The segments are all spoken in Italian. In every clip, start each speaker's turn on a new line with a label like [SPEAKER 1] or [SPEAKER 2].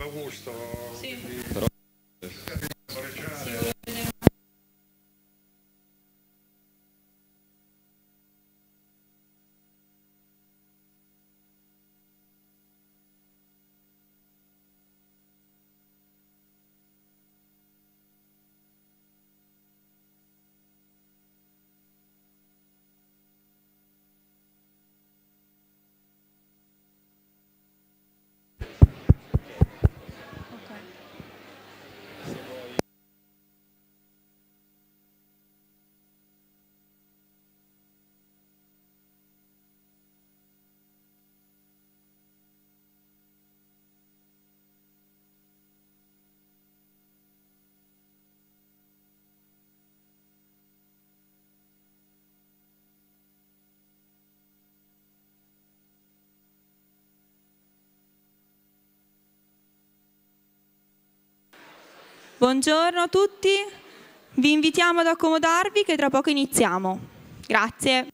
[SPEAKER 1] Потому что...
[SPEAKER 2] Sí.
[SPEAKER 3] Buongiorno a tutti, vi invitiamo ad accomodarvi che tra poco iniziamo. Grazie.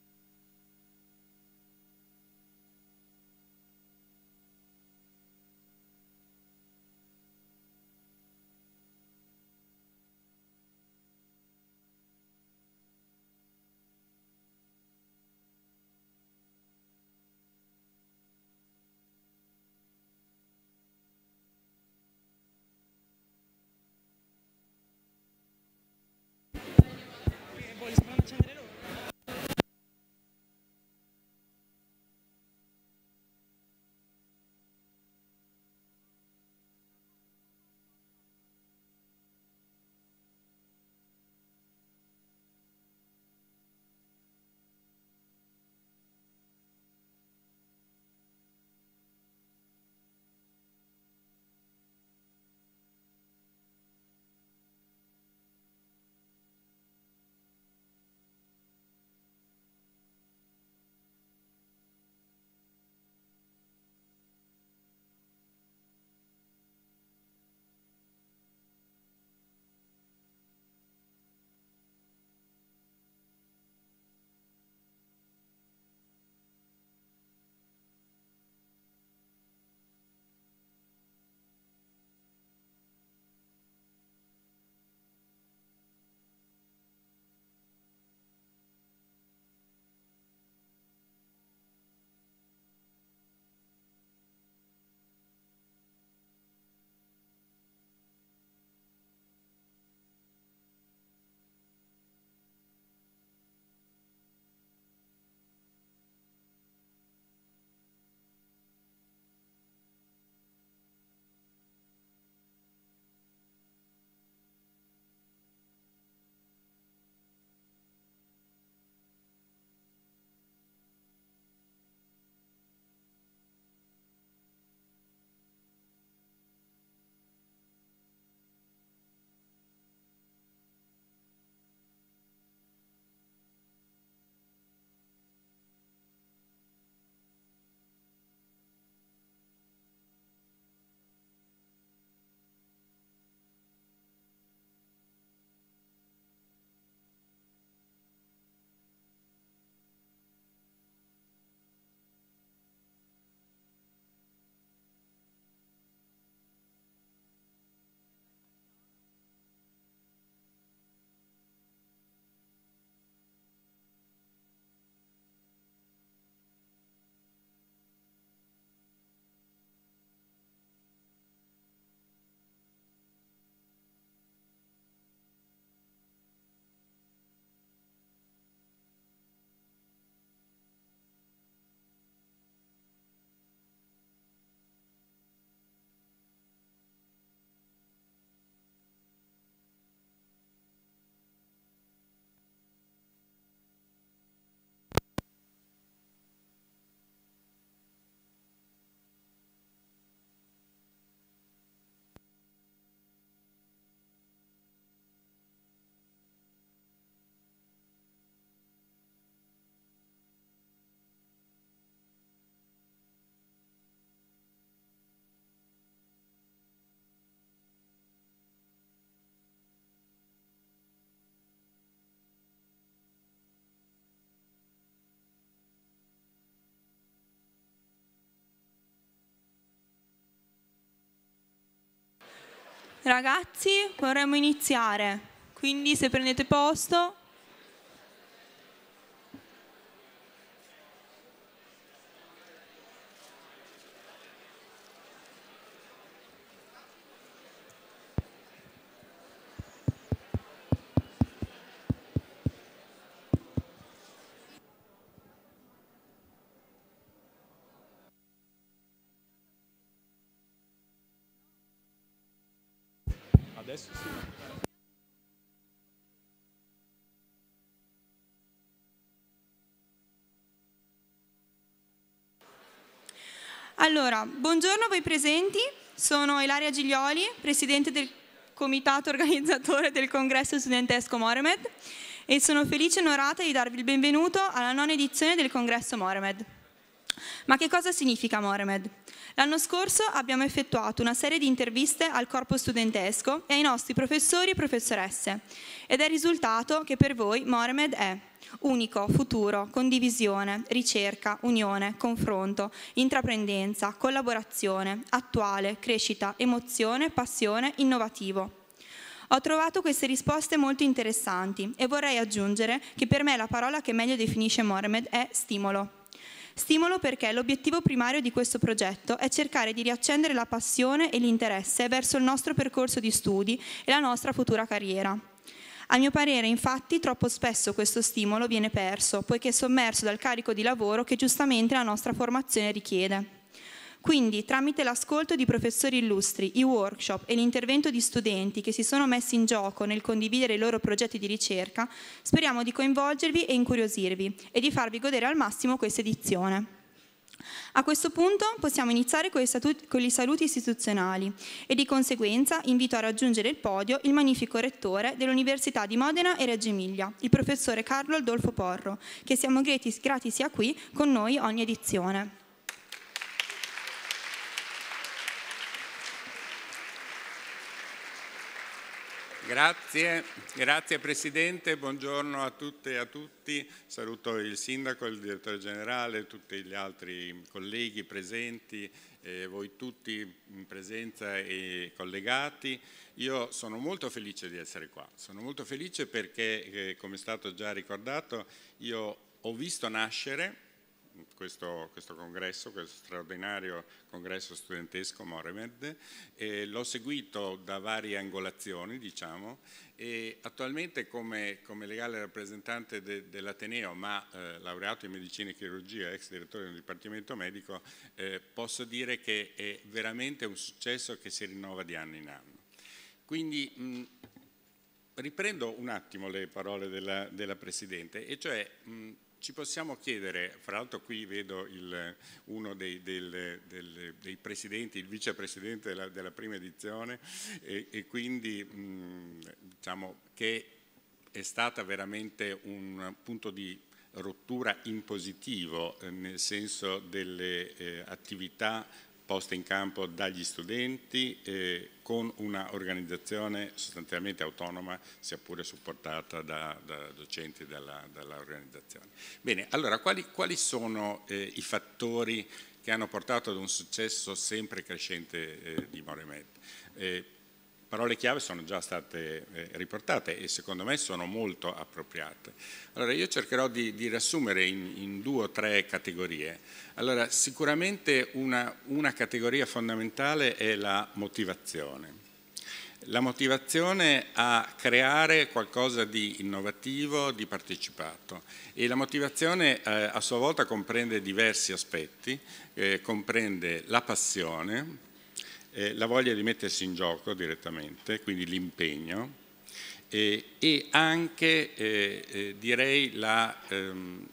[SPEAKER 3] Ragazzi, vorremmo iniziare, quindi se prendete posto...
[SPEAKER 1] adesso sì.
[SPEAKER 3] Allora, buongiorno a voi presenti, sono Ilaria Giglioli, presidente del comitato organizzatore del congresso studentesco Moremed e sono felice e onorata di darvi il benvenuto alla nona edizione del congresso Moremed. Ma che cosa significa Moremed? L'anno scorso abbiamo effettuato una serie di interviste al corpo studentesco e ai nostri professori e professoresse ed è risultato che per voi Moremed è unico, futuro, condivisione, ricerca, unione, confronto, intraprendenza, collaborazione, attuale, crescita, emozione, passione, innovativo. Ho trovato queste risposte molto interessanti e vorrei aggiungere che per me la parola che meglio definisce Moremed è stimolo. Stimolo perché l'obiettivo primario di questo progetto è cercare di riaccendere la passione e l'interesse verso il nostro percorso di studi e la nostra futura carriera. A mio parere, infatti, troppo spesso questo stimolo viene perso, poiché sommerso dal carico di lavoro che giustamente la nostra formazione richiede. Quindi, tramite l'ascolto di professori illustri, i workshop e l'intervento di studenti che si sono messi in gioco nel condividere i loro progetti di ricerca, speriamo di coinvolgervi e incuriosirvi e di farvi godere al massimo questa edizione. A questo punto possiamo iniziare con gli saluti istituzionali e di conseguenza invito a raggiungere il podio il magnifico rettore dell'Università di Modena e Reggio Emilia, il professore Carlo Adolfo Porro, che siamo grati sia qui con noi ogni edizione.
[SPEAKER 1] Grazie, grazie Presidente, buongiorno a tutte e a tutti, saluto il Sindaco, il Direttore Generale, tutti gli altri colleghi presenti, eh, voi tutti in presenza e collegati. Io sono molto felice di essere qua, sono molto felice perché, eh, come è stato già ricordato, io ho visto nascere questo, questo, congresso, questo straordinario congresso studentesco Moremed, l'ho seguito da varie angolazioni diciamo e attualmente come, come legale rappresentante de, dell'Ateneo ma eh, laureato in medicina e chirurgia, ex direttore del Dipartimento Medico, eh, posso dire che è veramente un successo che si rinnova di anno in anno. Quindi mh, riprendo un attimo le parole della, della Presidente e cioè... Mh, ci possiamo chiedere, fra l'altro qui vedo il, uno dei, del, del, dei, presidenti, il vicepresidente della, della prima edizione e, e quindi mh, diciamo che è stata veramente un punto di rottura in positivo eh, nel senso delle eh, attività poste in campo dagli studenti eh, con un'organizzazione sostanzialmente autonoma, sia pure supportata da, da docenti e dall'organizzazione. Bene, allora quali, quali sono eh, i fattori che hanno portato ad un successo sempre crescente eh, di Moremet? Eh, parole chiave sono già state eh, riportate e secondo me sono molto appropriate. Allora io cercherò di, di riassumere in, in, due o tre categorie. Allora sicuramente una, una categoria fondamentale è la motivazione. La motivazione a creare qualcosa di innovativo, di partecipato e la motivazione eh, a sua volta comprende diversi aspetti, eh, comprende la passione, eh, la voglia di mettersi in gioco direttamente, quindi l'impegno, eh, e anche eh, eh direi la, ehm,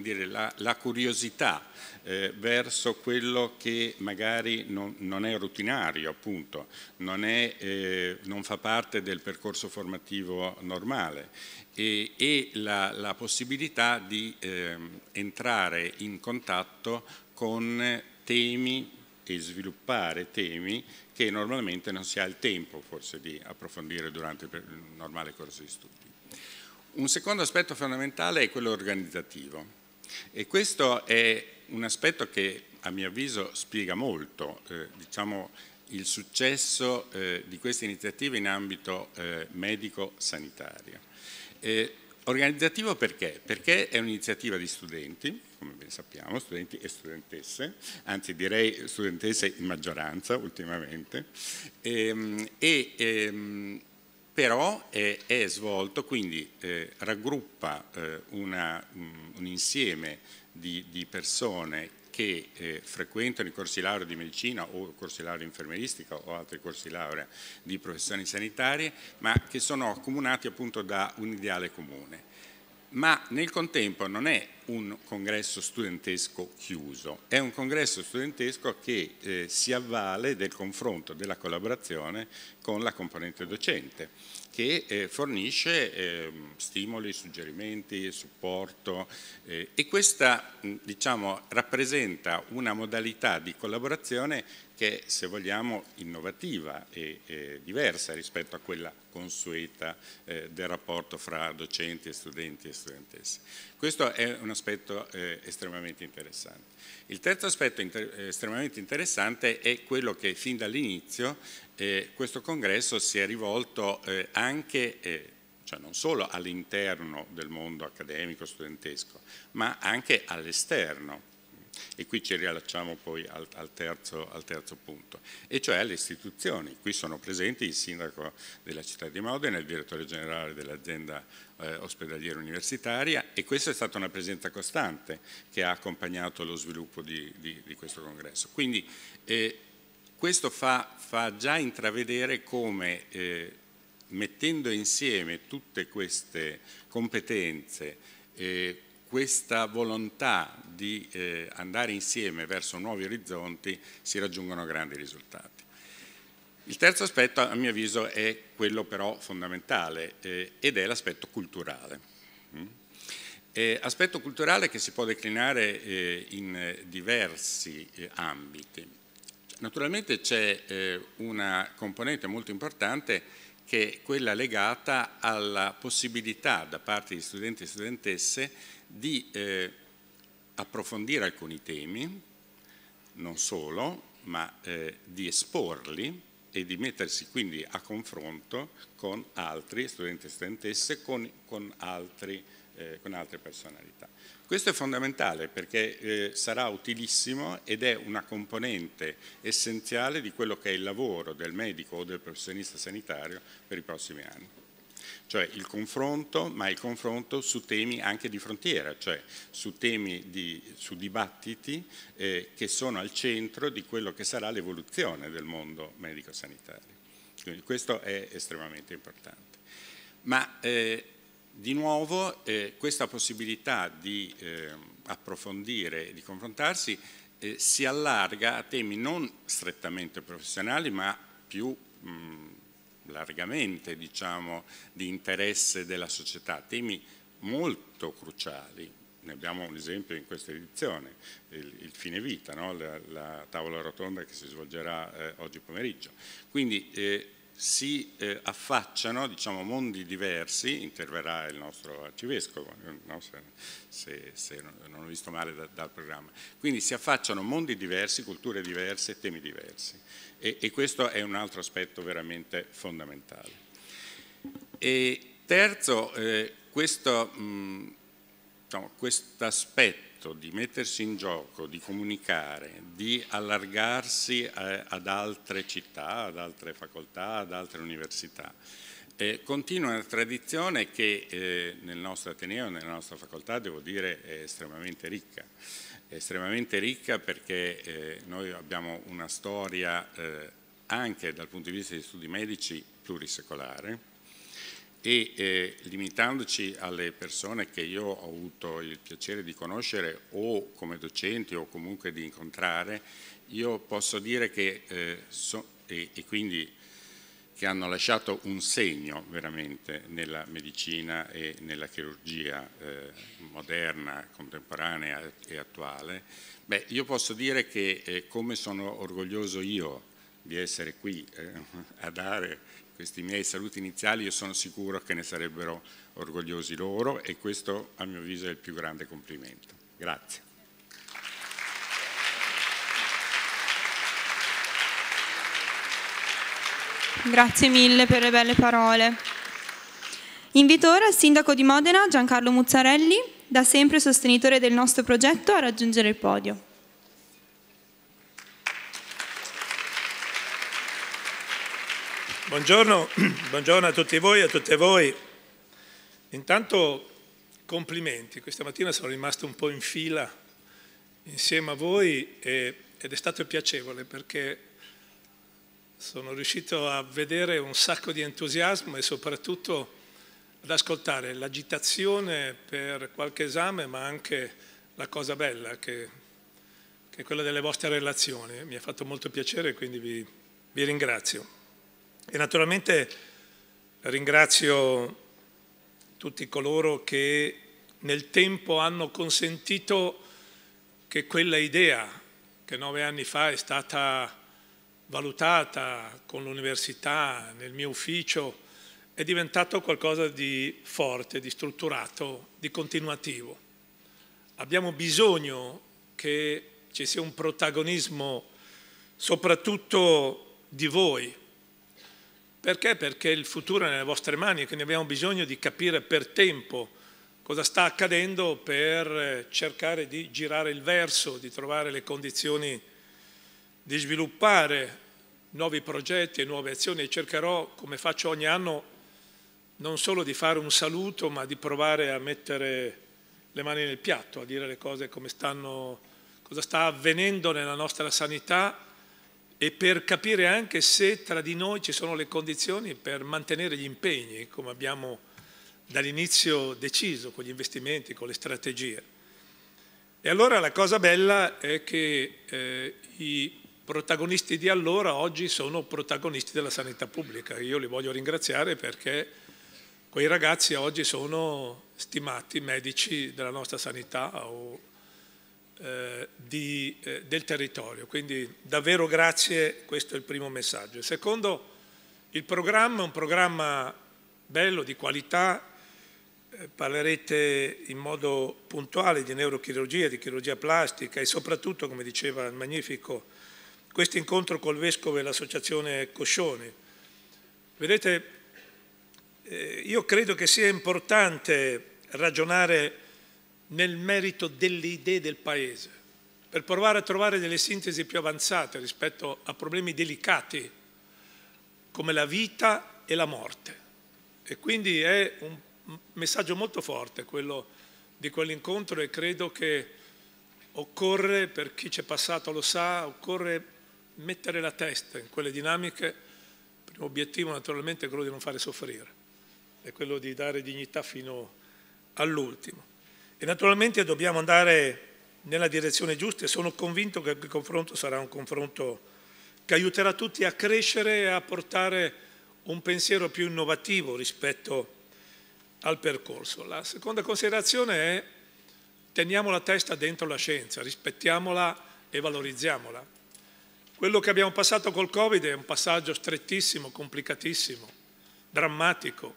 [SPEAKER 1] dire, la, la curiosità eh, verso quello che magari non, non è rutinario, appunto, non, è, eh, non, fa parte del percorso formativo normale e, e la, la, possibilità di ehm, entrare in contatto con temi e sviluppare temi che normalmente non si ha il tempo forse di approfondire durante il normale corso di studi. Un secondo aspetto fondamentale è quello organizzativo e questo è un aspetto che a mio avviso spiega molto eh, diciamo, il successo eh, di queste iniziative in ambito eh, medico-sanitario. Eh, Organizzativo perché? Perché è un'iniziativa di studenti, come ben sappiamo, studenti e studentesse, anzi direi studentesse in maggioranza ultimamente, ehm, e, e ehm, però è, è, svolto, quindi eh, raggruppa eh, una, un insieme di, di persone che eh, frequentano i corsi laurea di medicina o corsi laurea infermieristica o altri corsi laurea di professioni sanitarie, ma che sono accomunati appunto da un ideale comune. Ma nel contempo non è un congresso studentesco chiuso, è un congresso studentesco che eh, si avvale del confronto, della collaborazione con la componente docente che eh, fornisce eh, stimoli, suggerimenti, supporto eh, e questa diciamo, rappresenta una modalità di collaborazione che se vogliamo, innovativa e, e diversa rispetto a quella consueta eh, del rapporto fra docenti e studenti e studentesse. Questo è un aspetto eh, estremamente interessante. Il terzo aspetto inter eh, estremamente interessante è quello che fin dall'inizio eh, questo congresso si è rivolto eh, anche eh, cioè non solo all'interno del mondo accademico studentesco, ma anche all'esterno e qui ci rilacciamo poi al, al, terzo, al terzo, punto, e cioè alle istituzioni. Qui sono presenti il sindaco della città di Modena, il direttore generale dell'azienda eh, ospedaliera universitaria e questa è stata una presenza costante che ha accompagnato lo sviluppo di, di, di questo congresso. Quindi eh, questo fa, fa, già intravedere come eh, mettendo insieme tutte queste competenze, eh, questa volontà di eh, andare insieme verso nuovi orizzonti si raggiungono grandi risultati. Il terzo aspetto, a mio avviso, è quello però fondamentale eh, ed è l'aspetto culturale. Eh, aspetto culturale che si può declinare eh, in diversi eh, ambiti. Naturalmente c'è eh, una componente molto importante che è quella legata alla possibilità da parte di studenti e studentesse di eh, approfondire alcuni temi, non solo, ma eh, di esporli e di mettersi quindi a confronto con altri studenti e studentesse, con, con, altri, eh, con altre personalità. Questo è fondamentale perché eh, sarà utilissimo ed è una componente essenziale di quello che è il lavoro del medico o del professionista sanitario per i prossimi anni cioè il confronto, ma il confronto su temi anche di frontiera, cioè su temi, di, su dibattiti eh, che sono al centro di quello che sarà l'evoluzione del mondo medico-sanitario. Quindi questo è estremamente importante. Ma eh, di nuovo eh, questa possibilità di eh, approfondire di confrontarsi eh, si allarga a temi non strettamente professionali, ma più mh, largamente diciamo, di interesse della società, temi molto cruciali. Ne abbiamo un esempio in questa edizione, il, il fine vita, no? la, la, tavola rotonda che si svolgerà eh, oggi pomeriggio. Quindi eh, si eh, affacciano diciamo, mondi diversi, interverrà il nostro arcivescovo, no? se, se, se, non ho visto male da, dal programma, quindi si affacciano mondi diversi, culture diverse, temi diversi e, e questo è un altro aspetto veramente fondamentale. E terzo, eh, questo mm, diciamo, aspetto di mettersi in gioco, di comunicare, di allargarsi eh, ad altre città, ad altre facoltà, ad altre università, eh, continua una tradizione che eh, nel nostro Ateneo, nella nostra facoltà, devo dire, è estremamente ricca estremamente ricca perché eh, noi abbiamo una storia eh, anche dal punto di vista degli studi medici plurisecolare e eh, limitandoci alle persone che io ho avuto il piacere di conoscere o come docenti o comunque di incontrare, io posso dire che, eh, so, e, e quindi che hanno lasciato un segno veramente nella medicina e nella chirurgia eh, moderna, contemporanea e attuale, beh, io posso dire che eh, come sono orgoglioso io di essere qui eh, a dare questi miei saluti iniziali, io sono sicuro che ne sarebbero orgogliosi loro e questo a mio avviso è il più grande complimento. Grazie.
[SPEAKER 3] Grazie mille per le belle parole. Invito ora il sindaco di Modena, Giancarlo Muzzarelli, da sempre sostenitore del nostro progetto, a raggiungere il podio.
[SPEAKER 4] Buongiorno, buongiorno a tutti voi e a tutte voi. Intanto complimenti, questa mattina sono rimasto un po' in fila insieme a voi e, ed è stato piacevole perché sono riuscito a vedere un sacco di entusiasmo e soprattutto ad ascoltare l'agitazione per qualche esame, ma anche la cosa bella che, che, è quella delle vostre relazioni. Mi ha fatto molto piacere, quindi vi, vi ringrazio. E naturalmente ringrazio tutti coloro che nel tempo hanno consentito che quella idea che nove anni fa è stata valutata con l'università, nel mio ufficio, è diventato qualcosa di forte, di strutturato, di continuativo. Abbiamo bisogno che ci sia un protagonismo soprattutto di voi. Perché? Perché il futuro è nelle vostre mani e quindi abbiamo bisogno di capire per tempo cosa sta accadendo per eh, cercare di girare il verso, di trovare le condizioni di sviluppare nuovi progetti e nuove azioni e cercherò, come faccio ogni anno, non solo di fare un saluto, ma di provare a mettere le mani nel piatto, a dire le cose come stanno, cosa sta avvenendo nella nostra sanità e per capire anche se tra di noi ci sono le condizioni per mantenere gli impegni, come abbiamo dall'inizio deciso con gli investimenti, con le strategie. E allora la cosa bella è che eh, i protagonisti di allora oggi sono protagonisti della sanità pubblica. Io li voglio ringraziare perché quei ragazzi oggi sono stimati medici della nostra sanità o eh, di, eh, del territorio. Quindi davvero grazie, questo è il primo messaggio. Il secondo, il programma, è un programma bello, di qualità, eh, parlerete in modo puntuale di neurochirurgia, di chirurgia plastica e soprattutto, come diceva il magnifico questo incontro col Vescovo e l'Associazione Coscioni. Vedete, eh, io credo che sia importante ragionare nel merito delle idee del Paese, per provare a trovare delle sintesi più avanzate rispetto a problemi delicati come la vita e la morte. E quindi è un messaggio molto forte quello di quell'incontro e credo che occorre, per chi c'è passato lo sa, occorre mettere la testa in quelle dinamiche, il primo obiettivo naturalmente è quello di non fare soffrire, è quello di dare dignità fino all'ultimo. E naturalmente dobbiamo andare nella direzione giusta e sono convinto che il confronto sarà un confronto che aiuterà tutti a crescere e a portare un pensiero più innovativo rispetto al percorso. La seconda considerazione è teniamo la testa dentro la scienza, rispettiamola e valorizziamola. Quello che abbiamo passato col Covid è un passaggio strettissimo, complicatissimo, drammatico.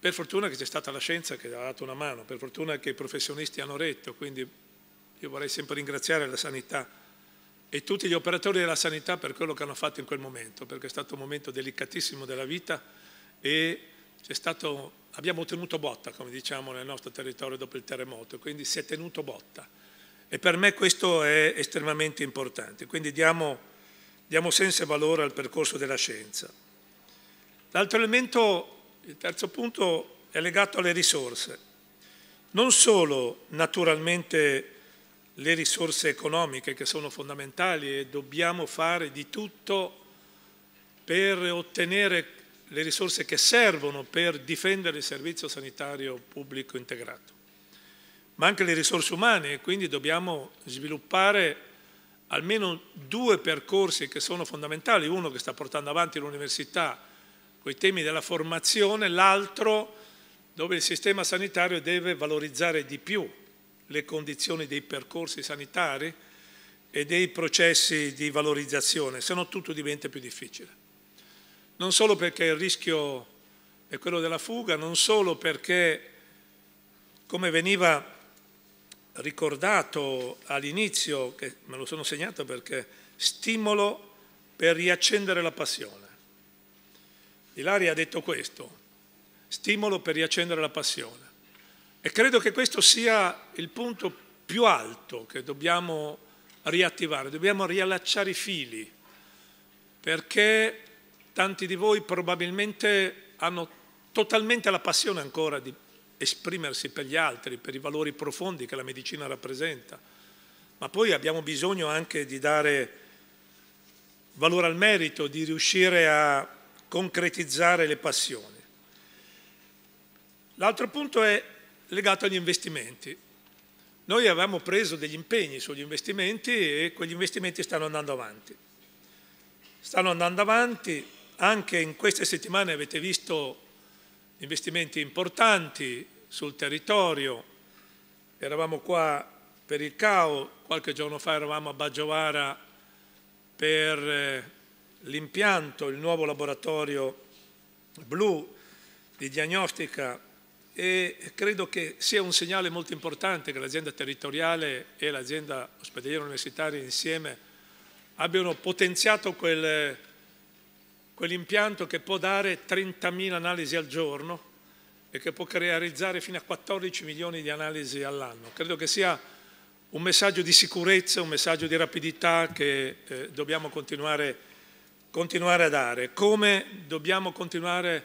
[SPEAKER 4] Per fortuna che c'è stata la scienza che ha dato una mano, per fortuna che i professionisti hanno retto, quindi io vorrei sempre ringraziare la sanità e tutti gli operatori della sanità per quello che hanno fatto in quel momento, perché è stato un momento delicatissimo della vita e stato, abbiamo tenuto botta, come diciamo nel nostro territorio dopo il terremoto, quindi si è tenuto botta. E per me questo è estremamente importante, quindi diamo, diamo senso e valore al percorso della scienza. L'altro elemento, il terzo punto, è legato alle risorse. Non solo naturalmente le risorse economiche che sono fondamentali e dobbiamo fare di tutto per ottenere le risorse che servono per difendere il servizio sanitario pubblico integrato ma anche le risorse umane, quindi dobbiamo sviluppare almeno due percorsi che sono fondamentali, uno che sta portando avanti l'università con i temi della formazione, l'altro dove il sistema sanitario deve valorizzare di più le condizioni dei percorsi sanitari e dei processi di valorizzazione, se no tutto diventa più difficile. Non solo perché il rischio è quello della fuga, non solo perché, come veniva ricordato all'inizio, che me lo sono segnato perché stimolo per riaccendere la passione. Ilaria ha detto questo, stimolo per riaccendere la passione. E credo che questo sia il punto più alto che dobbiamo riattivare, dobbiamo riallacciare i fili, perché tanti di voi probabilmente hanno totalmente la passione ancora di esprimersi per gli altri, per i valori profondi che la medicina rappresenta, ma poi abbiamo bisogno anche di dare valore al merito, di riuscire a concretizzare le passioni. L'altro punto è legato agli investimenti. Noi avevamo preso degli impegni sugli investimenti e quegli investimenti stanno andando avanti. Stanno andando avanti, anche in queste settimane avete visto investimenti importanti, sul territorio. Eravamo qua per il CAO, qualche giorno fa eravamo a Baggiovara per eh, l'impianto, il nuovo laboratorio blu di diagnostica e credo che sia un segnale molto importante che l'azienda territoriale e l'azienda ospedaliera universitaria insieme abbiano potenziato quel, quell'impianto che può dare 30.000 analisi al giorno e che può realizzare fino a 14 milioni di analisi all'anno. Credo che sia un messaggio di sicurezza, un messaggio di rapidità che eh, dobbiamo continuare, continuare a dare. Come dobbiamo continuare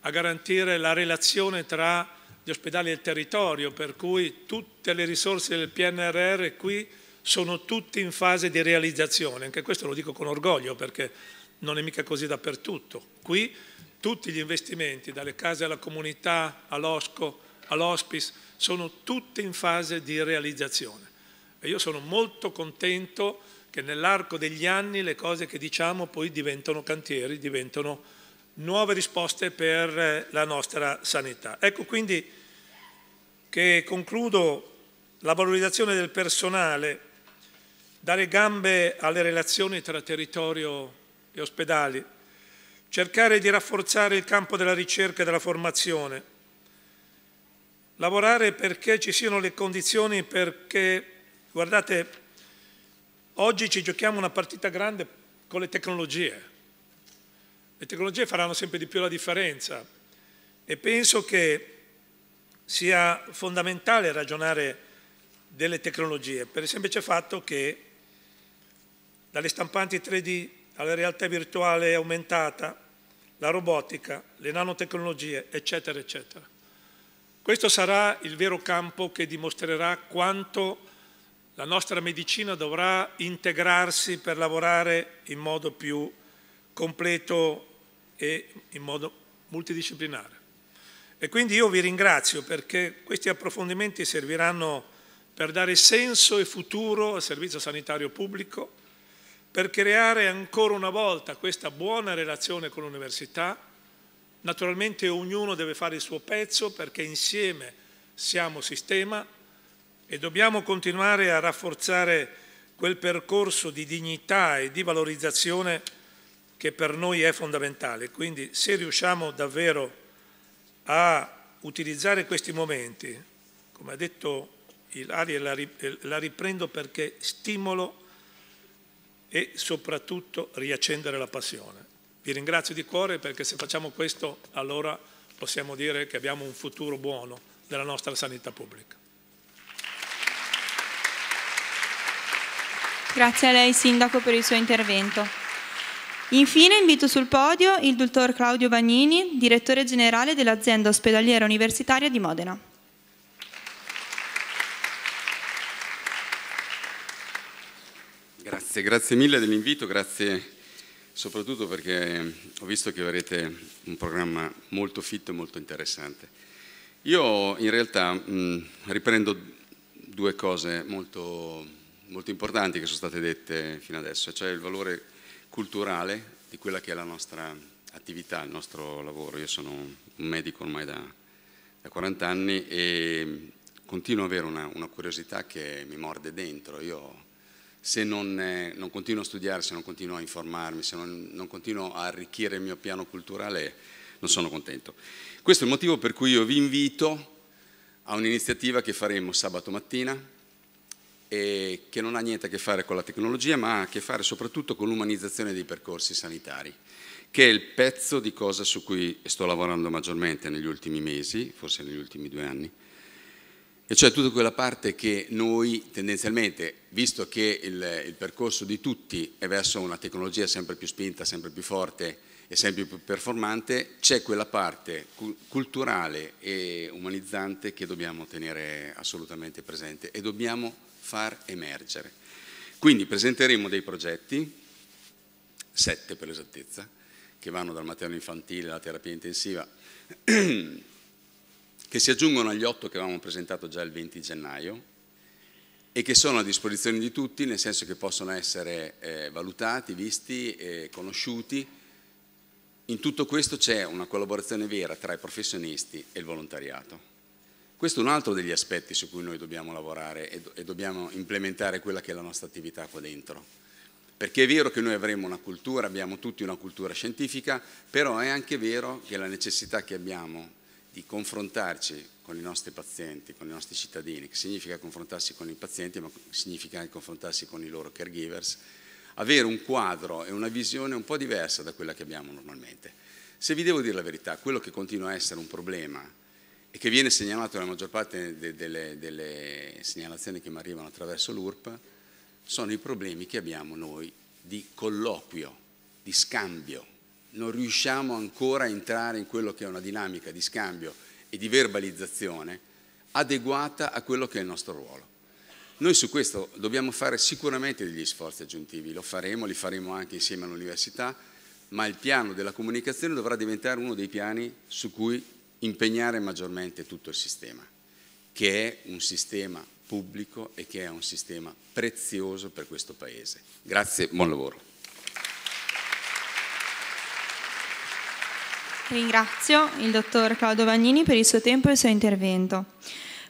[SPEAKER 4] a garantire la relazione tra gli ospedali e il territorio, per cui tutte le risorse del PNRR qui sono tutte in fase di realizzazione. Anche questo lo dico con orgoglio perché non è mica così dappertutto. Qui tutti gli investimenti, dalle case alla comunità, all'OSCO, all'Hospice, sono tutti in fase di realizzazione. E io sono molto contento che nell'arco degli anni le cose che diciamo poi diventano cantieri, diventano nuove risposte per eh, la nostra sanità. Ecco quindi che concludo la valorizzazione del personale, dare gambe alle relazioni tra territorio e ospedali, cercare di rafforzare il campo della ricerca e della formazione, lavorare perché ci siano le condizioni perché, guardate, oggi ci giochiamo una partita grande con le tecnologie. Le tecnologie faranno sempre di più la differenza e penso che sia fondamentale ragionare delle tecnologie per il semplice fatto che dalle stampanti 3D alla realtà virtuale aumentata, la robotica, le nanotecnologie, eccetera, eccetera. Questo sarà il vero campo che dimostrerà quanto la nostra medicina dovrà integrarsi per lavorare in modo più completo e in modo multidisciplinare. E quindi io vi ringrazio perché questi approfondimenti serviranno per dare senso e futuro al servizio sanitario pubblico, per creare ancora una volta questa buona relazione con l'università. Naturalmente ognuno deve fare il suo pezzo perché insieme siamo sistema e dobbiamo continuare a rafforzare quel percorso di dignità e di valorizzazione che per noi è fondamentale. Quindi se riusciamo davvero a utilizzare questi momenti, come ha detto il Ari, la riprendo perché stimolo e soprattutto riaccendere la passione. Vi ringrazio di cuore perché se facciamo questo allora possiamo dire che abbiamo un futuro buono della nostra sanità pubblica.
[SPEAKER 3] Grazie a lei Sindaco per il suo intervento. Infine invito sul podio il dottor Claudio Bagnini, direttore generale dell'azienda ospedaliera universitaria di Modena.
[SPEAKER 5] Grazie, grazie mille dell'invito, grazie soprattutto perché ho visto che avrete un programma molto fitto e molto interessante. Io in realtà mh, riprendo due cose molto, molto importanti che sono state dette fino adesso, cioè il valore culturale di quella che è la nostra attività, il nostro lavoro. Io sono un medico ormai da, da 40 anni e continuo ad avere una, una, curiosità che mi morde dentro. Io se non, eh, non, continuo a studiare, se non continuo a informarmi, se non, non continuo a arricchire il mio piano culturale, non sono contento. Questo è il motivo per cui io vi invito a un'iniziativa che faremo sabato mattina e che non ha niente a che fare con la tecnologia, ma ha a che fare soprattutto con l'umanizzazione dei percorsi sanitari, che è il pezzo di cosa su cui sto lavorando maggiormente negli ultimi mesi, forse negli ultimi due anni, e cioè tutta quella parte che noi tendenzialmente, visto che il, il percorso di tutti è verso una tecnologia sempre più spinta, sempre più forte e sempre più performante, c'è quella parte culturale e umanizzante che dobbiamo tenere assolutamente presente e dobbiamo far emergere. Quindi presenteremo dei progetti, sette per l'esattezza, che vanno dal materno infantile alla terapia intensiva che si aggiungono agli otto che avevamo presentato già il 20 gennaio e che sono a disposizione di tutti, nel senso che possono essere eh, valutati, visti, eh, conosciuti. In tutto questo c'è una collaborazione vera tra i professionisti e il volontariato. Questo è un altro degli aspetti su cui noi dobbiamo lavorare e, do e dobbiamo implementare quella che è la nostra attività qua dentro perché è vero che noi avremo una cultura, abbiamo tutti una cultura scientifica, però è anche vero che la necessità che abbiamo di confrontarci con i nostri pazienti, con i nostri cittadini, che significa confrontarsi con i pazienti, ma significa anche confrontarsi con i loro caregivers, avere un quadro e una visione un po' diversa da quella che abbiamo normalmente. Se vi devo dire la verità, quello che continua a essere un problema e che viene segnalato nella maggior parte delle, delle segnalazioni che mi arrivano attraverso l'URP, sono i problemi che abbiamo noi di colloquio, di scambio non riusciamo ancora a entrare in quello che è una dinamica di scambio e di verbalizzazione adeguata a quello che è il nostro ruolo. Noi su questo dobbiamo fare sicuramente degli sforzi aggiuntivi, lo faremo, li faremo anche insieme all'università, ma il piano della comunicazione dovrà diventare uno dei piani su cui impegnare maggiormente tutto il sistema, che è un sistema pubblico e che è un sistema prezioso per questo Paese. Grazie, buon lavoro.
[SPEAKER 3] Ringrazio il dottor Claudio Vagnini per il suo tempo e il suo intervento.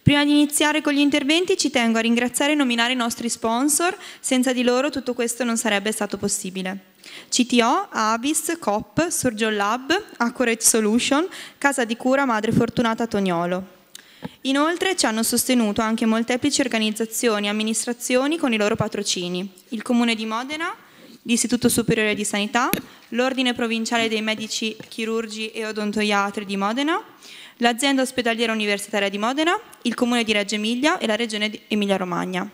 [SPEAKER 3] Prima di iniziare con gli interventi ci tengo a ringraziare e nominare i nostri sponsor, senza di loro tutto questo non sarebbe stato possibile. CTO, Avis, COP, Surgeon Lab, Accurate Solution, Casa di Cura Madre Fortunata Tognolo. Inoltre ci hanno sostenuto anche molteplici organizzazioni e amministrazioni con i loro patrocini. Il Comune di Modena, l'Istituto Superiore di Sanità, l'Ordine Provinciale dei Medici Chirurgi e Odontoiatri di Modena, l'Azienda Ospedaliera Universitaria di Modena, il Comune di Reggio Emilia e la Regione Emilia-Romagna.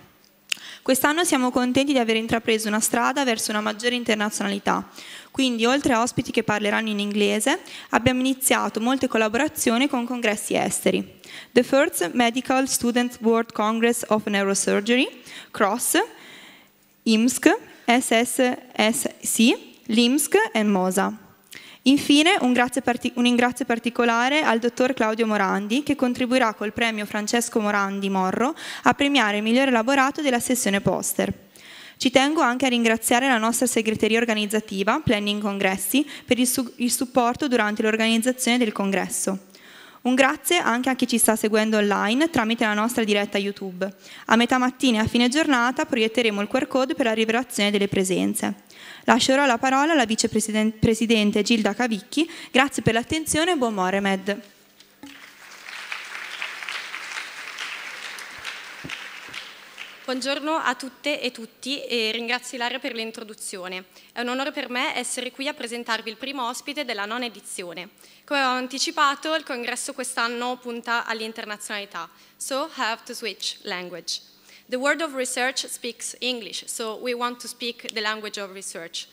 [SPEAKER 3] Quest'anno siamo contenti di aver intrapreso una strada verso una maggiore internazionalità, quindi oltre a ospiti che parleranno in inglese, abbiamo iniziato molte collaborazioni con congressi esteri. The First Medical Student World Congress of Neurosurgery, CROSS, IMSC, SSSC, LIMSC e MOSA. Infine un, un, ringrazio particolare al dottor Claudio Morandi che contribuirà col premio Francesco Morandi Morro a premiare il migliore elaborato della sessione poster. Ci tengo anche a ringraziare la nostra segreteria organizzativa, Planning Congressi, per il, il supporto durante l'organizzazione del congresso. Un grazie anche a chi ci sta seguendo online tramite la nostra diretta YouTube. A metà mattina e a fine giornata proietteremo il QR code per la rivelazione delle presenze. Lascio ora la parola alla vicepresidente Gilda Cavicchi. Grazie per l'attenzione e buon Moremed.
[SPEAKER 6] Buongiorno a tutte e tutti e ringrazio Ilaria per l'introduzione. È un onore per me essere qui a presentarvi il primo ospite della nona edizione. Come ho anticipato, il congresso quest'anno punta all'internazionalità, so have to switch language. The world of research speaks English, so we want to speak the language of research.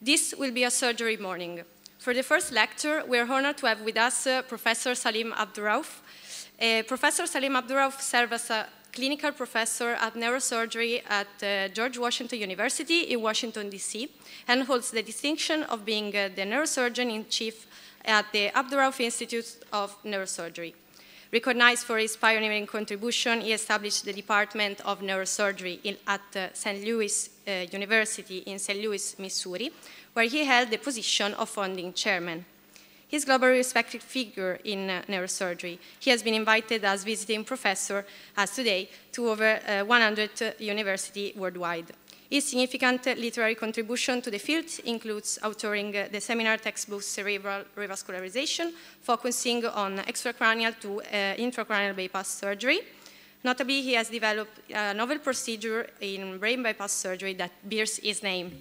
[SPEAKER 6] This will be a surgery morning. For the first lecture, we are honored to have with us uh, Professor Salim Abdurauf. Uh, Professor Salim Abdurauf serves as a clinical professor at neurosurgery at uh, George Washington University in Washington, D.C., and holds the distinction of being uh, the neurosurgeon in chief at the Abdurrauf Institute of Neurosurgery. Recognized for his pioneering contribution, he established the Department of Neurosurgery in, at uh, St. Louis uh, University in St. Louis, Missouri, where he held the position of founding chairman. He's globally respected figure in uh, neurosurgery. He has been invited as visiting professor as today to over uh, 100 uh, universities worldwide. His significant literary contribution to the field includes authoring uh, the seminar textbook Cerebral Revascularization, focusing on extracranial to uh, intracranial bypass surgery, Notably, he has developed a novel procedure in brain bypass surgery that bears his name.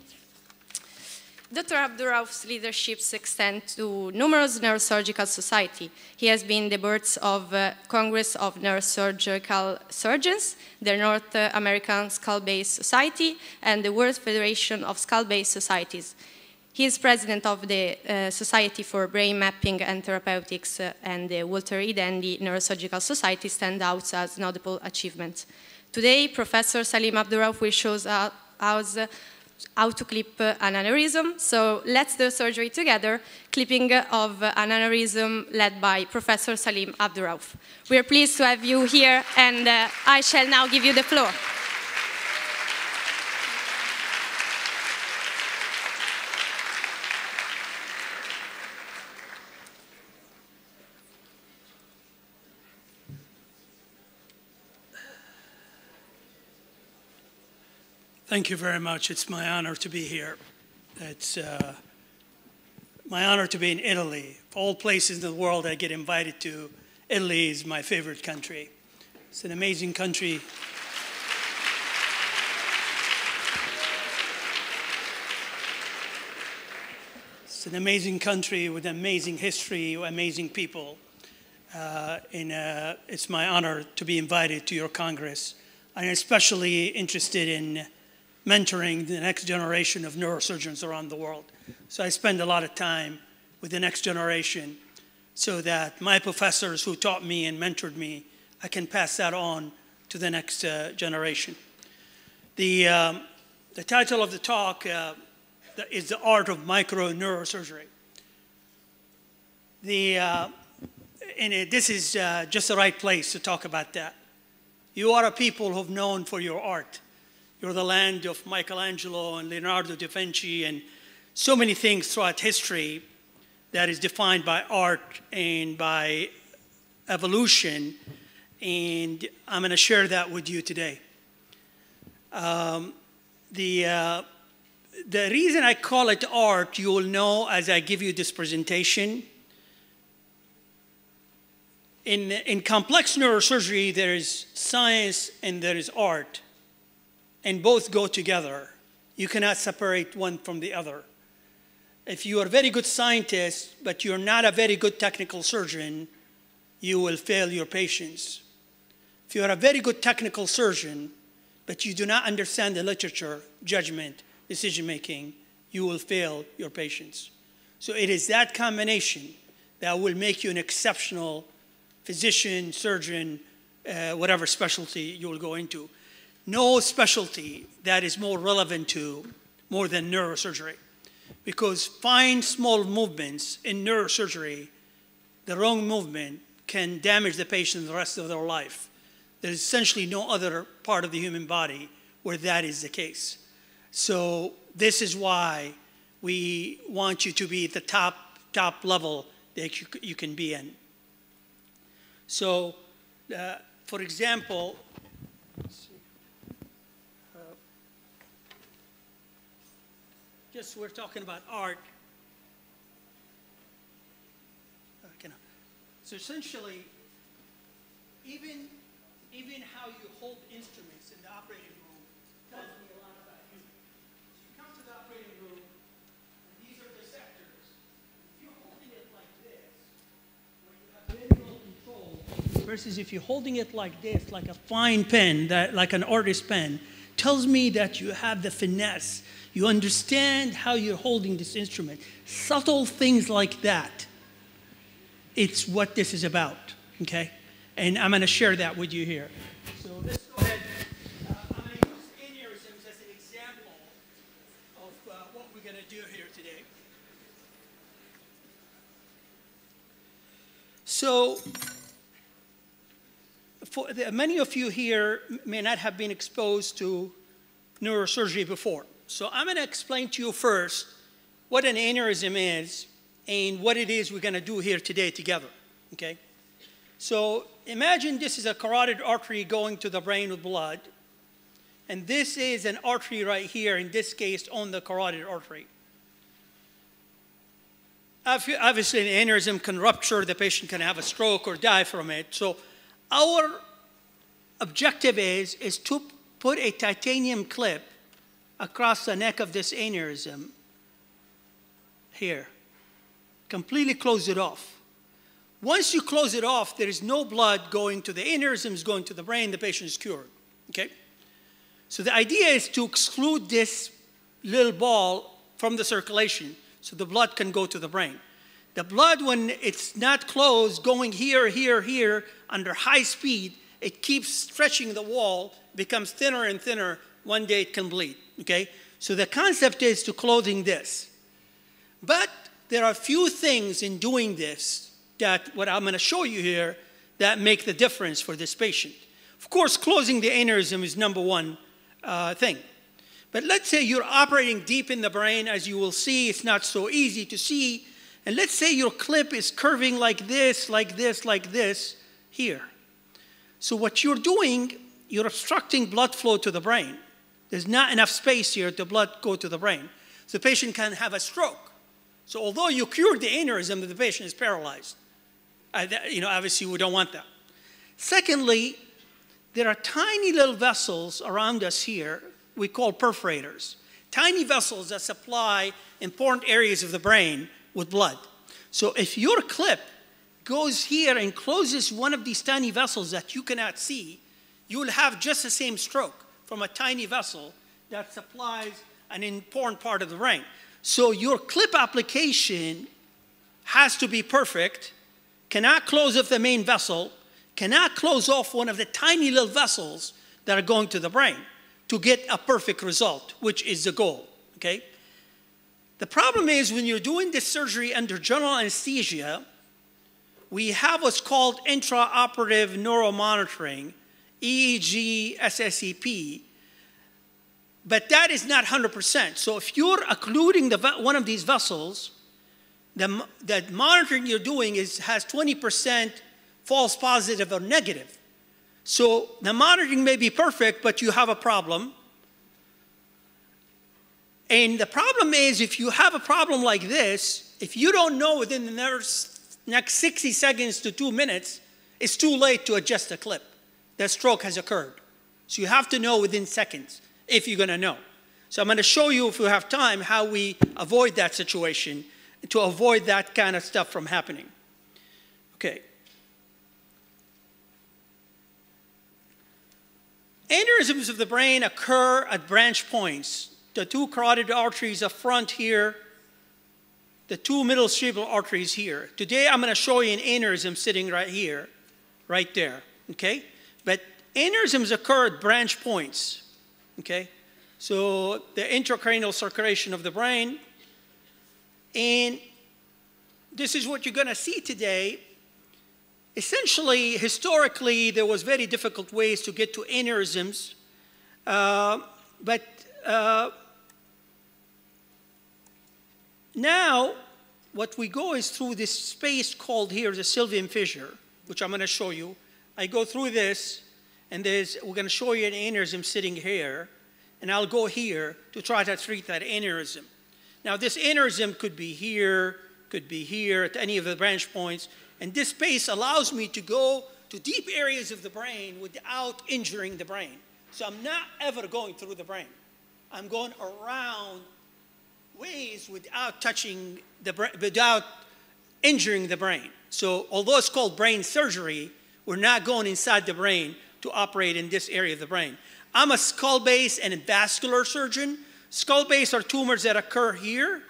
[SPEAKER 6] Dr. Abdurauf's leaderships extend to numerous neurosurgical societies. He has been the board of uh, Congress of Neurosurgical Surgeons, the North American Skull-Based Society, and the World Federation of Skull-Based Societies. He is president of the uh, Society for Brain Mapping and Therapeutics uh, and the Walter E. Dandy Neurosurgical Society stand out as notable achievements. Today, Professor Salim Abdurauf will show us how to clip an aneurysm. So let's do surgery together, clipping of an aneurysm led by Professor Salim Abdurauf. We are pleased to have you here, and uh, I shall now give you the floor.
[SPEAKER 7] Thank you very much. It's my honor to be here. It's uh, my honor to be in Italy. Of all places in the world I get invited to, Italy is my favorite country. It's an amazing country. It's an amazing country with amazing history, amazing people. Uh, and uh, it's my honor to be invited to your Congress. I'm especially interested in mentoring the next generation of neurosurgeons around the world. So I spend a lot of time with the next generation so that my professors who taught me and mentored me, I can pass that on to the next uh, generation. The, um, the title of the talk uh, is The Art of Micro Neurosurgery. The, uh, and it, this is uh, just the right place to talk about that. You are a people who've known for your art. You're the land of Michelangelo and Leonardo da Vinci and so many things throughout history that is defined by art and by evolution. And I'm going to share that with you today. Um, the, uh, the reason I call it art, you will know as I give you this presentation. In, in complex neurosurgery, there is science and there is art and both go together. You cannot separate one from the other. If you are a very good scientist, but you're not a very good technical surgeon, you will fail your patients. If you are a very good technical surgeon, but you do not understand the literature, judgment, decision making, you will fail your patients. So it is that combination that will make you an exceptional physician, surgeon, uh, whatever specialty you will go into no specialty that is more relevant to more than neurosurgery because fine small movements in neurosurgery the wrong movement can damage the patient the rest of their life there's essentially no other part of the human body where that is the case so this is why we want you to be at the top top level that you, you can be in so uh, for example just we're talking about art. Uh, so essentially, even, even how you hold instruments in the operating room tells me a lot about you. So you come to the operating room, these are the sectors. If you're holding it like this, versus if you're holding it like this, like a fine pen, that, like an artist pen, tells me that you have the finesse. You understand how you're holding this instrument. Subtle things like that. It's what this is about, okay? And I'm going to share that with you here. So let's go ahead. Uh, I'm going to use as an example of uh, what we're going to do here today. So for the, many of you here may not have been exposed to neurosurgery before. So I'm going to explain to you first what an aneurysm is and what it is we're going to do here today together, okay? So imagine this is a carotid artery going to the brain with blood, and this is an artery right here, in this case, on the carotid artery. Obviously, an aneurysm can rupture, the patient can have a stroke or die from it. So our objective is, is to put a titanium clip across the neck of this aneurysm here. Completely close it off. Once you close it off, there is no blood going to the aneurysm, is going to the brain, the patient is cured. Okay? So the idea is to exclude this little ball from the circulation so the blood can go to the brain. The blood, when it's not closed, going here, here, here, under high speed, it keeps stretching the wall, becomes thinner and thinner. One day it can bleed, okay? So the concept is to clothing this. But there are few things in doing this that what I'm going to show you here that make the difference for this patient. Of course, closing the aneurysm is number one uh, thing. But let's say you're operating deep in the brain. As you will see, it's not so easy to see. And let's say your clip is curving like this, like this, like this here. So what you're doing, you're obstructing blood flow to the brain. There's not enough space here to blood go to the brain. So the patient can have a stroke. So although you cured the aneurysm, the patient is paralyzed. you know, obviously we don't want that. Secondly, there are tiny little vessels around us here we call perforators. Tiny vessels that supply important areas of the brain with blood. So if your clip goes here and closes one of these tiny vessels that you cannot see, you will have just the same stroke from a tiny vessel that supplies an important part of the brain. So your clip application has to be perfect, cannot close off the main vessel, cannot close off one of the tiny little vessels that are going to the brain to get a perfect result, which is the goal, okay? The problem is when you're doing this surgery under general anesthesia, we have what's called intraoperative neuromonitoring, EEG, SSEP, but that is not 100%. So if you're occluding the, one of these vessels, the, the monitoring you're doing is, has 20% false positive or negative. So the monitoring may be perfect, but you have a problem. And the problem is if you have a problem like this, if you don't know within the next next 60 seconds to two minutes, it's too late to adjust the clip. The stroke has occurred. So you have to know within seconds if you're going to know. So I'm going to show you, if we have time, how we avoid that situation to avoid that kind of stuff from happening. Okay. Aneurysms of the brain occur at branch points. The two carotid arteries up front here the two middle cerebral arteries here. Today I'm going to show you an aneurysm sitting right here, right there, okay? But aneurysms occur at branch points, okay? So the intracranial circulation of the brain. And this is what you're going to see today. Essentially, historically, there was very difficult ways to get to aneurysms. Uh, but uh, now, what we go is through this space called here the Sylvian fissure, which I'm going to show you. I go through this, and there's, we're going to show you an aneurysm sitting here, and I'll go here to try to treat that aneurysm. Now, this aneurysm could be here, could be here, at any of the branch points, and this space allows me to go to deep areas of the brain without injuring the brain. So I'm not ever going through the brain. I'm going around ways without touching the brain, without injuring the brain. So although it's called brain surgery, we're not going inside the brain to operate in this area of the brain. I'm a skull base and a vascular surgeon. Skull base are tumors that occur here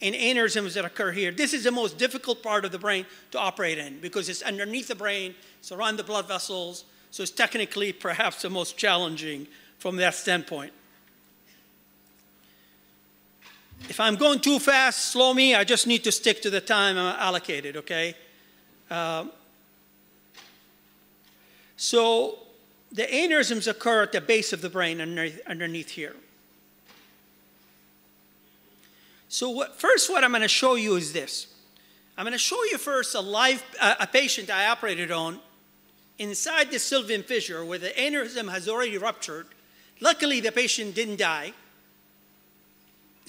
[SPEAKER 7] and aneurysms that occur here. This is the most difficult part of the brain to operate in because it's underneath the brain, it's around the blood vessels, so it's technically perhaps the most challenging from that standpoint if I'm going too fast, slow me. I just need to stick to the time allocated, okay? Um, so the aneurysms occur at the base of the brain underneath, underneath here. So what, first what I'm going to show you is this. I'm going to show you first a, live, uh, a patient I operated on inside the sylvian fissure where the aneurysm has already ruptured. Luckily, the patient didn't die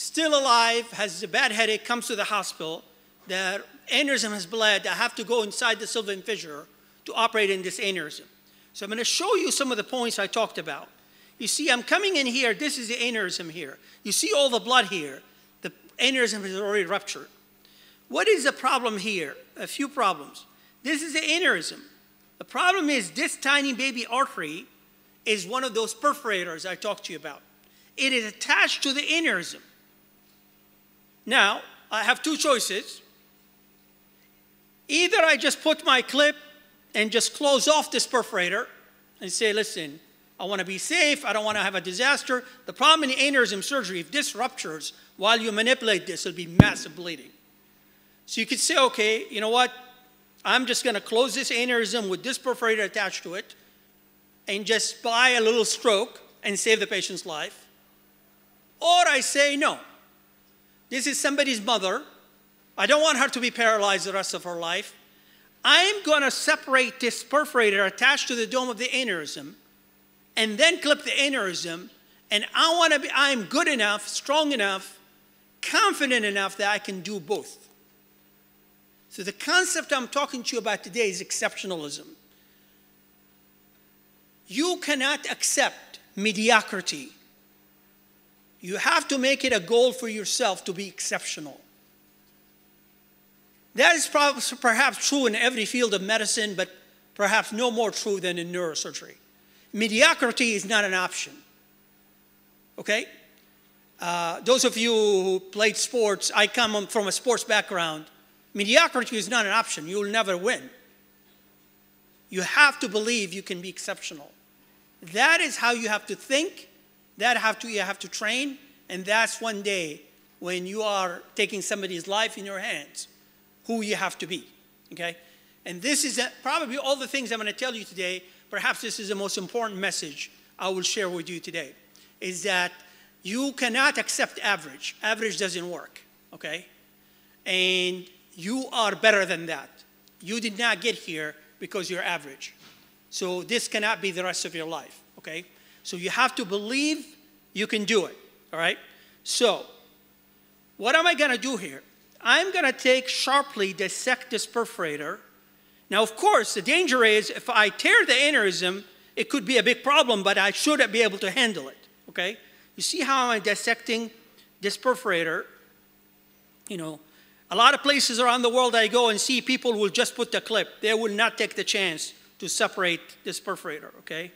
[SPEAKER 7] still alive, has a bad headache, comes to the hospital. The aneurysm has bled. I have to go inside the sylvan fissure to operate in this aneurysm. So I'm going to show you some of the points I talked about. You see, I'm coming in here. This is the aneurysm here. You see all the blood here. The aneurysm has already ruptured. What is the problem here? A few problems. This is the aneurysm. The problem is this tiny baby artery is one of those perforators I talked to you about. It is attached to the aneurysm. Now, I have two choices. Either I just put my clip and just close off this perforator and say, listen, I want to be safe. I don't want to have a disaster. The problem in aneurysm surgery, if this ruptures while you manipulate this, it'll be massive bleeding. So you could say, okay, you know what? I'm just going to close this aneurysm with this perforator attached to it and just buy a little stroke and save the patient's life. Or I say, no, this is somebody's mother. I don't want her to be paralyzed the rest of her life. I'm going to separate this perforator attached to the dome of the aneurysm and then clip the aneurysm. And I want to be, I'm good enough, strong enough, confident enough that I can do both. So the concept I'm talking to you about today is exceptionalism. You cannot accept mediocrity you have to make it a goal for yourself to be exceptional. That is perhaps true in every field of medicine, but perhaps no more true than in neurosurgery. Mediocrity is not an option. Okay? Uh, those of you who played sports, I come from a sports background. Mediocrity is not an option. You will never win. You have to believe you can be exceptional. That is how you have to think that have to you have to train, and that's one day when you are taking somebody's life in your hands, who you have to be. Okay? And this is a, uh, probably all the things I'm going to tell you today. Perhaps this is the most important message I will share with you today is that you cannot accept average. Average doesn't work. Okay? And you are better than that. You did not get here because you're average. So this cannot be the rest of your life. Okay? So you have to believe you can do it, all right? So what am I going to do here? I'm going to take sharply dissect this perforator. Now, of course, the danger is if I tear the aneurysm, it could be a big problem, but I should be able to handle it, okay? You see how I'm dissecting this perforator? You know, a lot of places around the world I go and see people will just put the clip. They will not take the chance to separate this perforator, okay?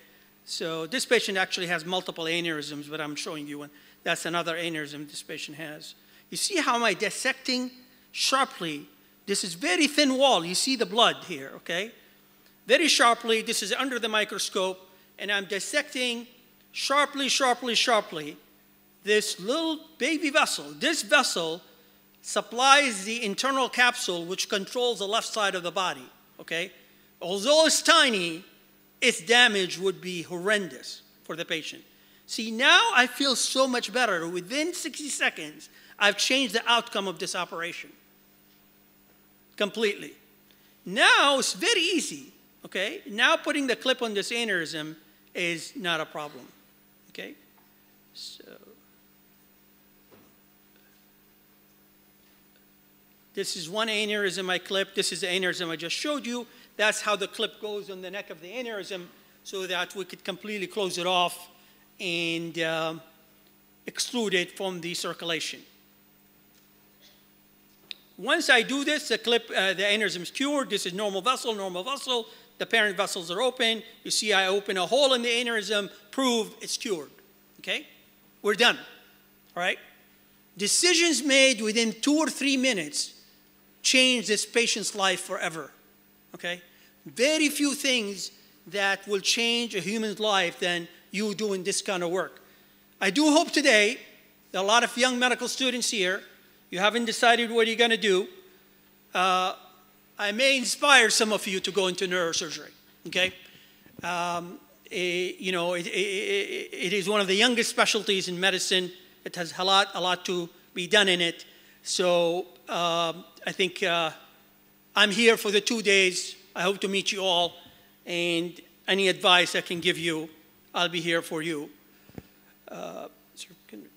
[SPEAKER 7] So this patient actually has multiple aneurysms, but I'm showing you one. That's another aneurysm this patient has. You see how am I dissecting sharply? This is very thin wall. You see the blood here, okay? Very sharply, this is under the microscope, and I'm dissecting sharply, sharply, sharply this little baby vessel. This vessel supplies the internal capsule which controls the left side of the body, okay? Although it's tiny, its damage would be horrendous for the patient. See, now I feel so much better. Within 60 seconds, I've changed the outcome of this operation completely. Now it's very easy, okay? Now putting the clip on this aneurysm is not a problem, okay? So, this is one aneurysm I clipped. This is the aneurysm I just showed you. That's how the clip goes on the neck of the aneurysm so that we could completely close it off and um, exclude it from the circulation. Once I do this, the clip, uh, the aneurysm is cured. This is normal vessel, normal vessel. The parent vessels are open. You see I open a hole in the aneurysm, Prove it's cured. Okay? We're done. All right? Decisions made within two or three minutes change this patient's life forever okay? Very few things that will change a human's life than you doing this kind of work. I do hope today that a lot of young medical students here, you haven't decided what you're going to do. Uh, I may inspire some of you to go into neurosurgery, okay? Um, it, eh, you know, it, it, it is one of the youngest specialties in medicine. It has a lot, a lot to be done in it. So um, I think uh, I'm here for the two days. I hope to meet you all. And any advice I can give you, I'll be here for you. Uh,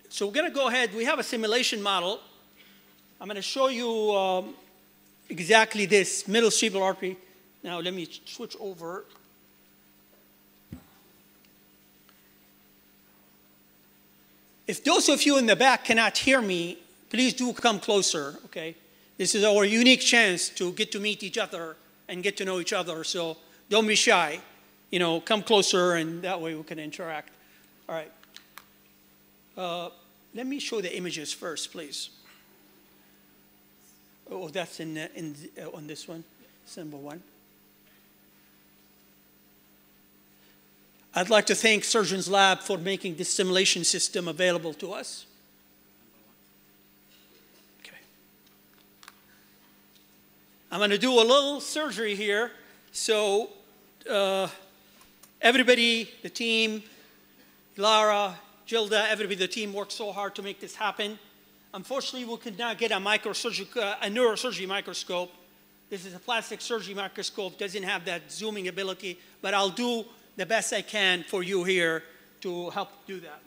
[SPEAKER 7] so we're going to go ahead. We have a simulation model. I'm going to show you um, exactly this middle cerebral artery. Now let me switch over. If those of you in the back cannot hear me, please do come closer, okay? This is our unique chance to get to meet each other and get to know each other. So don't be shy. You know, come closer, and that way we can interact. All right. Uh, let me show the images first, please. Oh, that's in, in uh, on this one, symbol one. I'd like to thank Surgeons Lab for making this simulation system available to us. I'm going to do a little surgery here. So uh, everybody, the team, Lara, Gilda, everybody, the team worked so hard to make this happen. Unfortunately, we could not get a, microsurgery, uh, a neurosurgery microscope. This is a plastic surgery microscope, doesn't have that zooming ability, but I'll do the best I can for you here to help do that.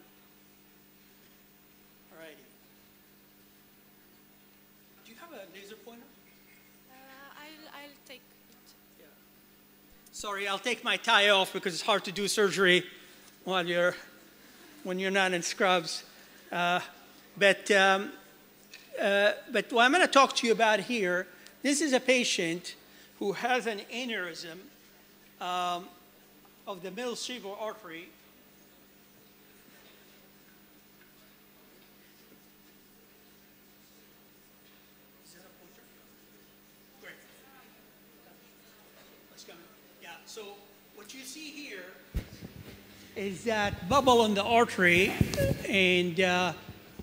[SPEAKER 7] Sorry, I'll take my tie off because it's hard to do surgery while you're, when you're not in scrubs. Uh, but, um, uh, but what I'm going to talk to you about here, this is a patient who has an aneurysm um, of the middle cerebral artery is that bubble in the artery, and uh,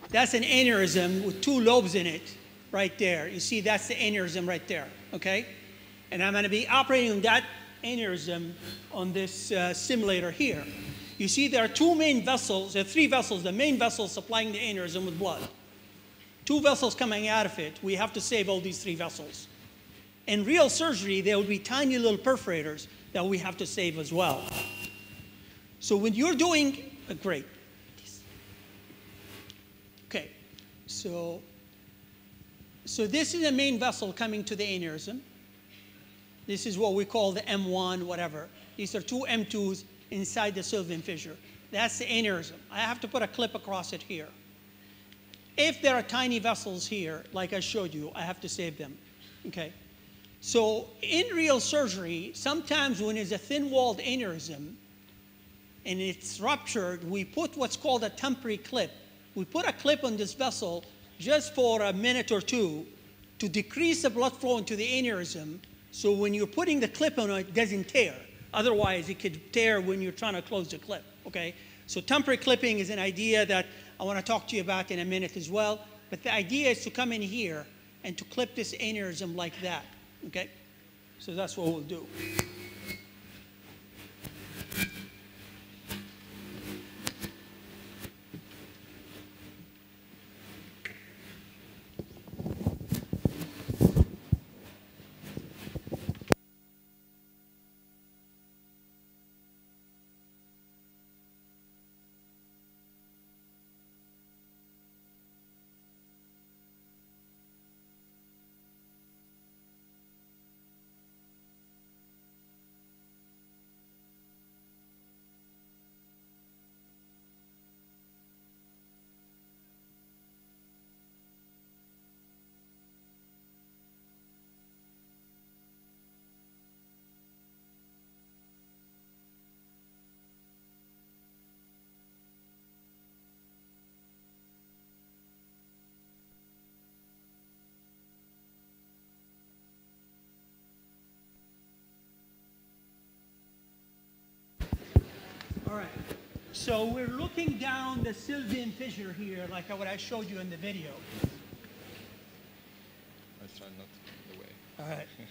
[SPEAKER 7] that's an aneurysm with two lobes in it right there. You see, that's the aneurysm right there, okay? And I'm gonna be operating on that aneurysm on this uh, simulator here. You see, there are two main vessels, there are three vessels, the main vessels supplying the aneurysm with blood. Two vessels coming out of it. We have to save all these three vessels. In real surgery, there will be tiny little perforators that we have to save as well. So when you're doing a uh, great, okay, so so this is the main vessel coming to the aneurysm. This is what we call the M1, whatever. These are two M2s inside the sylvian fissure. That's the aneurysm. I have to put a clip across it here. If there are tiny vessels here, like I showed you, I have to save them. Okay. So in real surgery, sometimes when it's a thin-walled aneurysm, and it's ruptured, we put what's called a temporary clip. We put a clip on this vessel just for a minute or two to decrease the blood flow into the aneurysm so when you're putting the clip on it, it doesn't tear. Otherwise, it could tear when you're trying to close the clip, okay? So temporary clipping is an idea that I want to talk to you about in a minute as well. But the idea is to come in here and to clip this aneurysm like that, okay? So that's what we'll do. All right. So we're looking down the Sylvian fissure here, like what I showed you in the video.
[SPEAKER 8] i try not in the way. All right.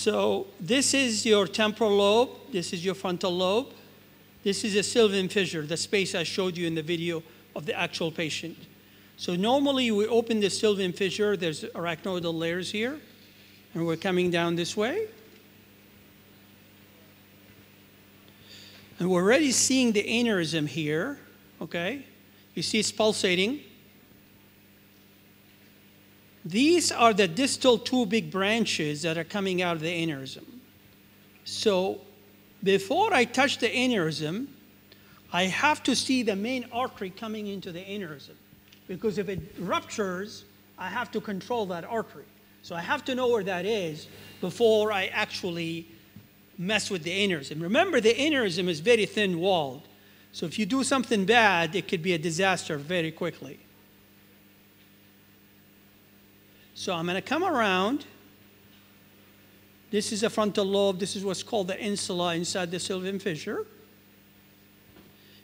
[SPEAKER 7] So this is your temporal lobe. This is your frontal lobe. This is a sylvan fissure, the space I showed you in the video of the actual patient. So normally we open the sylvan fissure. There's arachnoidal layers here. And we're coming down this way. And we're already seeing the aneurysm here, okay? You see it's pulsating. These are the distal two big branches that are coming out of the aneurysm. So before I touch the aneurysm, I have to see the main artery coming into the aneurysm. Because if it ruptures, I have to control that artery. So I have to know where that is before I actually mess with the aneurysm. Remember, the aneurysm is very thin walled. So if you do something bad, it could be a disaster very quickly. So I'm going to come around. This is the frontal lobe. This is what's called the insula inside the sylvian fissure.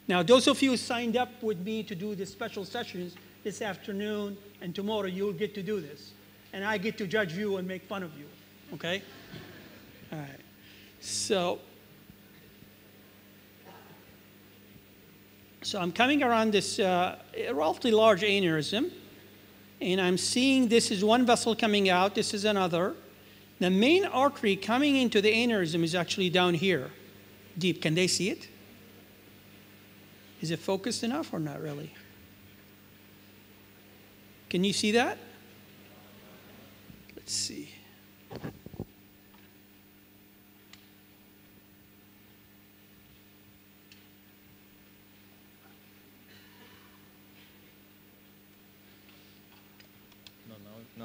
[SPEAKER 7] Now, those of you signed up with me to do the special sessions this afternoon and tomorrow, you'll get to do this. And I get to judge you and make fun of you. Okay? All right. So, so I'm coming around this uh, relatively large aneurysm and I'm seeing this is one vessel coming out, this is another. The main artery coming into the aneurysm is actually down here, deep. Can they see it? Is it focused enough or not really? Can you see that? Let's see.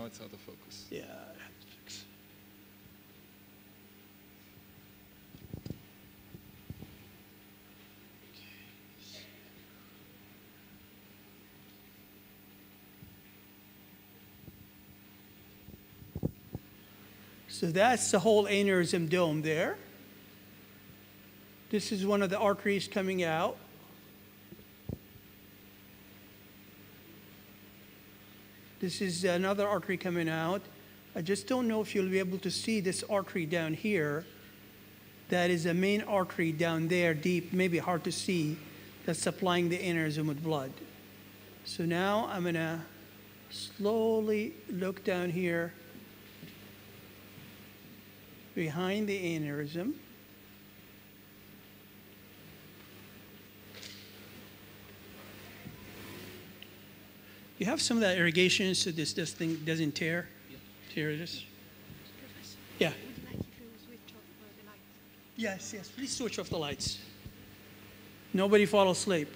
[SPEAKER 9] Now it's out of focus. Yeah.
[SPEAKER 7] So that's the whole aneurysm dome there. This is one of the arteries coming out. This is another artery coming out. I just don't know if you'll be able to see this artery down here. That is a main artery down there, deep, maybe hard to see, that's supplying the aneurysm with blood. So now I'm going to slowly look down here behind the aneurysm. you have some of that irrigation so this, this thing doesn't tear? Yeah. Tear this? Yeah. Yes, yes, please switch off the lights. Nobody fall asleep.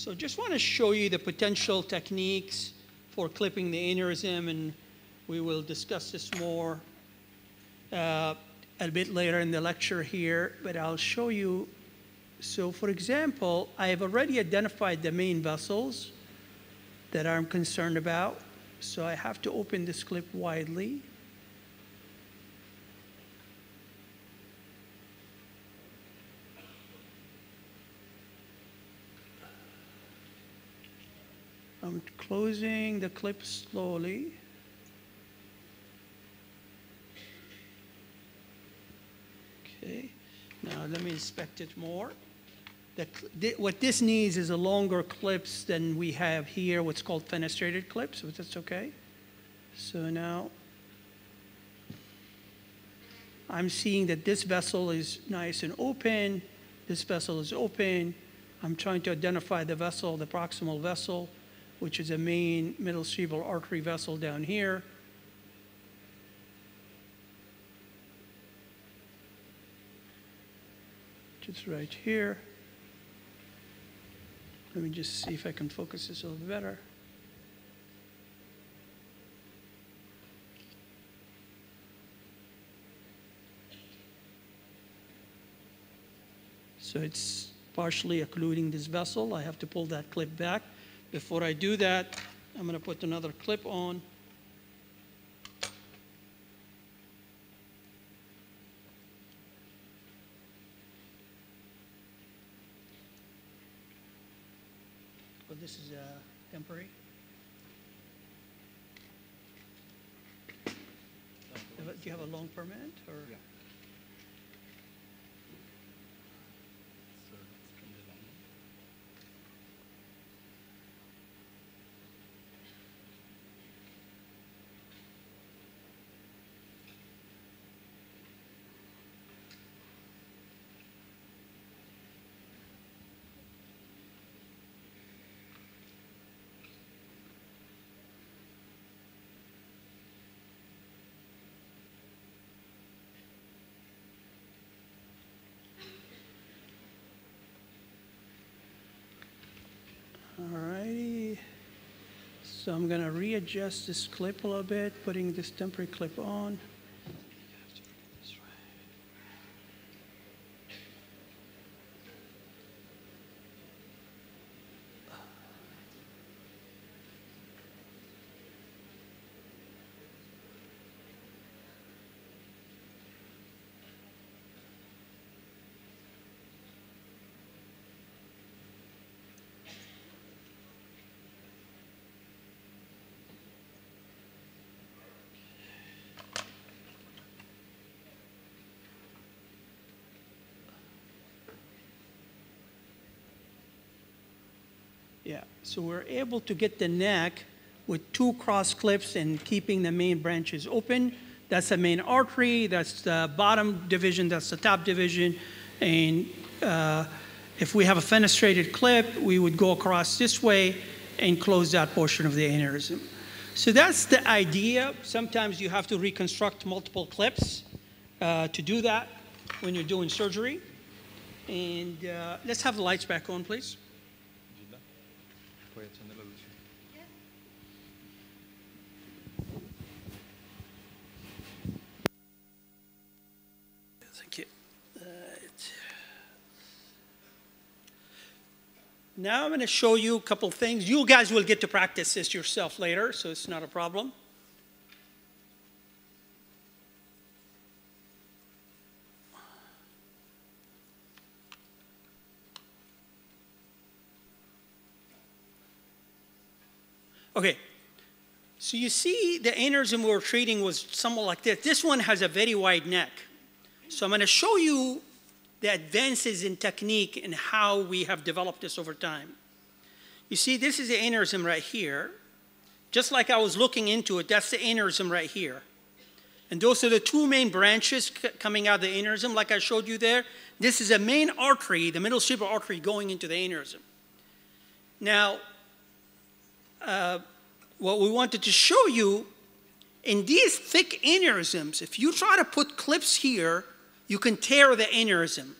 [SPEAKER 7] So just want to show you the potential techniques for clipping the aneurysm, and we will discuss this more uh, a bit later in the lecture here, but I'll show you. So for example, I have already identified the main vessels that I'm concerned about. So I have to open this clip widely. I'm closing the clip slowly. Okay, now let me inspect it more. The, what this needs is a longer clips than we have here, what's called fenestrated clips, but that's okay. So now I'm seeing that this vessel is nice and open. This vessel is open. I'm trying to identify the vessel, the proximal vessel which is a main middle cerebral artery vessel down here. Just right here. Let me just see if I can focus this a little better. So it's partially occluding this vessel. I have to pull that clip back. Before I do that, I'm going to put another clip on. But this is uh, temporary.
[SPEAKER 2] Do you
[SPEAKER 7] have a long permit or? Yeah. So I'm going to readjust this clip a little bit, putting this temporary clip on. Yeah, so we're able to get the neck with two cross clips and keeping the main branches open. That's the main artery, that's the bottom division, that's the top division. And uh, if we have a fenestrated clip, we would go across this way and close that portion of the aneurysm. So that's the idea. Sometimes you have to reconstruct multiple clips uh, to do that when you're doing surgery. And uh, let's have the lights back on, please. Now I'm going to show you a couple things. You guys will get to practice this yourself later, so it's not a problem. Okay, so you see the aneurysm we were treating was somewhat like this. This one has a very wide neck. So I'm going to show you the advances in technique and how we have developed this over time. You see, this is the aneurysm right here. Just like I was looking into it, that's the aneurysm right here. And those are the two main branches coming out of the aneurysm, like I showed you there. This is a main artery, the middle cerebral artery, going into the aneurysm. Now, uh, what we wanted to show you in these thick aneurysms, if you try to put clips here, you can tear the aneurysm.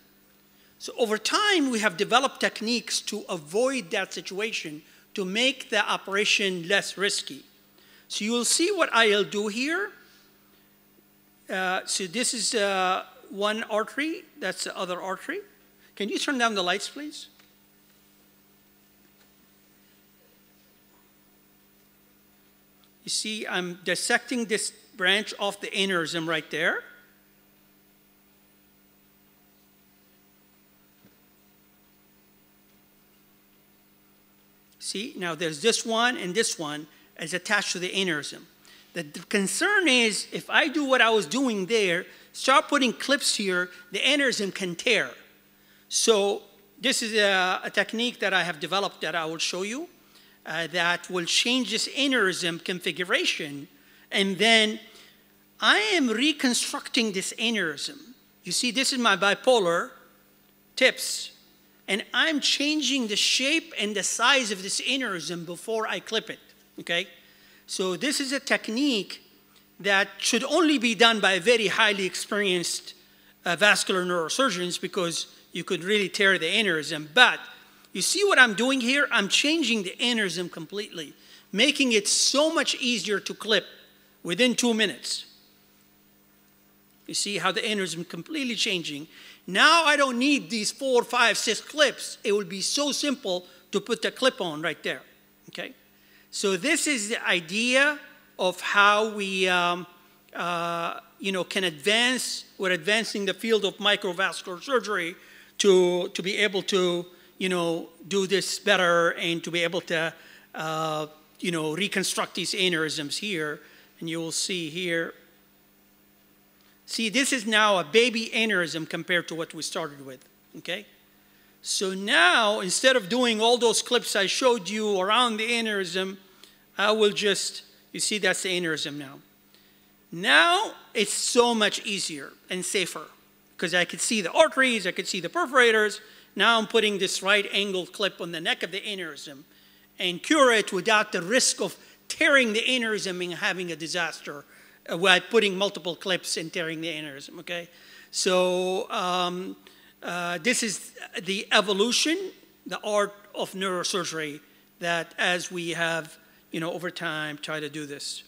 [SPEAKER 7] So over time, we have developed techniques to avoid that situation to make the operation less risky. So you'll see what I'll do here. Uh, so this is uh, one artery, that's the other artery. Can you turn down the lights, please? You see, I'm dissecting this branch off the aneurysm right there. See, now there's this one and this one is attached to the aneurysm. The concern is if I do what I was doing there, start putting clips here, the aneurysm can tear. So this is a, a technique that I have developed that I will show you uh, that will change this aneurysm configuration. And then I am reconstructing this aneurysm. You see, this is my bipolar tips and I'm changing the shape and the size of this aneurysm before I clip it, okay? So this is a technique that should only be done by very highly experienced uh, vascular neurosurgeons because you could really tear the aneurysm. But you see what I'm doing here? I'm changing the aneurysm completely, making it so much easier to clip within two minutes. You see how the aneurysm completely changing. Now I don't need these four, five, six clips. It will be so simple to put the clip on right there, okay? So this is the idea of how we, um, uh, you know, can advance, we're advancing the field of microvascular surgery to, to be able to, you know, do this better and to be able to, uh, you know, reconstruct these aneurysms here. And you will see here See, this is now a baby aneurysm compared to what we started with, okay? So now, instead of doing all those clips I showed you around the aneurysm, I will just, you see that's the aneurysm now. Now, it's so much easier and safer because I could see the arteries, I could see the perforators. Now I'm putting this right angled clip on the neck of the aneurysm and cure it without the risk of tearing the aneurysm and having a disaster uh, while putting multiple clips and tearing the aneurysm, okay? So um, uh, this is the evolution, the art of neurosurgery that as we have, you know, over time try to do this.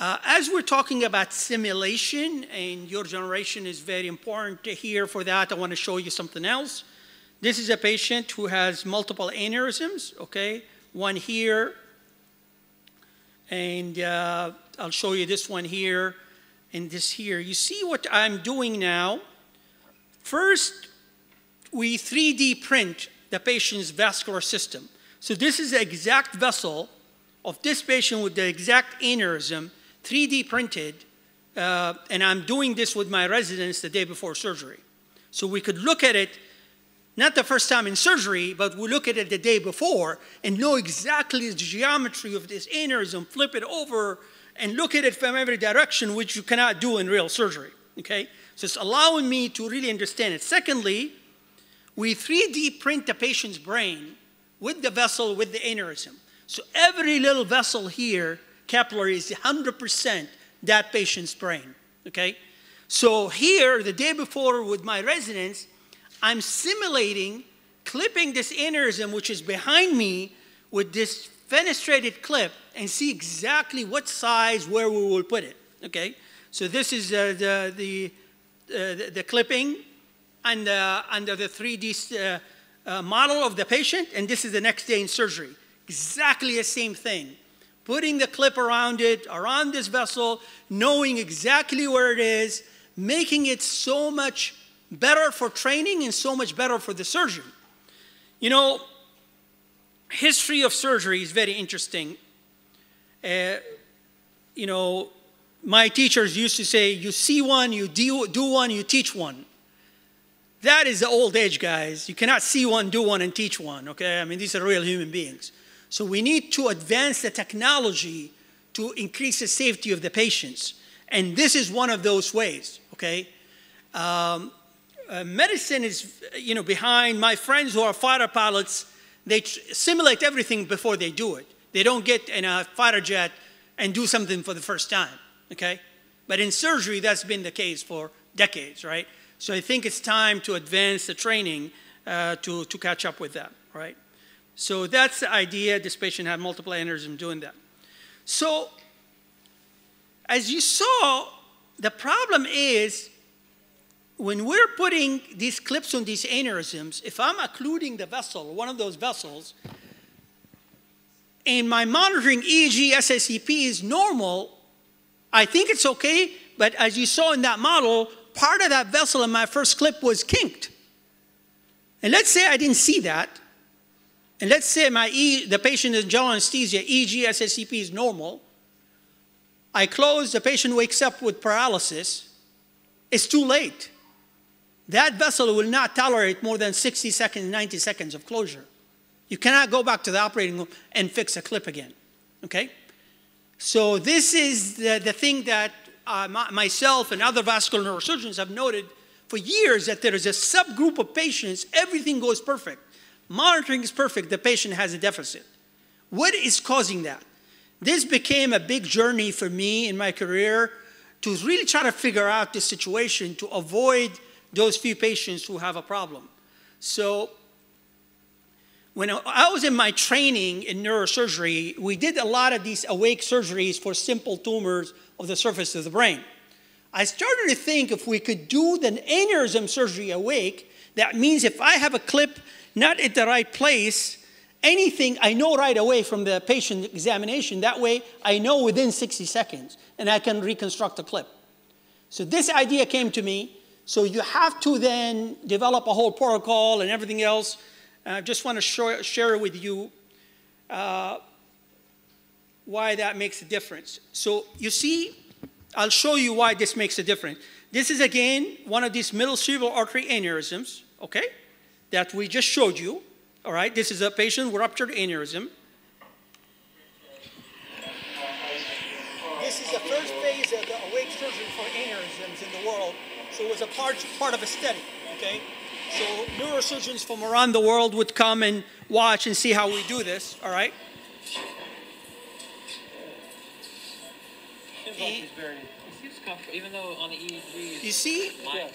[SPEAKER 7] Uh, as we're talking about simulation, and your generation is very important to hear for that, I want to show you something else. This is a patient who has multiple aneurysms, okay? One here, and uh, I'll show you this one here and this here. You see what I'm doing now? First, we 3D print the patient's vascular system. So this is the exact vessel of this patient with the exact aneurysm, 3D printed, uh, and I'm doing this with my residents the day before surgery. So we could look at it, not the first time in surgery, but we look at it the day before and know exactly the geometry of this aneurysm, flip it over, and look at it from every direction, which you cannot do in real surgery, okay? So it's allowing me to really understand it. Secondly, we 3D print the patient's brain with the vessel, with the aneurysm. So every little vessel here, capillary, is 100% that patient's brain, okay? So here, the day before with my residents, I'm simulating clipping this aneurysm, which is behind me, with this fenestrated clip and see exactly what size where we will put it, okay? So this is uh, the, the, uh, the, the, clipping and under uh, the 3D uh, uh, model of the patient, and this is the next day in surgery. Exactly the same thing. Putting the clip around it, around this vessel, knowing exactly where it is, making it so much better for training and so much better for the surgeon. You know, history of surgery is very interesting. Uh, you know, my teachers used to say, you see one, you do, do one, you teach one. That is the old age, guys. You cannot see one, do one, and teach one, okay? I mean, these are real human beings. So we need to advance the technology to increase the safety of the patients. And this is one of those ways, okay? Um, uh, medicine is, you know, behind my friends who are fighter pilots they simulate everything before they do it. They don't get in a fighter jet and do something for the first time, okay? But in surgery, that's been the case for decades, right? So I think it's time to advance the training uh, to, to catch up with that, right? So that's the idea. This patient had multiple aneurysm doing that. So as you saw, the problem is when we're putting these clips on these aneurysms, if I'm occluding the vessel, one of those vessels, and my monitoring EEG SSEP is normal, I think it's okay, but as you saw in that model, part of that vessel in my first clip was kinked. And let's say I didn't see that, and let's say my e, the patient is general anesthesia, EEG SSEP is normal. I close, the patient wakes up with paralysis. It's too late. That vessel will not tolerate more than 60 seconds, 90 seconds of closure. You cannot go back to the operating room and fix a clip again. Okay? So this is the, the thing that uh, my, myself and other vascular neurosurgeons have noted for years that there is a subgroup of patients, everything goes perfect. Monitoring is perfect, the patient has a deficit. What is causing that? This became a big journey for me in my career to really try to figure out this situation to avoid those few patients who have a problem. So when I was in my training in neurosurgery, we did a lot of these awake surgeries for simple tumors of the surface of the brain. I started to think if we could do the aneurysm surgery awake, that means if I have a clip not at the right place, anything I know right away from the patient examination, that way I know within 60 seconds and I can reconstruct the clip. So this idea came to me so you have to then develop a whole protocol and everything else. And I just want to share with you uh, why that makes a difference. So you see, I'll show you why this makes a difference. This is again one of these middle cerebral artery aneurysms, okay, that we just showed you. All right, this is a patient with ruptured aneurysm. This is the first So it was a part, part of aesthetic, okay? So neurosurgeons from around the world would come and watch and see how we do this, all right? E even though on the EEG. You see? Yeah.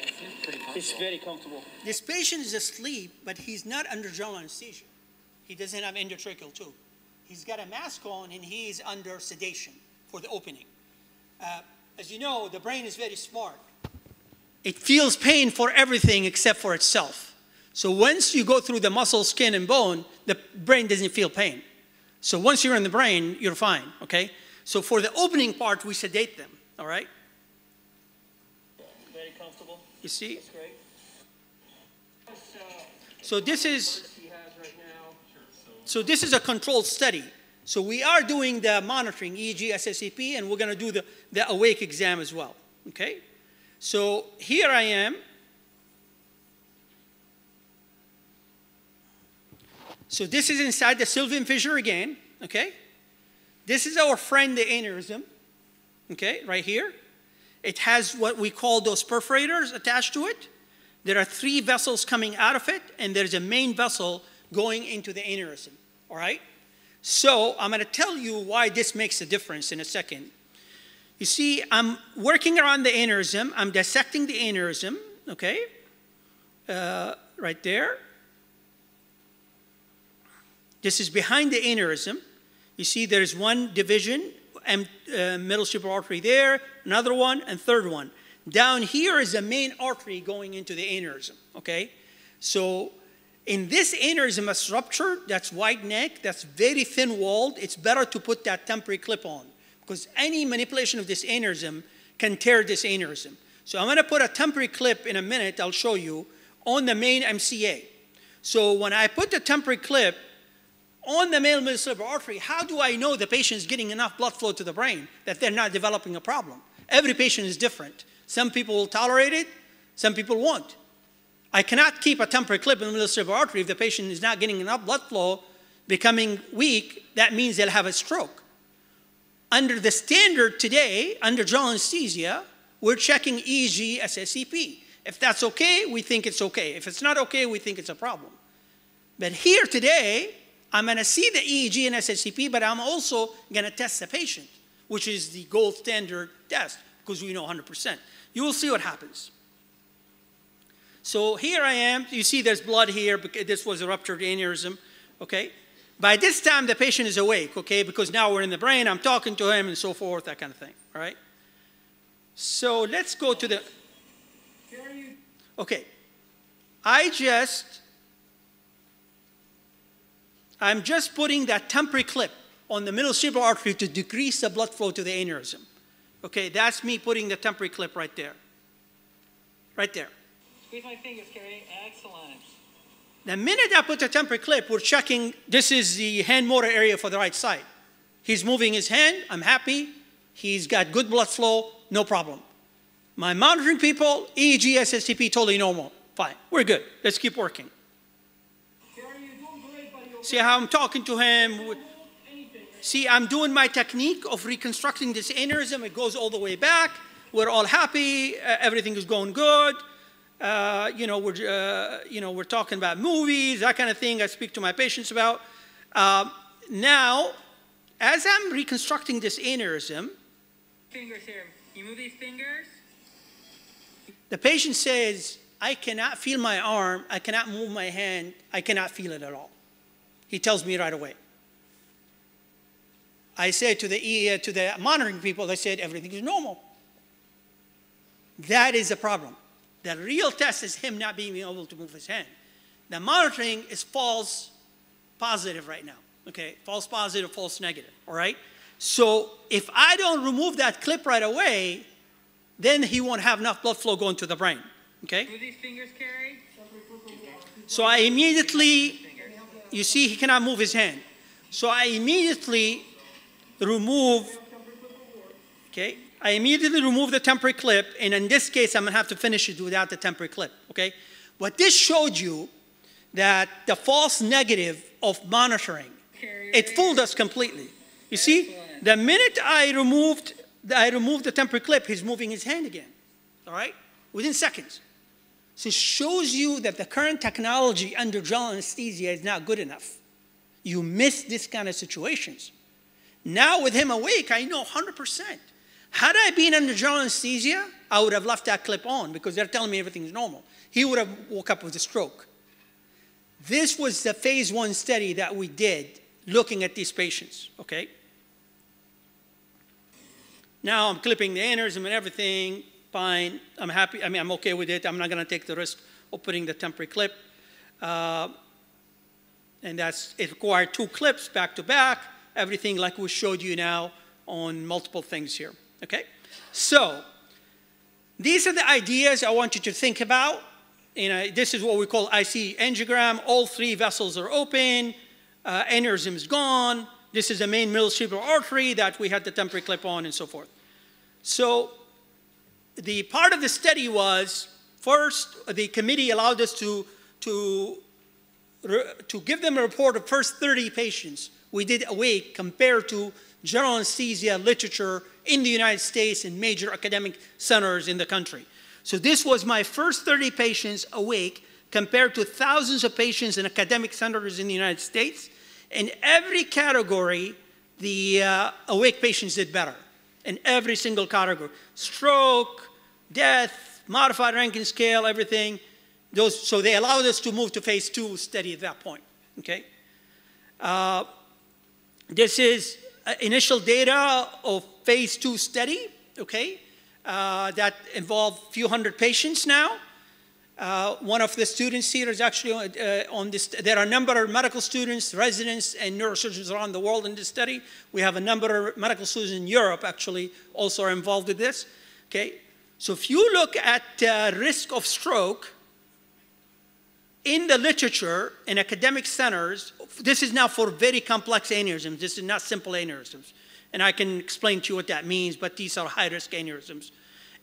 [SPEAKER 7] He's very comfortable. This patient is asleep, but he's not under general anesthesia. He doesn't have endotracheal tube. He's got a mask on and he's under sedation for the opening. Uh, as you know, the brain is very smart. It feels pain for everything except for itself. So once you go through the muscle, skin, and bone, the brain doesn't feel pain. So once you're in the brain, you're fine, okay? So for the opening part, we sedate them, all right? Very comfortable. You see? That's great. So this is, so this is a controlled study. So we are doing the monitoring, EEG, SSEP, and we're gonna do the, the awake exam as well, okay? So here I am. So this is inside the sylvan fissure again, okay? This is our friend, the aneurysm, okay, right here. It has what we call those perforators attached to it. There are three vessels coming out of it, and there's a main vessel going into the aneurysm, all right? So I'm going to tell you why this makes a difference in a second. You see, I'm working around the aneurysm. I'm dissecting the aneurysm, okay? Uh, right there. This is behind the aneurysm. You see there's one division, uh, middle super artery there, another one, and third one. Down here is the main artery going into the aneurysm, okay? So in this aneurysm, a ruptured, that's wide neck, that's very thin walled. It's better to put that temporary clip on because any manipulation of this aneurysm can tear this aneurysm. So I'm going to put a temporary clip in a minute, I'll show you, on the main MCA. So when I put the temporary clip on the male cerebral artery, how do I know the patient is getting enough blood flow to the brain that they're not developing a problem? Every patient is different. Some people will tolerate it, some people won't. I cannot keep a temporary clip in the middle cerebral artery if the patient is not getting enough blood flow, becoming weak, that means they'll have a stroke under the standard today, under general anesthesia, we're checking EEG, SSEP. If that's okay, we think it's okay. If it's not okay, we think it's a problem. But here today, I'm going to see the EEG and SSCP, but I'm also going to test the patient, which is the gold standard test because we know 100%. You will see what happens. So here I am. You see there's blood here. because This was a ruptured aneurysm, okay? By this time, the patient is awake, okay, because now we're in the brain, I'm talking to him and so forth, that kind of thing, all right? So let's go to the, okay, I just, I'm just putting that temporary clip on the middle cerebral artery to decrease the blood flow to the aneurysm. Okay, that's me putting the temporary clip right there. Right there. Squeeze my fingers, Carrie. Excellent. The minute I put the temper clip, we're checking this is the hand motor area for the right side. He's moving his hand, I'm happy. He's got good blood flow, no problem. My monitoring people, EEG, SSTP, totally normal. Fine, we're good. Let's keep working. See how I'm talking to him? See, I'm doing my technique of reconstructing this aneurysm. It goes all the way back. We're all happy. Uh, everything is going good. Uh, you know, we're, uh, you know, we're talking about movies, that kind of thing I speak to my patients about. Um, now, as I'm reconstructing this aneurysm,
[SPEAKER 2] fingers here, you move these fingers.
[SPEAKER 7] The patient says, I cannot feel my arm, I cannot move my hand, I cannot feel it at all. He tells me right away. I said to the, uh, to the monitoring people, "I said everything is normal. That is the problem. The real test is him not being able to move his hand. The monitoring is false positive right now. Okay, false positive, false negative. All right? So if I don't remove that clip right away, then he won't have enough blood flow going to the brain. Okay? Do these fingers carry? So I immediately, you see, he cannot move his hand. So I immediately remove, okay, I immediately remove the temporary clip, and in this case, I'm gonna have to finish it without the temporary clip, okay? What this showed you, that the false negative of monitoring, it fooled us completely. You see, the minute I removed, I removed the temporary clip, he's moving his hand again, all right? Within seconds. So it shows you that the current technology under general anesthesia is not good enough. You miss this kind of situations. Now with him awake, I know 100%. Had I been under general anesthesia, I would have left that clip on because they're telling me everything's normal. He would have woke up with a stroke. This was the phase one study that we did looking at these patients, okay? Now I'm clipping the aneurysm and everything, fine. I'm happy, I mean, I'm okay with it. I'm not gonna take the risk of putting the temporary clip. Uh, and that's, it required two clips back to back, everything like we showed you now on multiple things here. Okay? So, these are the ideas I want you to think about. You know, this is what we call IC angiogram. All three vessels are open. Uh, aneurysm is gone. This is the main middle cerebral artery that we had the temporary clip on and so forth. So the part of the study was, first, the committee allowed us to, to, to give them a report of first 30 patients we did awake compared to general anesthesia literature in the United States in major academic centers in the country. So this was my first 30 patients awake compared to thousands of patients in academic centers in the United States. In every category, the uh, awake patients did better. In every single category. Stroke, death, modified Rankin scale, everything. Those, so they allowed us to move to phase two study at that point, okay? Uh, this is uh, initial data of phase two study, okay, uh, that involved a few hundred patients now. Uh, one of the students here is actually on, uh, on, this. There are a number of medical students, residents, and neurosurgeons around the world in this study. We have a number of medical students in Europe actually also are involved in this. Okay, so if you look at uh, risk of stroke in the literature in academic centers, this is now for very complex aneurysms. This is not simple aneurysms and I can explain to you what that means, but these are high-risk aneurysms.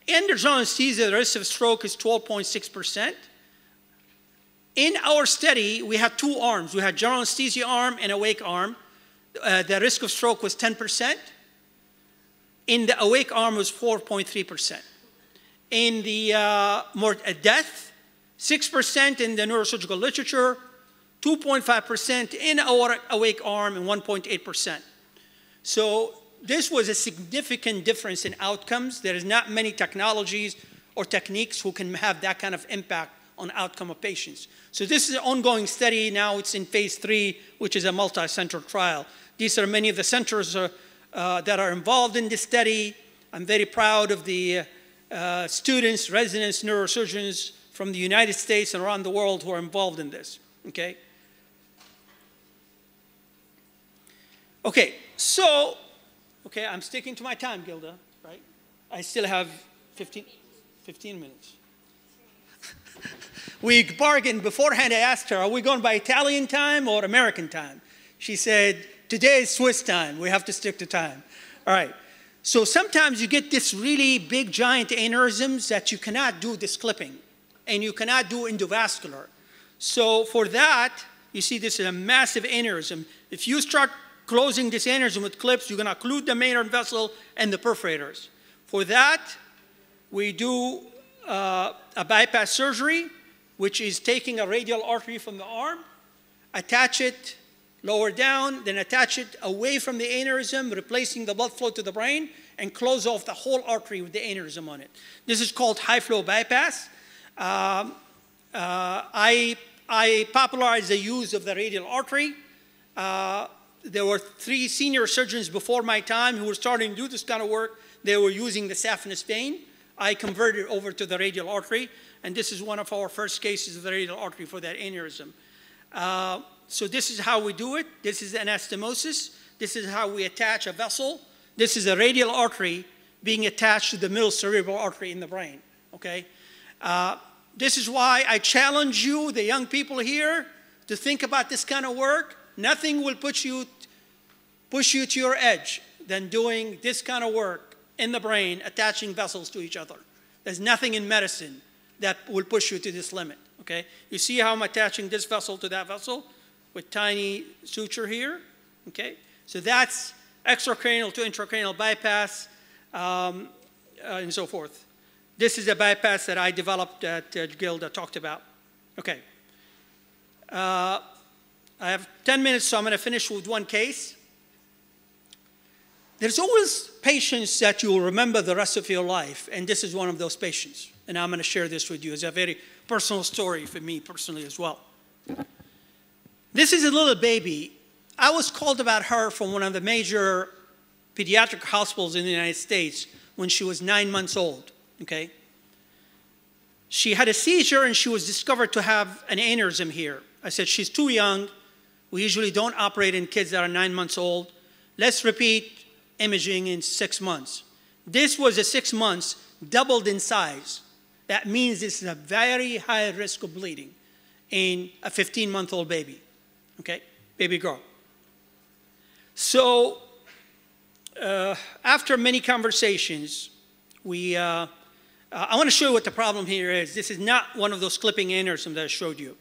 [SPEAKER 7] Anderson sees that the risk of stroke is 12.6%. In our study, we had two arms. We had general anesthesia arm and awake arm. Uh, the risk of stroke was 10%. In the awake arm was 4.3%. In the uh, more, uh, death, 6% in the neurosurgical literature, 2.5% in our awake arm, and 1.8%. So this was a significant difference in outcomes. There is not many technologies or techniques who can have that kind of impact on outcome of patients. So this is an ongoing study. Now it's in phase three, which is a multi-center trial. These are many of the centers uh, uh, that are involved in this study. I'm very proud of the uh, students, residents, neurosurgeons from the United States and around the world who are involved in this, okay? Okay, so, okay, I'm sticking to my time, Gilda, right? I still have 15, 15 minutes. we bargained beforehand. I asked her, are we going by Italian time or American time? She said, today is Swiss time. We have to stick to time. All right. So sometimes you get this really big, giant aneurysms that you cannot do this clipping, and you cannot do endovascular. So for that, you see this is a massive aneurysm. If you start closing this aneurysm with clips. You're going to occlude the main vessel and the perforators. For that, we do uh, a bypass surgery, which is taking a radial artery from the arm, attach it lower down, then attach it away from the aneurysm, replacing the blood flow to the brain, and close off the whole artery with the aneurysm on it. This is called high flow bypass. Um, uh, I, I popularized the use of the radial artery. Uh, there were three senior surgeons before my time who were starting to do this kind of work. They were using the saphenous vein. I converted over to the radial artery, and this is one of our first cases of the radial artery for that aneurysm. Uh, so this is how we do it. This is anastomosis. This is how we attach a vessel. This is a radial artery being attached to the middle cerebral artery in the brain, okay? Uh, this is why I challenge you, the young people here, to think about this kind of work Nothing will push you, push you to your edge than doing this kind of work in the brain, attaching vessels to each other. There's nothing in medicine that will push you to this limit, okay? You see how I'm attaching this vessel to that vessel with tiny suture here, okay? So that's extracranial to intracranial bypass um, uh, and so forth. This is a bypass that I developed that uh, Gilda talked about. Okay. Uh, I have 10 minutes, so I'm going to finish with one case. There's always patients that you'll remember the rest of your life, and this is one of those patients. And I'm going to share this with you. It's a very personal story for me personally as well. This is a little baby. I was called about her from one of the major pediatric hospitals in the United States when she was nine months old, okay? She had a seizure and she was discovered to have an aneurysm here. I said, she's too young. We usually don't operate in kids that are nine months old. Let's repeat imaging in six months. This was a six months, doubled in size. That means this is a very high risk of bleeding in a 15 month old baby, okay, baby girl. So uh, after many conversations, we, uh, uh, I wanna show you what the problem here is. This is not one of those clipping aneurysms that I showed you.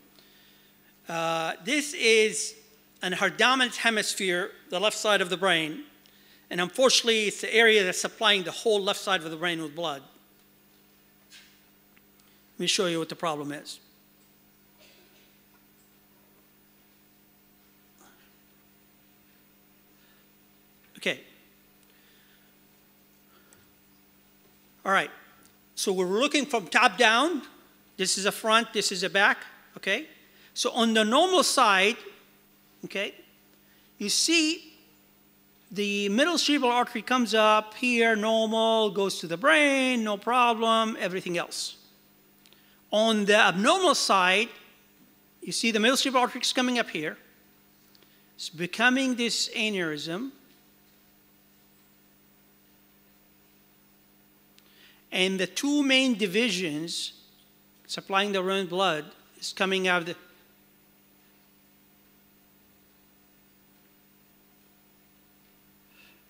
[SPEAKER 7] Uh, this is an her dominant hemisphere, the left side of the brain. And unfortunately, it's the area that's supplying the whole left side of the brain with blood. Let me show you what the problem is. Okay. All right. So we're looking from top down. This is a front, this is a back, okay? So on the normal side, okay, you see the middle cerebral artery comes up here, normal, goes to the brain, no problem, everything else. On the abnormal side, you see the middle cerebral artery is coming up here. It's becoming this aneurysm. And the two main divisions supplying the red blood is coming out of the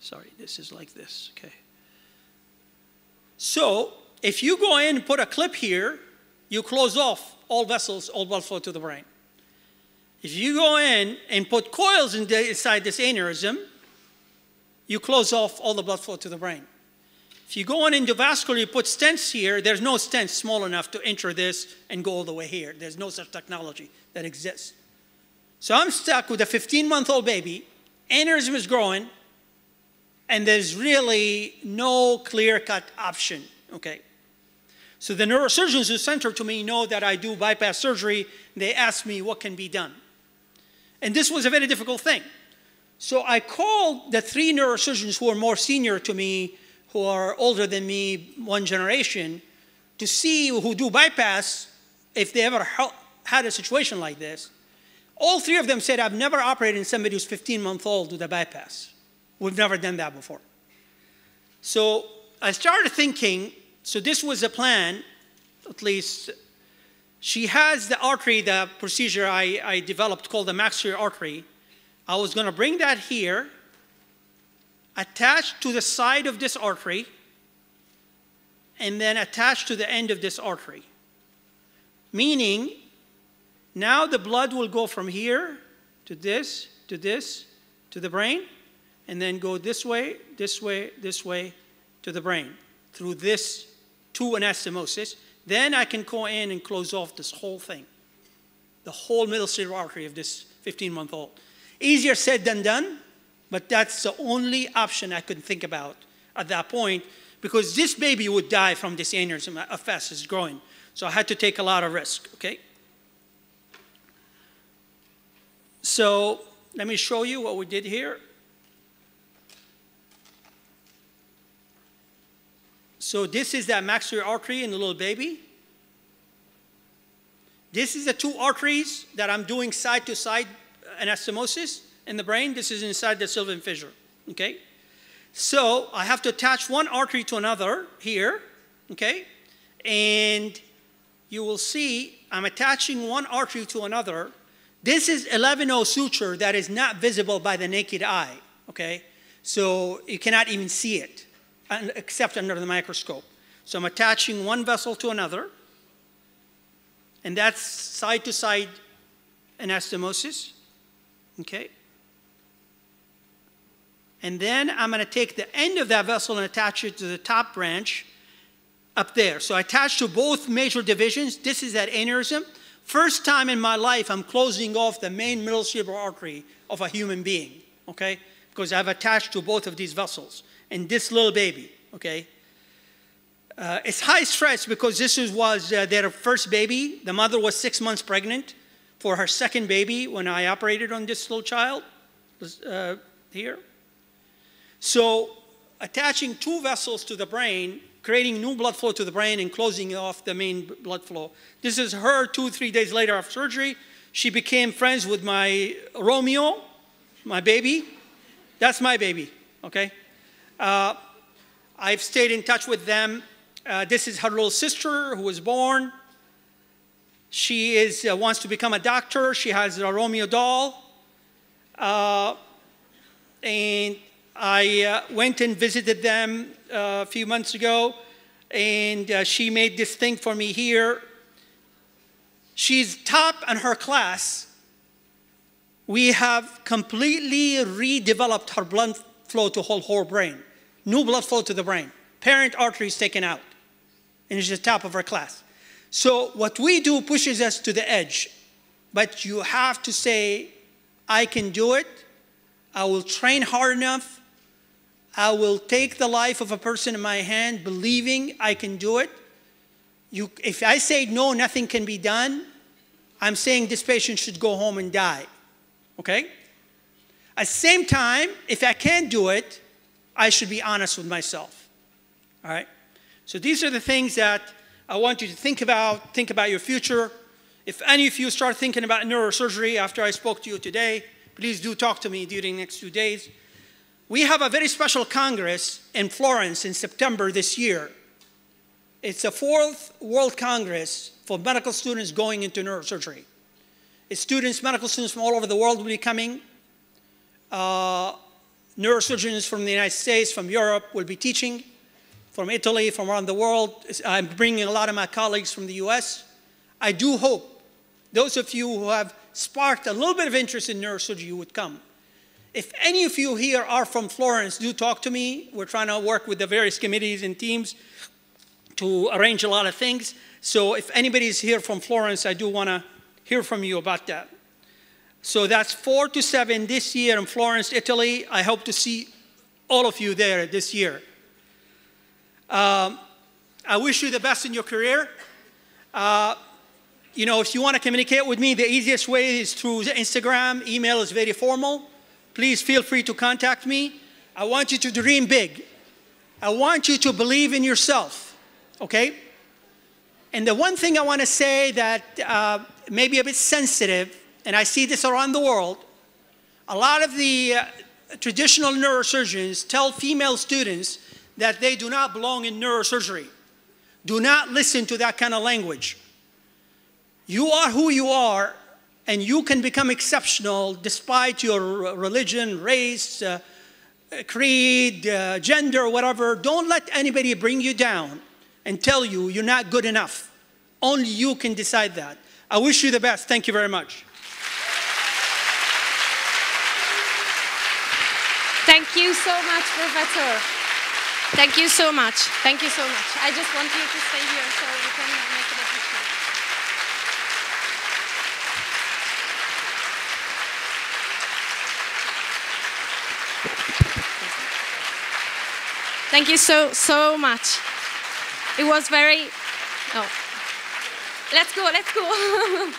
[SPEAKER 7] Sorry, this is like this, okay? So, if you go in and put a clip here, you close off all vessels, all blood flow to the brain. If you go in and put coils inside this aneurysm, you close off all the blood flow to the brain. If you go on endovascular, you put stents here, there's no stent small enough to enter this and go all the way here. There's no such technology that exists. So I'm stuck with a 15 month old baby, aneurysm is growing, and there's really no clear-cut option, okay? So the neurosurgeons who sent her to me know that I do bypass surgery. They ask me what can be done. And this was a very difficult thing. So I called the three neurosurgeons who are more senior to me, who are older than me one generation, to see who do bypass if they ever had a situation like this. All three of them said, I've never operated in somebody who's 15 months old with a bypass. We've never done that before. So I started thinking so this was a plan, at least. She has the artery, the procedure I, I developed called the maxillary artery. I was going to bring that here, attached to the side of this artery, and then attached to the end of this artery. Meaning, now the blood will go from here to this, to this, to the brain, and then go this way, this way, this way to the brain through this to anastomosis. Then I can go in and close off this whole thing, the whole middle cerebral artery of this 15 month old. Easier said than done, but that's the only option I could think about at that point because this baby would die from this aneurysm as fast as growing. So I had to take a lot of risk, okay? So let me show you what we did here. So this is that maxillary artery in the little baby. This is the two arteries that I'm doing side-to-side anastomosis in the brain. This is inside the sylvan fissure, okay? So I have to attach one artery to another here, okay? And you will see I'm attaching one artery to another. This is 11-0 suture that is not visible by the naked eye, okay? So you cannot even see it and except under the microscope. So I'm attaching one vessel to another, and that's side-to-side -side anastomosis, okay? And then I'm gonna take the end of that vessel and attach it to the top branch up there. So I attach to both major divisions. This is that aneurysm. First time in my life, I'm closing off the main middle cerebral artery of a human being, okay? Because I've attached to both of these vessels. And this little baby, okay? Uh, it's high stress because this was uh, their first baby. The mother was six months pregnant for her second baby when I operated on this little child uh, here. So attaching two vessels to the brain, creating new blood flow to the brain and closing off the main blood flow. This is her two, three days later after surgery. She became friends with my Romeo, my baby. That's my baby, okay? Uh, I've stayed in touch with them. Uh, this is her little sister who was born. She is, uh, wants to become a doctor. She has a Romeo doll. and I went and visited them a few months ago and uh, she made this thing for me here. She's top in her class. We have completely redeveloped her blunt flow to whole whole brain. New blood flow to the brain. Parent artery is taken out. And it's the top of our class. So what we do pushes us to the edge. But you have to say, I can do it. I will train hard enough. I will take the life of a person in my hand, believing I can do it. You, if I say no, nothing can be done, I'm saying this patient should go home and die. Okay? At the same time, if I can't do it, I should be honest with myself. All right? So these are the things that I want you to think about, think about your future. If any of you start thinking about neurosurgery after I spoke to you today, please do talk to me during the next two days. We have a very special Congress in Florence in September this year. It's the fourth World Congress for medical students going into neurosurgery. It's students, medical students from all over the world will be coming. Uh, neurosurgeons from the United States, from Europe will be teaching, from Italy, from around the world. I'm bringing a lot of my colleagues from the US. I do hope those of you who have sparked a little bit of interest in neurosurgery would come. If any of you here are from Florence, do talk to me. We're trying to work with the various committees and teams to arrange a lot of things. So if anybody is here from Florence, I do want to hear from you about that. So that's four to seven this year in Florence, Italy. I hope to see all of you there this year. Um, I wish you the best in your career. Uh, you know, if you want to communicate with me, the easiest way is through Instagram. Email is very formal. Please feel free to contact me. I want you to dream big. I want you to believe in yourself, okay? And the one thing I want to say that uh, may be a bit sensitive and I see this around the world, a lot of the uh, traditional neurosurgeons tell female students that they do not belong in neurosurgery. Do not listen to that kind of language. You are who you are, and you can become exceptional despite your religion, race, uh, creed, uh, gender, whatever. Don't let anybody bring you down and tell you you're not good enough. Only you can decide that. I wish you the best. Thank you very much.
[SPEAKER 6] Thank you so much, Professor. Thank you so much. Thank you so much. I just want you to stay here so you can make it picture. Thank you so, so much. It was very, oh. Let's go, let's go.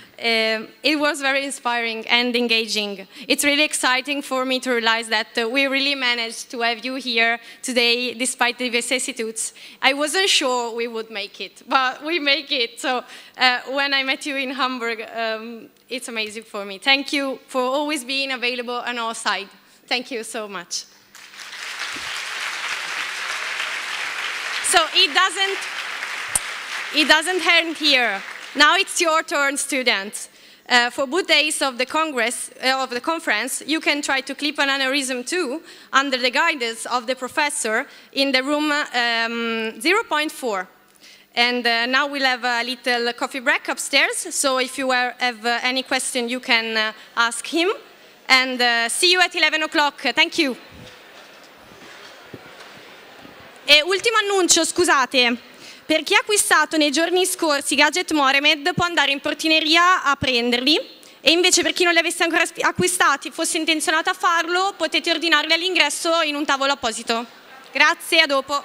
[SPEAKER 6] Um, it was very inspiring and engaging. It's really exciting for me to realize that uh, we really managed to have you here today despite the vicissitudes. I wasn't sure we would make it, but we make it. So uh, when I met you in Hamburg, um, it's amazing for me. Thank you for always being available on our side. Thank you so much. So it doesn't, it doesn't end here. Now it's your turn, students. Uh, for both days of the Congress, uh, of the conference, you can try to clip an aneurysm too, under the guidance of the professor in the room um, 0.4. And uh, now we'll have a little coffee break upstairs, so if you are, have uh, any question, you can uh, ask him. And uh, see you at 11 o'clock. Thank you. E ultimo annuncio, scusate. Per chi ha acquistato nei giorni scorsi gadget Moremed può andare in portineria a prenderli e invece per chi non li avesse ancora acquistati fosse intenzionato a farlo potete ordinarli all'ingresso in un tavolo apposito. Grazie, a dopo.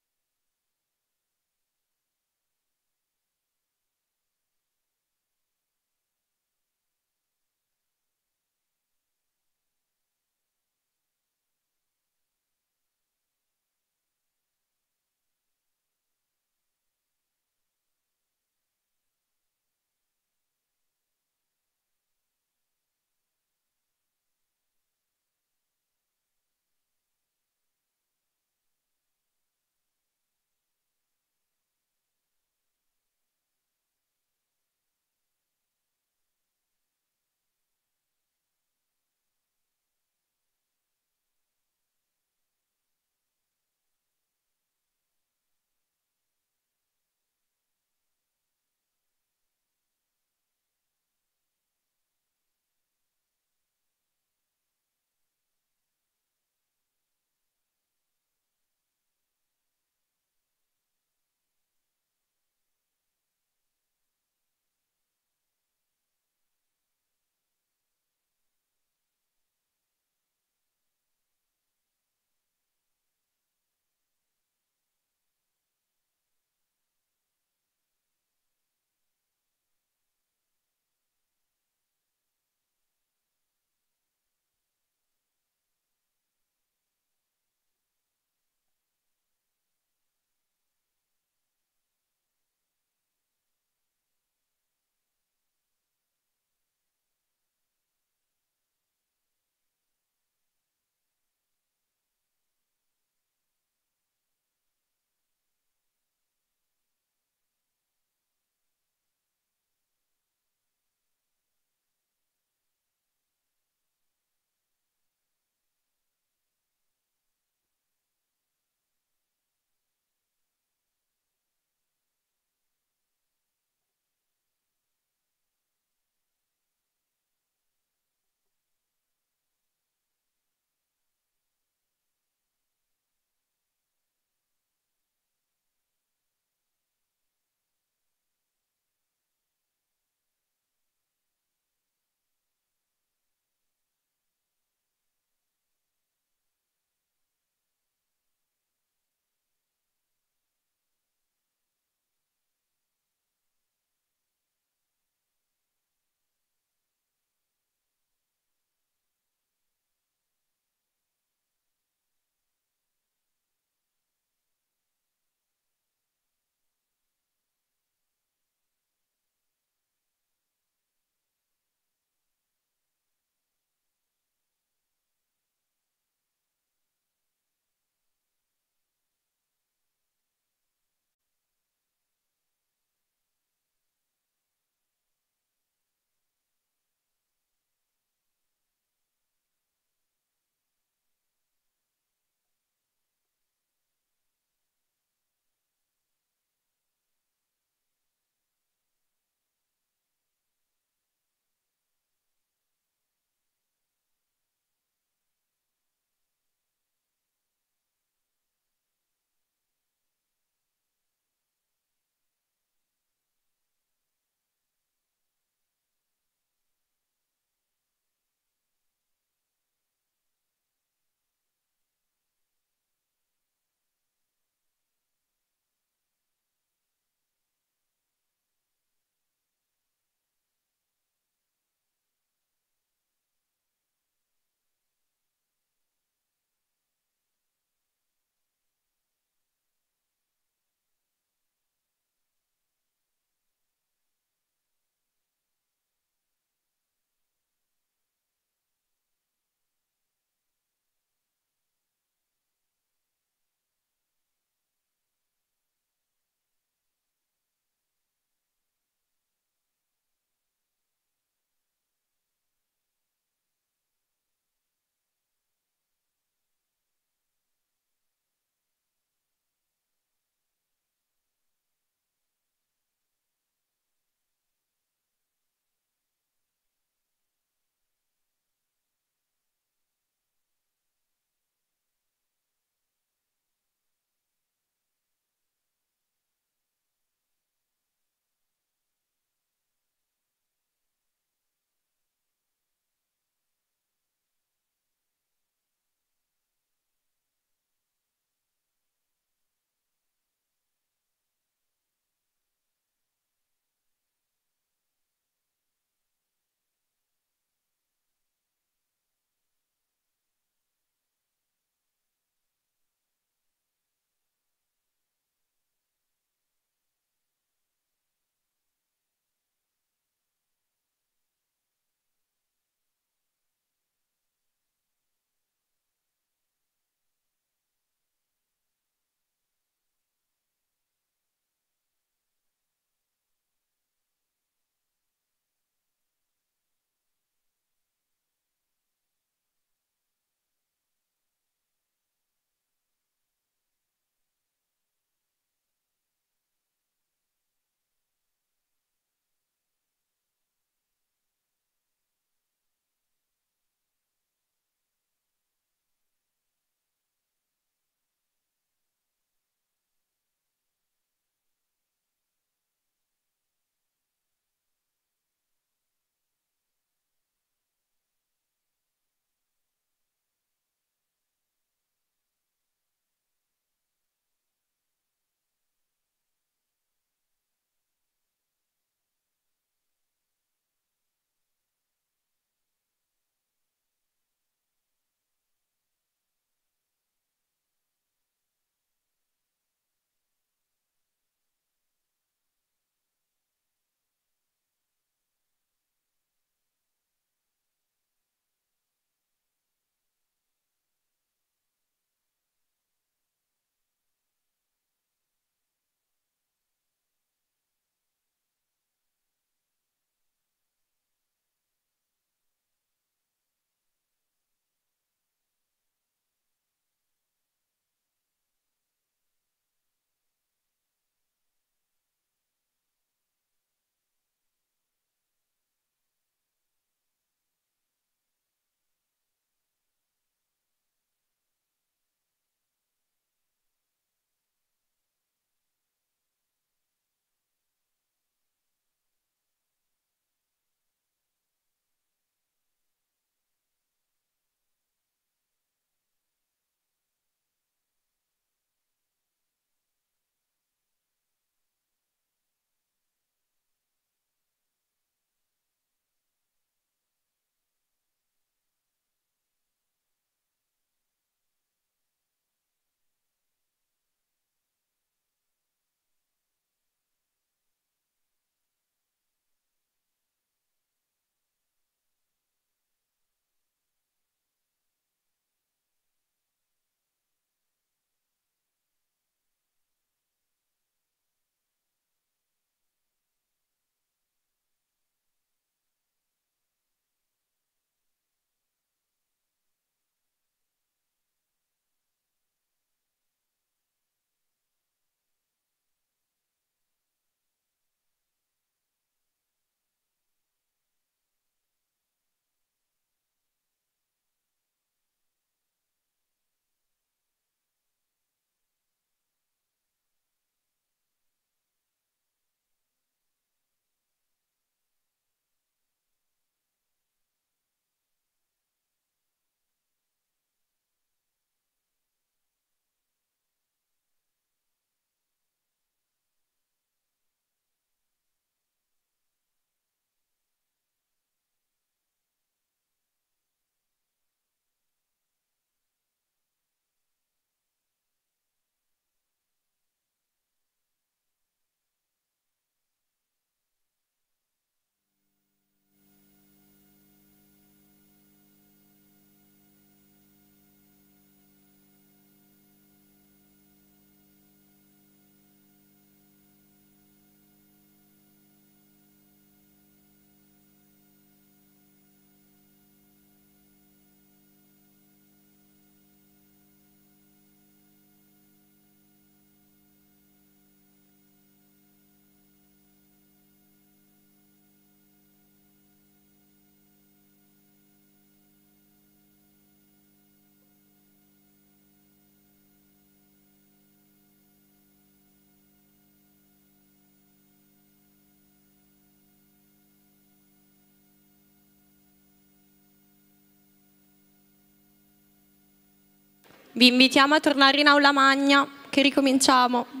[SPEAKER 6] Vi invitiamo a tornare in aula magna, che ricominciamo.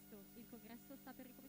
[SPEAKER 6] agosto il
[SPEAKER 10] congresso sta per ricominciare.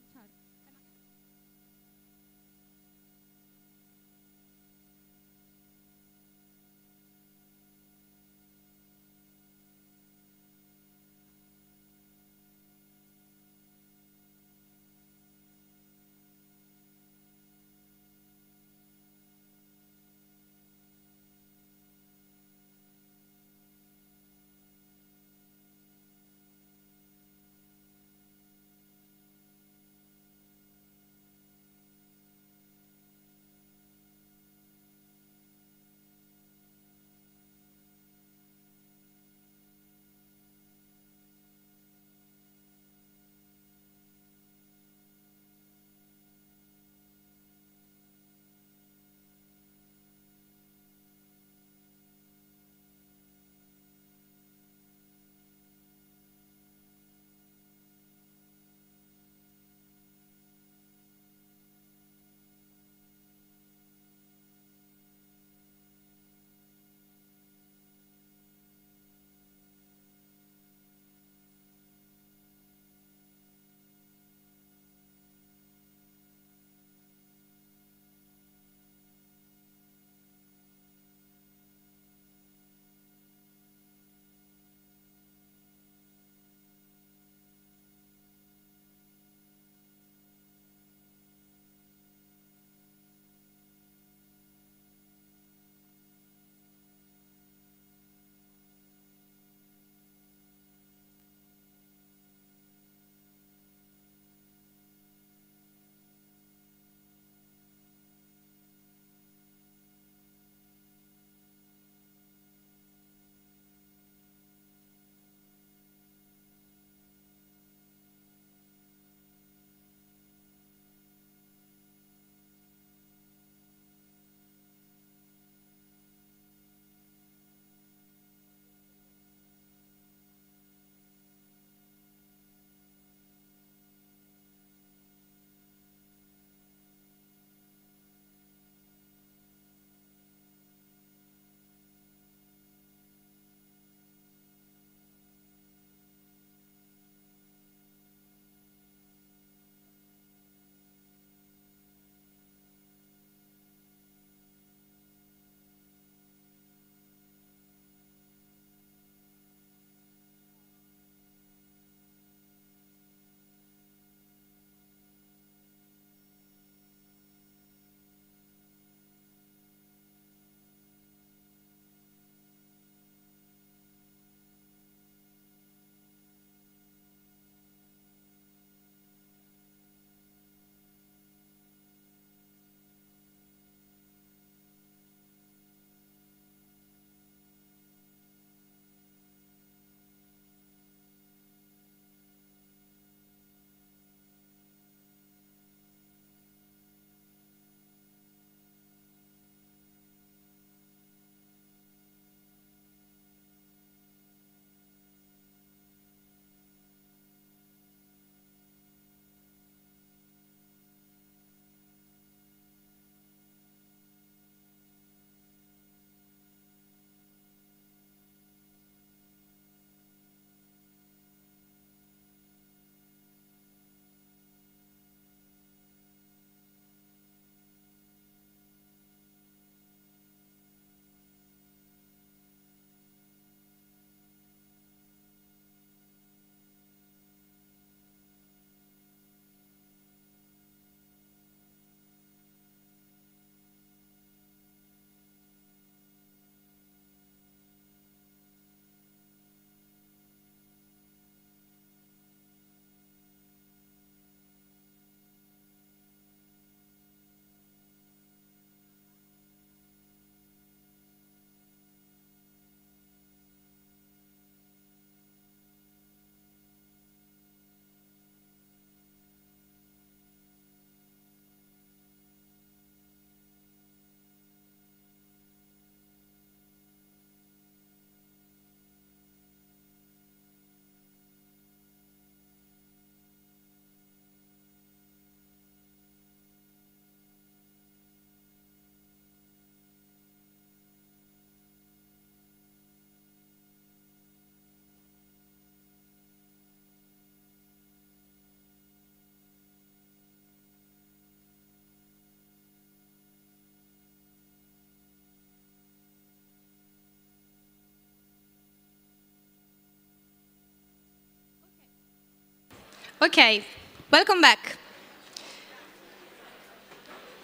[SPEAKER 6] Okay, welcome back.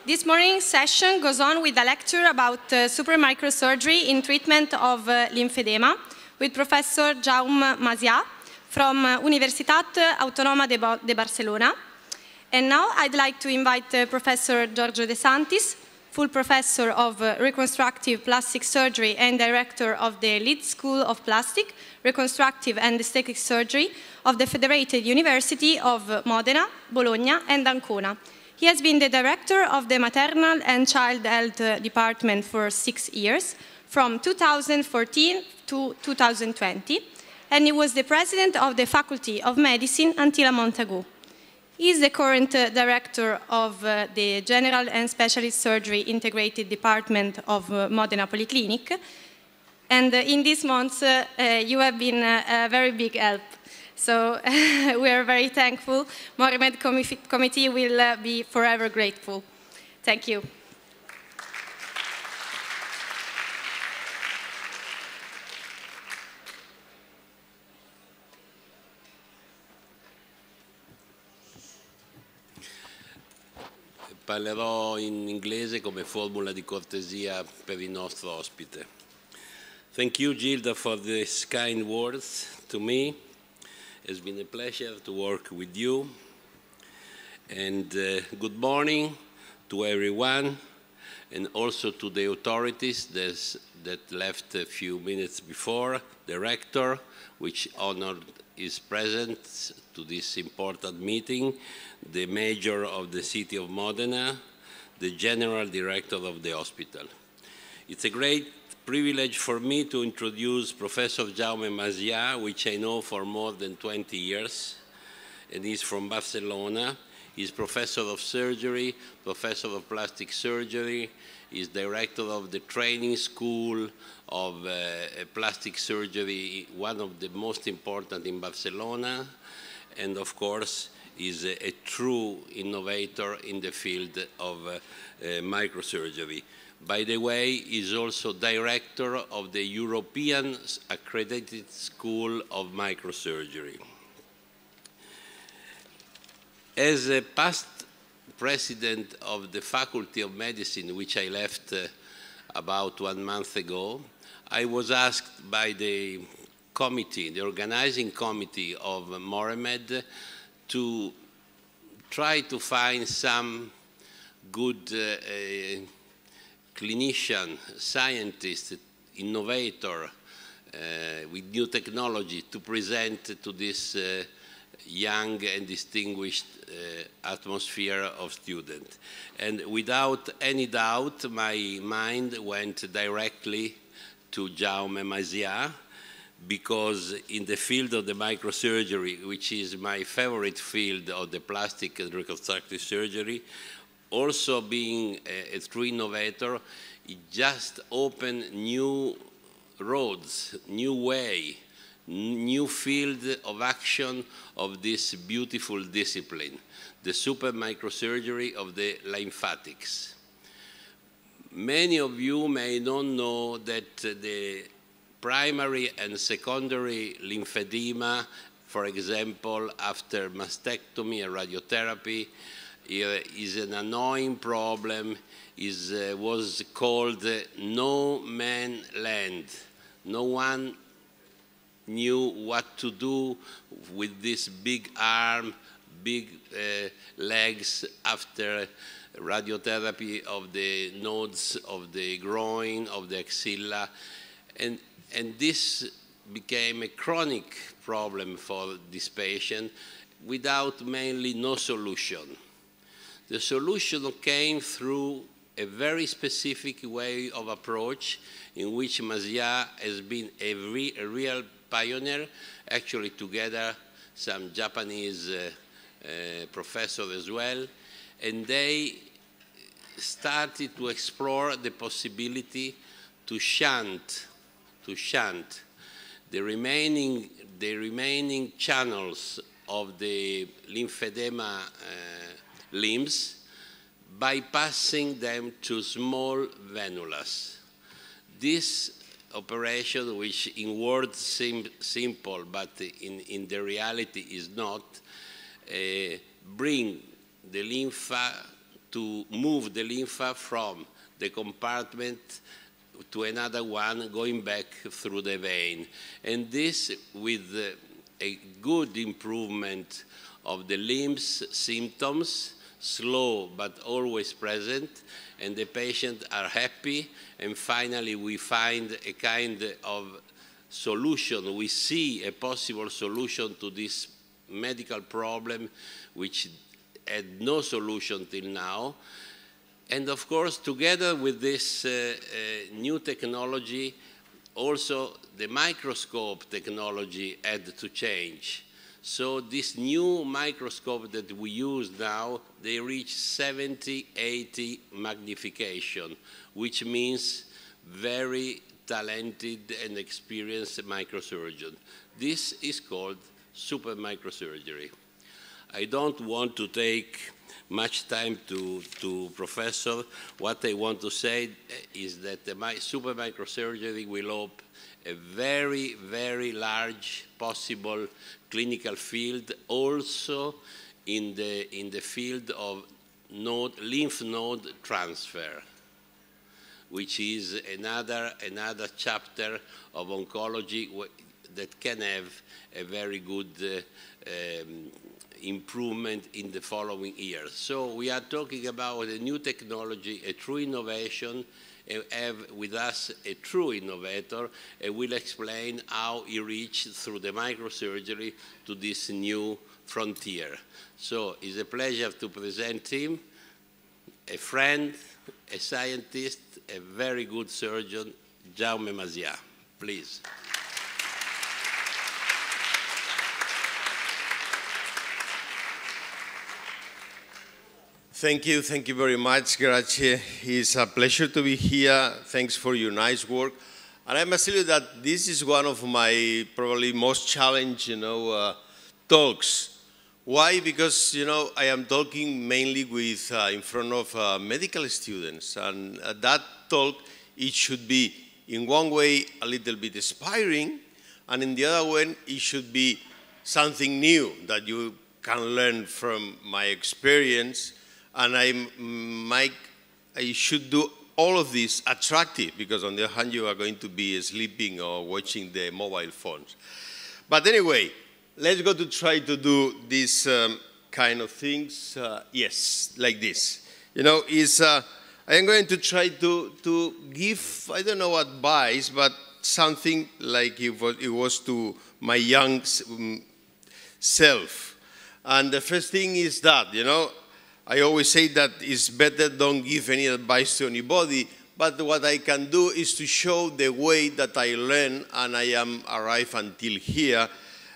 [SPEAKER 6] This morning's session goes on with a lecture about uh, supermicrosurgery in treatment of uh, lymphedema with Professor Jaume Masia from uh, Universitat Autonoma de, Bo de Barcelona. And now I'd like to invite uh, Professor Giorgio De Santis full professor of uh, reconstructive plastic surgery and director of the Leeds School of Plastic, Reconstructive and Aesthetic Surgery of the Federated University of Modena, Bologna and Ancona. He has been the director of the Maternal and Child Health uh, Department for six years, from 2014 to 2020, and he was the president of the Faculty of Medicine until a month ago is the current uh, director of uh, the General and Specialist Surgery Integrated Department of uh, Modena Polyclinic. And uh, in these months, uh, uh, you have been a very big help. So we are very thankful. Mohamed Com Committee will be forever grateful. Thank you.
[SPEAKER 11] Parlerò in inglese come formula di cortesia per il nostro ospite. Thank you, Gilda, for these kind words to me. It's been a pleasure to work with you. And uh, good morning to everyone, and also to the authorities that left a few minutes before, the rector, which honored is present to this important meeting, the mayor of the city of Modena, the general director of the hospital. It's a great privilege for me to introduce Professor Jaume Masia, which I know for more than 20 years, and he's from Barcelona. He's professor of surgery, professor of plastic surgery, is director of the training school of uh, plastic surgery, one of the most important in Barcelona, and of course is a, a true innovator in the field of uh, uh, microsurgery. By the way, is also director of the European Accredited School of Microsurgery. As a past president of the Faculty of Medicine, which I left uh, about one month ago, I was asked by the committee, the organizing committee of Moremed, to try to find some good uh, uh, clinician, scientist, innovator uh, with new technology to present to this uh, young and distinguished uh, atmosphere of students. And without any doubt, my mind went directly to Jaume Mazia, because in the field of the microsurgery, which is my favorite field of the plastic and reconstructive surgery, also being a, a true innovator, it just opened new roads, new way, new field of action of this beautiful discipline, the super microsurgery of the lymphatics. Many of you may not know that the primary and secondary lymphedema, for example, after mastectomy and radiotherapy, uh, is an annoying problem, is, uh, was called no man land. No one knew what to do with this big arm, big uh, legs after radiotherapy of the nodes of the groin, of the axilla. And, and this became a chronic problem for this patient without mainly no solution. The solution came through a very specific way of approach in which Mazia has been a, re a real pioneer, actually together some Japanese uh, uh, professor as well, and they started to explore the possibility to shunt, to shunt the remaining, the remaining channels of the lymphedema uh, limbs bypassing them to small venulas. This operation, which in words seems simple, but in, in the reality is not, uh, bring the lymph to move the lymph from the compartment to another one going back through the vein. And this with a good improvement of the limbs symptoms, slow but always present, and the patient are happy, and finally we find a kind of solution, we see a possible solution to this medical problem which had no solution till now. And of course, together with this uh, uh, new technology, also the microscope technology had to change. So this new microscope that we use now, they reach 70, 80 magnification, which means very talented and experienced microsurgeon. This is called super microsurgery. I don't want to take much time to, to professor. What I want to say is that the my, super microsurgery will open a very, very large possible clinical field also in the, in the field of node, lymph node transfer, which is another, another chapter of oncology that can have a very good uh, um, improvement in the following years. So we are talking about a new technology, a true innovation, have with us a true innovator, and will explain how he reached through the microsurgery to this new frontier. So it's a pleasure to present him, a friend, a scientist, a very good surgeon, Jaume Mazia. Please.
[SPEAKER 12] Thank you, thank you very much, Grazie. It's a pleasure to be here. Thanks for your nice work. And I must tell you that this is one of my probably most challenging, you know, uh, talks. Why? Because, you know, I am talking mainly with, uh, in front of uh, medical students. And uh, that talk, it should be in one way a little bit inspiring, and in the other way it should be something new that you can learn from my experience and I I should do all of this attractive because on the other hand you are going to be sleeping or watching the mobile phones. But anyway, let's go to try to do this um, kind of things. Uh, yes, like this. You know, is uh, I am going to try to to give I don't know advice, but something like it was, it was to my young mm, self. And the first thing is that you know I always say that it's better don't give any advice to anybody, but what I can do is to show the way that I learn and I am arrived until here.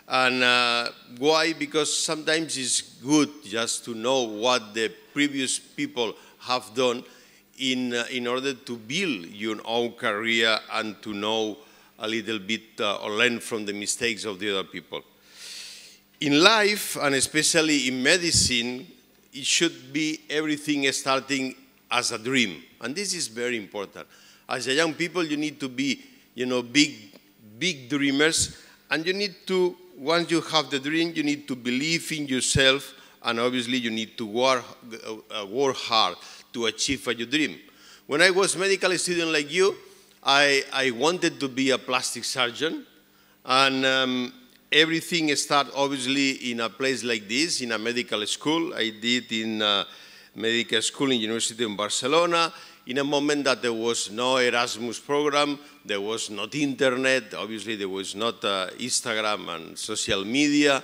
[SPEAKER 12] And uh, why? Because sometimes it's good just to know what the previous people have done in, uh, in order to build your own career and to know a little bit uh, or learn from the mistakes of the other people. In life, and especially in medicine, it should be everything starting as a dream. And this is very important. As a young people, you need to be, you know, big, big dreamers. And you need to, once you have the dream, you need to believe in yourself. And obviously, you need to work, uh, uh work hard to achieve what you dream. When I was a medical student like you, I, I wanted to be a plastic surgeon. And um, everything starts obviously in a place like this, in a medical school. I did in a uh, medical school in University in Barcelona. In a moment that there was no Erasmus program, there was not internet, obviously there was not uh, Instagram and social media.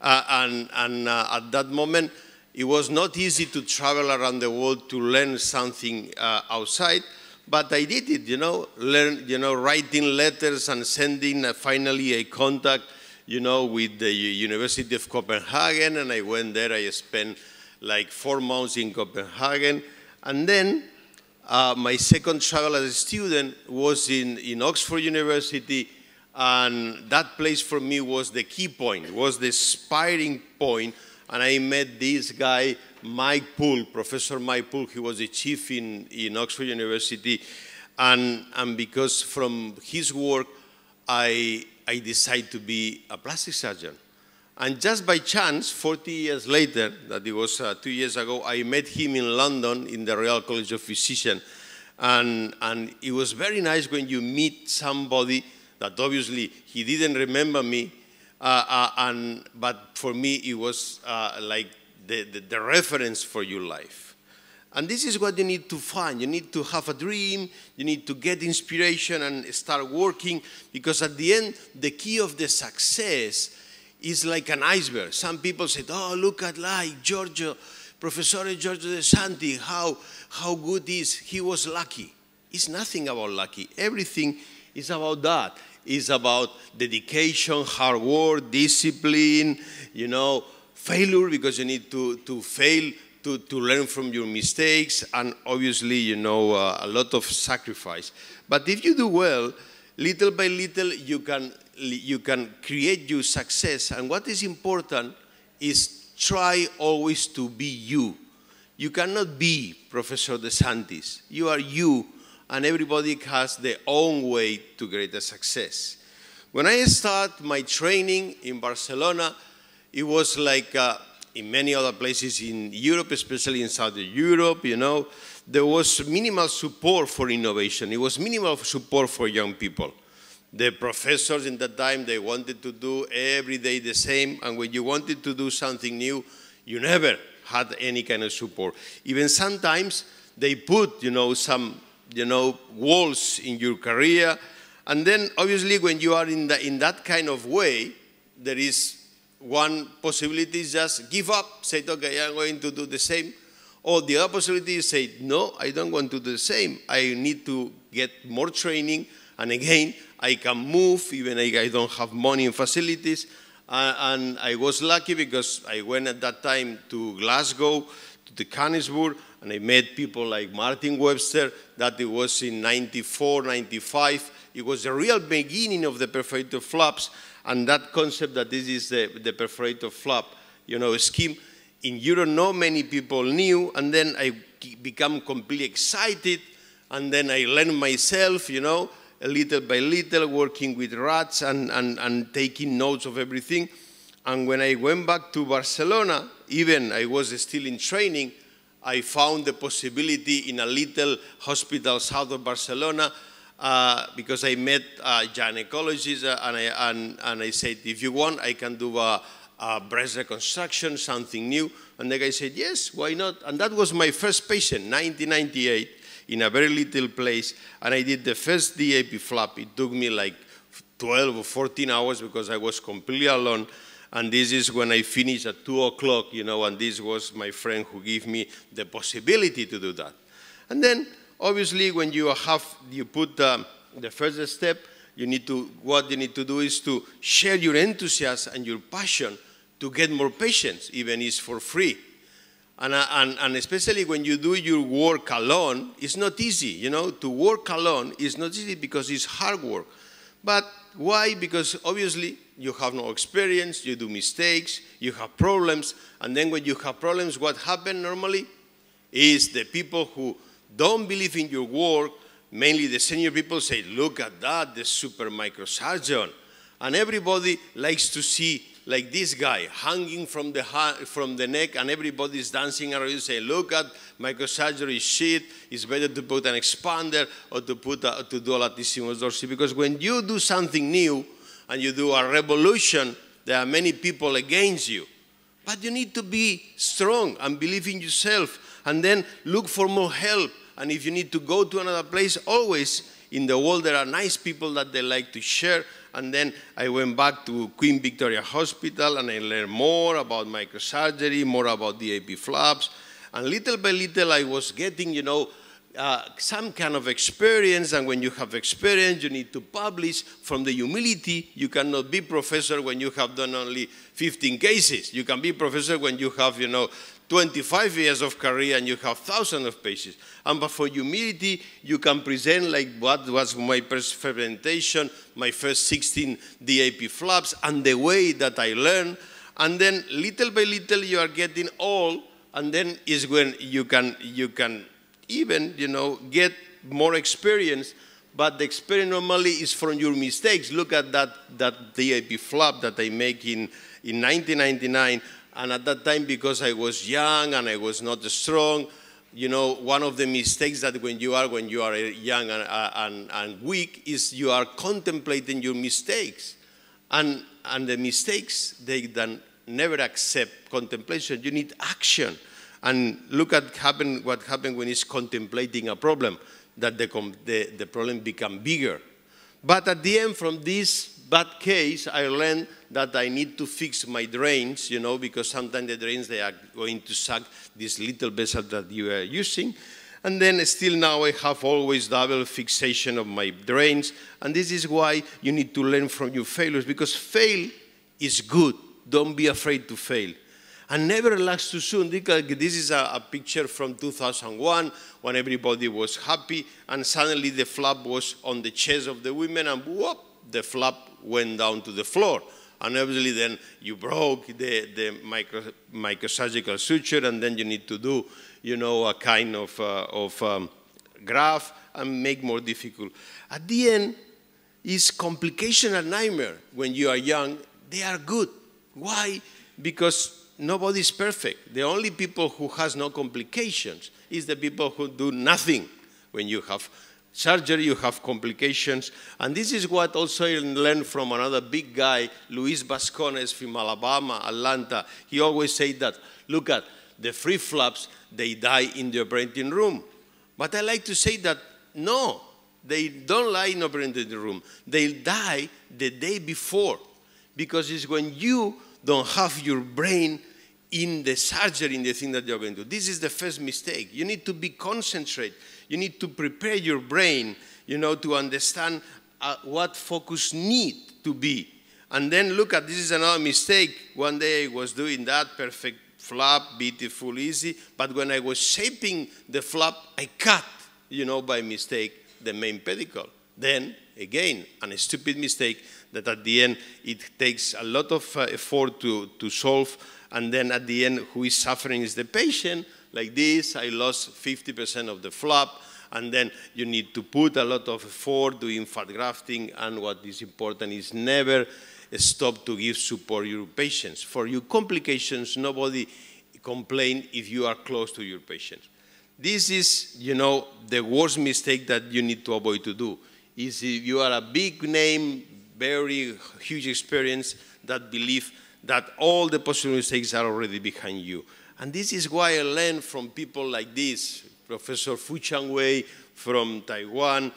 [SPEAKER 12] Uh, and, and uh, at that moment, it was not easy to travel around the world to learn something uh, outside but I did it, you know, learn, you know, writing letters and sending uh, finally a contact you know, with the University of Copenhagen, and I went there. I spent like four months in Copenhagen, and then uh, my second travel as a student was in, in Oxford University, and that place for me was the key point, was the inspiring point, and I met this guy, Mike Poole, Professor Mike Poole, he was the chief in, in Oxford University, and, and because from his work, I, I decided to be a plastic surgeon. And just by chance, 40 years later, that it was uh, two years ago, I met him in London in the Royal College of Physicians. And, and it was very nice when you meet somebody that obviously he didn't remember me, uh, uh, and, but for me it was uh, like the, the, the reference for your life. And this is what you need to find. You need to have a dream, you need to get inspiration and start working, because at the end, the key of the success is like an iceberg. Some people said, oh, look at like Giorgio, Professor Giorgio De Santi, how, how good is, he was lucky. It's nothing about lucky. Everything is about that. It's about dedication, hard work, discipline, you know, failure, because you need to, to fail to, to learn from your mistakes and obviously, you know, uh, a lot of sacrifice. But if you do well, little by little, you can, you can create your success. And what is important is try always to be you. You cannot be Professor DeSantis. You are you, and everybody has their own way to greater success. When I started my training in Barcelona, it was like uh, in many other places in Europe, especially in Southern Europe, you know, there was minimal support for innovation. It was minimal support for young people. The professors in that time, they wanted to do every day the same, and when you wanted to do something new, you never had any kind of support. Even sometimes they put, you know, some, you know, walls in your career, and then obviously when you are in, the, in that kind of way, there is one possibility is just give up, say, okay, I'm going to do the same. Or the other possibility is say, no, I don't want to do the same. I need to get more training. And again, I can move, even if I don't have money and facilities. Uh, and I was lucky because I went at that time to Glasgow, to the Canisburg, and I met people like Martin Webster, that it was in 94, 95. It was the real beginning of the of flaps. And that concept that this is the, the perforator flap, you know, scheme, in Europe not many people knew, and then I become completely excited, and then I learn myself, you know, little by little, working with rats and, and, and taking notes of everything. And when I went back to Barcelona, even I was still in training, I found the possibility in a little hospital south of Barcelona uh, because I met a uh, gynecologist uh, and I, and, and I said, if you want, I can do a, a breast reconstruction, something new. And the guy said, yes, why not? And that was my first patient, 1998, in a very little place. And I did the first DAP flap. It took me like 12 or 14 hours because I was completely alone. And this is when I finished at 2 o'clock, you know, and this was my friend who gave me the possibility to do that. And then Obviously, when you have, you put um, the first step, you need to, what you need to do is to share your enthusiasm and your passion to get more patients, even if it's for free. And, uh, and, and especially when you do your work alone, it's not easy, you know, to work alone is not easy because it's hard work. But why? Because obviously you have no experience, you do mistakes, you have problems, and then when you have problems, what happens normally is the people who don't believe in your work. Mainly the senior people say, look at that, the super microsurgery," And everybody likes to see like this guy hanging from the, from the neck and everybody's dancing around you say, look at microsurgery shit. It's better to put an expander or to, put a, to do a latissimus dorsi. Because when you do something new and you do a revolution, there are many people against you. But you need to be strong and believe in yourself and then look for more help. And if you need to go to another place, always in the world there are nice people that they like to share. And then I went back to Queen Victoria Hospital and I learned more about microsurgery, more about DAP flaps. And little by little, I was getting, you know, uh, some kind of experience, and when you have experience, you need to publish from the humility. You cannot be professor when you have done only 15 cases. You can be professor when you have, you know, 25 years of career and you have thousands of pages. And but for humility, you can present like what was my first presentation, my first 16 DAP flaps, and the way that I learned. And then little by little, you are getting all, and then is when you can, you can even, you know, get more experience, but the experience normally is from your mistakes. Look at that, that DAP flap that I make in, in 1999, and at that time, because I was young and I was not strong, you know, one of the mistakes that when you are when you are eh, young and, uh, and, and weak is you are contemplating your mistakes, and and the mistakes they then never accept contemplation. You need action, and look at happen what happened when it's contemplating a problem, that the the, the problem become bigger. But at the end, from this bad case, I learned that I need to fix my drains, you know, because sometimes the drains, they are going to suck this little vessel that you are using. And then still now I have always double fixation of my drains. And this is why you need to learn from your failures because fail is good. Don't be afraid to fail. And never relax too soon. This is a, a picture from 2001 when everybody was happy and suddenly the flap was on the chest of the women and whoop, the flap went down to the floor. And obviously then you broke the, the micro, microsurgical suture and then you need to do, you know, a kind of, uh, of um, graph and make more difficult. At the end, is complication and nightmare when you are young. They are good. Why? Because nobody is perfect. The only people who has no complications is the people who do nothing when you have surgery, you have complications. And this is what also I learned from another big guy, Luis Vascones from Alabama, Atlanta. He always said that, look at the free flaps, they die in the operating room. But I like to say that, no, they don't die in the operating room. They die the day before because it's when you don't have your brain in the surgery, in the thing that you're going to do. This is the first mistake. You need to be concentrated you need to prepare your brain, you know, to understand uh, what focus need to be. And then look at this is another mistake. One day I was doing that perfect flap, beautiful, easy. But when I was shaping the flap, I cut, you know, by mistake, the main pedicle. Then again, a stupid mistake that at the end it takes a lot of uh, effort to, to solve. And then at the end, who is suffering is the patient like this, I lost 50% of the flap, and then you need to put a lot of effort doing fat grafting, and what is important is never stop to give support to your patients. For your complications, nobody complain if you are close to your patients. This is, you know, the worst mistake that you need to avoid to do, is if you are a big name, very huge experience, that believe that all the possible mistakes are already behind you. And this is why I learned from people like this, Professor Fu Changwei Wei from Taiwan.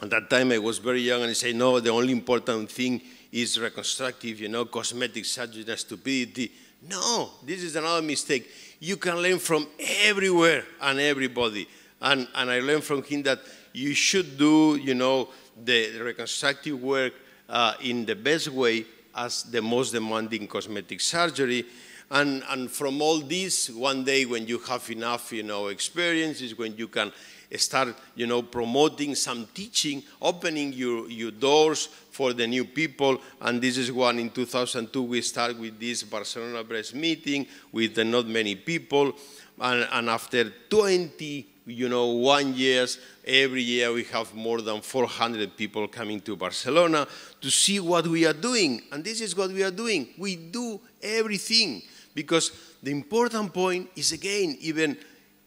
[SPEAKER 12] At that time I was very young and I say, no, the only important thing is reconstructive, you know, cosmetic surgery and stupidity. No, this is another mistake. You can learn from everywhere and everybody. And, and I learned from him that you should do, you know, the reconstructive work uh, in the best way as the most demanding cosmetic surgery. And, and from all this, one day when you have enough, you know, experiences, when you can start, you know, promoting some teaching, opening your, your doors for the new people. And this is when in 2002 we start with this Barcelona Press meeting with the not many people. And, and after 20 you know, one years, every year we have more than 400 people coming to Barcelona to see what we are doing. And this is what we are doing. We do everything. Because the important point is again, even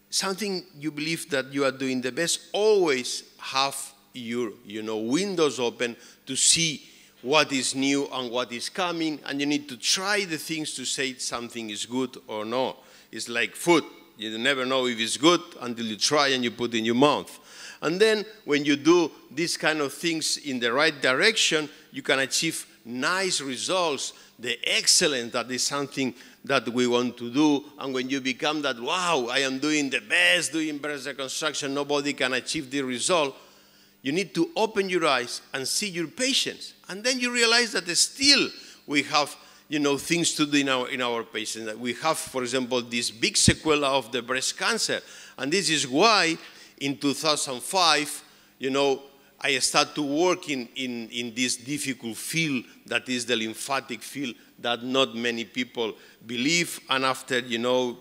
[SPEAKER 12] something you believe that you are doing the best, always have your you know windows open to see what is new and what is coming, and you need to try the things to say something is good or no. It's like food. You never know if it's good until you try and you put in your mouth. And then when you do these kind of things in the right direction, you can achieve nice results, the excellence that is something that we want to do. And when you become that, wow, I am doing the best, doing breast reconstruction. nobody can achieve the result, you need to open your eyes and see your patients. And then you realize that still we have you know, things to do in our, in our patients. We have, for example, this big sequela of the breast cancer. And this is why in 2005, you know, I start to work in, in, in this difficult field that is the lymphatic field that not many people believe. And after, you know,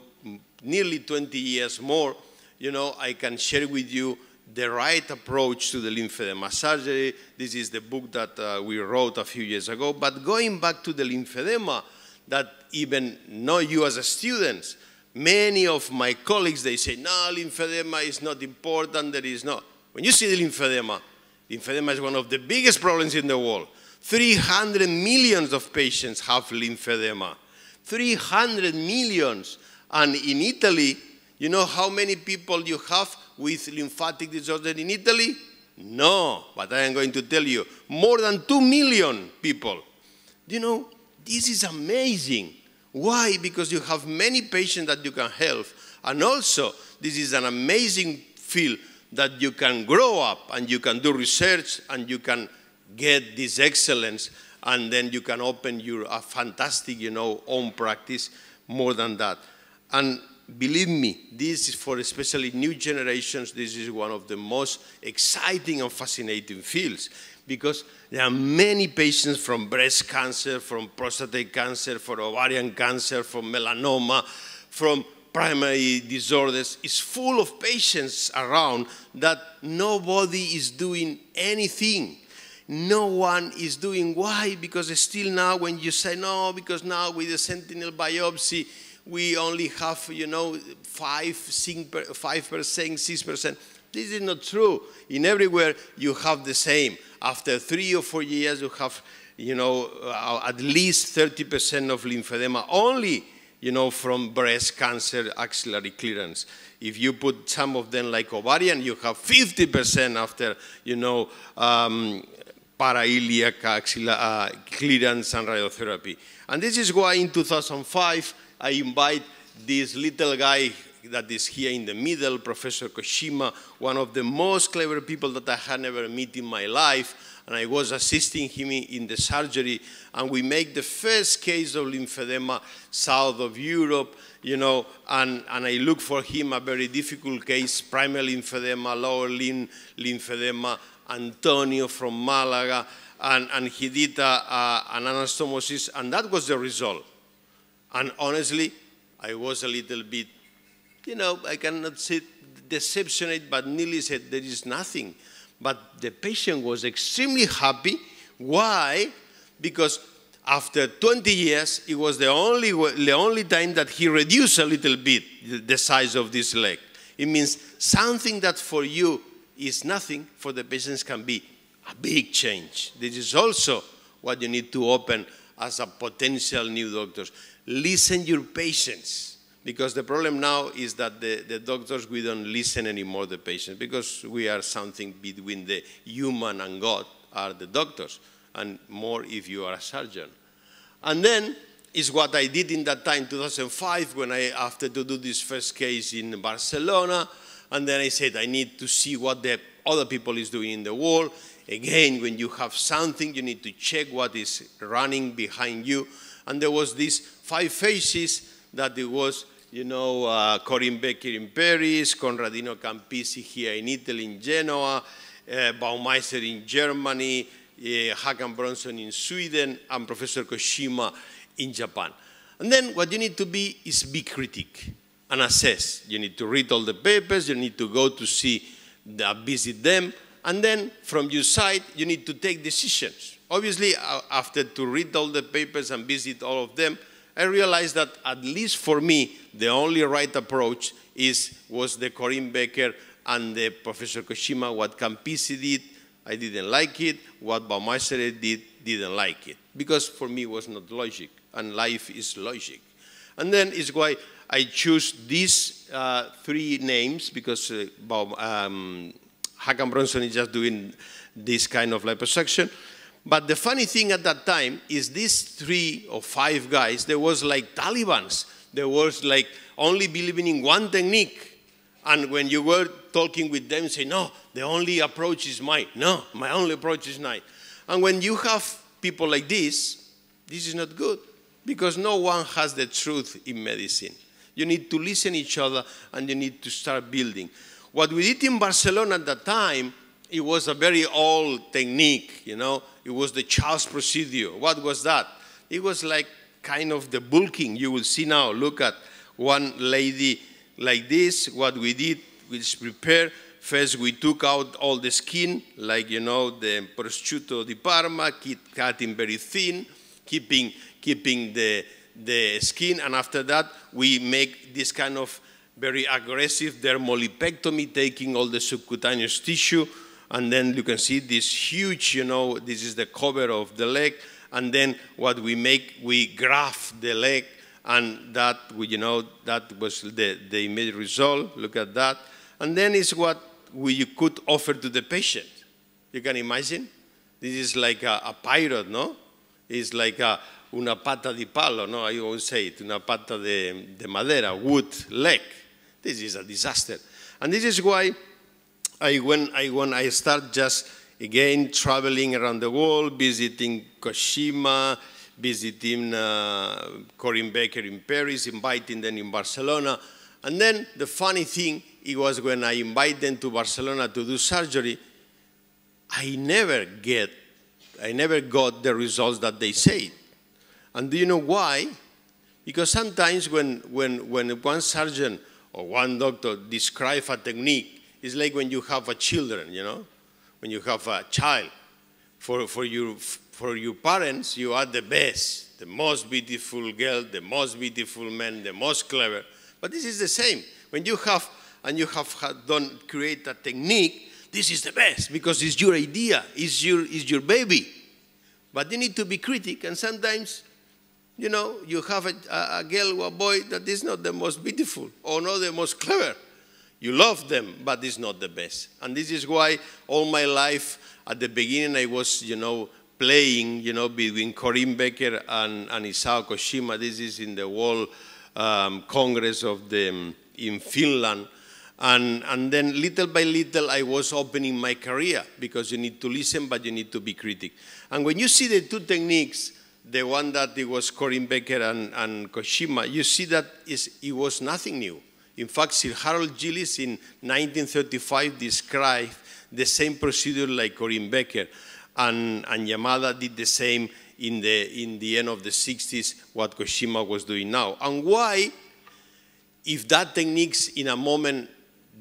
[SPEAKER 12] nearly 20 years more, you know, I can share with you the right approach to the lymphedema surgery. This is the book that uh, we wrote a few years ago. But going back to the lymphedema, that even not you as a students, many of my colleagues, they say, no, lymphedema is not important, there is no. When you see the lymphedema, lymphedema is one of the biggest problems in the world. 300 millions of patients have lymphedema. 300 millions. And in Italy, you know how many people you have with lymphatic disorder in Italy? No, but I am going to tell you, more than 2 million people. You know, this is amazing. Why? Because you have many patients that you can help. And also, this is an amazing field that you can grow up and you can do research and you can get this excellence, and then you can open your a fantastic, you know, own practice more than that. And believe me, this is for especially new generations, this is one of the most exciting and fascinating fields because there are many patients from breast cancer, from prostate cancer, from ovarian cancer, from melanoma, from primary disorders. It's full of patients around that nobody is doing anything no one is doing. Why? Because still now, when you say no, because now with the sentinel biopsy, we only have, you know, 5, 5%, 6%. This is not true. In everywhere, you have the same. After three or four years, you have, you know, uh, at least 30% of lymphedema only, you know, from breast cancer axillary clearance. If you put some of them like ovarian, you have 50% after, you know, um, Para parailiac axilla, uh, clearance and radiotherapy. And this is why in 2005 I invite this little guy that is here in the middle, Professor Koshima, one of the most clever people that I had ever met in my life. And I was assisting him in the surgery. And we make the first case of lymphedema south of Europe, you know, and, and I look for him a very difficult case, primary lymphedema, lower limb lymphedema, Antonio from Malaga, and, and he did uh, an anastomosis, and that was the result. And honestly, I was a little bit, you know, I cannot say deceptionate, but Neely said there is nothing. But the patient was extremely happy. Why? Because after 20 years, it was the only, the only time that he reduced a little bit the size of this leg. It means something that for you is nothing for the business can be a big change. This is also what you need to open as a potential new doctors. Listen your patients because the problem now is that the, the doctors, we don't listen anymore the patients because we are something between the human and God are the doctors and more if you are a surgeon. And then is what I did in that time, 2005, when I, after to do this first case in Barcelona, and then I said, I need to see what the other people is doing in the world. Again, when you have something, you need to check what is running behind you. And there was these five faces: that it was, you know, uh, Corinne Becker in Paris, Conradino Campisi here in Italy, in Genoa, uh, Baumeister in Germany, uh, Hakan Bronson in Sweden, and Professor Koshima in Japan. And then what you need to be is be critic and assess. You need to read all the papers, you need to go to see, the, uh, visit them, and then from your side, you need to take decisions. Obviously, uh, after to read all the papers and visit all of them, I realized that at least for me, the only right approach is was the Corinne Becker and the Professor Koshima, what Campisi did, I didn't like it. What Baumaisere did, didn't like it. Because for me, it was not logic. And life is logic. And then it's why I choose these uh, three names because uh, Bob, um, Hakan Bronson is just doing this kind of liposuction. But the funny thing at that time is these three or five guys, there was like Talibans. There was like only believing in one technique. And when you were talking with them, say, no, the only approach is mine. No, my only approach is mine. And when you have people like this, this is not good because no one has the truth in medicine. You need to listen each other and you need to start building. What we did in Barcelona at that time, it was a very old technique, you know. It was the Charles procedure. What was that? It was like kind of the bulking you will see now. Look at one lady like this. What we did was prepare. First, we took out all the skin, like, you know, the prosciutto di Parma, keep cutting very thin, keeping, keeping the, the skin, and after that, we make this kind of very aggressive dermolipectomy, taking all the subcutaneous tissue, and then you can see this huge, you know, this is the cover of the leg, and then what we make, we graft the leg, and that, you know, that was the, the immediate result, look at that, and then is what we could offer to the patient. You can imagine? This is like a, a pirate, no? It's like a, una pata di palo, no, I always say it, una pata de, de madera, wood leg. This is a disaster. And this is why I, when, I, when I start just again traveling around the world, visiting Koshima, visiting uh, Corinne Baker in Paris, inviting them in Barcelona. And then the funny thing, it was when I invite them to Barcelona to do surgery, I never get, I never got the results that they said. And do you know why? Because sometimes when, when, when one surgeon or one doctor describes a technique, it's like when you have a children, you know? When you have a child, for, for, your, for your parents, you are the best, the most beautiful girl, the most beautiful man, the most clever. But this is the same. When you have, and you have done, create a technique, this is the best because it's your idea, it's your, it's your baby. But you need to be critical, and sometimes you know, you have a, a girl or a boy that is not the most beautiful or not the most clever. You love them, but it's not the best. And this is why all my life, at the beginning, I was, you know, playing, you know, between Corinne Becker and, and Isao Koshima. This is in the World um, Congress of the, um, in Finland. And, and then little by little, I was opening my career because you need to listen, but you need to be critical. And when you see the two techniques, the one that it was Corin Becker and, and Koshima, you see that is, it was nothing new. In fact, Sir Harold Gillis in 1935 described the same procedure like Corin Becker, and, and Yamada did the same in the, in the end of the 60s, what Koshima was doing now. And why, if that techniques in a moment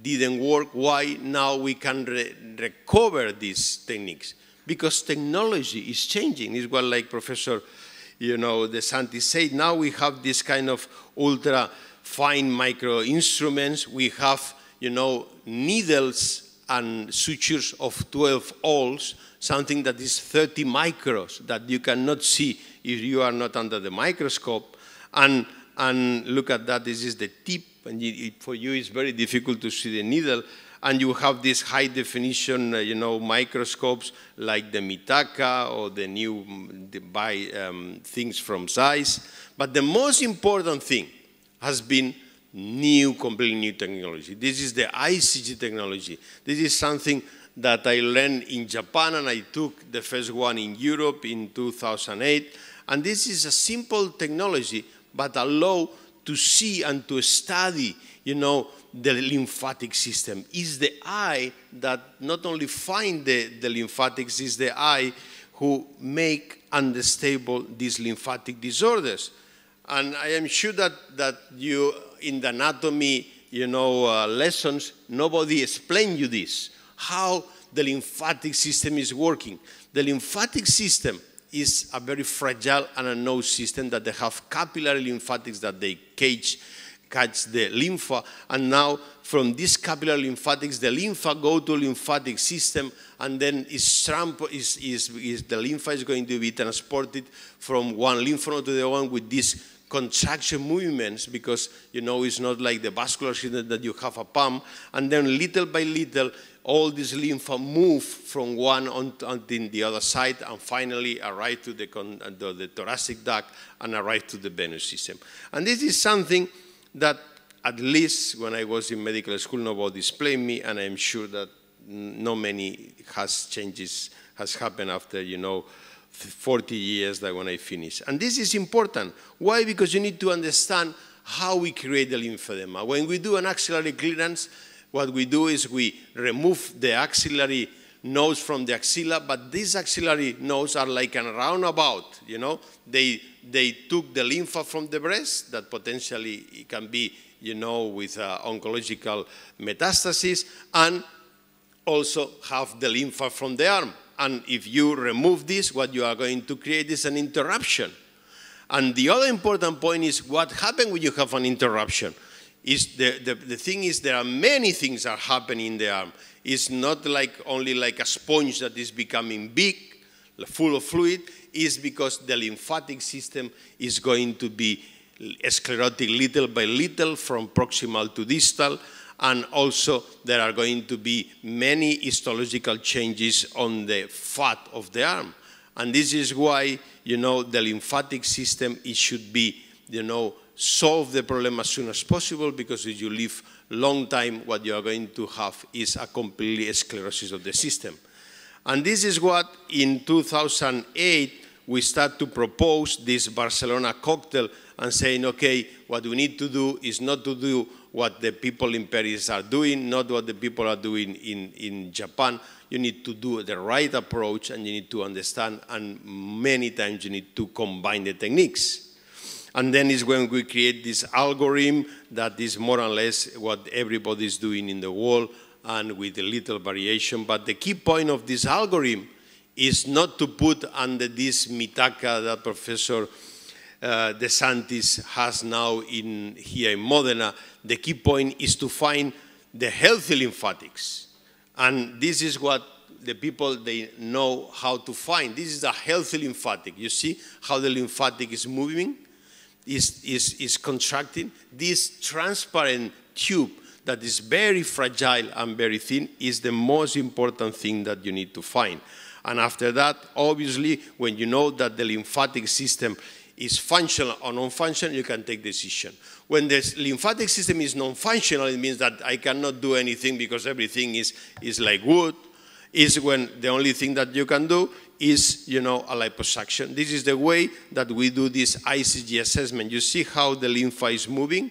[SPEAKER 12] didn't work, why now we can re recover these techniques? because technology is changing. It's what like Professor, you know, DeSantis said, now we have this kind of ultra fine micro instruments. We have, you know, needles and sutures of 12 holes, something that is 30 micros that you cannot see if you are not under the microscope. And, and look at that, this is the tip, and it, for you it's very difficult to see the needle and you have these high definition, uh, you know, microscopes like the Mitaka or the new mm, the buy um, things from size. But the most important thing has been new, completely new technology. This is the ICG technology. This is something that I learned in Japan and I took the first one in Europe in 2008. And this is a simple technology, but allow to see and to study, you know, the lymphatic system. It's the eye that not only find the, the lymphatics, it's the eye who make unstable these lymphatic disorders. And I am sure that, that you, in the anatomy, you know, uh, lessons, nobody explain you this, how the lymphatic system is working. The lymphatic system is a very fragile and a unknown system that they have capillary lymphatics that they cage catch the lymph, and now from this capillary lymphatics, the lymph go to lymphatic system, and then is, tramp, is, is, is the lymph is going to be transported from one lymph node to the other one with this contraction movements because you know it's not like the vascular system that you have a pump and then little by little all this lymph move from one on, on the other side and finally arrive to the, the, the thoracic duct and arrive to the venous system and this is something that at least when I was in medical school, nobody explained me, and I'm sure that not many has changes has happened after, you know, 40 years that when I finished. And this is important. Why? Because you need to understand how we create the lymphedema. When we do an axillary clearance, what we do is we remove the axillary nose from the axilla, but these axillary nose are like a roundabout, you know? They they took the lymph from the breast that potentially can be, you know, with uh, oncological metastasis, and also have the lymph from the arm. And if you remove this, what you are going to create is an interruption. And the other important point is what happens when you have an interruption. Is the, the, the thing is there are many things that happen in the arm. It's not like only like a sponge that is becoming big, full of fluid is because the lymphatic system is going to be sclerotic little by little from proximal to distal and also there are going to be many histological changes on the fat of the arm. And this is why, you know, the lymphatic system, it should be, you know, solve the problem as soon as possible because if you live long time, what you are going to have is a complete sclerosis of the system. And this is what in 2008 we start to propose this Barcelona cocktail and saying, okay, what we need to do is not to do what the people in Paris are doing, not what the people are doing in, in Japan. You need to do the right approach and you need to understand, and many times you need to combine the techniques. And then is when we create this algorithm that is more or less what everybody is doing in the world and with a little variation. But the key point of this algorithm is not to put under this mitaka that Professor uh, DeSantis has now in, here in Modena. The key point is to find the healthy lymphatics. And this is what the people, they know how to find. This is a healthy lymphatic. You see how the lymphatic is moving, is, is, is contracting. This transparent tube that is very fragile and very thin is the most important thing that you need to find. And after that, obviously, when you know that the lymphatic system is functional or non-functional, you can take decision. When the lymphatic system is non-functional, it means that I cannot do anything because everything is, is like wood, is when the only thing that you can do is, you know, a liposuction. This is the way that we do this ICG assessment. You see how the lymph is moving?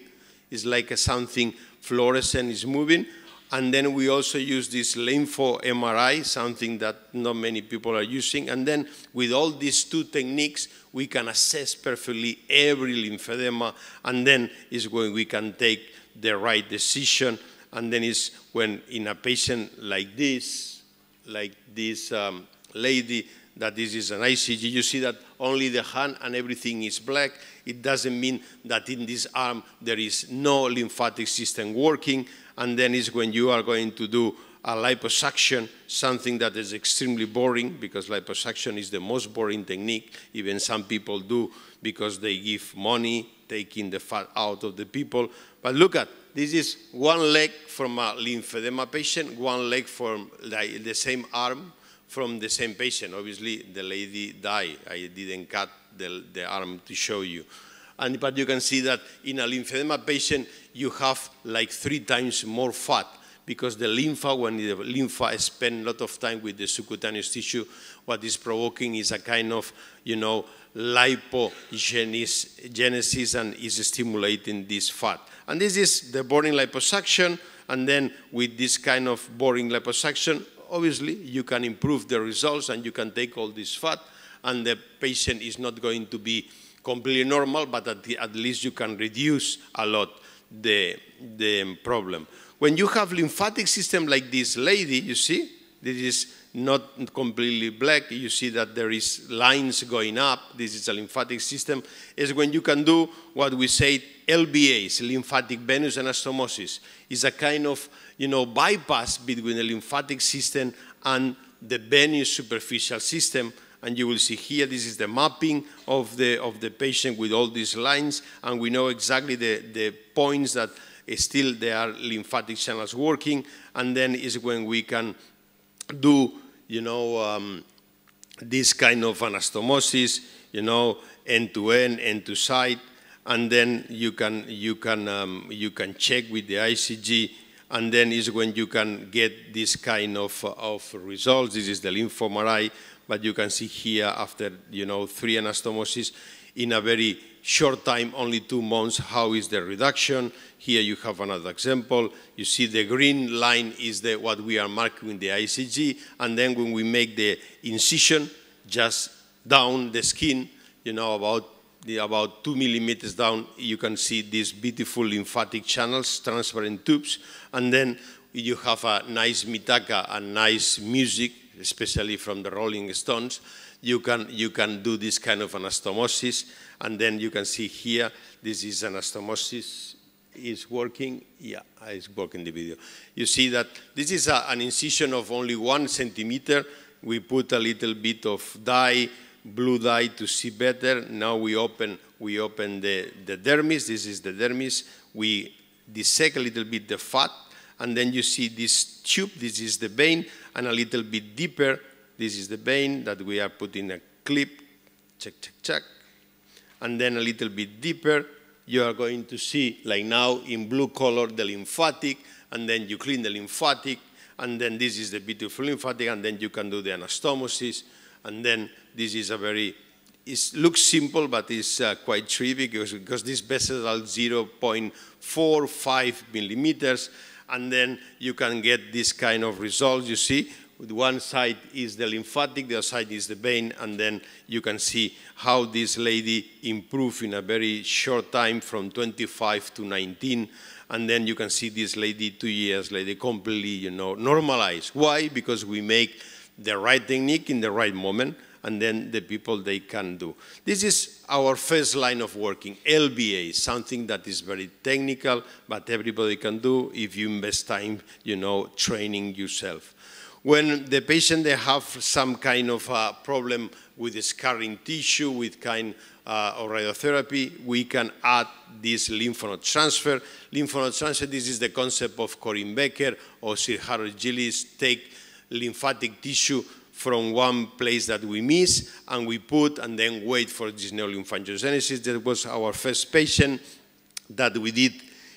[SPEAKER 12] It's like a something fluorescent is moving. And then we also use this lympho MRI, something that not many people are using. And then with all these two techniques, we can assess perfectly every lymphedema, and then is when we can take the right decision. And then is when in a patient like this, like this um, lady, that this is an ICG, you see that only the hand and everything is black, it doesn't mean that in this arm there is no lymphatic system working, and then it's when you are going to do a liposuction, something that is extremely boring because liposuction is the most boring technique. Even some people do because they give money, taking the fat out of the people. But look at, this is one leg from a lymphedema patient, one leg from the, the same arm, from the same patient. Obviously, the lady died. I didn't cut the, the arm to show you. And, but you can see that in a lymphedema patient, you have like three times more fat because the lymph, when the lymph spend a lot of time with the subcutaneous tissue, what is provoking is a kind of, you know, lipogenesis and is stimulating this fat. And this is the boring liposuction, and then with this kind of boring liposuction, obviously you can improve the results and you can take all this fat and the patient is not going to be completely normal, but at, the, at least you can reduce a lot the, the problem. When you have lymphatic system like this lady, you see, this is not completely black. You see that there is lines going up. This is a lymphatic system. Is when you can do what we say LBAs, lymphatic venous anastomosis. is a kind of you know, bypass between the lymphatic system and the venous superficial system. And you will see here, this is the mapping of the, of the patient with all these lines. And we know exactly the, the points that still there are lymphatic channels working. And then is when we can do, you know, um, this kind of anastomosis, you know, end to end, end to side, And then you can, you can, um, you can check with the ICG and then is when you can get this kind of, of results. This is the lymphoma but you can see here after, you know, three anastomosis, in a very short time, only two months, how is the reduction? Here you have another example. You see the green line is the, what we are marking the ICG, and then when we make the incision, just down the skin, you know, about the, about two millimeters down, you can see these beautiful lymphatic channels, transparent tubes, and then you have a nice mitaka and nice music, especially from the Rolling Stones. You can, you can do this kind of anastomosis, and then you can see here, this is anastomosis is working. Yeah, it's working the video. You see that this is a, an incision of only one centimeter. We put a little bit of dye blue dye to see better. Now we open, we open the, the dermis. This is the dermis. We dissect a little bit the fat, and then you see this tube. This is the vein, and a little bit deeper, this is the vein that we are putting a clip, check, check, check. And then a little bit deeper, you are going to see, like now in blue color, the lymphatic, and then you clean the lymphatic, and then this is the beautiful lymphatic, and then you can do the anastomosis. And then this is a very, it looks simple, but it's uh, quite tricky because, because these vessels are 0.45 millimeters. And then you can get this kind of results. You see, with one side is the lymphatic, the other side is the vein, and then you can see how this lady improved in a very short time from 25 to 19 and then you can see this lady two years later completely, you know, normalized. Why? Because we make the right technique in the right moment, and then the people they can do. This is our first line of working, LBA, something that is very technical, but everybody can do if you invest time, you know, training yourself. When the patient they have some kind of a problem with scarring tissue, with kind uh, radiotherapy, we can add this lymph node transfer. Lymph node transfer, this is the concept of Corinne Becker or Sir Harold Gillies take lymphatic tissue from one place that we miss, and we put and then wait for this neolymphangogenesis. That was our first patient that we did,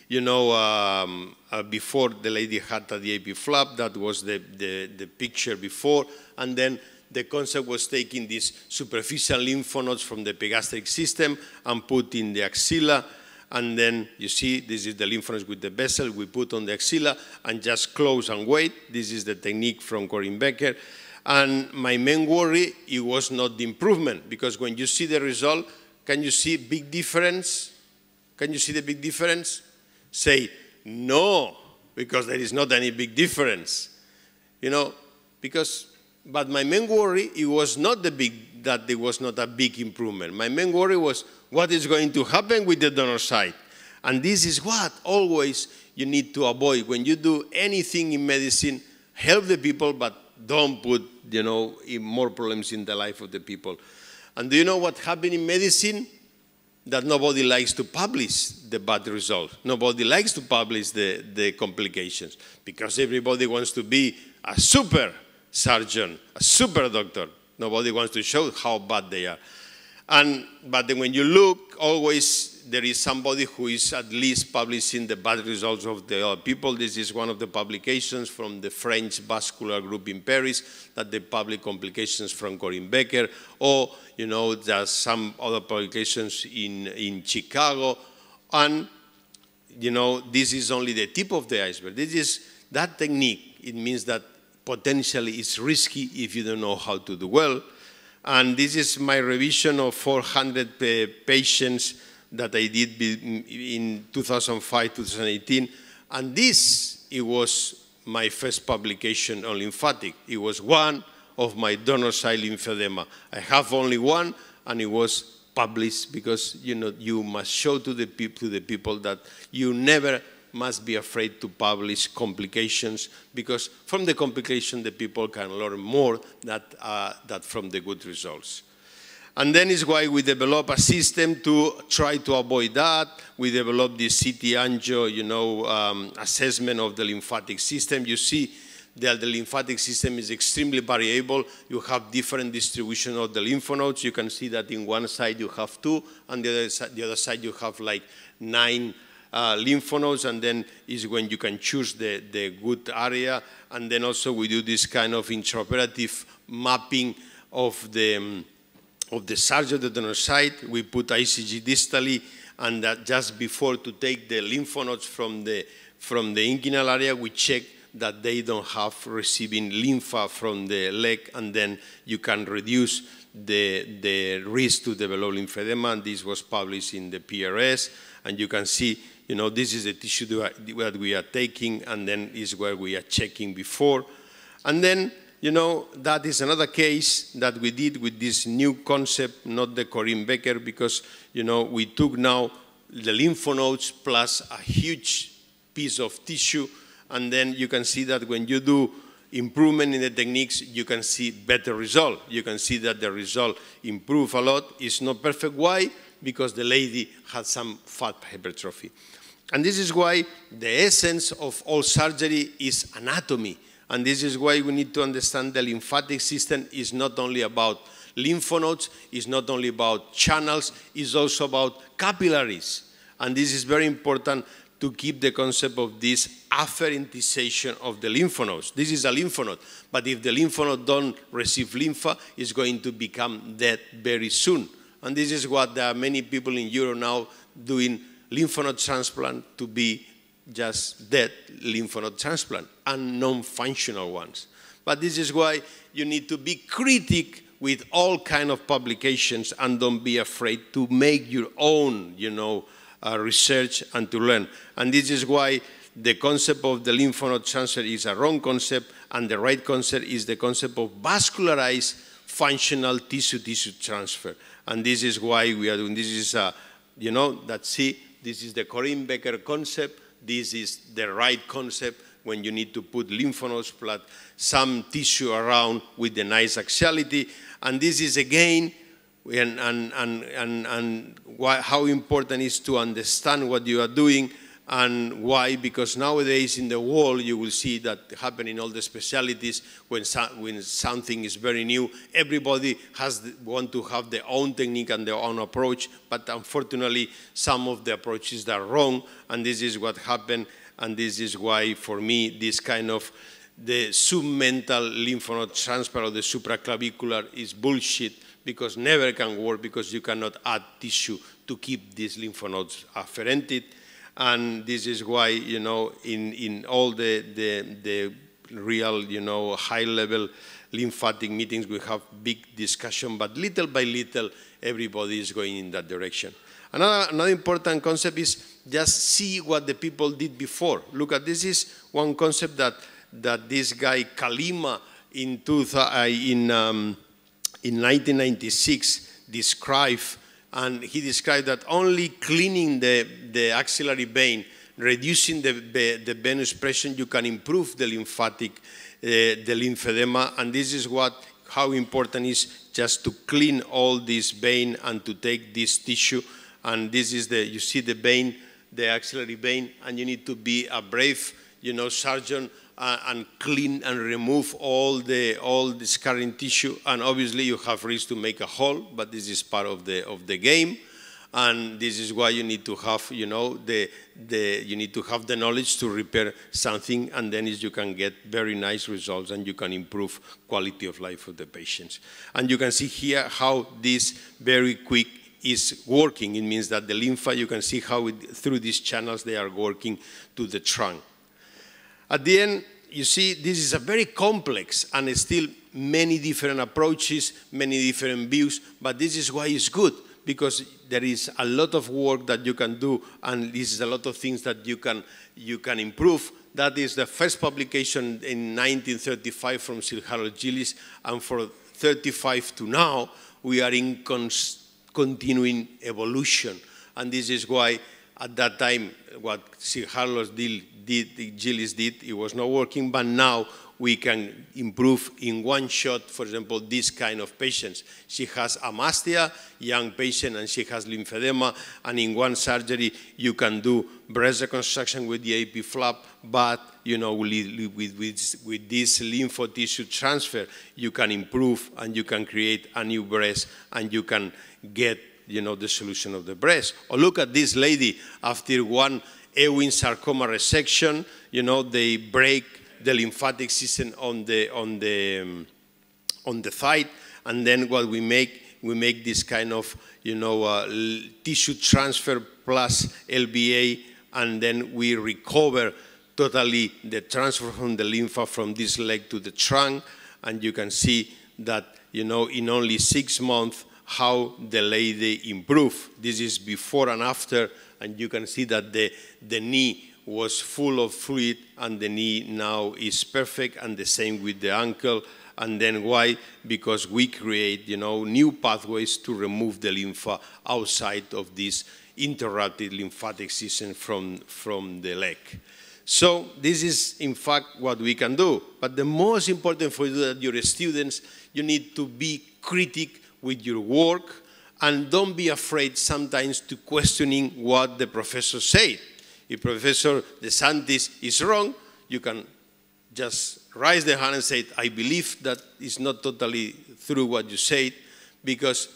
[SPEAKER 12] you know, um, uh, before the lady had the AP flap. That was the, the, the picture before. And then the concept was taking these superficial lymph nodes from the pegastric system and put in the axilla and then you see this is the lymph with the vessel we put on the axilla and just close and wait. This is the technique from Corinne Becker. And my main worry, it was not the improvement, because when you see the result, can you see big difference? Can you see the big difference? Say, no, because there is not any big difference. You know, because, but my main worry, it was not the big that there was not a big improvement. My main worry was what is going to happen with the donor side. And this is what always you need to avoid. When you do anything in medicine, help the people, but don't put you know, more problems in the life of the people. And do you know what happened in medicine? That nobody likes to publish the bad results. Nobody likes to publish the, the complications because everybody wants to be a super surgeon, a super doctor. Nobody wants to show how bad they are. And, but then when you look, always there is somebody who is at least publishing the bad results of the other people. This is one of the publications from the French vascular group in Paris that the public complications from Corinne Becker, or you know, there's some other publications in, in Chicago. And you know, this is only the tip of the iceberg. This is that technique. It means that potentially it's risky if you don't know how to do well. And this is my revision of 400 uh, patients that I did in 2005, 2018. And this, it was my first publication on lymphatic. It was one of my donor side lymphedema. I have only one, and it was published because you know you must show to the, to the people that you never must be afraid to publish complications because from the complication the people can learn more that, uh, that from the good results. And then is why we develop a system to try to avoid that. We develop this CT angio, you know, um, assessment of the lymphatic system. You see that the lymphatic system is extremely variable. You have different distribution of the lymph nodes. You can see that in one side you have two, and the other, the other side you have like nine uh, lymph nodes, and then is when you can choose the, the good area. And then also we do this kind of intraoperative mapping of the, um, of the surge of the donor site. We put ICG distally and that just before to take the lymph nodes from the, from the inguinal area, we check that they don't have receiving lymph from the leg, and then you can reduce the, the risk to develop lymphedema. And this was published in the PRS, and you can see you know, this is the tissue that we are taking, and then is where we are checking before. And then, you know, that is another case that we did with this new concept, not the Corinne Becker, because, you know, we took now the lymph nodes plus a huge piece of tissue, and then you can see that when you do improvement in the techniques, you can see better result. You can see that the result improve a lot. It's not perfect. Why? Because the lady had some fat hypertrophy. And this is why the essence of all surgery is anatomy. And this is why we need to understand the lymphatic system is not only about lymph nodes, it's not only about channels, it's also about capillaries. And this is very important to keep the concept of this afferentization of the lymph nodes. This is a lymph node, but if the lymph node don't receive lympha, it's going to become dead very soon. And this is what there are many people in Europe now doing lymph node transplant to be just dead lymph node transplant and non-functional ones. But this is why you need to be critic with all kind of publications and don't be afraid to make your own, you know, uh, research and to learn. And this is why the concept of the lymph node transfer is a wrong concept and the right concept is the concept of vascularized functional tissue-tissue transfer. And this is why we are doing, this is, a, you know, that see this is the Corinne Becker concept, this is the right concept when you need to put lymph nodes, plus some tissue around with the nice axiality. And this is again, and, and, and, and, how important it is to understand what you are doing and why? Because nowadays in the world you will see that happen in all the specialities when, so, when something is very new. Everybody has the, want to have their own technique and their own approach, but unfortunately some of the approaches are wrong and this is what happened and this is why for me this kind of the submental lymph node transfer or the supraclavicular is bullshit because never can work because you cannot add tissue to keep these lymph nodes afferented and this is why, you know, in, in all the, the, the real, you know, high-level lymphatic meetings, we have big discussion, but little by little, everybody is going in that direction. Another, another important concept is just see what the people did before. Look at this is one concept that, that this guy Kalima in, two, uh, in, um, in 1996 described and he described that only cleaning the, the axillary vein, reducing the, the venous pressure, you can improve the lymphatic, uh, the lymphedema, and this is what how important is just to clean all this vein and to take this tissue, and this is the you see the vein, the axillary vein, and you need to be a brave, you know, surgeon and clean and remove all the all the scarring tissue. And obviously, you have risk to make a hole, but this is part of the of the game. And this is why you need to have, you know, the, the, you need to have the knowledge to repair something and then you can get very nice results and you can improve quality of life of the patients. And you can see here how this very quick is working. It means that the lymph, you can see how it, through these channels they are working to the trunk. At the end, you see, this is a very complex and still many different approaches, many different views, but this is why it's good because there is a lot of work that you can do and this is a lot of things that you can, you can improve. That is the first publication in 1935 from Sir Harold Gillis and for 35 to now, we are in continuing evolution. And this is why at that time, what Carlos did, Gillis did, it was not working, but now we can improve in one shot, for example, this kind of patients. She has amastia, young patient, and she has lymphedema, and in one surgery, you can do breast reconstruction with the AP flap, but you know, with, with, with this lympho tissue transfer, you can improve and you can create a new breast and you can get you know, the solution of the breast. Or look at this lady after one Ewing sarcoma resection, you know, they break the lymphatic system on the, on the, um, on the thigh, and then what we make, we make this kind of, you know, uh, tissue transfer plus LBA, and then we recover totally the transfer from the lympha from this leg to the trunk, and you can see that, you know, in only six months, how the lady improved. This is before and after, and you can see that the, the knee was full of fluid and the knee now is perfect and the same with the ankle. And then why? Because we create, you know, new pathways to remove the lymph outside of this interrupted lymphatic system from, from the leg. So this is, in fact, what we can do. But the most important for you that your students, you need to be critical with your work, and don't be afraid sometimes to questioning what the professor said. If Professor DeSantis is wrong, you can just raise the hand and say, I believe that is not totally through what you said, because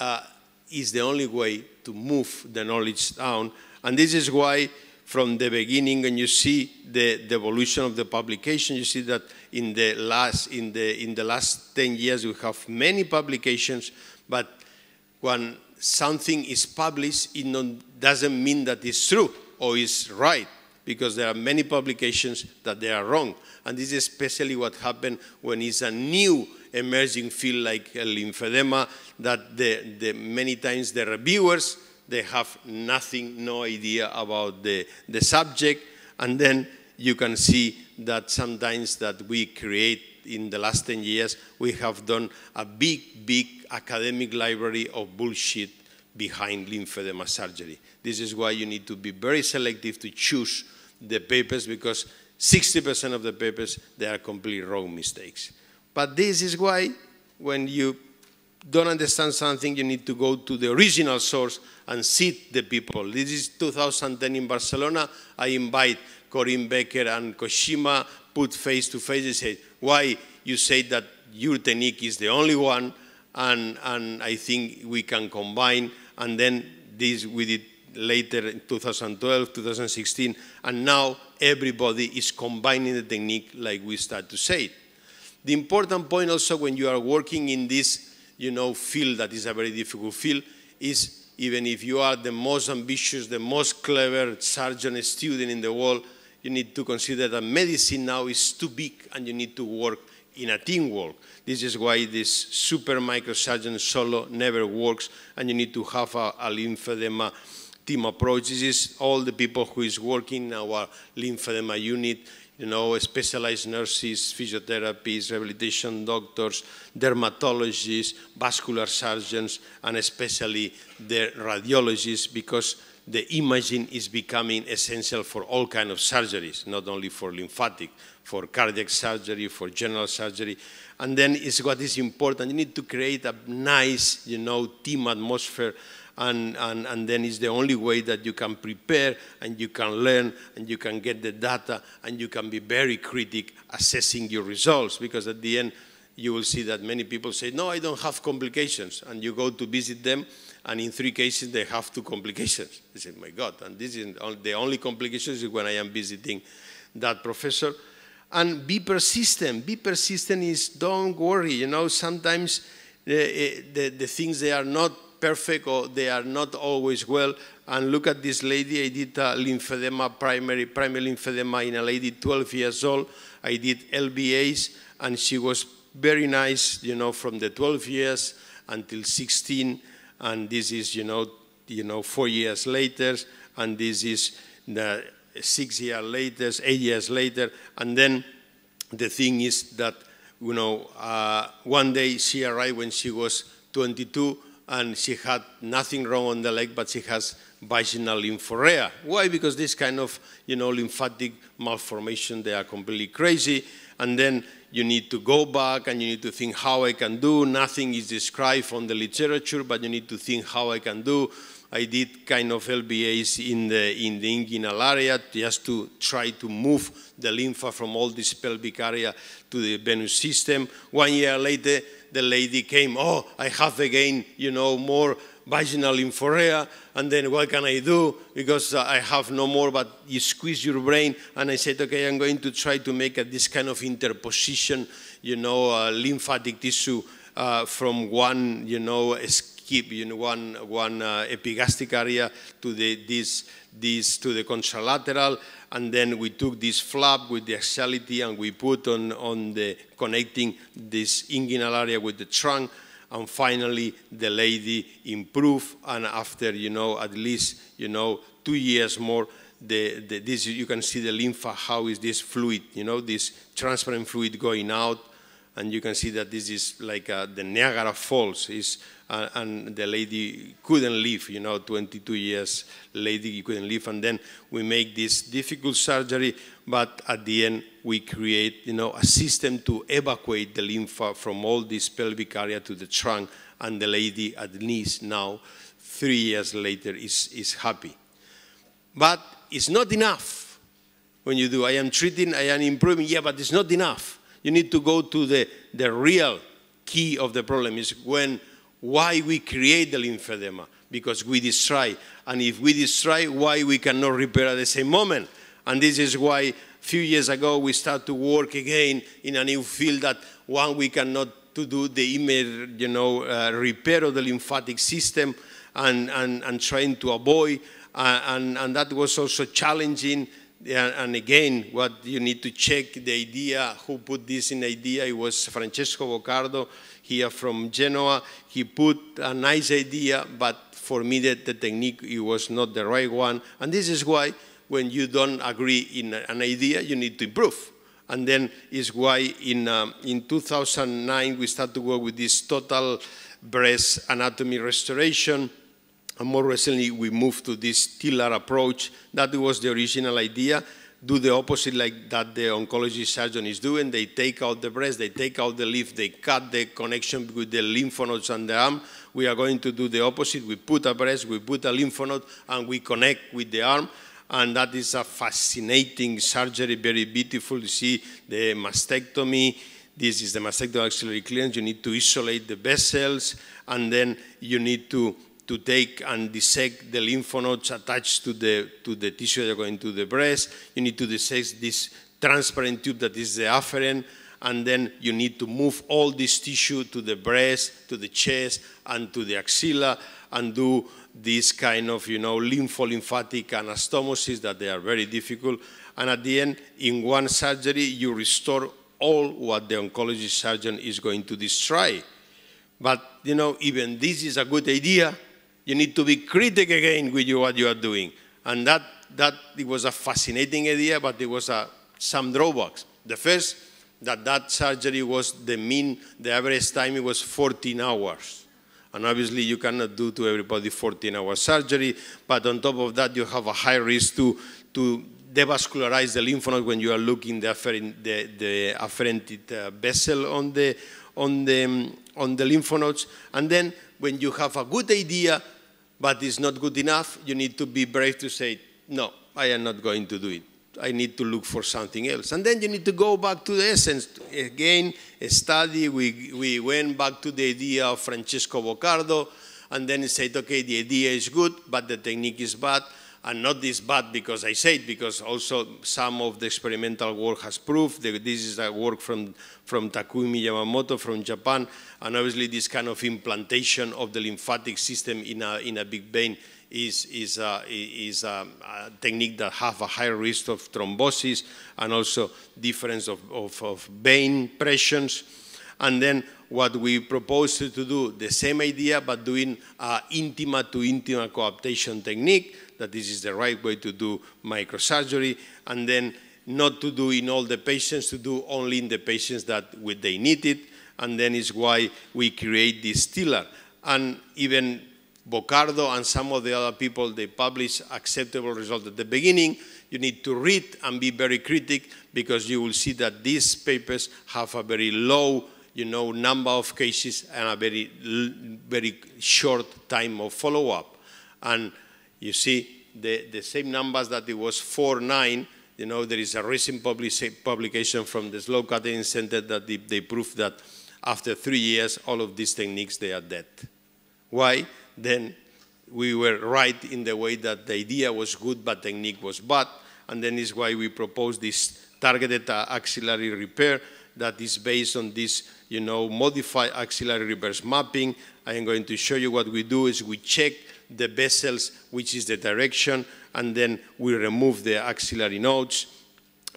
[SPEAKER 12] uh, it's the only way to move the knowledge down. And this is why from the beginning and you see the, the, evolution of the publication, you see that in the last in the in the last 10 years we have many publications, but when something is published, it doesn't mean that it's true or it's right because there are many publications that they are wrong. And this is especially what happened when it's a new emerging field like lymphedema that the, the many times the reviewers they have nothing, no idea about the, the subject, and then you can see that sometimes that we create in the last 10 years, we have done a big, big academic library of bullshit behind lymphedema surgery. This is why you need to be very selective to choose the papers because 60% of the papers, they are completely wrong mistakes. But this is why when you don't understand something, you need to go to the original source and see the people. This is 2010 in Barcelona. I invite Corinne Becker and Koshima put face to face and say, why you say that your technique is the only one and, and I think we can combine. And then this we did later in 2012, 2016, and now everybody is combining the technique like we start to say. The important point also when you are working in this you know, field that is a very difficult field is even if you are the most ambitious, the most clever surgeon student in the world, you need to consider that medicine now is too big and you need to work in a teamwork. This is why this super microsurgeon solo never works and you need to have a, a lymphedema team approach. This is all the people who is working in our lymphedema unit you know, specialized nurses, physiotherapists, rehabilitation doctors, dermatologists, vascular surgeons, and especially the radiologists, because the imaging is becoming essential for all kind of surgeries, not only for lymphatic, for cardiac surgery, for general surgery. And then is what is important. You need to create a nice, you know, team atmosphere and, and, and then it's the only way that you can prepare and you can learn and you can get the data and you can be very critic assessing your results because at the end you will see that many people say, no, I don't have complications. And you go to visit them, and in three cases, they have two complications. I say, my God, and this is the only complications is when I am visiting that professor. And be persistent. Be persistent is don't worry. You know, sometimes the, eh, eh, the, the things, they are not perfect or they are not always well. And look at this lady, I did a lymphedema primary, primary lymphedema in a lady 12 years old. I did LBAs and she was very nice, you know, from the 12 years until 16. And this is, you know, you know, four years later. And this is the six years later, eight years later. And then the thing is that, you know, uh, one day she arrived when she was 22 and she had nothing wrong on the leg, but she has vaginal lymphorrhea. Why? Because this kind of, you know, lymphatic malformation, they are completely crazy. And then you need to go back and you need to think how I can do. Nothing is described on the literature, but you need to think how I can do. I did kind of LBAs in the, in the inguinal area just to try to move the lymph from all this pelvic area to the venous system. One year later, the lady came, oh, I have again, you know, more vaginal infora, and then what can I do? Because uh, I have no more, but you squeeze your brain. And I said, okay, I'm going to try to make a, uh, this kind of interposition, you know, uh, lymphatic tissue uh, from one, you know, skip, you know, one, one uh, epigastric area to the, this, this, to the contralateral and then we took this flap with the axiality and we put on, on the connecting this inguinal area with the trunk and finally the lady improved and after you know at least you know two years more the, the this you can see the lymph how is this fluid you know this transparent fluid going out and you can see that this is like uh, the Niagara Falls is, uh, and the lady couldn't live, you know, 22 years lady couldn't live, and then we make this difficult surgery, but at the end we create, you know, a system to evacuate the lymph from all this pelvic area to the trunk, and the lady at least now, three years later, is, is happy. But it's not enough when you do. I am treating, I am improving, yeah, but it's not enough you need to go to the, the real key of the problem is when, why we create the lymphedema, because we destroy. And if we destroy, why we cannot repair at the same moment? And this is why a few years ago we start to work again in a new field that one we cannot to do the image, you know, uh, repair of the lymphatic system and, and, and trying to avoid. Uh, and, and that was also challenging and again, what you need to check the idea, who put this in idea, it was Francesco Boccardo here from Genoa. He put a nice idea, but for me that the technique it was not the right one. And this is why when you don't agree in an idea, you need to improve. And then is why in, um, in 2009, we started to work with this total breast anatomy restoration and more recently, we moved to this TILAR approach. That was the original idea. Do the opposite like that the oncology surgeon is doing. They take out the breast, they take out the lymph, they cut the connection with the lymph nodes and the arm. We are going to do the opposite. We put a breast, we put a lymph node, and we connect with the arm and that is a fascinating surgery, very beautiful. You see the mastectomy. This is the mastectomy axillary clearance. You need to isolate the vessels, and then you need to to take and dissect the lymph nodes attached to the, to the tissue that are going to the breast. You need to dissect this transparent tube that is the afferent, and then you need to move all this tissue to the breast, to the chest, and to the axilla, and do this kind of, you know, lympholymphatic anastomosis that they are very difficult. And at the end, in one surgery, you restore all what the oncology surgeon is going to destroy. But, you know, even this is a good idea you need to be critical again with you, what you are doing. And that, that it was a fascinating idea, but it was a, some drawbacks. The first, that that surgery was the mean, the average time it was 14 hours. And obviously you cannot do to everybody 14 hour surgery, but on top of that you have a high risk to, to devascularize the lymph node when you are looking the, afferent, the, the afferent uh, vessel on the, on, the, um, on the lymph nodes. And then when you have a good idea, but it's not good enough, you need to be brave to say, no, I am not going to do it. I need to look for something else. And then you need to go back to the essence. Again, study, we, we went back to the idea of Francesco Boccardo, and then said, okay, the idea is good, but the technique is bad, and not this bad because I said, because also some of the experimental work has proved that this is a work from, from Takumi Yamamoto from Japan, and obviously this kind of implantation of the lymphatic system in a, in a big vein is, is, a, is a, a technique that have a higher risk of thrombosis and also difference of, of, of vein pressures. And then what we proposed to do, the same idea, but doing uh, intima to intima coaptation technique, that this is the right way to do microsurgery, and then not to do in all the patients, to do only in the patients that they need it, and then is why we create this tiller. And even Bocardo and some of the other people, they publish acceptable results at the beginning. You need to read and be very critic because you will see that these papers have a very low you know, number of cases and a very, very short time of follow-up. And you see the, the same numbers that it was 4-9, you know, there is a recent publication from the Slow Cutting Center that they, they proved that after three years, all of these techniques, they are dead. Why? Then we were right in the way that the idea was good, but technique was bad. And then is why we proposed this targeted uh, axillary repair that is based on this, you know, modified axillary reverse mapping. I am going to show you what we do is we check the vessels, which is the direction, and then we remove the axillary nodes,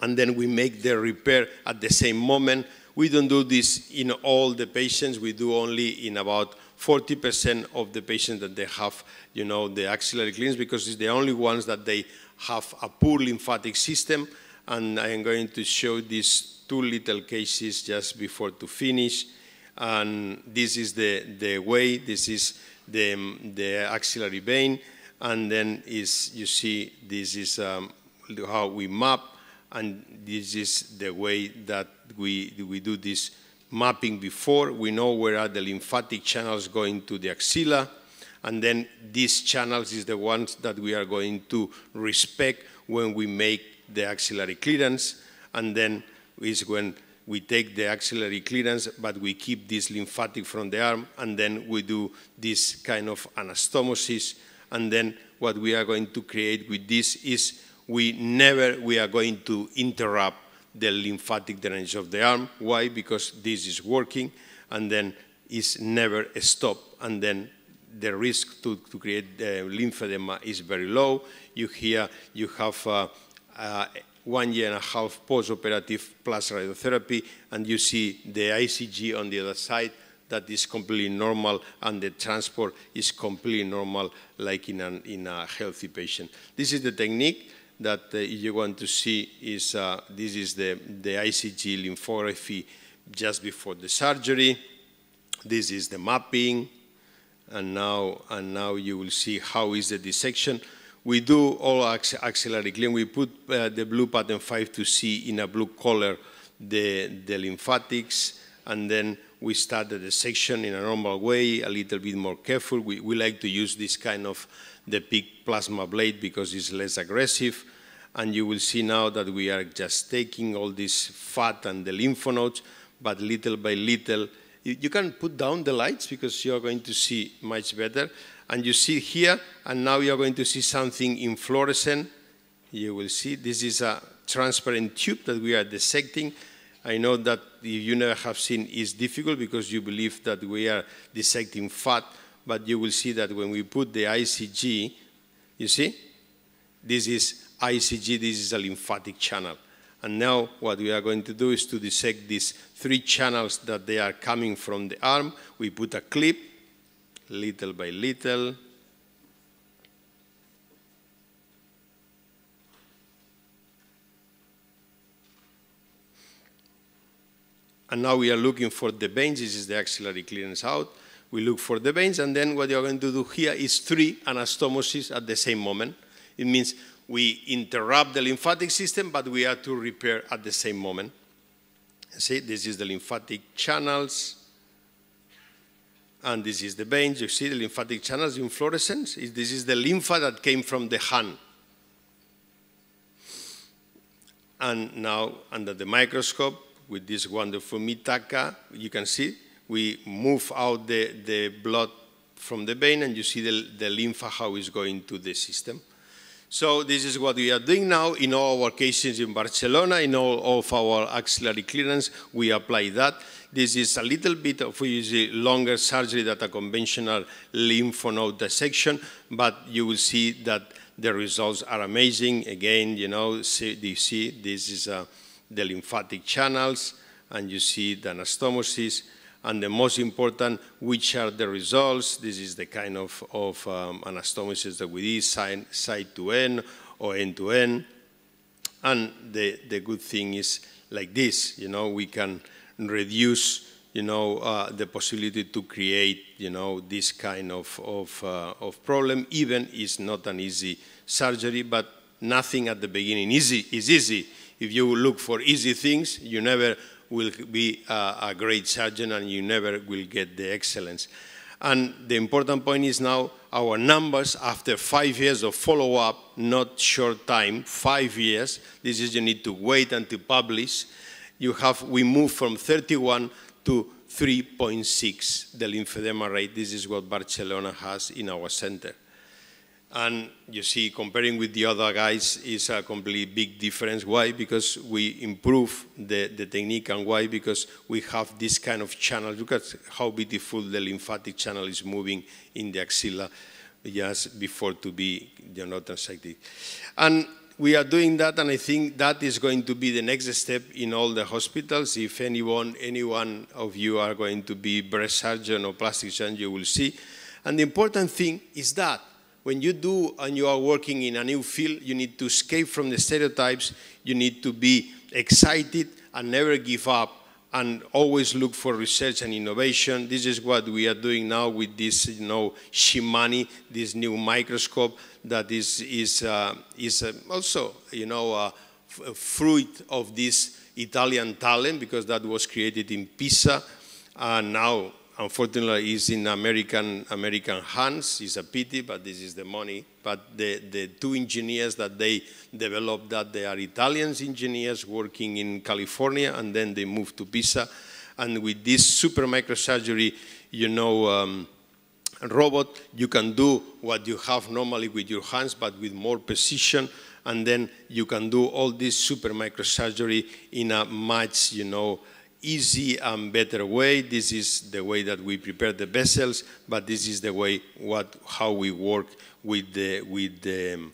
[SPEAKER 12] and then we make the repair at the same moment. We don't do this in all the patients. We do only in about 40% of the patients that they have, you know, the axillary cleans because it's the only ones that they have a poor lymphatic system. And I am going to show these two little cases just before to finish. And this is the, the way, this is the, the axillary vein. And then is, you see, this is um, how we map and this is the way that we, we do this mapping before. We know where are the lymphatic channels going to the axilla, and then these channels is the ones that we are going to respect when we make the axillary clearance, and then is when we take the axillary clearance, but we keep this lymphatic from the arm, and then we do this kind of anastomosis, and then what we are going to create with this is we never we are going to interrupt the lymphatic drainage of the arm. Why? Because this is working and then is never stopped and then the risk to, to create uh, lymphedema is very low. You hear you have uh, uh, one year and a half post-operative plus radiotherapy, and you see the ICG on the other side that is completely normal, and the transport is completely normal, like in, an, in a healthy patient. This is the technique that uh, you want to see is uh, this is the, the ICG lymphography just before the surgery. This is the mapping. And now, and now you will see how is the dissection. We do all ax axillary clean. We put uh, the blue pattern 5 to see in a blue color the, the lymphatics, and then we start the dissection in a normal way, a little bit more careful. We, we like to use this kind of the big plasma blade because it's less aggressive. And you will see now that we are just taking all this fat and the lymph nodes, but little by little, you can put down the lights because you're going to see much better. And you see here, and now you're going to see something in fluorescent. You will see this is a transparent tube that we are dissecting. I know that you never have seen is difficult because you believe that we are dissecting fat, but you will see that when we put the ICG, you see, this is ICG, this is a lymphatic channel. And now what we are going to do is to dissect these three channels that they are coming from the arm. We put a clip, little by little. And now we are looking for the veins. This is the axillary clearance out. We look for the veins, and then what you're going to do here is three anastomosis at the same moment. It means we interrupt the lymphatic system, but we have to repair at the same moment. See, this is the lymphatic channels, and this is the veins. You see the lymphatic channels in fluorescence. This is the lympha that came from the hand. And now, under the microscope, with this wonderful mitaka, you can see we move out the, the blood from the vein and you see the, the lymph how is going to the system. So this is what we are doing now in all our cases in Barcelona, in all of our axillary clearance, we apply that. This is a little bit of usually longer surgery than a conventional lymph node dissection, but you will see that the results are amazing. Again, you know, see, you see this is uh, the lymphatic channels, and you see the anastomosis, and the most important, which are the results. This is the kind of, of um, anastomosis that we did, side, side to end or end to end. And the, the good thing is like this, you know, we can reduce you know, uh, the possibility to create, you know, this kind of, of, uh, of problem, even is not an easy surgery, but nothing at the beginning is easy. If you look for easy things, you never will be a, a great surgeon and you never will get the excellence. And the important point is now our numbers after five years of follow-up, not short time, five years. This is you need to wait and to publish. You have, we move from 31 to 3.6, the lymphedema rate. This is what Barcelona has in our center. And you see, comparing with the other guys is a completely big difference. Why? Because we improve the, the technique and why? Because we have this kind of channel. Look at how beautiful the lymphatic channel is moving in the axilla just before to be you know, transected. And we are doing that, and I think that is going to be the next step in all the hospitals. If anyone, anyone of you are going to be breast surgeon or plastic surgeon, you will see. And the important thing is that when you do and you are working in a new field, you need to escape from the stereotypes, you need to be excited and never give up and always look for research and innovation. This is what we are doing now with this, you know, Shimani, this new microscope that is, is, uh, is uh, also, you know, uh, uh fruit of this Italian talent because that was created in Pisa and now unfortunately is in American, American hands. It's a pity, but this is the money. But the, the two engineers that they developed that, they are Italian engineers working in California, and then they moved to Pisa. And with this super microsurgery, you know, um, robot, you can do what you have normally with your hands, but with more precision. And then you can do all this super microsurgery in a much, you know, easy and better way. This is the way that we prepare the vessels, but this is the way what, how we work with the, with the um,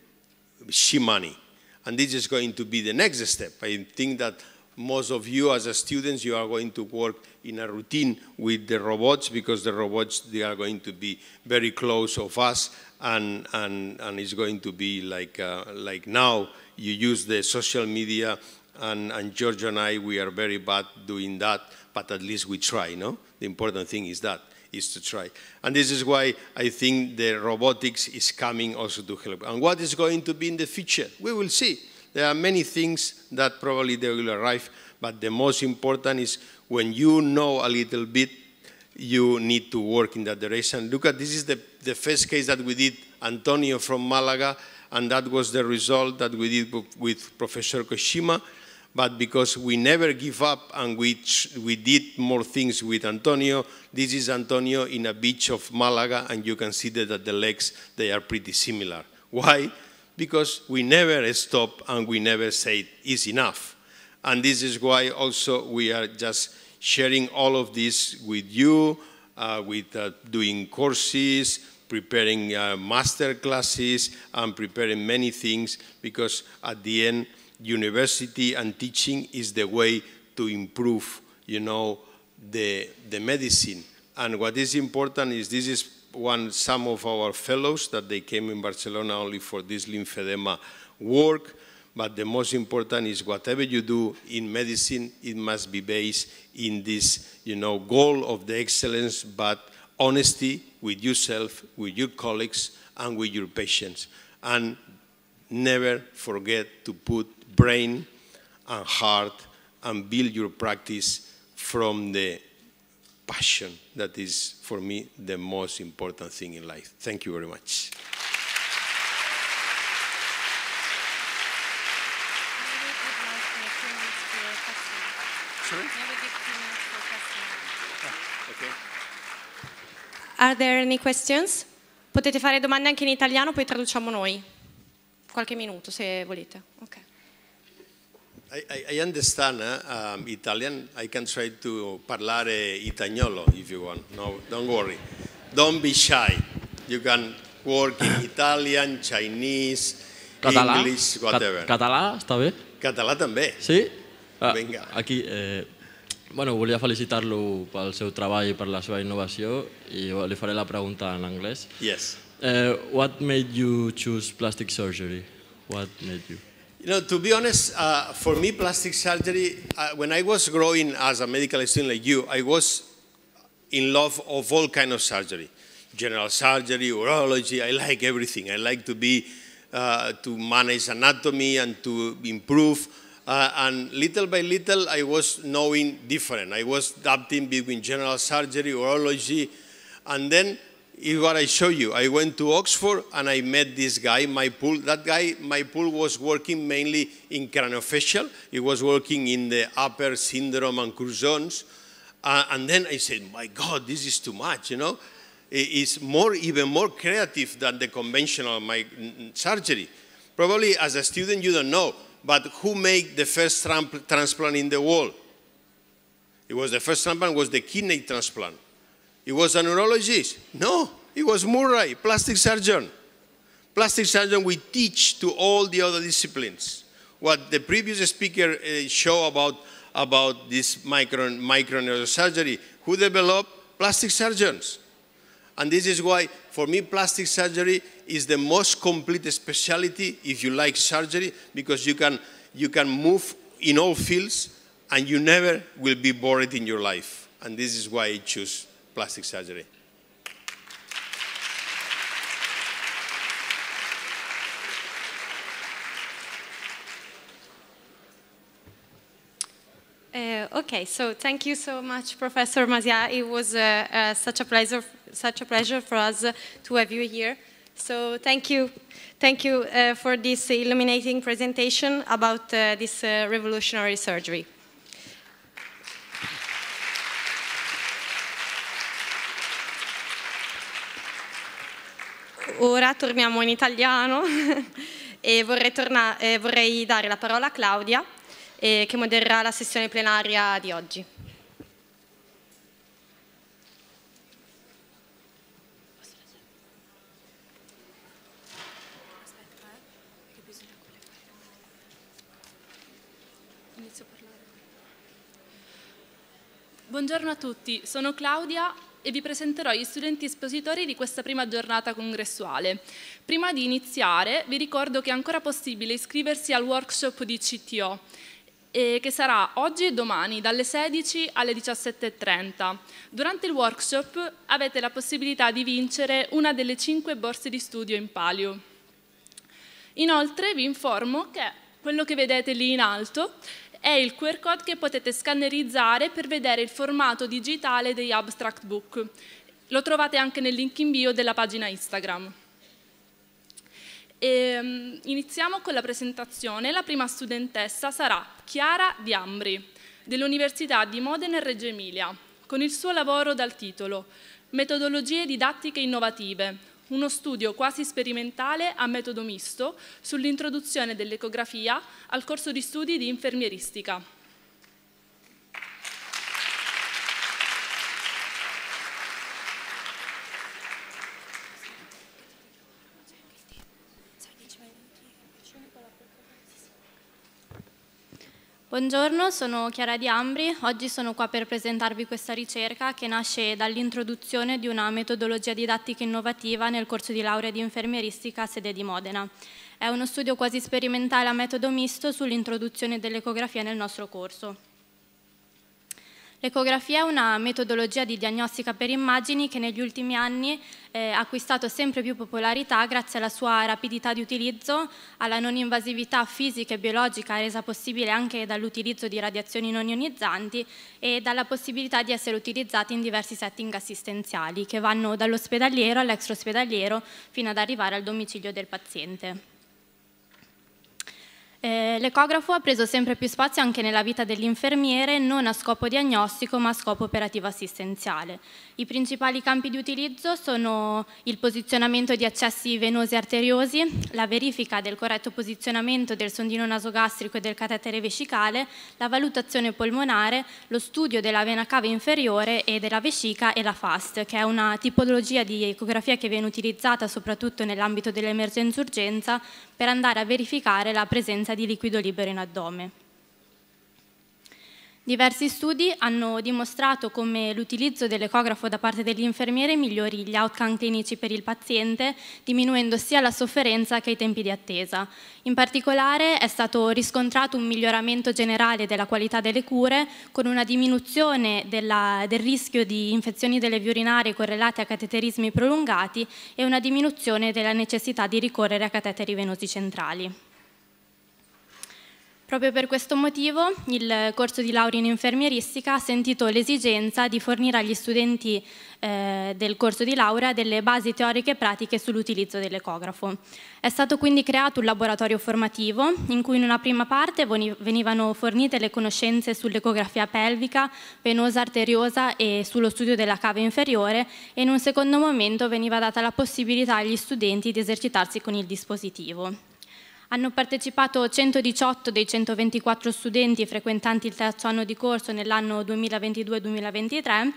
[SPEAKER 12] she money. And this is going to be the next step. I think that most of you as students, you are going to work in a routine with the robots because the robots, they are going to be very close of us and, and, and it's going to be like, uh, like now you use the social media and, and George and I, we are very bad doing that, but at least we try, no? The important thing is that, is to try. And this is why I think the robotics is coming also to help. And what is going to be in the future? We will see. There are many things that probably they will arrive, but the most important is when you know a little bit, you need to work in that direction. Look at this is the, the first case that we did, Antonio from Malaga, and that was the result that we did with Professor Koshima but because we never give up and we, we did more things with Antonio. This is Antonio in a beach of Malaga, and you can see that the legs, they are pretty similar. Why? Because we never stop and we never say it's enough. And this is why also we are just sharing all of this with you, uh, with uh, doing courses, preparing uh, master classes, and preparing many things, because at the end, university and teaching is the way to improve, you know, the, the medicine. And what is important is this is one, some of our fellows that they came in Barcelona only for this lymphedema work, but the most important is whatever you do in medicine, it must be based in this, you know, goal of the excellence, but honesty with yourself, with your colleagues, and with your patients. And never forget to put brain and heart and build your practice from the passion that is, for me, the most important thing in life. Thank you very much. Ah,
[SPEAKER 6] Are there any questions? Potete fare domande anche in italiano, poi traduciamo noi. Qualche minuto se volete. Okay.
[SPEAKER 12] I, I understand. Uh, um, Italian. I can try to parlare eh, italiano, if you want. No, don't worry. Don't be shy. You can work in Italian, Chinese,
[SPEAKER 11] català, English, whatever. català està bé?
[SPEAKER 12] Català també.
[SPEAKER 11] Sí? Ah, Vinga. Aquí, eh, bueno, volia felicitar-lo pel seu treball i per la seva innovació
[SPEAKER 13] i li faré la pregunta en anglès. Yes. Uh, what made you choose plastic surgery? What made you?
[SPEAKER 12] You know, to be honest, uh, for me, plastic surgery, uh, when I was growing as a medical student like you, I was in love of all kind of surgery. General surgery, urology, I like everything. I like to be, uh, to manage anatomy and to improve. Uh, and little by little, I was knowing different. I was adapting between general surgery, urology, and then is what I show you. I went to Oxford and I met this guy, my pool. That guy, my pool was working mainly in craniofacial. He was working in the upper syndrome and croissants. Uh, and then I said, my God, this is too much, you know. It's more, even more creative than the conventional my, mm, mm, surgery. Probably as a student you don't know, but who made the first tram- transplant in the world? It was the first transplant was the kidney transplant. He was a neurologist? No, he was Murray, plastic surgeon. Plastic surgeon we teach to all the other disciplines. What the previous speaker uh, showed about, about this micron, neurosurgery, who developed plastic surgeons. And this is why, for me, plastic surgery is the most complete specialty if you like surgery, because you can, you can move in all fields and you never will be bored in your life. And this is why I choose plastic surgery.
[SPEAKER 6] Uh, okay, so thank you so much, Professor Mazia. It was uh, uh, such a pleasure, such a pleasure for us uh, to have you here. So thank you, thank you uh, for this illuminating presentation about uh, this revolutionary surgery. Ora torniamo in italiano e vorrei, tornare, eh, vorrei, dare la parola a Claudia eh, che modererà la sessione plenaria di oggi.
[SPEAKER 14] Buongiorno a tutti, sono Claudia e vi presenterò gli studenti espositori di questa prima giornata congressuale. Prima di iniziare vi ricordo che è ancora possibile iscriversi al workshop di CTO eh, che sarà oggi e domani dalle 16 alle 17.30. Durante il workshop avete la possibilità di vincere una delle 5 borse di studio in palio. Inoltre vi informo che quello che vedete lì in alto è il QR code che potete scannerizzare per vedere il formato digitale degli abstract book. Lo trovate anche nel link in bio della pagina Instagram. E ehm, iniziamo con la presentazione. La prima studentessa sarà Chiara Diambri, dell'Università di Modena e Reggio Emilia, con il suo lavoro dal titolo Metodologie didattiche innovative, uno studio quasi sperimentale a metodo misto sull'introduzione dell'ecografia al corso di studi di infermieristica.
[SPEAKER 15] Buongiorno, sono Chiara Diambri, oggi sono qua per presentarvi questa ricerca che nasce dall'introduzione di una metodologia didattica innovativa nel corso di laurea di infermieristica a sede di Modena. È uno studio quasi sperimentale a metodo misto sull'introduzione dell'ecografia nel nostro corso. L'ecografia è una metodologia di diagnostica per immagini che negli ultimi anni eh, ha acquistato sempre più popolarità grazie alla sua rapidità di utilizzo, alla non invasività fisica e biologica resa possibile anche dall'utilizzo di radiazioni non ionizzanti e dalla possibilità di essere utilizzati in diversi setting assistenziali che vanno dall'ospedaliero ospedaliero fino ad arrivare al domicilio del paziente. Eh, l'ecografo ha preso sempre più spazio anche nella vita dell'infermiere, non a scopo diagnostico ma a scopo operativo assistenziale. I principali campi di utilizzo sono il posizionamento di accessi venosi arteriosi, la verifica del corretto posizionamento del sondino nasogastrico e del catetere vescicale, la valutazione polmonare, lo studio della vena cava inferiore e della vescica e la FAST, che è una tipologia di ecografia che viene utilizzata soprattutto nell'ambito dell'emergenza urgenza per andare a verificare la presenza presenza di liquido libero in addome. Diversi studi hanno dimostrato come l'utilizzo dell'ecografo da parte dell'infermiere migliori gli outcome clinici per il paziente, diminuendo sia la sofferenza che i tempi di attesa. In particolare è stato riscontrato un miglioramento generale della qualità delle cure, con una diminuzione della, del rischio di infezioni delle vie urinarie correlate a cateterismi prolungati e una diminuzione della necessità di ricorrere a cateteri venosi centrali. Proprio per questo motivo il corso di laurea in infermieristica ha sentito l'esigenza di fornire agli studenti eh, del corso di laurea delle basi teoriche e pratiche sull'utilizzo dell'ecografo. È stato quindi creato un laboratorio formativo in cui in una prima parte venivano fornite le conoscenze sull'ecografia pelvica, venosa arteriosa e sullo studio della cava inferiore e in un secondo momento veniva data la possibilità agli studenti di esercitarsi con il dispositivo. Hanno partecipato 118 dei 124 studenti frequentanti il terzo anno di corso nell'anno 2022-2023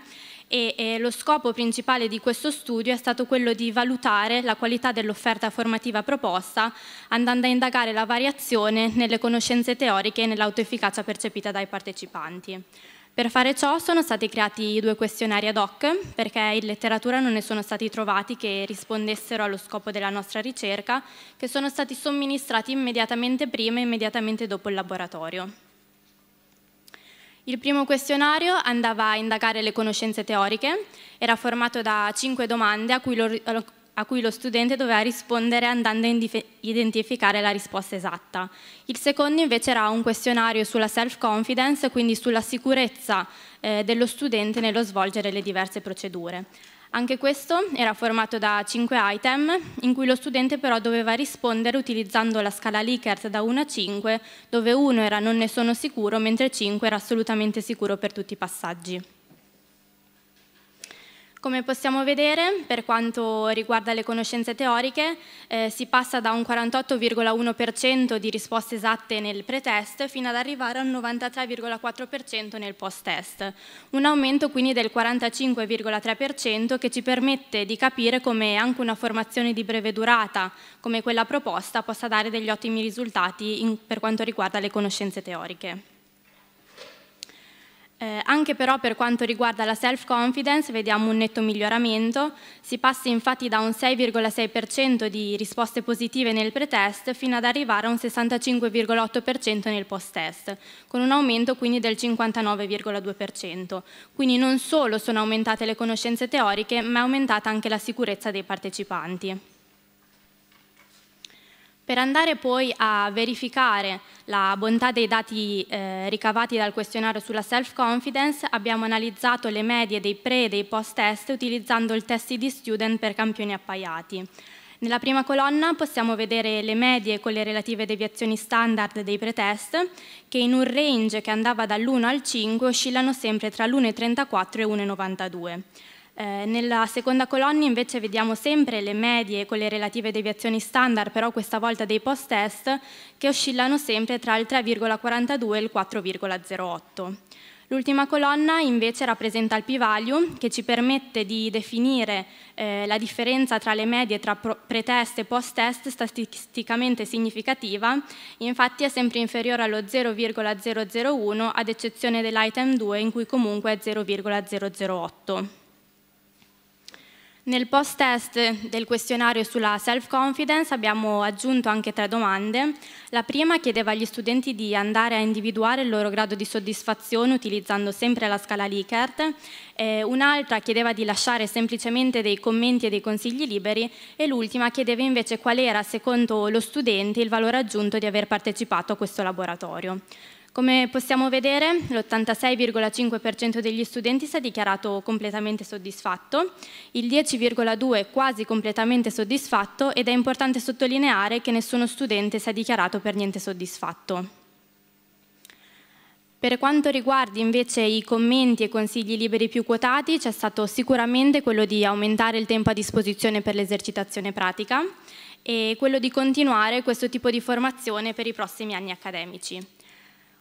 [SPEAKER 15] e, e lo scopo principale di questo studio è stato quello di valutare la qualità dell'offerta formativa proposta andando a indagare la variazione nelle conoscenze teoriche e nell'autoefficacia percepita dai partecipanti. Per fare ciò sono stati creati due questionari ad hoc perché in letteratura non ne sono stati trovati che rispondessero allo scopo della nostra ricerca che sono stati somministrati immediatamente prima e immediatamente dopo il laboratorio. Il primo questionario andava a indagare le conoscenze teoriche, era formato da cinque domande a cui, a cui lo studente doveva rispondere andando a identificare la risposta esatta. Il secondo invece era un questionario sulla self-confidence, quindi sulla sicurezza eh, dello studente nello svolgere le diverse procedure. Anche questo era formato da 5 item, in cui lo studente però doveva rispondere utilizzando la scala Likert da 1 a 5, dove 1 era non ne sono sicuro, mentre 5 era assolutamente sicuro per tutti i passaggi. Come possiamo vedere, per quanto riguarda le conoscenze teoriche, eh, si passa da un 48,1% di risposte esatte nel pretest fino ad arrivare a un 93,4% nel post-test, un aumento quindi del 45,3% che ci permette di capire come anche una formazione di breve durata, come quella proposta, possa dare degli ottimi risultati in, per quanto riguarda le conoscenze teoriche. Eh, anche però per quanto riguarda la self-confidence vediamo un netto miglioramento, si passa infatti da un 6,6% di risposte positive nel pretest fino ad arrivare a un 65,8% nel post-test, con un aumento quindi del 59,2%. Quindi non solo sono aumentate le conoscenze teoriche, ma è aumentata anche la sicurezza dei partecipanti. Per andare poi a verificare la bontà dei dati eh, ricavati dal questionario sulla self-confidence, abbiamo analizzato le medie dei pre e dei post-test utilizzando il test di student per campioni appaiati. Nella prima colonna possiamo vedere le medie con le relative deviazioni standard dei pretest, che in un range che andava dall'1 al 5 oscillano sempre tra l'1,34 e 1,92. Eh, nella seconda colonna invece vediamo sempre le medie con le relative deviazioni standard, però questa volta dei post-test, che oscillano sempre tra il 3,42 e il 4,08. L'ultima colonna invece rappresenta il p-value che ci permette di definire eh, la differenza tra le medie tra pretest e post-test statisticamente significativa, infatti è sempre inferiore allo 0,001 ad eccezione dell'item 2 in cui comunque è 0,008. Nel post-test del questionario sulla self-confidence abbiamo aggiunto anche tre domande. La prima chiedeva agli studenti di andare a individuare il loro grado di soddisfazione utilizzando sempre la scala Likert, un'altra chiedeva di lasciare semplicemente dei commenti e dei consigli liberi e l'ultima chiedeva invece qual era, secondo lo studente, il valore aggiunto di aver partecipato a questo laboratorio. Come possiamo vedere, l'86,5% degli studenti si è dichiarato completamente soddisfatto, il 10,2% quasi completamente soddisfatto ed è importante sottolineare che nessuno studente si è dichiarato per niente soddisfatto. Per quanto riguarda invece i commenti e consigli liberi più quotati, c'è stato sicuramente quello di aumentare il tempo a disposizione per l'esercitazione pratica e quello di continuare questo tipo di formazione per i prossimi anni accademici.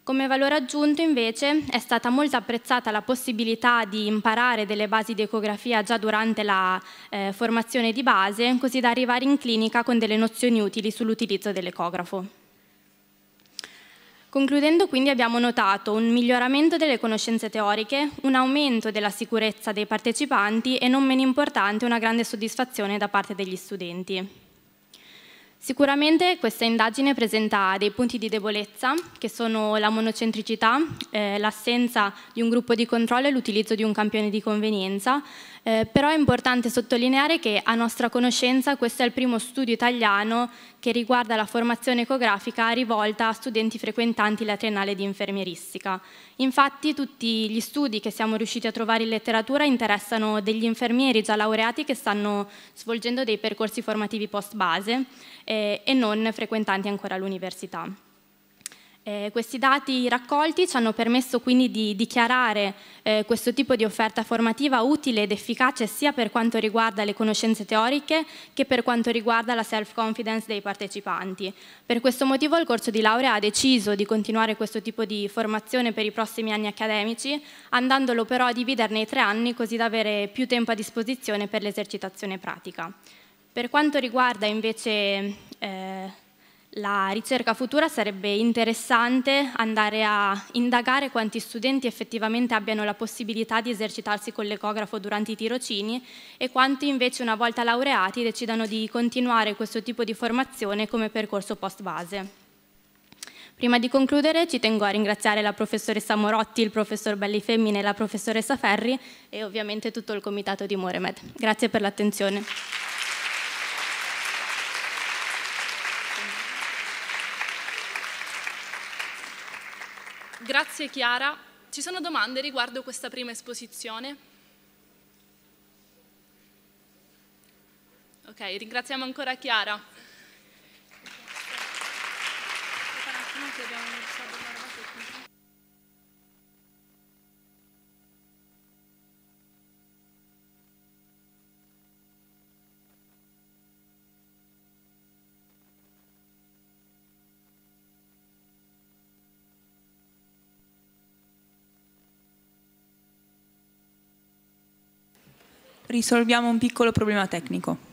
[SPEAKER 15] Come valore aggiunto invece è stata molto apprezzata la possibilità di imparare delle basi di ecografia già durante la eh, formazione di base, così da arrivare in clinica con delle nozioni utili sull'utilizzo dell'ecografo. Concludendo quindi abbiamo notato un miglioramento delle conoscenze teoriche, un aumento della sicurezza dei partecipanti e non meno importante una grande soddisfazione da parte degli studenti. Sicuramente questa indagine presenta dei punti di debolezza che sono la monocentricità, eh, l'assenza di un gruppo di controllo e l'utilizzo di un campione di convenienza, eh, però è importante sottolineare che a nostra conoscenza questo è il primo studio italiano che riguarda la formazione ecografica rivolta a studenti frequentanti la triennale di infermieristica. Infatti tutti gli studi che siamo riusciti a trovare in letteratura interessano degli infermieri già laureati che stanno svolgendo dei percorsi formativi post base eh, e non frequentanti ancora l'università. Eh, questi dati raccolti ci hanno permesso quindi di dichiarare eh, questo tipo di offerta formativa utile ed efficace sia per quanto riguarda le conoscenze teoriche che per quanto riguarda la self-confidence dei partecipanti. Per questo motivo il corso di laurea ha deciso di continuare questo tipo di formazione per i prossimi anni accademici, andandolo però a dividerne i tre anni così da avere più tempo a disposizione per l'esercitazione pratica. Per quanto riguarda invece eh, la ricerca futura sarebbe interessante andare a indagare quanti studenti effettivamente abbiano la possibilità di esercitarsi con l'ecografo durante i tirocini e quanti invece una volta laureati decidano di continuare questo tipo di formazione come percorso post base. Prima di concludere ci tengo a ringraziare la professoressa Morotti, il professor Belli Femmine la professoressa Ferri e ovviamente tutto il comitato di Moremed. Grazie per l'attenzione.
[SPEAKER 14] Grazie Chiara. Ci sono domande riguardo questa prima esposizione? Ok, ringraziamo ancora Chiara.
[SPEAKER 3] risolviamo un piccolo problema tecnico.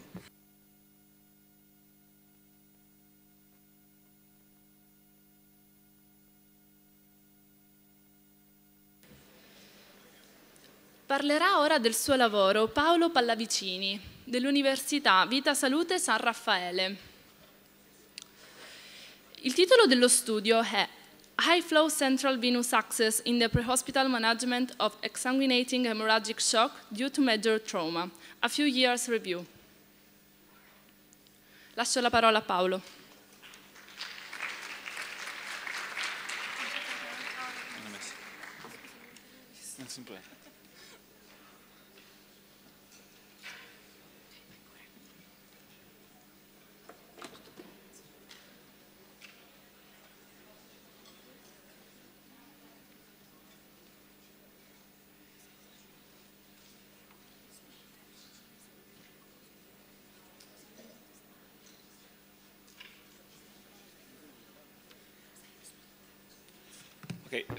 [SPEAKER 14] Parlerà ora del suo lavoro Paolo Pallavicini, dell'Università Vita Salute San Raffaele. Il titolo dello studio è high-flow central venous access in the pre-hospital management of exsanguinating hemorrhagic shock due to major trauma. A few years review. Lascio la parola a Paolo.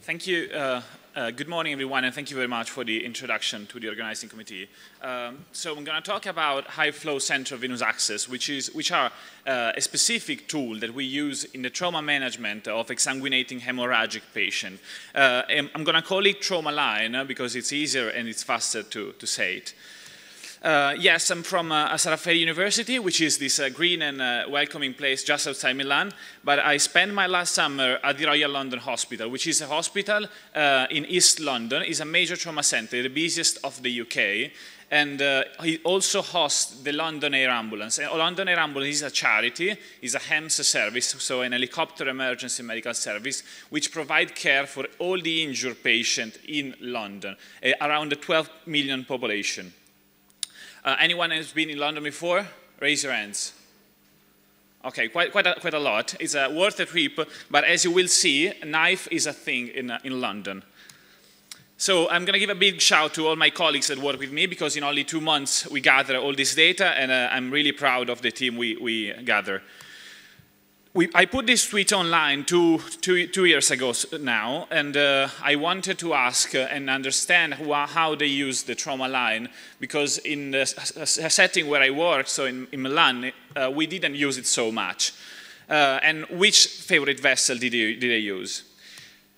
[SPEAKER 16] Thank you. Uh, uh, good morning, everyone, and thank you very much for the introduction to the organizing committee. Um, so I'm going to talk about high-flow central venous access, which, is, which are uh, a specific tool that we use in the trauma management of exsanguinating hemorrhagic patients. Uh, I'm going to call it trauma line uh, because it's easier and it's faster to, to say it. Uh, yes, I'm from uh, Asarafel University, which is this uh, green and uh, welcoming place just outside Milan, but I spent my last summer at the Royal London Hospital, which is a hospital uh, in East London. It's a major trauma center, the busiest of the UK, and uh, he also hosts the London Air Ambulance. And London Air Ambulance is a charity, is a HEMS service, so an helicopter emergency medical service, which provide care for all the injured patients in London, around the 12 million population. Uh, anyone who's been in London before? Raise your hands. Okay, quite, quite, a, quite a lot. It's a uh, worth a trip, but as you will see, knife is a thing in, uh, in London. So I'm going to give a big shout to all my colleagues that work with me because in only two months we gather all this data and uh, I'm really proud of the team we, we gather we, I put this tweet online two, two, two years ago now, and uh, I wanted to ask uh, and understand who, how they use the trauma line, because in the setting where I work, so in, in Milan, uh, we didn't use it so much. Uh, and which favorite vessel did, you, did they use?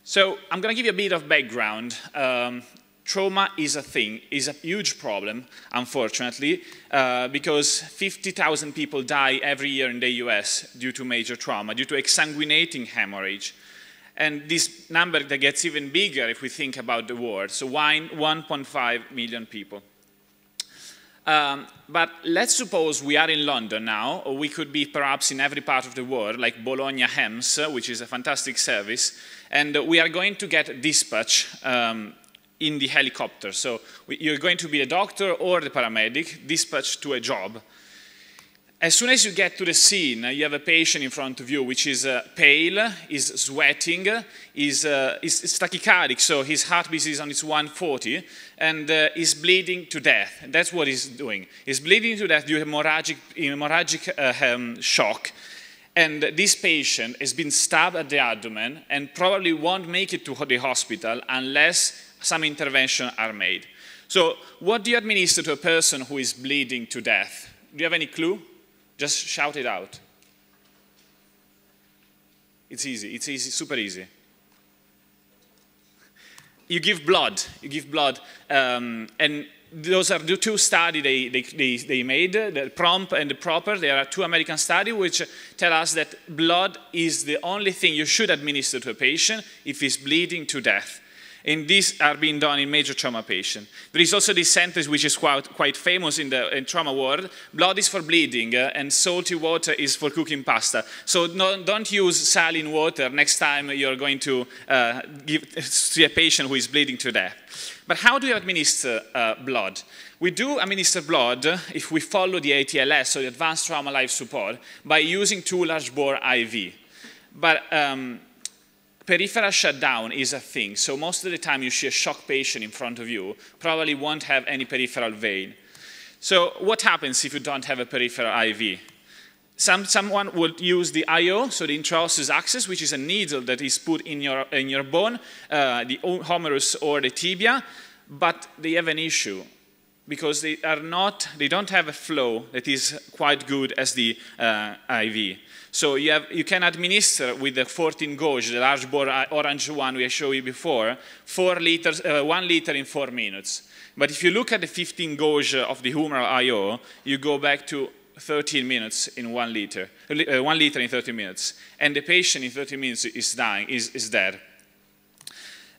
[SPEAKER 16] So I'm going to give you a bit of background. Um, trauma is a thing, is a huge problem, unfortunately, uh, because 50,000 people die every year in the US due to major trauma, due to exsanguinating hemorrhage. And this number that gets even bigger if we think about the world. so 1.5 million people. Um, but let's suppose we are in London now, or we could be perhaps in every part of the world, like Bologna HEMS, uh, which is a fantastic service, and we are going to get dispatch um, in the helicopter. So you're going to be the doctor or the paramedic dispatched to a job. As soon as you get to the scene, you have a patient in front of you which is uh, pale, is sweating, is, uh, is, is, tachycardic, so his heartbeat is on its 140, and uh, is bleeding to death. That's what he's doing. He's bleeding to death due to hemorrhagic, hemorrhagic um, shock. And this patient has been stabbed at the abdomen and probably won't make it to the hospital unless some intervention are made. So what do you administer to a person who is bleeding to death? Do you have any clue? Just shout it out. It's easy. It's easy, super easy. You give blood. You give blood. Um, and those are the two studies they, they, they, they, made, the prompt and the proper. There are two American studies which tell us that blood is the only thing you should administer to a patient if he's bleeding to death and these are being done in major trauma patients. There is also this sentence which is quite, quite famous in the in trauma world, blood is for bleeding uh, and salty water is for cooking pasta. So no, don't use saline water next time you're going to uh, give, see a patient who is bleeding to death. But how do you administer uh, blood? We do administer blood if we follow the ATLS, so the Advanced Trauma Life Support, by using two large bore IV. But um, Peripheral shutdown is a thing, so most of the time you see a shock patient in front of you, probably won't have any peripheral vein. So what happens if you don't have a peripheral IV? Some, someone would use the IO, so the intraosseous axis, which is a needle that is put in your, in your bone, uh, the humerus or the tibia, but they have an issue because they, are not, they don't have a flow that is quite good as the uh, IV. So you, have, you can administer with the 14 gauge, the large bore uh, orange one we showed you before, four liters, uh, one liter in four minutes. But if you look at the 15 gauge of the Humeral IO, you go back to 13 minutes in one liter, uh, one liter in 30 minutes. And the patient in 30 minutes is dying, is, is dead.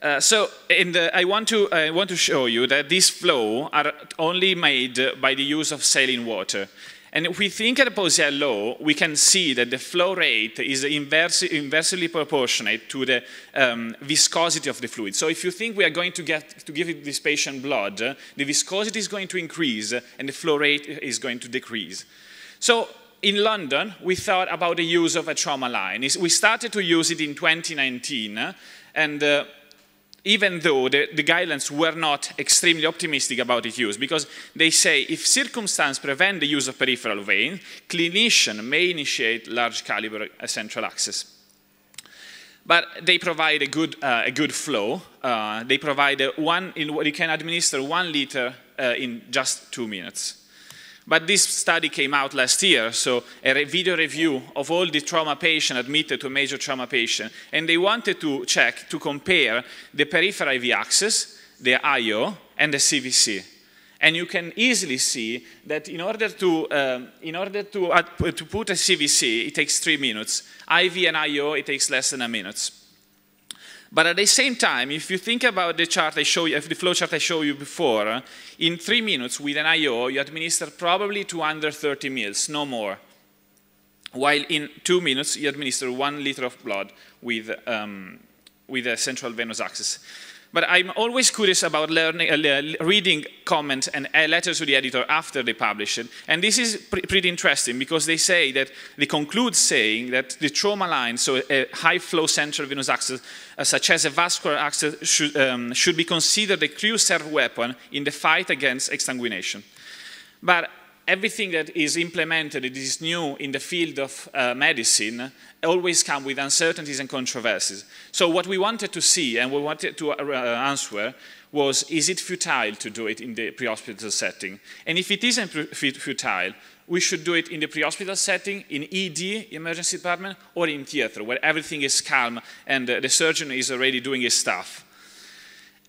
[SPEAKER 16] Uh, so the, I, want to, I want to show you that this flow are only made by the use of saline water. And if we think at the law, we can see that the flow rate is inversely, inversely proportionate to the um, viscosity of the fluid. So if you think we are going to, get, to give this patient blood, the viscosity is going to increase and the flow rate is going to decrease. So in London, we thought about the use of a trauma line. We started to use it in 2019, and uh, even though the, the, guidelines were not extremely optimistic about its use, because they say if circumstances prevent the use of peripheral vein, clinician may initiate large caliber central access. But they provide a good, uh, a good flow. Uh, they provide one, in, you can administer one liter uh, in just two minutes. But this study came out last year, so a video review of all the trauma patients admitted to major trauma patient, and they wanted to check, to compare the peripheral IV access, the IO, and the CVC. And you can easily see that in order to, um, in order to, uh, to put a CVC, it takes three minutes. IV and IO, it takes less than a minute. But at the same time, if you think about the chart I show you, the flow chart I showed you before, in three minutes with an I/O, you administer probably 230 mils, no more. While in two minutes, you administer one liter of blood with, um, with a central venous access. But I'm always curious about learning, uh, reading comments and uh, letters to the editor after they publish it. And this is pretty interesting because they say that, they conclude saying that the trauma line, so a uh, high flow central venous access, uh, such as a vascular access, should, um, should be considered a crew serve weapon in the fight against exsanguination. But everything that is implemented, that is new in the field of uh, medicine, always come with uncertainties and controversies. So what we wanted to see and we wanted to uh, uh, answer was, is it futile to do it in the pre-hospital setting? And if it isn't futile, we should do it in the pre-hospital setting, in ED, emergency department, or in theater, where everything is calm and uh, the surgeon is already doing his stuff.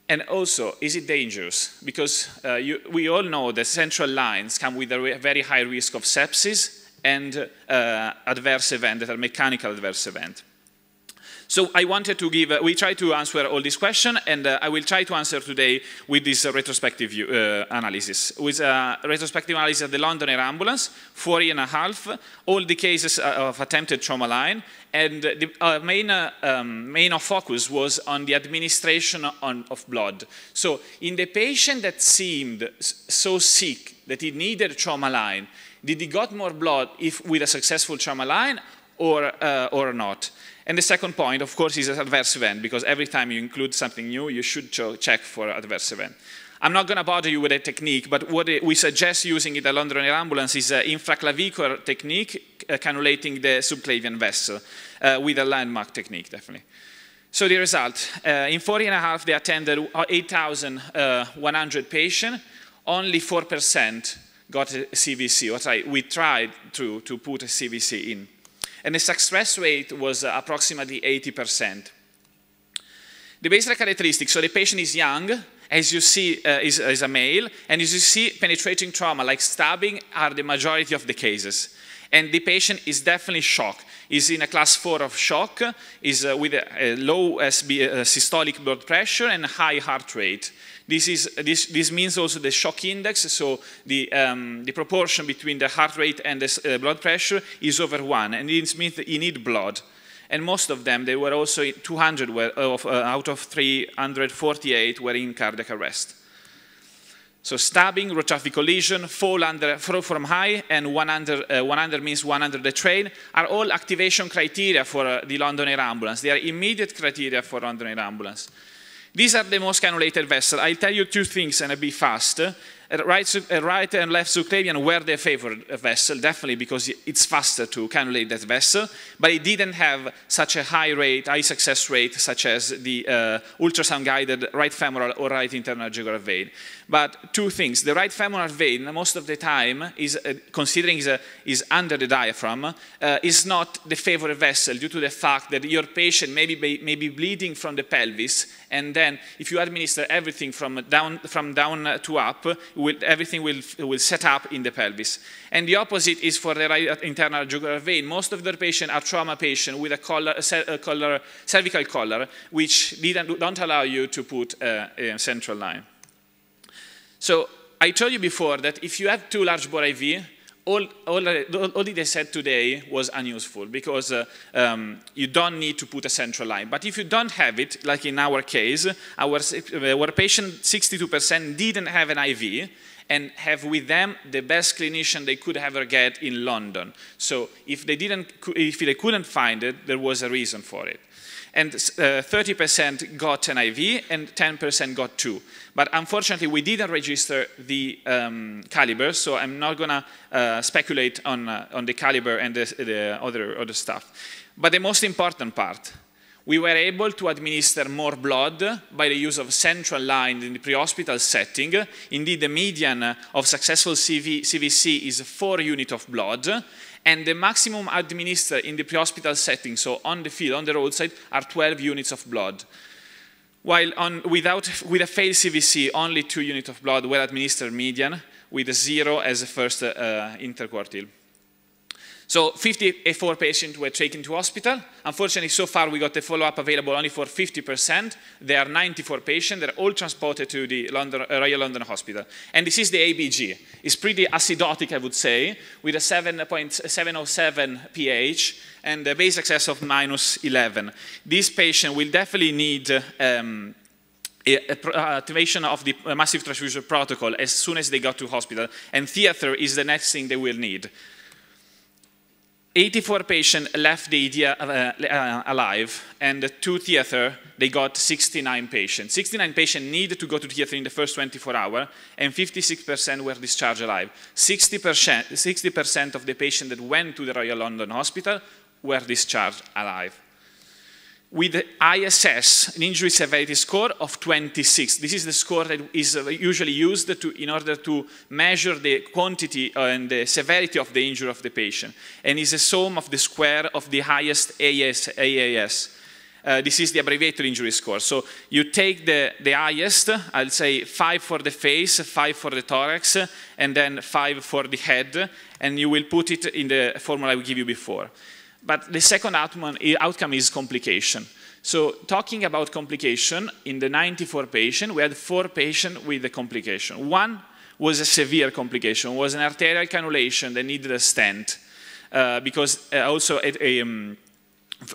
[SPEAKER 16] And also, is it dangerous? Because uh, you, we all know that central lines come with a very high risk of sepsis and uh, adverse event, that are mechanical adverse event. So I wanted to give, uh, we try to answer all these questions, and uh, I will try to answer today with this uh, retrospective uh, analysis. With a uh, retrospective analysis of the London Air Ambulance, four and a half, all the cases of attempted trauma line, and the main, um, main of focus was on the administration on, of blood. So in the patient that seemed so sick that he needed trauma line, did he got more blood if with a successful trauma line or, or not? And the second point, of course, is an adverse event, because every time you include something new, you should check for adverse event. I'm not going to bother you with a technique, but what we suggest using in the London Air Ambulance is an infraclavicular technique, uh, cannulating the subclavian vessel uh, with a landmark technique, definitely. So the result, uh, in four and a half, they attended uh, 8,100 uh, patients. Only 4% got a CVC. we tried to, to put a CVC in and the success rate was approximately 80%. The baseline characteristics, so the patient is young, as you see, uh, is, is a male, and as you see, penetrating trauma, like stabbing, are the majority of the cases. And the patient is definitely shocked is in a class 4 of shock, is uh, with a, a low SB, uh, systolic blood pressure and high heart rate. This, is, this, this means also the shock index, so the, um, the proportion between the heart rate and the uh, blood pressure is over one, and it means you need blood. And most of them, they were also 200 were uh, of, uh, out of 348 were in cardiac arrest. So stabbing, road traffic collision, fall, under, fall from high, and 100, uh, 100 means 100 the train are all activation criteria for uh, the London Air Ambulance. They are immediate criteria for London Air Ambulance. These are the most cannulated vessels. I'll tell you two things and I'll be fast. A uh, right, uh, right and left subclavian were their favorite vessel, definitely because it's faster to cannulate that vessel, but it didn't have such a high rate, high success rate, such as the uh, ultrasound-guided right femoral or right internal jugular vein. But two things. The right femoral vein, most of the time, is uh, considering is, uh, is under the diaphragm, uh, is not the favorite vessel due to the fact that your patient may be, may be bleeding from the pelvis. And then if you administer everything from down, from down to up, will, everything will, will set up in the pelvis. And the opposite is for the right internal jugular vein. Most of their patients are trauma patients with a, collar, a collar, cervical collar, which don't allow you to put uh, a central line. So I told you before that if you have two large bore IV, all, all, all that I said today was unuseful because uh, um, you don't need to put a central line. But if you don't have it, like in our case, our, uh, our patient 62% didn't have an IV and have with them the best clinician they could ever get in London. So if they, didn't, if they couldn't find it, there was a reason for it and 30% uh, got an IV and 10% got two. But unfortunately, we didn't register the um, caliber, so I'm not going to uh, speculate on, uh, on the caliber and the, the other, other stuff. But the most important part, we were able to administer more blood by the use of central line in the pre-hospital setting. Indeed, the median of successful CV, CVC is four units of blood, and the maximum administered in the pre-hospital setting, so on the field, on the roadside, are 12 units of blood. While on, without, with a failed CVC, only two units of blood were administered median, with a zero as the first uh, uh interquartile. So 54 patients were taken to hospital. Unfortunately, so far we got the follow-up available only for 50%. There are 94 patients. They're all transported to the London, uh, Royal London Hospital. And this is the ABG. It's pretty acidotic, I would say, with a 7.707 pH and a base excess of minus 11. This patient will definitely need um, uh, activation of the uh, massive transfusion protocol as soon as they got to hospital. And theater is the next thing they will need. 84 patients left the ED uh, uh, alive, and two theater, they got 69 patients. 69 patients needed to go to theater in the first 24 hours, and 56% were discharged alive. 60% of the patients that went to the Royal London Hospital were discharged alive with ISS, an injury severity score of 26. This is the score that is uh, usually used to, in order to measure the quantity uh, and the severity of the injury of the patient, and is a sum of the square of the highest AS, AAS. Uh, this is the abbreviated injury score. So you take the, the highest, I'll say five for the face, five for the thorax, and then five for the head, and you will put it in the formula I gave you before. But the second outcome is complication. So talking about complication, in the 94 patients, we had four patients with a complication. One was a severe complication, was an arterial cannulation that needed a stent, uh, because uh, also it, um,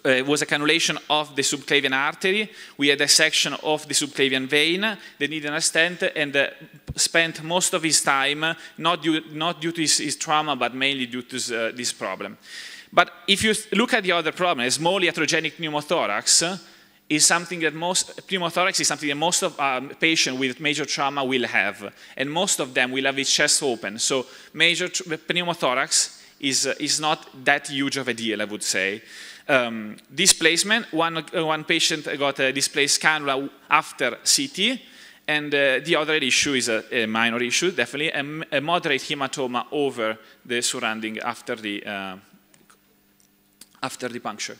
[SPEAKER 16] uh, was a cannulation of the subclavian artery. We had a section of the subclavian vein that needed a stent and uh, spent most of his time, not due, not due to his, his, trauma, but mainly due to uh, this problem. But if you look at the other problem, a small iatrogenic pneumothorax is something that most pneumothorax is something that most of um, patients with major trauma will have, and most of them will have its chest open. So major pneumothorax is uh, is not that huge of a deal, I would say. Um, displacement. One uh, one patient got a displaced cannula after CT. And uh, the other issue is a, a minor issue, definitely, a, a, moderate hematoma over the surrounding after the uh, after the puncture.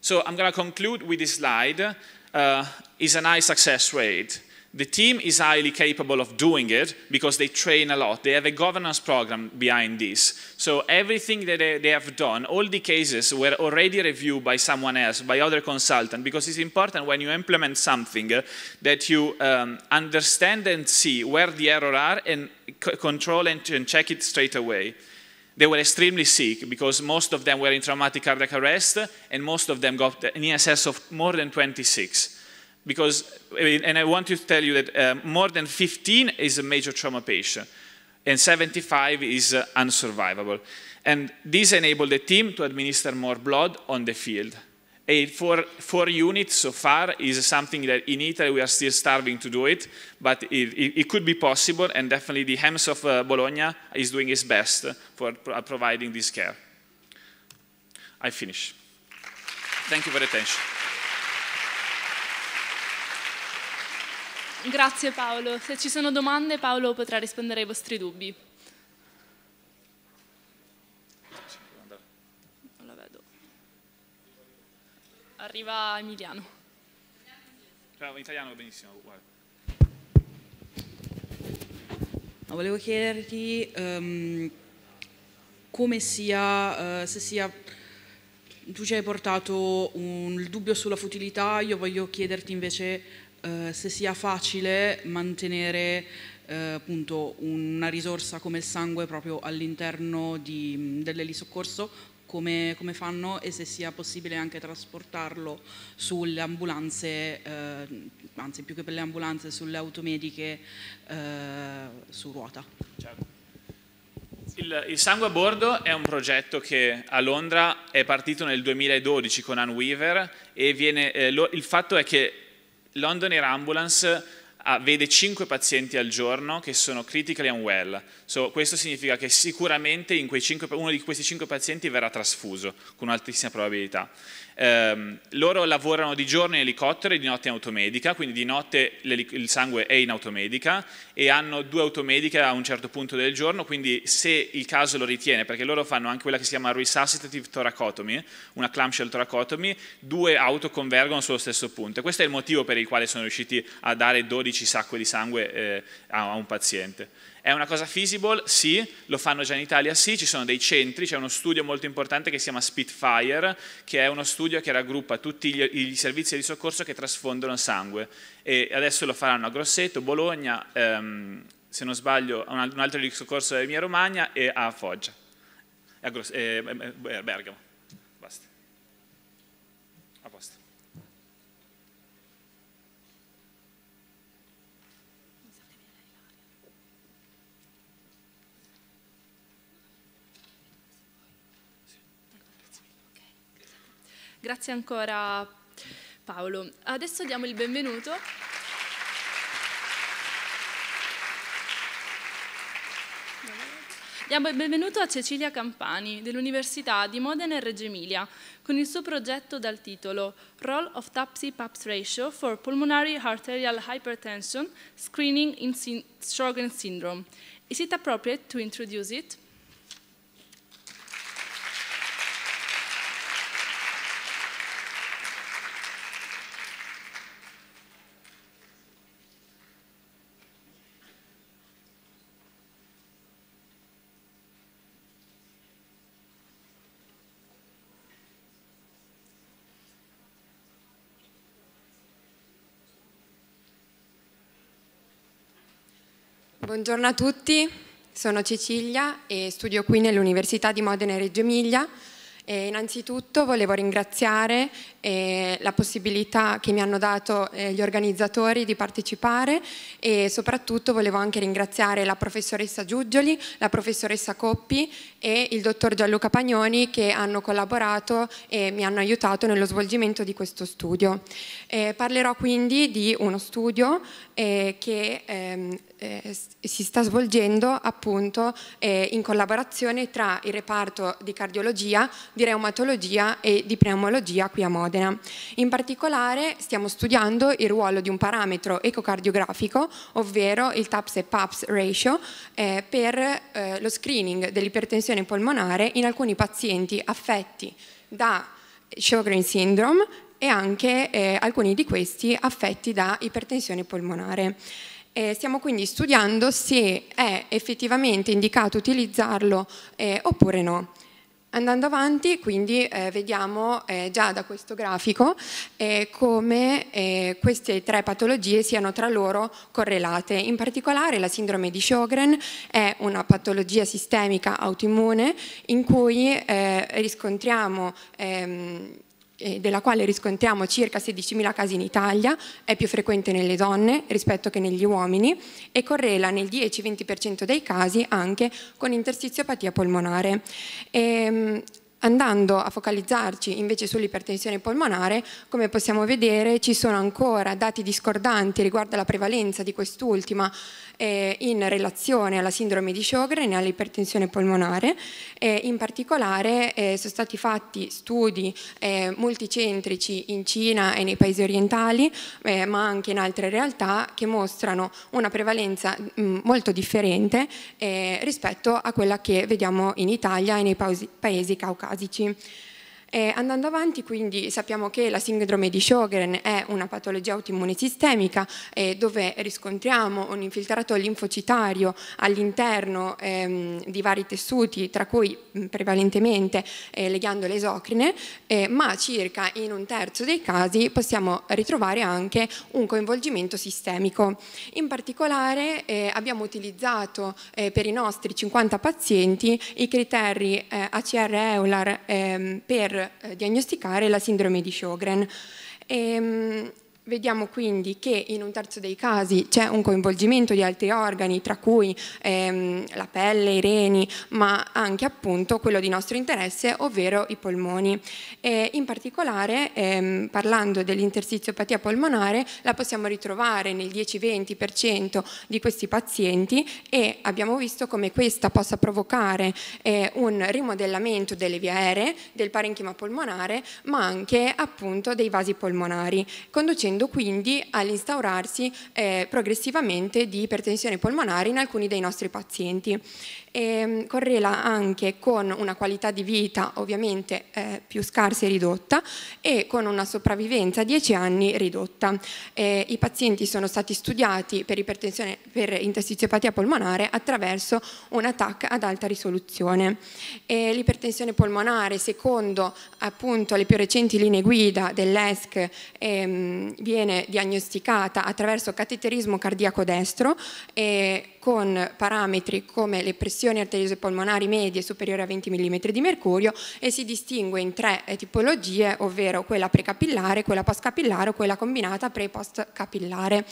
[SPEAKER 16] So I'm going to conclude with this slide. Uh, is a high success rate. The team is highly capable of doing it because they train a lot. They have a governance program behind this. So everything that they, have done, all the cases were already reviewed by someone else, by other consultants, because it's important when you implement something uh, that you um, understand and see where the error are and control and check it straight away. They were extremely sick because most of them were in traumatic cardiac arrest and most of them got an ESS of more than 26. Because, eh, and I want to tell you that uh, more than 15 is a major trauma patient and 75 is uh, unsurvivable. And this enabled the team to administer more blood on the field. Aid for, four units so far is something that in Italy we are still starving to do it, but it, it, it could be possible, and definitely the HEMS of uh, Bologna is doing its best for pro uh, providing this care. I finish. Thank you for your attention.
[SPEAKER 14] Grazie Paolo. Se ci sono domande Paolo potrà rispondere ai vostri dubbi. arriva Emiliano.
[SPEAKER 16] Cioè, in italiano benissimo, uguale.
[SPEAKER 17] No, volevo chiederti um,
[SPEAKER 18] come sia, uh, se sia, tu ci hai portato un, dubbio sulla futilità, io voglio chiederti invece uh, se sia facile mantenere uh, appunto una risorsa come il sangue proprio all'interno mm, dell'elisoccorso come, come, fanno e se sia possibile anche trasportarlo sulle ambulanze, eh, anzi più che per le ambulanze, sulle automediche eh, su ruota. Certo.
[SPEAKER 16] Il, il, Sangue a Bordo è un progetto che a Londra è partito nel 2012 con Anne Weaver e viene, eh, lo, il fatto è che London Air Ambulance ah, vede 5 pazienti al giorno che sono critically unwell. So, questo significa che sicuramente 5, uno di questi 5 pazienti verrà trasfuso con altissima probabilità. Eh, loro lavorano di giorno in elicottero e di notte in automedica, quindi di notte il sangue è in automedica e hanno due automediche a un certo punto del giorno, quindi se il caso lo ritiene, perché loro fanno anche quella che si chiama resuscitative toracotomy, una clamshell toracotomy, due auto convergono sullo stesso punto. questo è il motivo per il quale sono riusciti a dare 12 sacche di sangue eh, a un paziente. È una cosa feasible? Sì, lo fanno già in Italia, sì, ci sono dei centri, c'è uno studio molto importante che si chiama Spitfire, che è uno studio che raggruppa tutti i servizi di soccorso che trasfondono sangue e adesso lo faranno a Grosseto, Bologna, ehm, se non sbaglio, un altro di soccorso della mia Romagna e a Foggia, a Gross- eh, eh, Bergamo.
[SPEAKER 14] Grazie ancora Paolo. Adesso diamo il benvenuto. Diamo il benvenuto a Cecilia Campani dell'Università di Modena e Reggio Emilia con il suo progetto dal titolo Role of Tapsi-Paps Ratio for Pulmonary Arterial Hypertension Screening in Syn Syndrome. Is it appropriate eh, to introduce it?
[SPEAKER 13] Buongiorno a tutti, sono Cecilia e studio qui nell'Università di Modena e Reggio Emilia. E innanzitutto volevo ringraziare eh, la possibilità che mi hanno dato eh, gli organizzatori di partecipare e soprattutto volevo anche ringraziare la professoressa Giuggioli, la professoressa Coppi e il dottor Gianluca Pagnoni che hanno collaborato e mi hanno aiutato nello svolgimento di questo studio. Eh, parlerò quindi di uno studio eh, che ehm, eh, si sta svolgendo appunto eh, in collaborazione tra il reparto di cardiologia, di reumatologia e di pneumologia qui a Modena. In particolare stiamo studiando il ruolo di un parametro ecocardiografico, ovvero il TAPS e PAPS ratio, eh, per eh, lo screening dell'ipertensione polmonare in alcuni pazienti affetti da Sjogren syndrome e anche eh, alcuni di questi affetti da ipertensione polmonare. Eh, stiamo quindi studiando se è effettivamente indicato utilizzarlo eh, oppure no. Andando avanti, quindi eh, vediamo eh, già da questo grafico eh, come eh, queste tre patologie siano tra loro correlate. In particolare la sindrome di Sjogren è una patologia sistemica autoimmune in cui eh, riscontriamo ehm, eh, della quale riscontriamo circa 16.000 casi in Italia, è più frequente nelle donne rispetto che negli uomini e correla nel 10-20% dei casi anche con interstiziopatia polmonare. E, ehm, Andando a focalizzarci invece sull'ipertensione polmonare, come possiamo vedere ci sono ancora dati discordanti riguardo alla prevalenza di quest'ultima eh, in relazione alla sindrome di Sjögren e all'ipertensione polmonare. Eh, in particolare eh, sono stati fatti studi eh, multicentrici in Cina e nei paesi orientali, eh, ma anche in altre realtà che mostrano una prevalenza mh, mm, molto differente eh, rispetto a quella che vediamo in Italia e nei paesi, paesi caucasici. E andando avanti quindi sappiamo che la sindrome di Sjogren è una patologia autoimmune sistemica eh, dove riscontriamo un infiltrato linfocitario all'interno ehm, di vari tessuti tra cui mm, prevalentemente eh, le ghiandole esocrine eh, ma circa in un terzo dei casi possiamo ritrovare anche un coinvolgimento sistemico. In particolare eh, abbiamo utilizzato eh, per i nostri 50 pazienti i criteri eh, ACR-EULAR ehm, per eh, diagnosticare la sindrome di Sjogren. E, ehm, Vediamo quindi che in un terzo dei casi c'è un coinvolgimento di altri organi, tra cui ehm, la pelle, i reni, ma anche appunto quello di nostro interesse, ovvero i polmoni. E in particolare, ehm, parlando dell'interstiziopatia polmonare, la possiamo ritrovare nel 10-20% di questi pazienti e abbiamo visto come questa possa provocare eh, un rimodellamento delle vie aeree, del parenchima polmonare, ma anche appunto dei vasi polmonari, conducendo conducendo quindi all'instaurarsi eh, progressivamente di ipertensione polmonare in alcuni dei nostri pazienti e ehm, correla anche con una qualità di vita ovviamente eh, più scarsa e ridotta e con una sopravvivenza a 10 anni ridotta. Eh, I pazienti sono stati studiati per, ipertensione per interstiziopatia polmonare attraverso un attacco ad alta risoluzione. Eh, l'ipertensione polmonare, secondo appunto, le più recenti linee guida dell'ESC, ehm, viene diagnosticata attraverso cateterismo cardiaco destro con parametri come le pressioni arteriose polmonari medie superiori a 20 mm di mercurio e si distingue in tre tipologie, ovvero quella precapillare, quella postcapillare o quella combinata pre-postcapillare.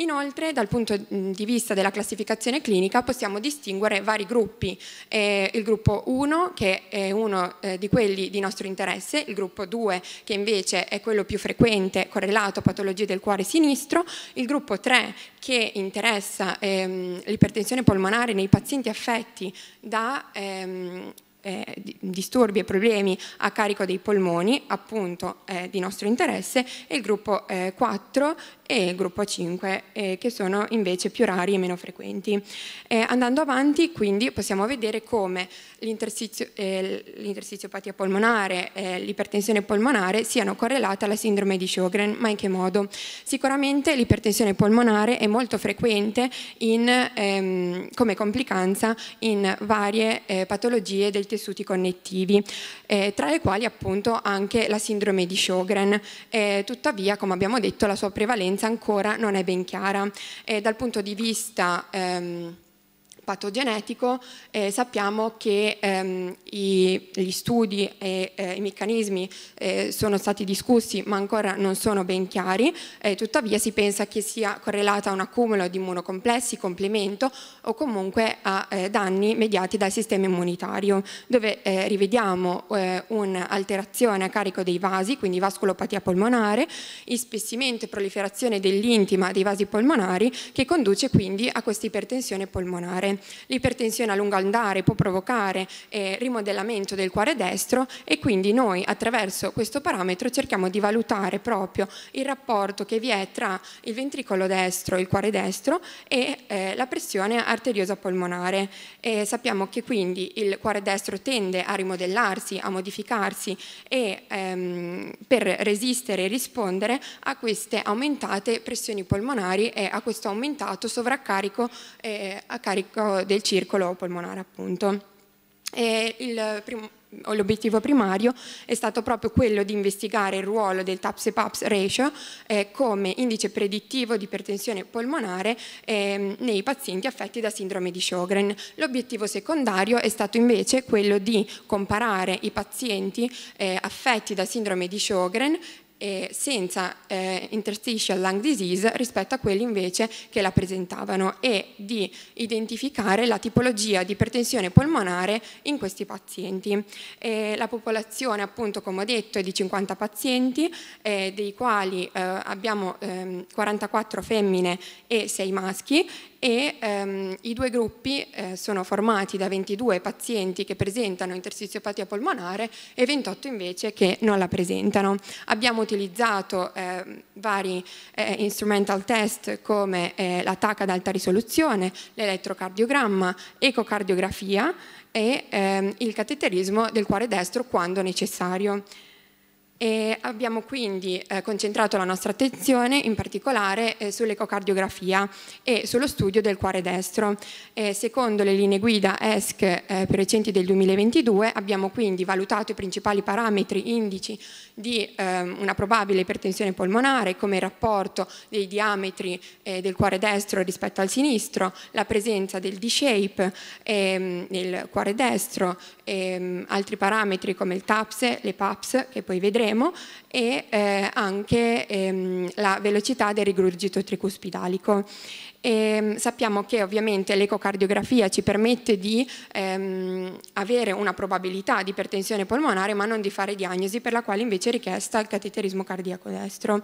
[SPEAKER 13] Inoltre dal punto di vista della classificazione clinica possiamo distinguere vari gruppi, eh, il gruppo 1 che è uno eh, di quelli di nostro interesse, il gruppo 2 che invece è quello più frequente correlato a patologie del cuore sinistro, il gruppo 3 che interessa ehm, l'ipertensione polmonare nei pazienti affetti da... Ehm, eh, disturbi e problemi a carico dei polmoni, appunto eh, di nostro interesse, e il gruppo eh, 4 e il gruppo 5, eh, che sono invece più rari e meno frequenti. Eh, andando avanti, quindi, possiamo vedere come eh, l'intersiziopatia polmonare e l'ipertensione polmonare siano correlate alla sindrome di Sjogren, ma in che modo? Sicuramente l'ipertensione polmonare è molto frequente in, ehm, come complicanza in varie patologie del tessuti connettivi, eh, tra le quali appunto anche la sindrome di Sjogren. Eh, tuttavia, come abbiamo detto, la sua prevalenza ancora non è ben chiara. Eh, dal punto di vista... Ehm, patogenetico eh, sappiamo che ehm, i, gli studi e eh, i meccanismi eh, sono stati discussi ma ancora non sono ben chiari, eh, tuttavia si pensa che sia correlata a un accumulo di immunocomplessi, complemento o comunque a eh, danni mediati dal sistema immunitario, dove eh, rivediamo un'alterazione a carico dei vasi, quindi vasculopatia polmonare, ispessimento e proliferazione dell'intima dei vasi polmonari che conduce quindi a questa ipertensione polmonare. L'ipertensione a lungo andare può provocare eh, rimodellamento del cuore destro e quindi noi attraverso questo parametro cerchiamo di valutare proprio il rapporto che vi è tra il ventricolo destro, il cuore destro e eh, la pressione arteriosa polmonare. E sappiamo che quindi il cuore destro tende a rimodellarsi, a modificarsi e ehm, per resistere e rispondere a queste aumentate pressioni polmonari e a questo aumentato sovraccarico eh, a carico del circolo polmonare appunto. Prim- l'obiettivo primario è stato proprio quello di investigare il ruolo del TAPS-PAPS ratio eh, come indice predittivo di ipertensione polmonare eh, nei pazienti affetti da sindrome di Sjogren. L'obiettivo secondario è stato invece quello di comparare i pazienti eh, affetti da sindrome di Sjogren eh, senza eh, interstitial lung disease rispetto a quelli invece che la presentavano e di identificare la tipologia di ipertensione polmonare in questi pazienti. Eh, la popolazione appunto come ho detto è di 50 pazienti eh, dei quali eh, abbiamo 44 ehm, femmine e 6 maschi e ehm, i due gruppi eh, sono formati da 22 pazienti che presentano interstiziopatia polmonare e 28 invece che non la presentano. Abbiamo utilizzato eh, vari eh, instrumental test come eh, l'attacca ad alta risoluzione, l'elettrocardiogramma, ecocardiografia e ehm, il cateterismo del cuore destro quando necessario. E abbiamo quindi eh, concentrato la nostra attenzione in particolare eh, sull'ecocardiografia e sullo studio del cuore destro. Eh, secondo le linee guida ESC eh, più recenti del 2022 abbiamo quindi valutato i principali parametri indici di ehm, una probabile ipertensione polmonare come il rapporto dei diametri eh, del cuore destro rispetto al sinistro, la presenza del D-shape ehm, nel cuore destro, ehm, altri parametri come il TAPS, le PAPS che poi vedremo estremo e eh, anche ehm, la velocità del rigurgito tricuspidalico. E ehm, sappiamo che ovviamente l'ecocardiografia ci permette di ehm, avere una probabilità di ipertensione polmonare ma non di fare diagnosi per la quale invece è richiesta il cateterismo cardiaco destro.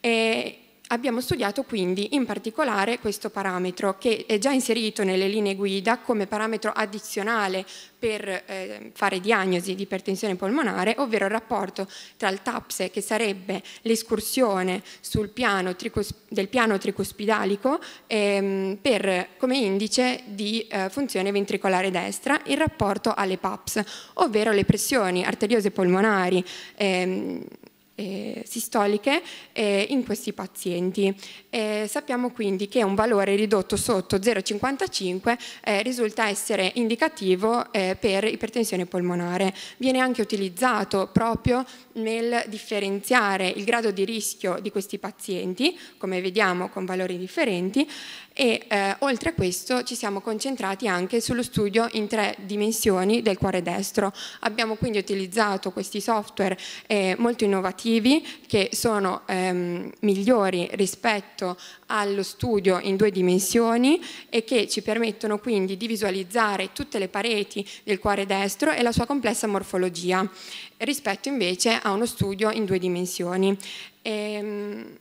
[SPEAKER 13] E Abbiamo studiato quindi in particolare questo parametro che è già inserito nelle linee guida come parametro addizionale per eh, fare diagnosi di ipertensione polmonare, ovvero il rapporto tra il TAPSE, che sarebbe l'escursione piano del piano tricospidalico ehm, per, come indice di eh, funzione ventricolare destra, in rapporto alle PAPS, ovvero le pressioni arteriose polmonari. Ehm, eh, sistoliche eh, in questi pazienti. Eh, sappiamo quindi che un valore ridotto sotto 0,55 eh, risulta essere indicativo eh, per ipertensione polmonare. Viene anche utilizzato proprio nel differenziare il grado di rischio di questi pazienti, come vediamo con valori differenti, e eh, oltre a questo ci siamo concentrati anche sullo studio in tre dimensioni del cuore destro. Abbiamo quindi utilizzato questi software eh, molto innovativi che sono ehm, migliori rispetto allo studio in due dimensioni e che ci permettono quindi di visualizzare tutte le pareti del cuore destro e la sua complessa morfologia rispetto invece a uno studio in due dimensioni. Ehm,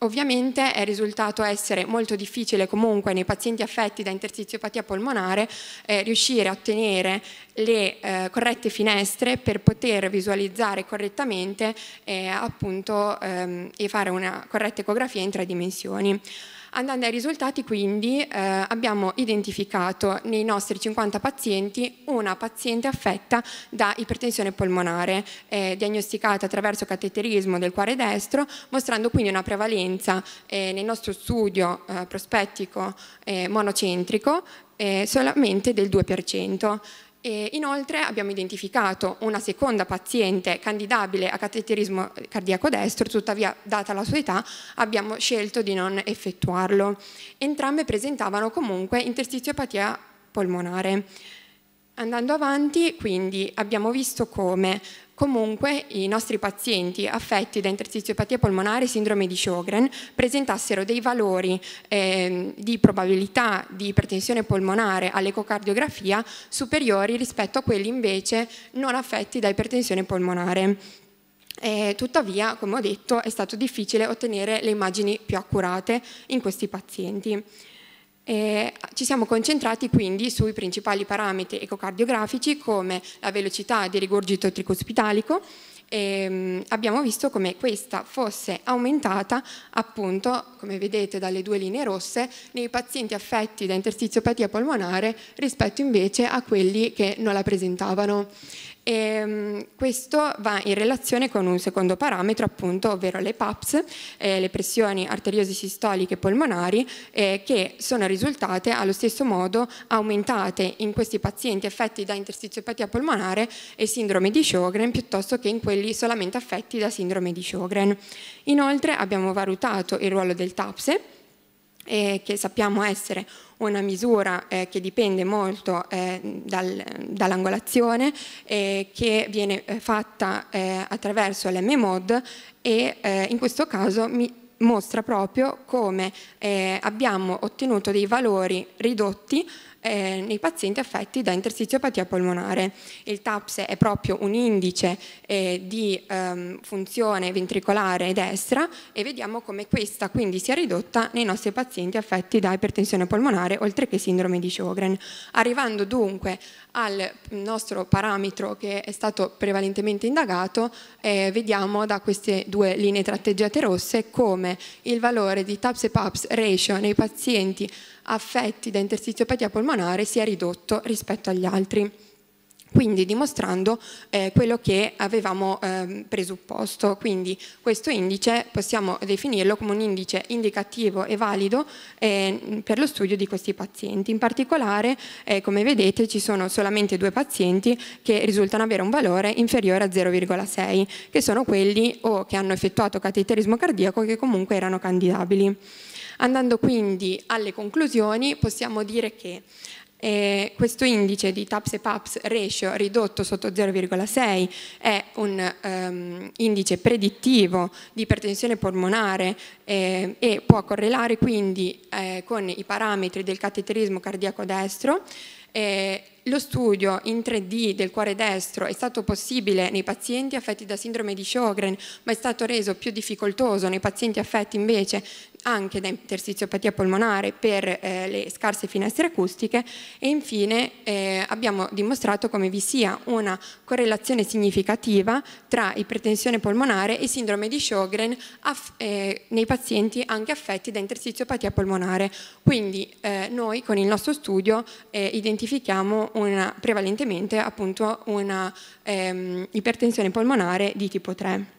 [SPEAKER 13] Ovviamente è risultato essere molto difficile comunque nei pazienti affetti da interstiziopatia polmonare eh, riuscire a ottenere le eh, corrette finestre per poter visualizzare correttamente eh, appunto, ehm, e fare una corretta ecografia in tre dimensioni. Andando ai risultati quindi eh, abbiamo identificato nei nostri 50 pazienti una paziente affetta da ipertensione polmonare, eh, diagnosticata attraverso cateterismo del cuore destro, mostrando quindi una prevalenza eh, nel nostro studio eh, prospettico eh, monocentrico eh, solamente del 2%. E inoltre abbiamo identificato una seconda paziente candidabile a cateterismo cardiaco destro, tuttavia data la sua età abbiamo scelto di non effettuarlo. Entrambe presentavano comunque interstiziopatia polmonare. Andando avanti, quindi abbiamo visto come Comunque i nostri pazienti affetti da intersiziopatia polmonare e sindrome di Sjogren presentassero dei valori eh, di probabilità di ipertensione polmonare all'ecocardiografia superiori rispetto a quelli invece non affetti da ipertensione polmonare. Eh, tuttavia, come ho detto, è stato difficile ottenere le immagini più accurate in questi pazienti. Eh, ci siamo concentrati quindi sui principali parametri ecocardiografici come la velocità di rigurgito tricospitalico e mm, abbiamo visto come questa fosse aumentata appunto, come vedete dalle due linee rosse, nei pazienti affetti da interstiziopatia polmonare rispetto invece a quelli che non la presentavano. E ehm, questo va in relazione con un secondo parametro, appunto, ovvero le PAPS, eh, le pressioni arteriose sistoliche polmonari, eh, che sono risultate allo stesso modo aumentate in questi pazienti affetti da interstiziopatia polmonare e sindrome di Sjogren piuttosto che in quelli solamente affetti da sindrome di Sjogren. Inoltre abbiamo valutato il ruolo del TAPSE, eh, che sappiamo essere un una misura eh, che dipende molto eh, dal, dall'angolazione eh, che viene eh, fatta eh, attraverso l'M-MOD e eh, in questo caso mi mostra proprio come abbiamo ottenuto dei valori ridotti eh, nei pazienti affetti da interstiziopatia polmonare. Il TAPS è proprio un indice eh, di ehm, funzione ventricolare destra e vediamo come questa quindi sia ridotta nei nostri pazienti affetti da ipertensione polmonare oltre che sindrome di Sjogren. Arrivando dunque al nostro parametro che è stato prevalentemente indagato, eh, vediamo da queste due linee tratteggiate rosse come il valore di TAPS e PAPS ratio nei pazienti affetti da interstiziopatia polmonare sia ridotto rispetto agli altri quindi dimostrando eh, quello che avevamo eh, presupposto. Quindi questo indice possiamo definirlo come un indice indicativo e valido eh, per lo studio di questi pazienti. In particolare, eh, come vedete, ci sono solamente due pazienti che risultano avere un valore inferiore a 0,6, che sono quelli o che hanno effettuato cateterismo cardiaco che comunque erano candidabili. Andando quindi alle conclusioni possiamo dire che eh, questo indice di TAPS e PAPS ratio ridotto sotto 0,6 è un um, indice predittivo di ipertensione polmonare eh, e può correlare quindi eh, con i parametri del cateterismo cardiaco destro eh, lo studio in 3D del cuore destro è stato possibile nei pazienti affetti da sindrome di Sjogren, ma è stato reso più difficoltoso nei pazienti affetti invece anche da interstiziopatia polmonare per eh, le scarse finestre acustiche e infine eh, abbiamo dimostrato come vi sia una correlazione significativa tra ipertensione polmonare e sindrome di Sjogren eh, nei pazienti anche affetti da interstiziopatia polmonare. Quindi eh, noi con il nostro studio eh, identifichiamo una, prevalentemente appunto una ehm, ipertensione polmonare di tipo 3.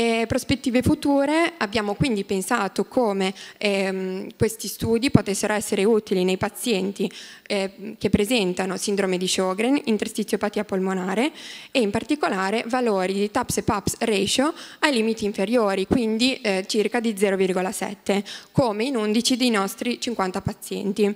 [SPEAKER 13] Eh, prospettive future abbiamo quindi pensato come ehm, questi studi potessero essere utili nei pazienti eh, che presentano sindrome di Sjogren, interstiziopatia polmonare e in particolare valori di TAPS e PAPS ratio ai limiti inferiori, quindi eh, circa di 0,7, come in 11 dei nostri 50 pazienti.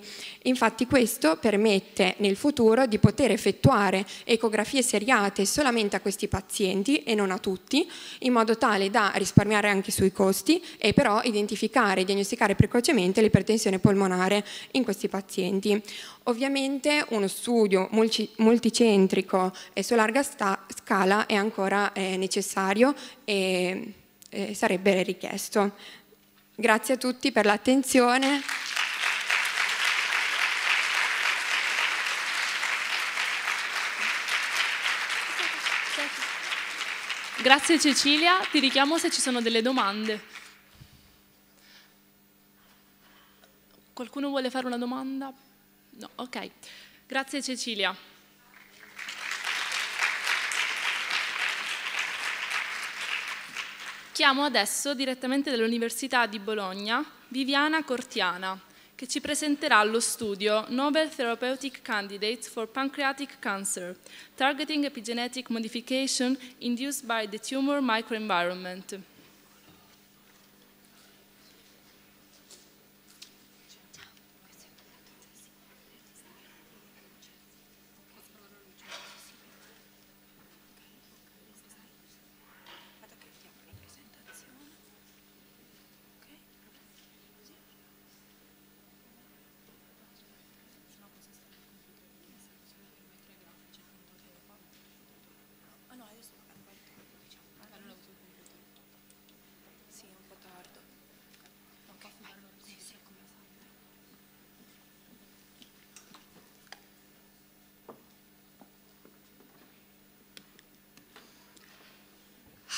[SPEAKER 13] Infatti questo permette nel futuro di poter effettuare ecografie seriate solamente a questi pazienti e non a tutti, in modo tale tale da risparmiare anche sui costi e però identificare e diagnosticare precocemente l'ipertensione polmonare in questi pazienti. Ovviamente uno studio multicentrico e su larga scala è ancora eh, necessario e eh, sarebbe richiesto. Grazie a tutti per l'attenzione.
[SPEAKER 14] Grazie Cecilia, ti richiamo se ci sono delle domande. Qualcuno vuole fare una domanda? No, ok. Grazie Cecilia. Chiamo adesso direttamente dall'Università di Bologna Viviana Cortiana, che ci presenterà lo studio Novel Therapeutic Candidates for Pancreatic Cancer, Targeting Epigenetic Modification Induced by the Tumor Microenvironment.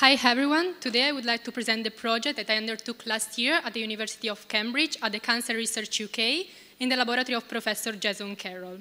[SPEAKER 10] Hi everyone, today I would like to present the project that I undertook last year at the University of Cambridge at the Cancer Research UK in the laboratory of Professor Jason Carroll.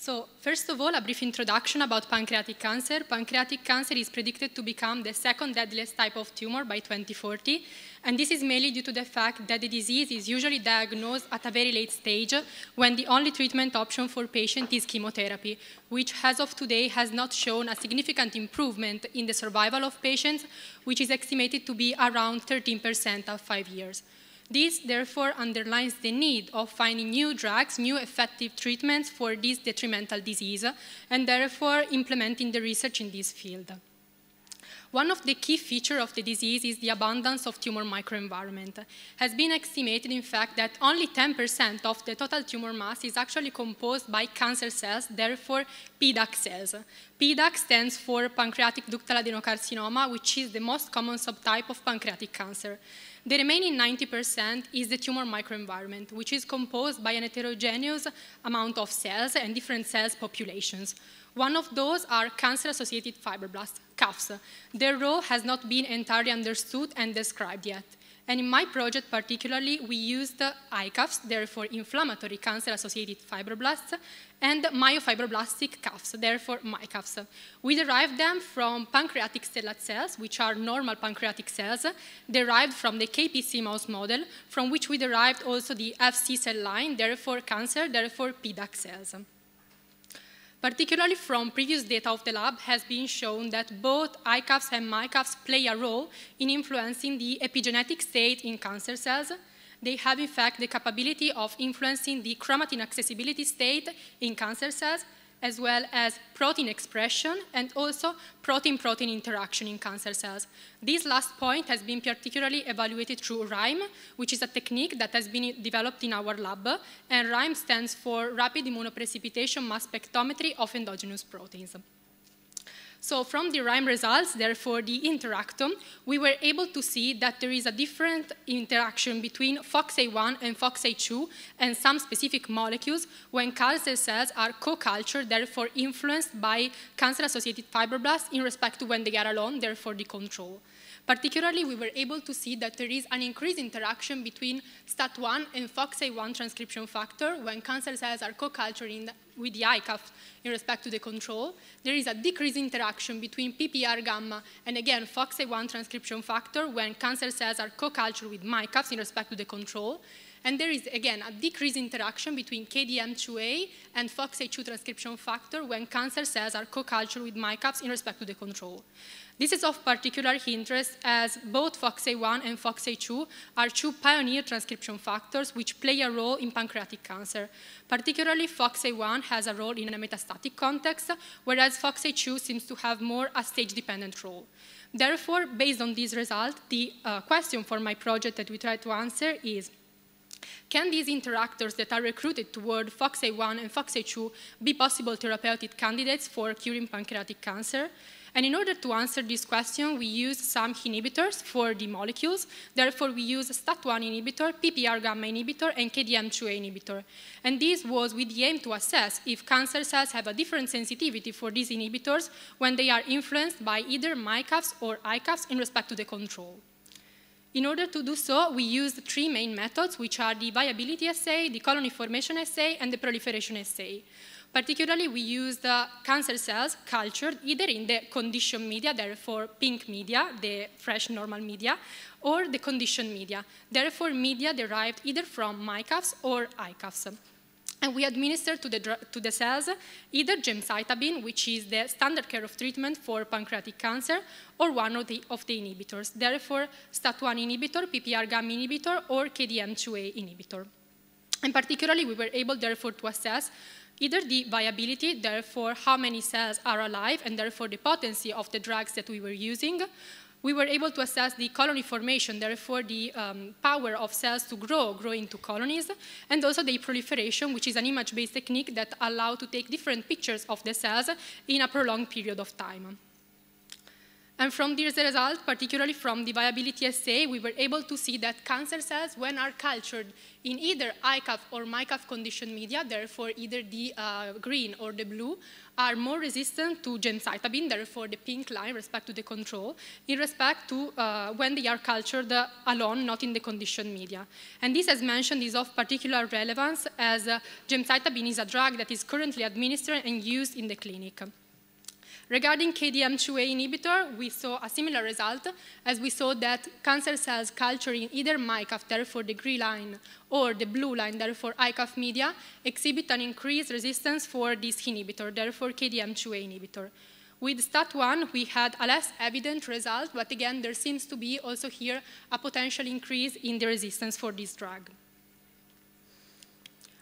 [SPEAKER 10] So first of all, a brief introduction about pancreatic cancer. Pancreatic cancer is predicted to become the second deadliest type of tumor by 2040, and this is mainly due to the fact that the disease is usually diagnosed at a very late stage when the only treatment option for patients is chemotherapy, which as of today has not shown a significant improvement in the survival of patients, which is estimated to be around 13% at five years. This, therefore, underlines the need of finding new drugs, new effective treatments for this detrimental disease, and therefore implementing the research in this field. One of the key features of the disease is the abundance of tumor microenvironment. It has been estimated, in fact, that only 10% of the total tumor mass is actually composed by cancer cells, therefore PDAC cells. PDAC stands for pancreatic ductal adenocarcinoma, which is the most common subtype of pancreatic cancer. The remaining 90% is the tumor microenvironment, which is composed by an heterogeneous amount of cells and different cells populations. One of those are cancer-associated fibroblasts, CAFs. Their role has not been entirely understood and described yet. And in my project particularly, we used ICAFs, therefore inflammatory cancer-associated fibroblasts, and myofibroblastic cuffs, therefore MyCuffs. We derived them from pancreatic stellate cells, which are normal pancreatic cells, derived from the KPC mouse model, from which we derived also the FC cell line, therefore cancer, therefore PDAC cells. Particularly from previous data of the lab has been shown that both ICAFs and MICAFs play a role in influencing the epigenetic state in cancer cells. They have, in fact, the capability of influencing the chromatin accessibility state in cancer cells, as well as protein expression and also protein-protein interaction in cancer cells. This last point has been particularly evaluated through RIME, which is a technique that has been developed in our lab, and RIME stands for Rapid Immunoprecipitation Mass Spectrometry of Endogenous Proteins. So from the RIME results, therefore the interactome, we were able to see that there is a different interaction between FOXA1 and FOXA2 and some specific molecules when cancer cells are co-cultured, therefore influenced by cancer-associated fibroblasts in respect to when they are alone, therefore the control. Particularly, we were able to see that there is an increased interaction between STAT1 and FOXA1 transcription factor when cancer cells are co-cultured with the ICAF in respect to the control. There is a decreased interaction between PPR gamma and again FOXA1 transcription factor when cancer cells are co-cultured with MICAFs in respect to the control. And there is, again, a decreased interaction between KDM2A and FOXA2 transcription factor when cancer cells are co-cultured with MICAPs in respect to the control. This is of particular interest as both FOXA1 and FOXA2 are two pioneer transcription factors which play a role in pancreatic cancer. Particularly, FOXA1 has a role in a metastatic context, whereas FOXA2 seems to have more a stage-dependent role. Therefore, based on this result, the uh, question for my project that we try to answer is, can these interactors that are recruited toward FOXA1 and FOXA2 be possible therapeutic candidates for curing pancreatic cancer? And in order to answer this question, we use some inhibitors for the molecules. Therefore, we use STAT1 inhibitor, PPR gamma inhibitor, and KDM2A inhibitor. And this was with the aim to assess if cancer cells have a different sensitivity for these inhibitors when they are influenced by either MICAFs or ICAFs in respect to the control. In order to do so, we used three main methods, which are the viability assay, the colony formation assay, and the proliferation assay. Particularly, we use the cancer cells cultured either in the conditioned media, therefore pink media, the fresh normal media, or the conditioned media, therefore media derived either from MyCAFs or ICAFs. And we administer to the, to the cells either gemcitabine, which is the standard care of treatment for pancreatic cancer, or one of the, of the inhibitors, therefore STAT1 inhibitor, PPR-GAM inhibitor, or KDM2A inhibitor. And particularly, we were able, therefore, to assess either the viability, therefore how many cells are alive, and therefore the potency of the drugs that we were using. We were able to assess the colony formation, therefore the um, power of cells to grow, grow into colonies, and also the proliferation, which is an image-based technique that allows to take different pictures of the cells in a prolonged period of time. And from this result, particularly from the viability assay, we were able to see that cancer cells, when are cultured in either ICAF or MyCAF conditioned media, therefore either the uh, green or the blue, are more resistant to gemcitabine, therefore the pink line respect to the control, in respect to uh, when they are cultured alone, not in the conditioned media. And this, as mentioned, is of particular relevance as uh, gemcitabine is a drug that is currently administered and used in the clinic. Regarding KDM2A inhibitor, we saw a similar result, as we saw that cancer cells cultured in either MICAF, therefore the green line, or the blue line, therefore ICAF media, exhibit an increased resistance for this inhibitor, therefore KDM2A inhibitor. With STAT1, we had a less evident result, but again, there seems to be also here a potential increase in the resistance for this drug.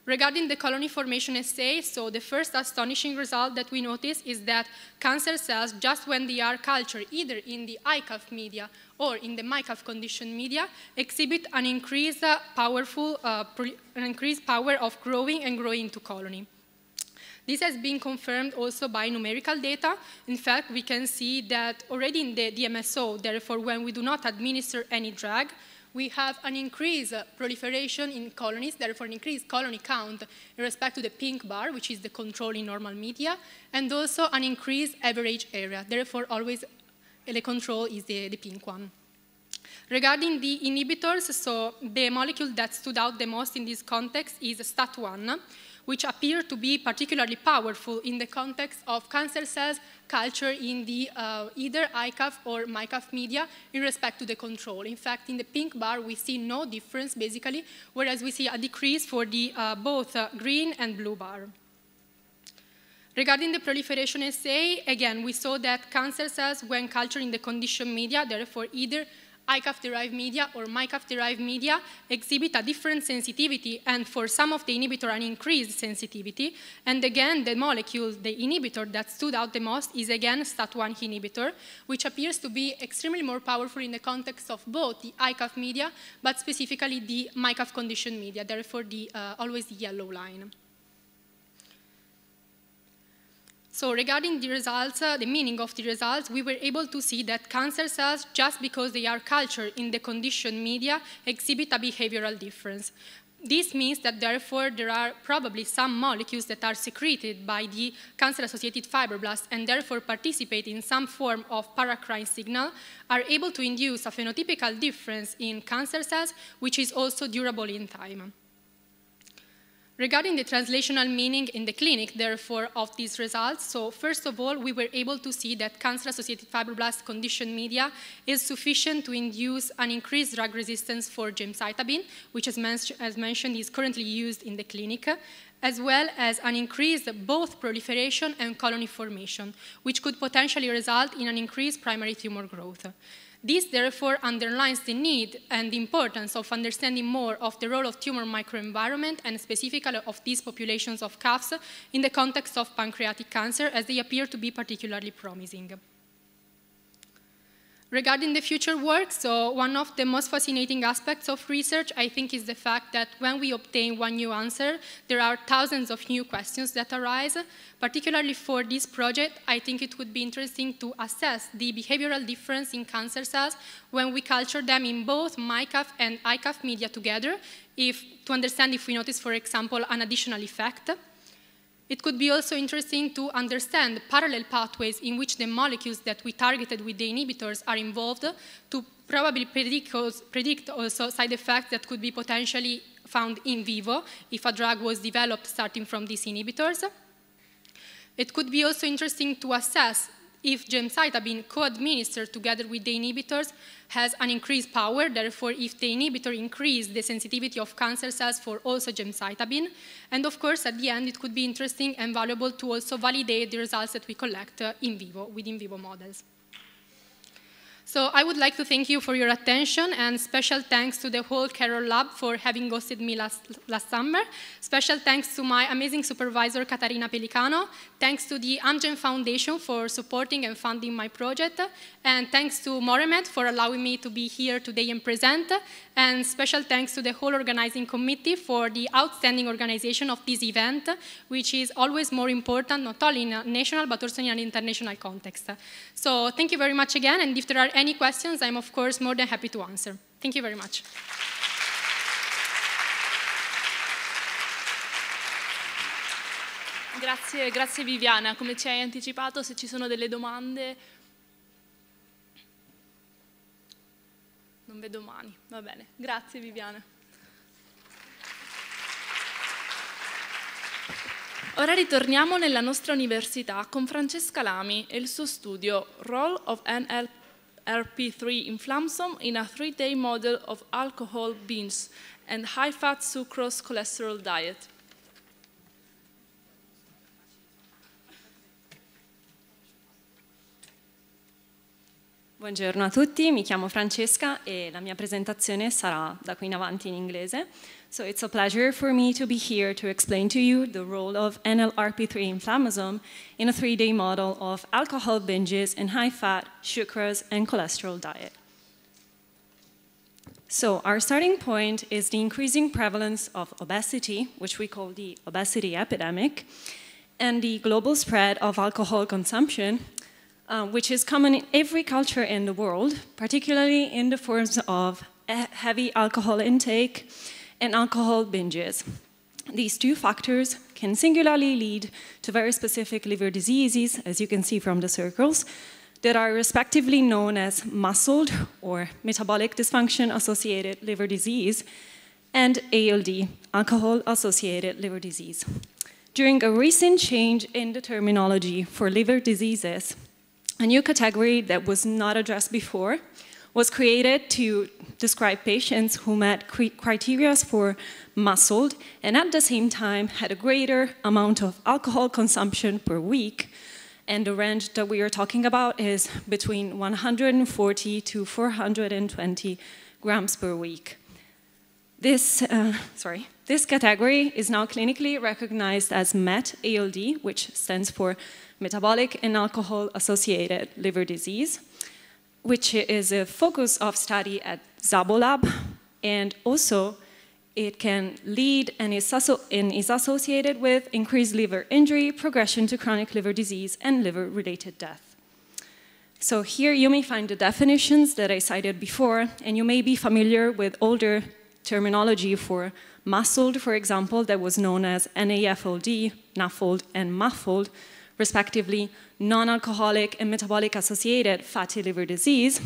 [SPEAKER 10] Regarding the colony formation assay, so the first astonishing result that we notice is that cancer cells, just when they are cultured either in the ICAF media or in the MyCAF condition media, exhibit an increased uh, powerful, uh, an increased power of growing and growing into colony. This has been confirmed also by numerical data. In fact, we can see that already in the DMSO, therefore, when we do not administer any drug, we have an increased proliferation in colonies, therefore an increased colony count in respect to the pink bar, which is the control in normal media, and also an increased average area. Therefore, always eh, the control is the, the pink one. Regarding the inhibitors, so the molecule that stood out the most in this context is STAT1, which appear to be particularly powerful in the context of cancer cells culture in the uh, either ICAF or MICaF media in respect to the control. In fact, in the pink bar, we see no difference, basically, whereas we see a decrease for the uh, both uh, green and blue bar. Regarding the proliferation assay, again, we saw that cancer cells, when cultured in the conditioned media, therefore either ICAF-derived media or MICAF-derived media exhibit a different sensitivity and for some of the inhibitor an increased sensitivity. And again, the molecule, the inhibitor that stood out the most is again STAT1 inhibitor, which appears to be extremely more powerful in the context of both the ICAF media, but specifically the MICAF conditioned media, therefore the, uh, always the yellow line. So regarding the results, uh, the meaning of the results, we were able to see that cancer cells, just because they are cultured in the conditioned media, exhibit a behavioral difference. This means that therefore there are probably some molecules that are secreted by the cancer-associated fibroblasts and therefore participate in some form of paracrine signal, are able to induce a phenotypical difference in cancer cells, which is also durable in time. Regarding the translational meaning in the clinic, therefore, of these results, so first of all, we were able to see that cancer-associated fibroblast conditioned media is sufficient to induce an increased drug resistance for gemcitabine, which, as, men as mentioned, is currently used in the clinic, as well as an increased both proliferation and colony formation, which could potentially result in an increased primary tumor growth. This therefore underlines the need and the importance of understanding more of the role of tumor microenvironment and specifically of these populations of calves in the context of pancreatic cancer as they appear to be particularly promising. Regarding the future work, so one of the most fascinating aspects of research, I think, is the fact that when we obtain one new answer, there are thousands of new questions that arise. Particularly for this project, I think it would be interesting to assess the behavioral difference in cancer cells when we culture them in both MyCAF and ICAF media together, if, to understand if we notice, for example, an additional effect. It could be also interesting to understand parallel pathways in which the molecules that we targeted with the inhibitors are involved to probably predict, also side effects that could be potentially found in vivo if a drug was developed starting from these inhibitors. It could be also interesting to assess if gemcitabine co-administered together with the inhibitors has an increased power, therefore if the inhibitor increased the sensitivity of cancer cells for also gemcitabine, and of course at the end it could be interesting and valuable to also validate the results that we collect uh, in vivo, with in vivo models. So I would like to thank you for your attention and special thanks to the whole Carol Lab for having hosted me last, last summer. Special thanks to my amazing supervisor, Katarina Pelicano. Thanks to the Amgen Foundation for supporting and funding my project. And thanks to Mohamed for allowing me to be here today and present. And special thanks to the whole organizing committee for the outstanding organization of this event, which is always more important, not only in a national, but also in an international context. So thank you very much again. And if there are any questions, I'm of course more than happy to answer. Thank you very much.
[SPEAKER 14] Grazie, grazie Viviana. Come ci hai anticipato, se ci sono delle domande... Non vedo mani, va bene. Grazie Viviana. Ora ritorniamo nella nostra università con Francesca Lami e il suo studio Role of NLP RP3 inflammasome in a three-day model of alcohol beans and high-fat sucrose cholesterol diet.
[SPEAKER 19] Buongiorno a tutti, mi chiamo Francesca e la mia presentazione sarà da qui in avanti in inglese. So it's a pleasure for me to be here to explain to you the role of NLRP3 inflammasome in a three-day model of alcohol binges in high-fat, sucrose, and cholesterol diet. So our starting point is the increasing prevalence of obesity, which we call the obesity epidemic, and the global spread of alcohol consumption, uh, which is common in every culture in the world, particularly in the forms of heavy alcohol intake, and alcohol binges. These two factors can singularly lead to very specific liver diseases, as you can see from the circles, that are respectively known as muscled or metabolic dysfunction associated liver disease and ALD, alcohol associated liver disease. During a recent change in the terminology for liver diseases, a new category that was not addressed before was created to describe patients who met criteria for muscle and at the same time had a greater amount of alcohol consumption per week. And the range that we are talking about is between 140 to 420 grams per week. This, uh, sorry, this category is now clinically recognized as MET-ALD, which stands for metabolic and alcohol-associated liver disease which is a focus of study at Zabolab, and also it can lead and is, and is associated with increased liver injury, progression to chronic liver disease, and liver-related death. So here you may find the definitions that I cited before, and you may be familiar with older terminology for muscled, for example, that was known as NAFLD, NAFLD, and MAFLD, respectively non-alcoholic and metabolic associated fatty liver disease.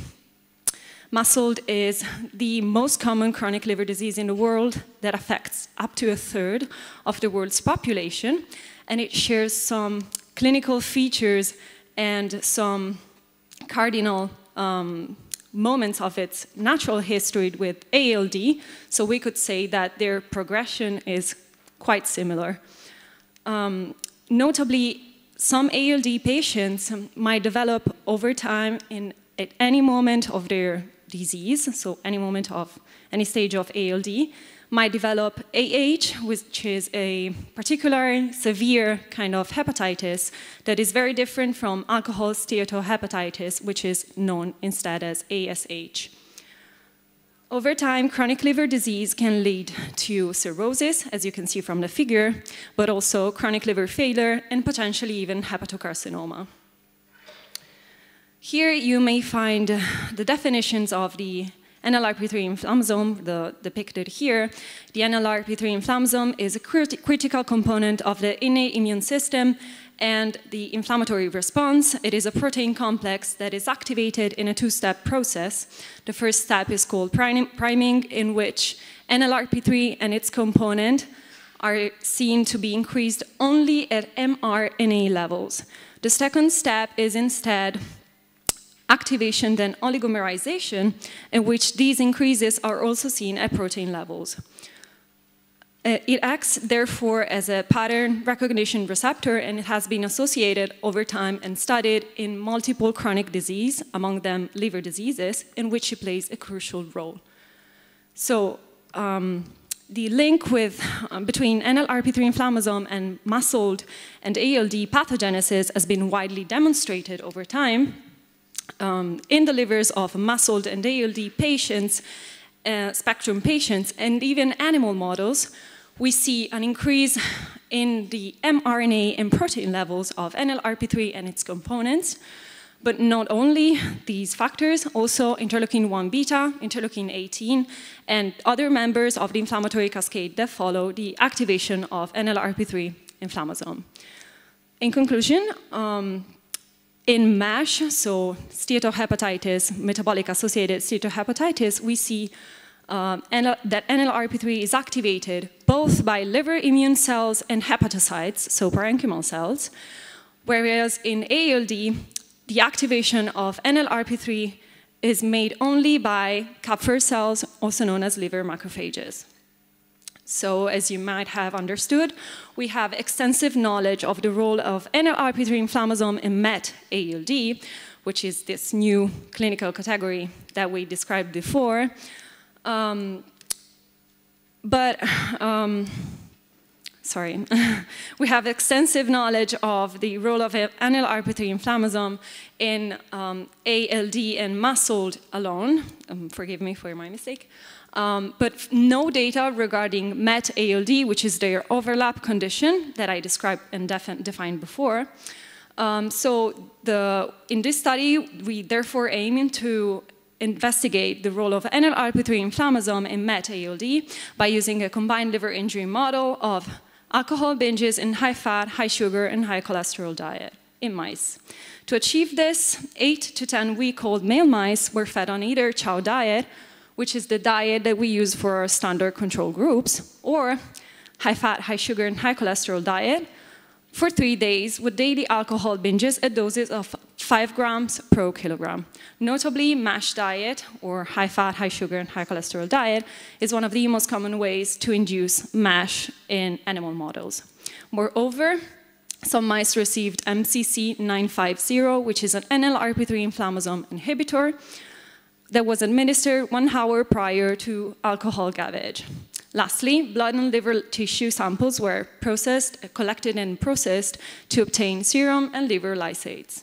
[SPEAKER 19] Muscled is the most common chronic liver disease in the world that affects up to a third of the world's population, and it shares some clinical features and some cardinal um, moments of its natural history with ALD, so we could say that their progression is quite similar. Um, notably, some ALD patients might develop over time in, at any moment of their disease, so any moment of any stage of ALD, might develop AH, which is a particular severe kind of hepatitis that is very different from alcohol steatohepatitis, which is known instead as ASH. Over time, chronic liver disease can lead to cirrhosis, as you can see from the figure, but also chronic liver failure and potentially even hepatocarcinoma. Here you may find the definitions of the NLRP3 inflammasome, the, depicted here. The NLRP3 inflammasome is a crit critical component of the innate immune system and the inflammatory response, it is a protein complex that is activated in a two-step process. The first step is called priming, in which NLRP3 and its component are seen to be increased only at mRNA levels. The second step is instead activation then oligomerization, in which these increases are also seen at protein levels. Uh, it acts, therefore, as a pattern recognition receptor, and it has been associated over time and studied in multiple chronic disease, among them liver diseases, in which it plays a crucial role. So um, the link with, um, between NLRP3 inflammasome and muscled and ALD pathogenesis has been widely demonstrated over time. Um, in the livers of muscled and ALD patients, uh, spectrum patients and even animal models we see an increase in the mRNA and protein levels of NLRP3 and its components. But not only these factors, also interleukin 1 beta, interleukin 18, and other members of the inflammatory cascade that follow the activation of NLRP3 inflammasome. In conclusion, um, in MASH, so steatohepatitis, metabolic associated steatohepatitis, we see um, that NLRP3 is activated both by liver immune cells and hepatocytes, so parenchymal cells, whereas in ALD, the activation of NLRP3 is made only by Kupffer cells, also known as liver macrophages. So, as you might have understood, we have extensive knowledge of the role of NLRP3 inflammasome in MET ALD, which is this new clinical category that we described before, um, but um, sorry, we have extensive knowledge of the role of NLRP3 inflammasome in um, ALD and muscle alone. Um, forgive me for my mistake. Um, but no data regarding MET ALD, which is their overlap condition that I described and defined before. Um, so the, in this study, we therefore aim to investigate the role of NLRP3 inflammasome in MET-ALD by using a combined liver injury model of alcohol binges in high-fat, high-sugar, and high-cholesterol diet in mice. To achieve this, 8 to 10 week-old male mice were fed on either chow diet, which is the diet that we use for our standard control groups, or high-fat, high-sugar, and high-cholesterol diet, for three days with daily alcohol binges at doses of 5 grams per kilogram. Notably, MASH diet, or high fat, high sugar, and high cholesterol diet, is one of the most common ways to induce MASH in animal models. Moreover, some mice received MCC950, which is an NLRP3 inflammasome inhibitor that was administered one hour prior to alcohol gavage. Lastly, blood and liver tissue samples were processed, uh, collected and processed to obtain serum and liver lysates.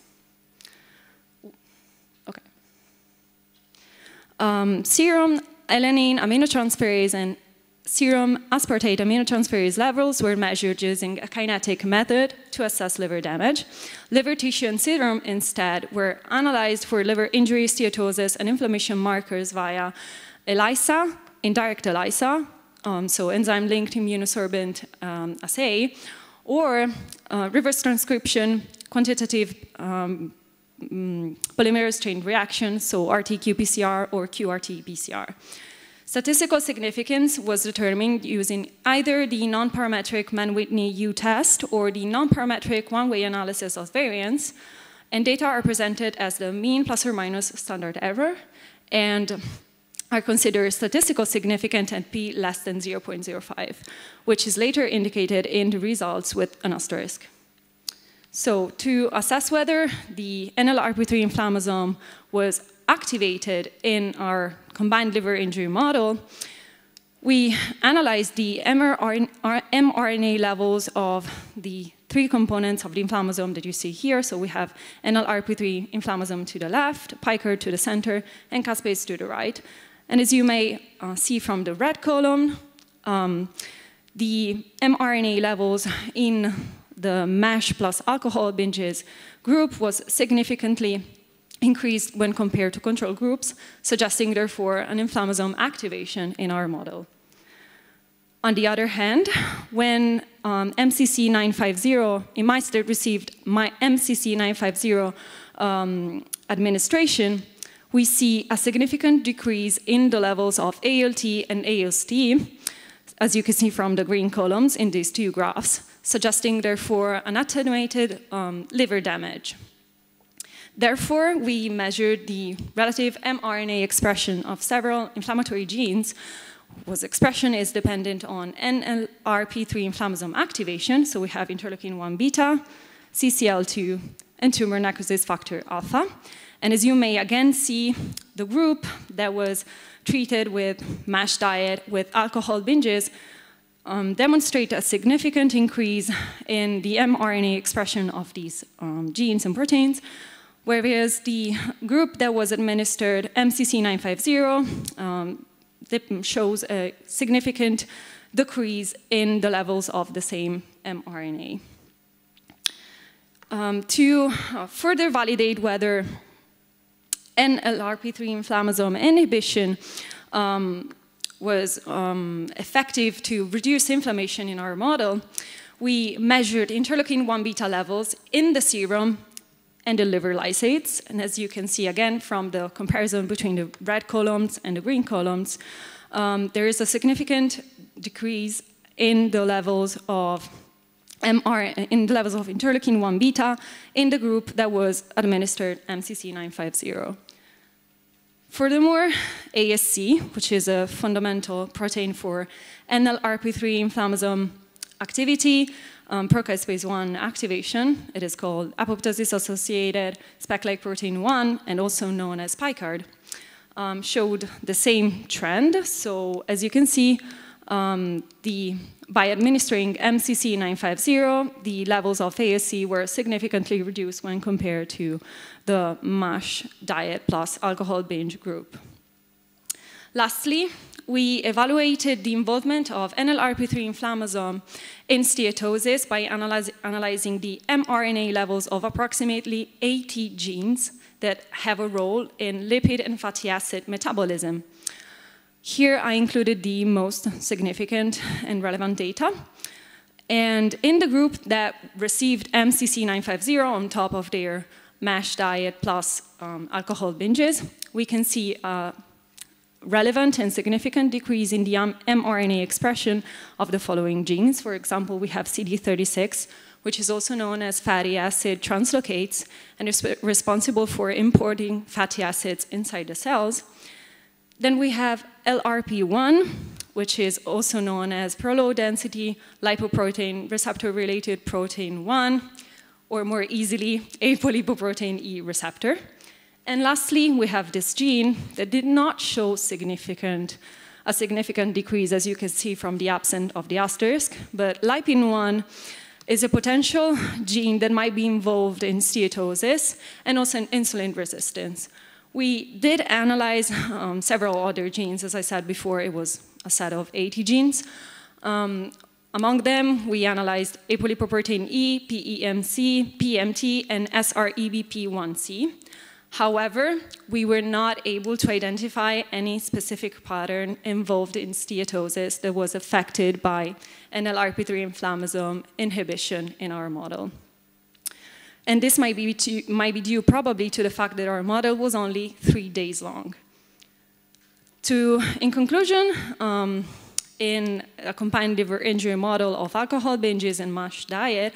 [SPEAKER 19] Okay. Um, serum alanine aminotransferase and serum aspartate aminotransferase levels were measured using a kinetic method to assess liver damage. Liver tissue and serum instead were analyzed for liver injury, steatosis, and inflammation markers via ELISA, indirect ELISA, um, so enzyme-linked immunosorbent um, assay, or uh, reverse transcription, quantitative um, mm, polymerase chain reaction, so RT-qPCR or QRT-PCR. Statistical significance was determined using either the non-parametric Mann-Whitney U test or the non-parametric one-way analysis of variance, and data are presented as the mean plus or minus standard error, and are considered statistically significant and p less than 0.05, which is later indicated in the results with an asterisk. So to assess whether the NLRP3 inflammasome was activated in our combined liver injury model, we analyzed the mRNA levels of the three components of the inflammasome that you see here. So we have NLRP3 inflammasome to the left, Piker to the center, and caspase to the right. And as you may uh, see from the red column, um, the mRNA levels in the MASH plus alcohol binges group was significantly increased when compared to control groups, suggesting, therefore, an inflammasome activation in our model. On the other hand, when um, MCC 950 in my state received my MCC 950 um, administration, we see a significant decrease in the levels of ALT and AST, as you can see from the green columns in these two graphs, suggesting, therefore, an attenuated um, liver damage. Therefore, we measured the relative mRNA expression of several inflammatory genes whose expression is dependent on NLRP3 inflammasome activation, so we have interleukin 1 beta, CCL2, and tumor necrosis factor alpha, and as you may again see, the group that was treated with MASH diet with alcohol binges um, demonstrate a significant increase in the mRNA expression of these um, genes and proteins, whereas the group that was administered MCC950 um, shows a significant decrease in the levels of the same mRNA. Um, to uh, further validate whether and LRP3 inflammasome inhibition um, was um, effective to reduce inflammation in our model, we measured interleukin 1 beta levels in the serum and the liver lysates. And as you can see again from the comparison between the red columns and the green columns, um, there is a significant decrease in the levels of MR, in the levels of interleukin 1 beta in the group that was administered MCC950. Furthermore, ASC, which is a fundamental protein for NLRP3 inflammasome activity, um, ProcaSpace 1 activation, it is called apoptosis associated spec like protein 1 and also known as PICARD, um, showed the same trend. So, as you can see, um, the by administering MCC 950, the levels of ASC were significantly reduced when compared to the MASH diet plus alcohol binge group. Lastly, we evaluated the involvement of NLRP3 inflammasome in steatosis by analyze, analyzing the mRNA levels of approximately 80 genes that have a role in lipid and fatty acid metabolism. Here I included the most significant and relevant data. And in the group that received MCC 950 on top of their MASH diet plus um, alcohol binges, we can see a relevant and significant decrease in the mRNA expression of the following genes. For example, we have CD36, which is also known as fatty acid translocates and is responsible for importing fatty acids inside the cells. Then we have LRP1, which is also known as low density lipoprotein receptor related protein 1, or more easily, apolipoprotein E receptor. And lastly, we have this gene that did not show significant, a significant decrease, as you can see from the absence of the asterisk, but lipin 1 is a potential gene that might be involved in steatosis and also in insulin resistance. We did analyze um, several other genes. As I said before, it was a set of 80 genes. Um, among them, we analyzed apolipoprotein E, PEMC, PMT, and SREBP1C. However, we were not able to identify any specific pattern involved in steatosis that was affected by NLRP3 inflammasome inhibition in our model. And this might be, to, might be due probably to the fact that our model was only three days long. To, in conclusion, um, in a combined liver injury model of alcohol binges and MASH diet,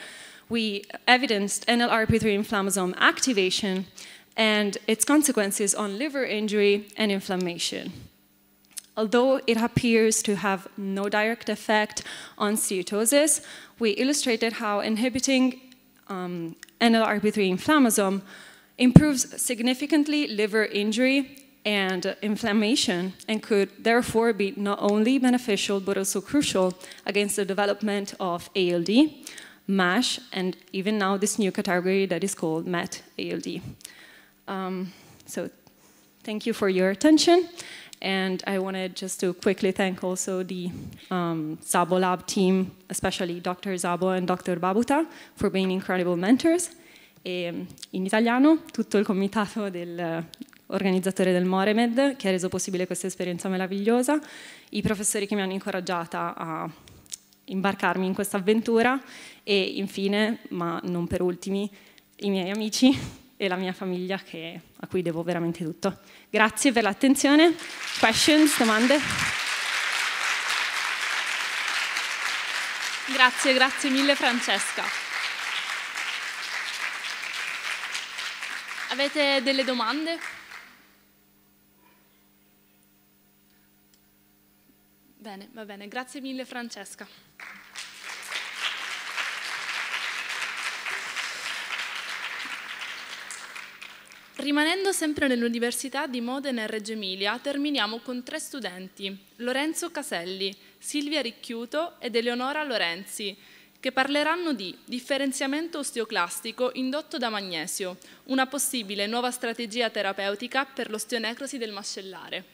[SPEAKER 19] we evidenced NLRP3 inflammasome activation and its consequences on liver injury and inflammation. Although it appears to have no direct effect on steatosis, we illustrated how inhibiting um, NLRP3 inflammasome improves significantly liver injury and inflammation and could therefore be not only beneficial but also crucial against the development of ALD, MASH, and even now this new category that is called MET ALD. Um, so thank you for your attention. And I wanted just to quickly thank also the um, Zabo Lab team, especially Dr. Zabo and Dr. Babuta, for being incredible mentors. E ehm, in italiano tutto il comitato del, eh, organizzatore del Moremed, che ha reso possibile questa esperienza meravigliosa, i professori che mi hanno incoraggiata a imbarcarmi in questa avventura e infine, ma non per ultimi, i miei amici e la mia famiglia che, a cui devo veramente tutto. Grazie per l'attenzione. Questions, domande?
[SPEAKER 14] Grazie, grazie mille Francesca. Avete delle domande? Bene, va bene, grazie mille Francesca. Rimanendo sempre nell'Università di Modena e Reggio Emilia, terminiamo con tre studenti, Lorenzo Caselli, Silvia Ricchiuto ed Eleonora Lorenzi, che parleranno di differenziamento osteoclastico indotto da magnesio, una possibile nuova strategia terapeutica per l'osteonecrosi del mascellare.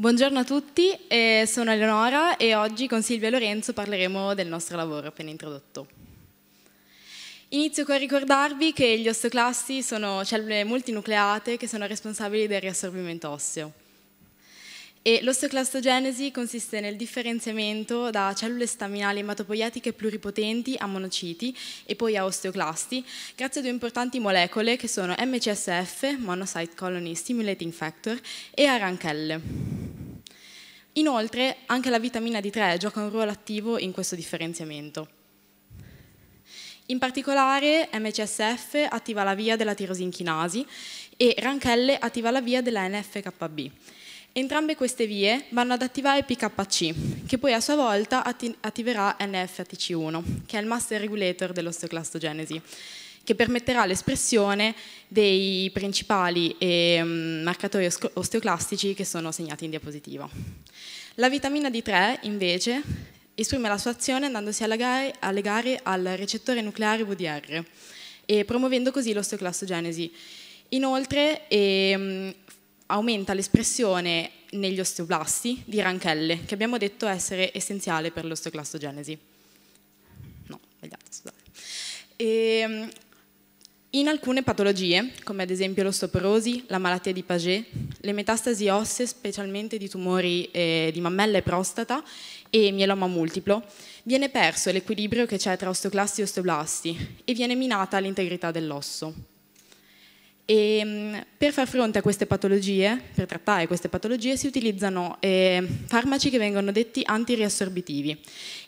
[SPEAKER 18] Buongiorno a tutti, eh, sono Eleonora e oggi con Silvia Lorenzo parleremo del nostro lavoro appena introdotto. Inizio con ricordarvi che gli osteoclasti sono cellule multinucleate che sono responsabili del riassorbimento osseo. E l'osteoclastogenesi consiste nel differenziamento da cellule staminali ematopoietiche pluripotenti a monociti e poi a osteoclasti, grazie a due importanti molecole che sono MCSF, Monocyte Colony Stimulating Factor, e Aranchelle. Inoltre, anche la vitamina D3 gioca un ruolo attivo in questo differenziamento. In particolare MCSF attiva la via della tirosinchinasi e Ranchelle attiva la via della NFKB. Entrambe queste vie vanno ad attivare PKC, che poi a sua volta atti attiverà NFATC1, che è il master regulator dell'osteoclastogenesi, che permetterà l'espressione dei principali eh, marcatori osteoclastici che sono segnati in diapositiva. La vitamina D3, invece, esprime la sua azione andandosi a legare, a legare al recettore nucleare VDR e promuovendo così l'osteoclastogenesi. Inoltre, eh, aumenta l'espressione negli osteoblasti di ranchelle, che abbiamo detto essere essenziale per l'osteoclastogenesi. No, sbagliato, scusate. E, ehm, in alcune patologie, come ad esempio l'osteoporosi, la malattia di Paget, le metastasi ossee, specialmente di tumori eh, di mammella e prostata e mieloma multiplo, viene perso l'equilibrio che c'è tra osteoclasti e osteoblasti e viene minata l'integrità dell'osso. E ehm, per far fronte a queste patologie, per trattare queste patologie, si utilizzano eh, farmaci che vengono detti antiriassorbitivi.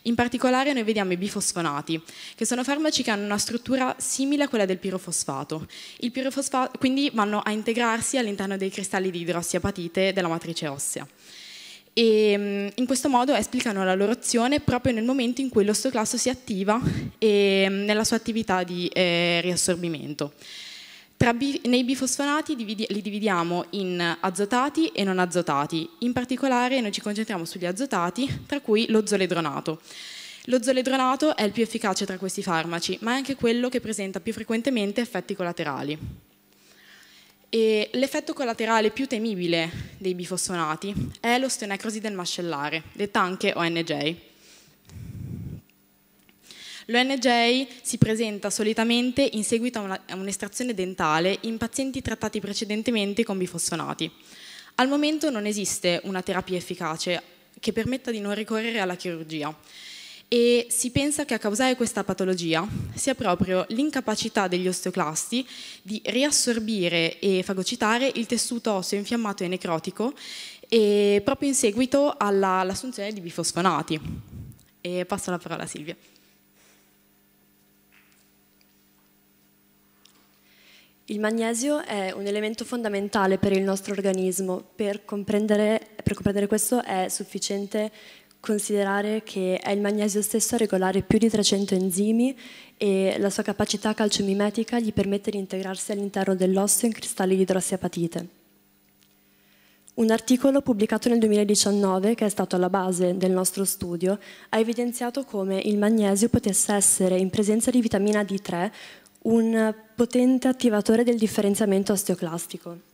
[SPEAKER 18] In particolare noi vediamo i bifosfonati, che sono farmaci che hanno una struttura simile a quella del pirofosfato. pirofosfato quindi vanno a integrarsi all'interno dei cristalli di idrossiapatite della matrice ossea. E ehm, in questo modo esplicano la loro azione proprio nel momento in cui l'osteoclasso si attiva e, ehm, nella sua attività di eh, riassorbimento. Bi nei bifosfonati dividi li dividiamo in azotati e non azotati, in particolare noi ci concentriamo sugli azotati, tra cui lo zoledronato. Lo zoledronato è il più efficace tra questi farmaci, ma è anche quello che presenta più frequentemente effetti collaterali. l'effetto collaterale più temibile dei bifosfonati è l'osteonecrosi del mascellare, detta anche ONJ. L'ONJ si presenta solitamente in seguito a un'estrazione dentale in pazienti trattati precedentemente con bifosfonati. Al momento non esiste una terapia efficace che permetta di non ricorrere alla chirurgia e si pensa che a causare questa patologia sia proprio l'incapacità degli osteoclasti di riassorbire e fagocitare il tessuto osseo infiammato e necrotico e proprio in seguito all'assunzione di bifosfonati. E passo la parola a Silvia.
[SPEAKER 17] Il magnesio è un elemento fondamentale per il nostro organismo. Per comprendere, per comprendere, questo è sufficiente considerare che è il magnesio stesso a regolare più di 300 enzimi e la sua capacità calciomimetica gli permette di integrarsi all'interno dell'osso in cristalli di idrossiapatite. Un articolo pubblicato nel 2019, che è stato alla base del nostro studio, ha evidenziato come il magnesio potesse essere, in presenza di vitamina D3, un potente attivatore del differenziamento osteoclastico.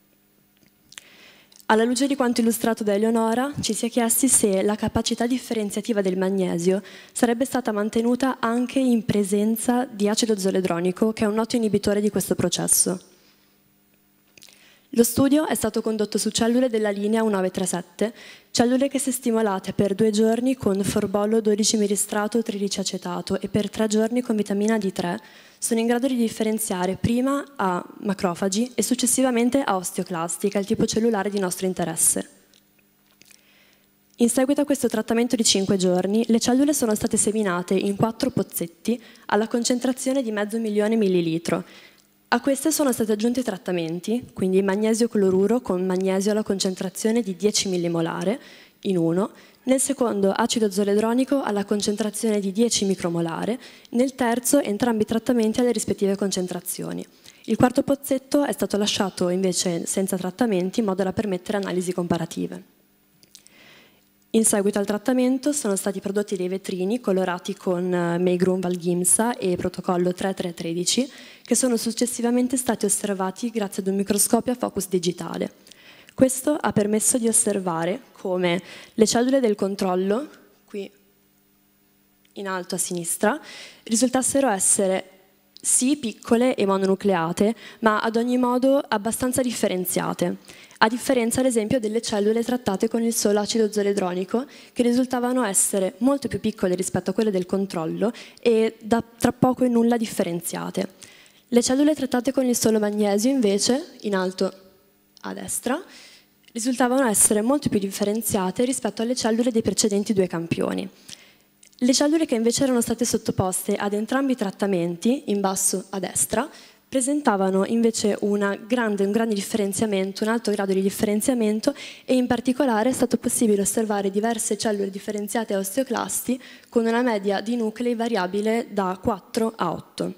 [SPEAKER 17] Alla luce di quanto illustrato da Eleonora, ci si è chiesti se la capacità differenziativa del magnesio sarebbe stata mantenuta anche in presenza di acido zoledronico, che è un noto inibitore di questo processo. Lo studio è stato condotto su cellule della linea 1937, cellule che si è stimolate per due giorni con forbollo 12 miristrato triliceacetato e per tre giorni con vitamina D3, sono in grado di differenziare prima a macrofagi e successivamente a osteoclastica, il tipo cellulare di nostro interesse. In seguito a questo trattamento di 5 giorni, le cellule sono state seminate in 4 pozzetti alla concentrazione di mezzo milione millilitro. A queste sono stati aggiunti trattamenti, quindi magnesio cloruro con magnesio alla concentrazione di 10 millimolare in uno, nel secondo acido zoledronico alla concentrazione di 10 micromolare, nel terzo entrambi i trattamenti alle rispettive concentrazioni. Il quarto pozzetto è stato lasciato invece senza trattamenti in modo da permettere analisi comparative. In seguito al trattamento sono stati prodotti dei vetrini colorati con eh, Meigrum Valghimsa e protocollo 3313 che sono successivamente stati osservati grazie ad un microscopio a focus digitale. Questo ha permesso di osservare come le cellule del controllo, qui in alto a sinistra, risultassero essere sì piccole e mononucleate, ma ad ogni modo abbastanza differenziate, a differenza ad esempio delle cellule trattate con il solo acido zoledronico, che risultavano essere molto più piccole rispetto a quelle del controllo e da tra poco e nulla differenziate. Le cellule trattate con il solo magnesio invece, in alto a destra, risultavano essere molto più differenziate rispetto alle cellule dei precedenti due campioni. Le cellule che invece erano state sottoposte ad entrambi i trattamenti, in basso a destra, presentavano invece grande, un grande differenziamento, un alto grado di differenziamento e in particolare è stato possibile osservare diverse cellule differenziate a osteoclasti con una media di nuclei variabile da 4 a 8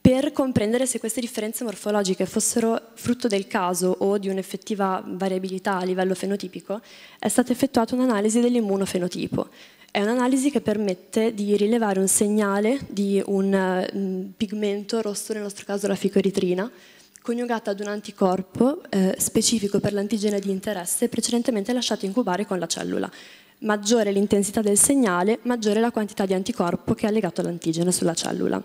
[SPEAKER 17] per comprendere se queste differenze morfologiche fossero frutto del caso o di un'effettiva variabilità a livello fenotipico, è stata effettuata un'analisi dell'immunofenotipo. È un'analisi che permette di rilevare un segnale di un mm, pigmento rosso, nel nostro caso la ficoritrina, coniugata ad un anticorpo eh, specifico per l'antigene di interesse precedentemente lasciato incubare con la cellula. Maggiore l'intensità del segnale, maggiore la quantità di anticorpo che è legato all'antigene sulla cellula.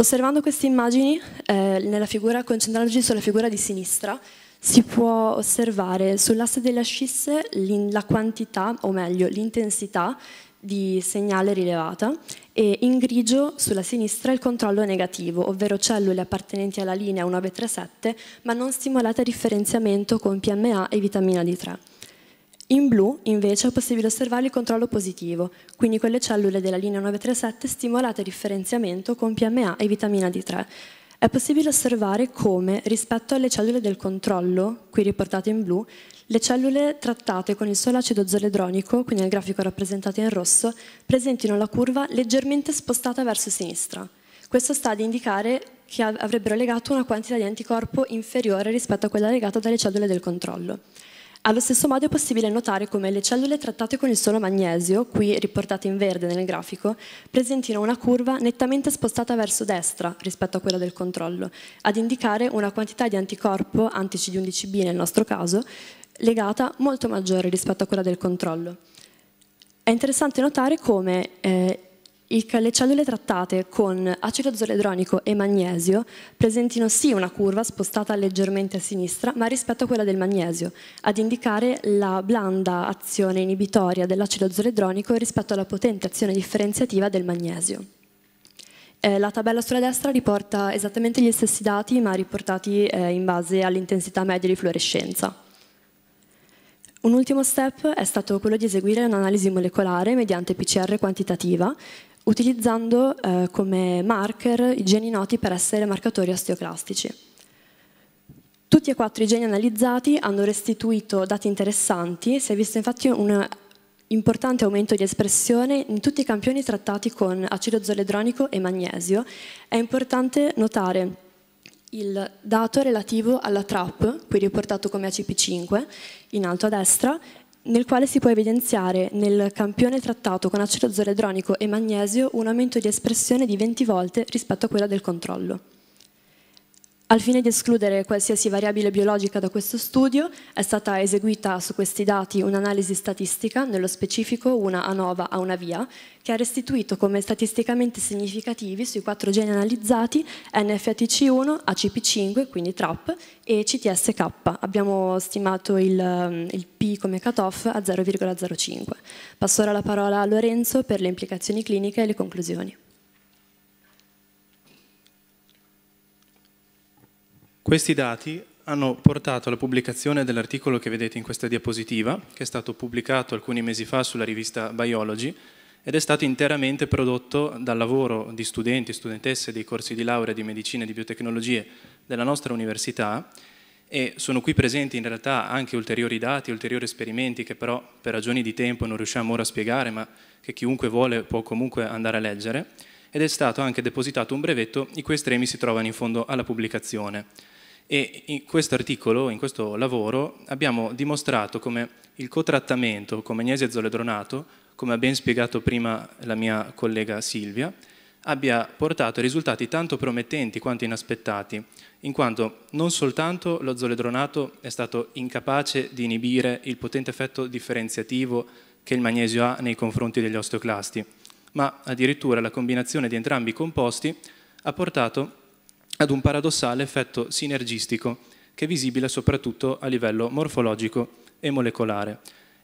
[SPEAKER 17] Osservando queste immagini, eh, nella figura, concentrandoci sulla figura di sinistra, si può osservare sull'asse delle ascisse la quantità, o meglio l'intensità, di segnale rilevata e in grigio sulla sinistra il controllo negativo, ovvero cellule appartenenti alla linea 1937 ma non stimolate a differenziamento con PMA e vitamina D3. In blu, invece, è possibile osservare il controllo positivo, quindi quelle cellule della linea 937 stimolate a differenziamento con PMA e vitamina D3. È possibile osservare come, rispetto alle cellule del controllo, qui riportate in blu, le cellule trattate con il solo acido zoledronico, qui nel grafico rappresentato in rosso, presentino la curva leggermente spostata verso sinistra. Questo sta ad indicare che avrebbero legato una quantità di anticorpo inferiore rispetto a quella legata dalle cellule del controllo. Allo stesso modo è possibile notare come le cellule trattate con il solo magnesio, qui riportate in verde nel grafico, presentino una curva nettamente spostata verso destra rispetto a quella del controllo, ad indicare una quantità di anticorpo, anti-CD11B nel nostro caso, legata molto maggiore rispetto a quella del controllo. È interessante notare come eh, le cellule trattate con acido zoledronico e magnesio presentino sì una curva spostata leggermente a sinistra, ma rispetto a quella del magnesio, ad indicare la blanda azione inibitoria dell'acido zoledronico rispetto alla potente azione differenziativa del magnesio. Eh, la tabella sulla destra riporta esattamente gli stessi dati, ma riportati eh, in base all'intensità media di fluorescenza. Un ultimo step è stato quello di eseguire un'analisi molecolare mediante PCR quantitativa utilizzando eh, come marker i geni noti per essere marcatori osteoclastici. Tutti e quattro i geni analizzati hanno restituito dati interessanti, si è visto infatti un importante aumento di espressione in tutti i campioni trattati con acido zoledronico e magnesio. È importante notare il dato relativo alla TRAP, qui riportato come ACP5, in alto a destra, nel quale si può evidenziare nel campione trattato con aceto zoledronico e magnesio un aumento di espressione di 20 volte rispetto a quella del controllo. Al fine di escludere qualsiasi variabile biologica da questo studio, è stata eseguita su questi dati un'analisi statistica, nello specifico una ANOVA a una via, che ha restituito come statisticamente significativi sui quattro geni analizzati NFATC1, ACP5, quindi TRAP, e CTSK. Abbiamo stimato il, ehm, il P come cutoff a 0,05. Passo ora la parola a Lorenzo per le implicazioni cliniche e le conclusioni.
[SPEAKER 9] Questi dati hanno portato alla pubblicazione dell'articolo che vedete in questa diapositiva, che è stato pubblicato alcuni mesi fa sulla rivista Biology ed è stato interamente prodotto dal lavoro di studenti e studentesse dei corsi di laurea di medicina e di biotecnologie della nostra università e sono qui presenti in realtà anche ulteriori dati, ulteriori esperimenti che però per ragioni di tempo non riusciamo ora a spiegare, ma che chiunque vuole può comunque andare a leggere ed è stato anche depositato un brevetto i cui estremi si trovano in fondo alla pubblicazione. E in questo articolo, in questo lavoro, abbiamo dimostrato come il cotrattamento con magnesio e zoledronato, come ha ben spiegato prima la mia collega Silvia, abbia portato risultati tanto promettenti quanto inaspettati, in quanto non soltanto lo zoledronato è stato incapace di inibire il potente effetto differenziativo che il magnesio ha nei confronti degli osteoclasti, ma addirittura la combinazione di entrambi i composti ha portato ad un paradossale effetto sinergistico che è visibile soprattutto a livello morfologico e molecolare.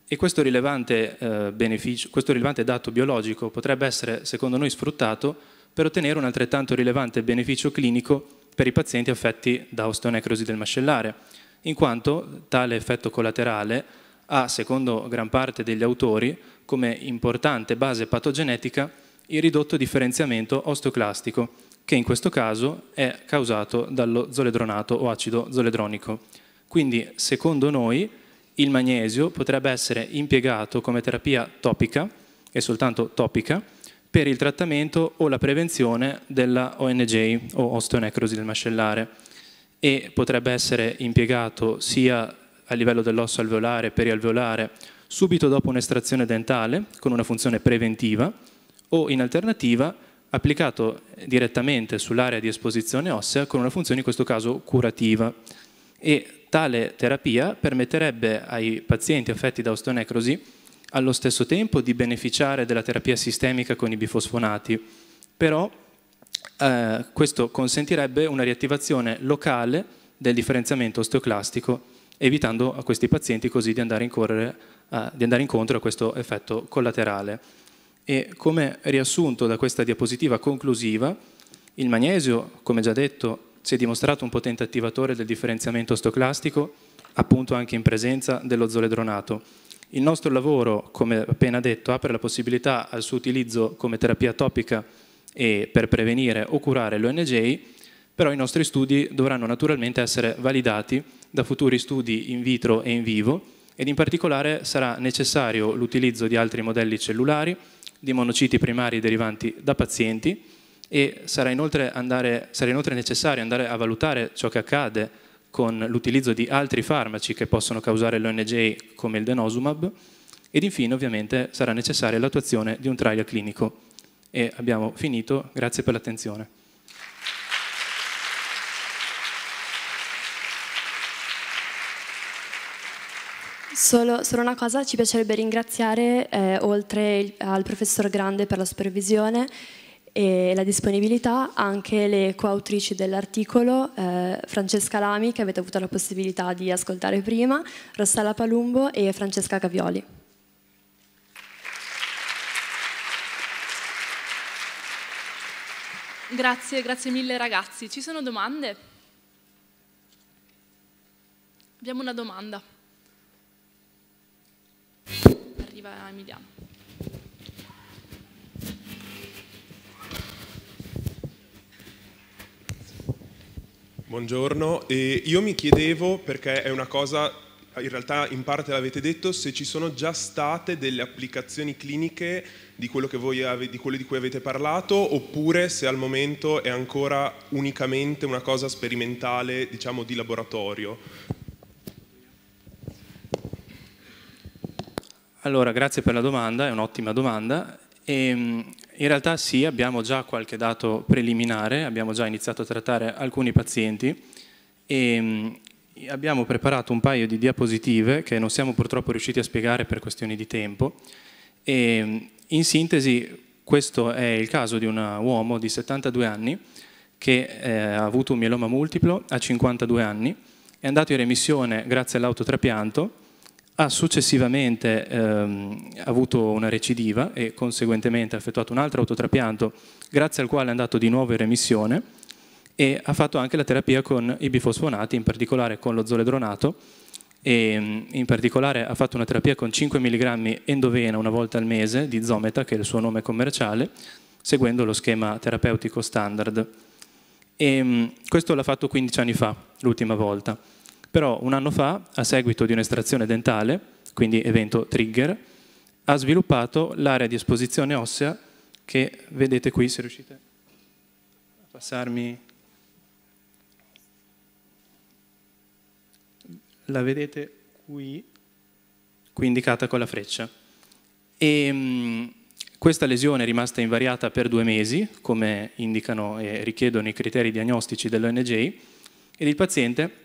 [SPEAKER 9] E questo rilevante, eh, questo rilevante dato biologico potrebbe essere, secondo noi, sfruttato per ottenere un altrettanto rilevante beneficio clinico per i pazienti affetti da osteonecrosi del mascellare, in quanto tale effetto collaterale ha, secondo gran parte degli autori, come importante base patogenetica il ridotto differenziamento osteoclastico, che in questo caso è causato dallo zoledronato o acido zoledronico. Quindi, secondo noi, il magnesio potrebbe essere impiegato come terapia topica, e soltanto topica, per il trattamento o la prevenzione della ONJ o osteonecrosi del mascellare e potrebbe essere impiegato sia a livello dell'osso alveolare e perialveolare subito dopo un'estrazione dentale con una funzione preventiva o in alternativa applicato direttamente sull'area di esposizione ossea con una funzione in questo caso curativa e tale terapia permetterebbe ai pazienti affetti da osteonecrosi allo stesso tempo di beneficiare della terapia sistemica con i bifosfonati, però eh, questo consentirebbe una riattivazione locale del differenziamento osteoclastico, evitando a questi pazienti così di andare, incorrere, eh, di andare incontro a questo effetto collaterale. E come riassunto da questa diapositiva conclusiva, il magnesio, come già detto, si è dimostrato un potente attivatore del differenziamento stoclastico, appunto anche in presenza dello zoledronato. Il nostro lavoro, come appena detto, apre la possibilità al suo utilizzo come terapia topica e per prevenire o curare l'ONJ, però i nostri studi dovranno naturalmente essere validati da futuri studi in vitro e in vivo ed in particolare sarà necessario l'utilizzo di altri modelli cellulari di monociti primari derivanti da pazienti e sarà inoltre, andare, sarà inoltre necessario andare a valutare ciò che accade con l'utilizzo di altri farmaci che possono causare l'ONJ come il denosumab ed infine ovviamente sarà necessaria l'attuazione di un trial clinico. E abbiamo finito, grazie per l'attenzione.
[SPEAKER 17] Solo, solo, una cosa, ci piacerebbe ringraziare, eh, oltre il, al professor Grande per la supervisione e la disponibilità, anche le coautrici dell'articolo, eh, Francesca Lami, che avete avuto la possibilità di ascoltare prima, Rossella Palumbo e Francesca Cavioli.
[SPEAKER 14] Grazie, grazie mille ragazzi. Ci sono domande? Abbiamo una domanda. Arriva Emiliano.
[SPEAKER 4] Buongiorno, e io mi chiedevo, perché è una cosa, in realtà in parte l'avete detto, se ci sono già state delle applicazioni cliniche di quello, ave, di quello, di cui avete parlato, oppure se al momento è ancora unicamente una cosa sperimentale, diciamo, di laboratorio.
[SPEAKER 9] Allora, grazie per la domanda, è un'ottima domanda. E, ehm, in realtà sì, abbiamo già qualche dato preliminare, abbiamo già iniziato a trattare alcuni pazienti e ehm, abbiamo preparato un paio di diapositive che non siamo purtroppo riusciti a spiegare per questioni di tempo. E, ehm, in sintesi, questo è il caso di un uomo di 72 anni che eh, ha avuto un mieloma multiplo a 52 anni, è andato in remissione grazie all'autotrapianto ha successivamente ehm, avuto una recidiva e conseguentemente ha effettuato un altro autotrapianto grazie al quale è andato di nuovo in remissione e ha fatto anche la terapia con i bifosfonati, in particolare con lo zoledronato e in particolare ha fatto una terapia con 5 mg endovena una volta al mese di Zometa, che è il suo nome commerciale, seguendo lo schema terapeutico standard. E, ehm, questo l'ha fatto 15 anni fa, l'ultima volta però un anno fa, a seguito di un'estrazione dentale, quindi evento trigger, ha sviluppato l'area di esposizione ossea che vedete qui, se riuscite a passarmi... La vedete qui, qui indicata con la freccia. E, mm, questa lesione è rimasta invariata per due mesi, come indicano e richiedono i criteri diagnostici dell'ONJ, ed il paziente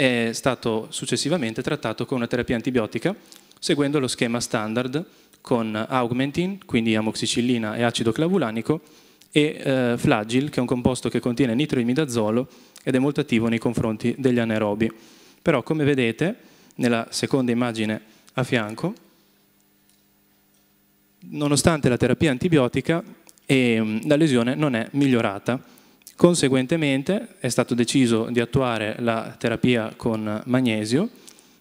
[SPEAKER 9] è stato successivamente trattato con una terapia antibiotica seguendo lo schema standard con augmentin, quindi amoxicillina e acido clavulanico, e eh, flagil, che è un composto che contiene nitroimidazolo ed è molto attivo nei confronti degli anaerobi. Però come vedete, nella seconda immagine a fianco, nonostante la terapia antibiotica, eh, la lesione non è migliorata Conseguentemente è stato deciso di attuare la terapia con magnesio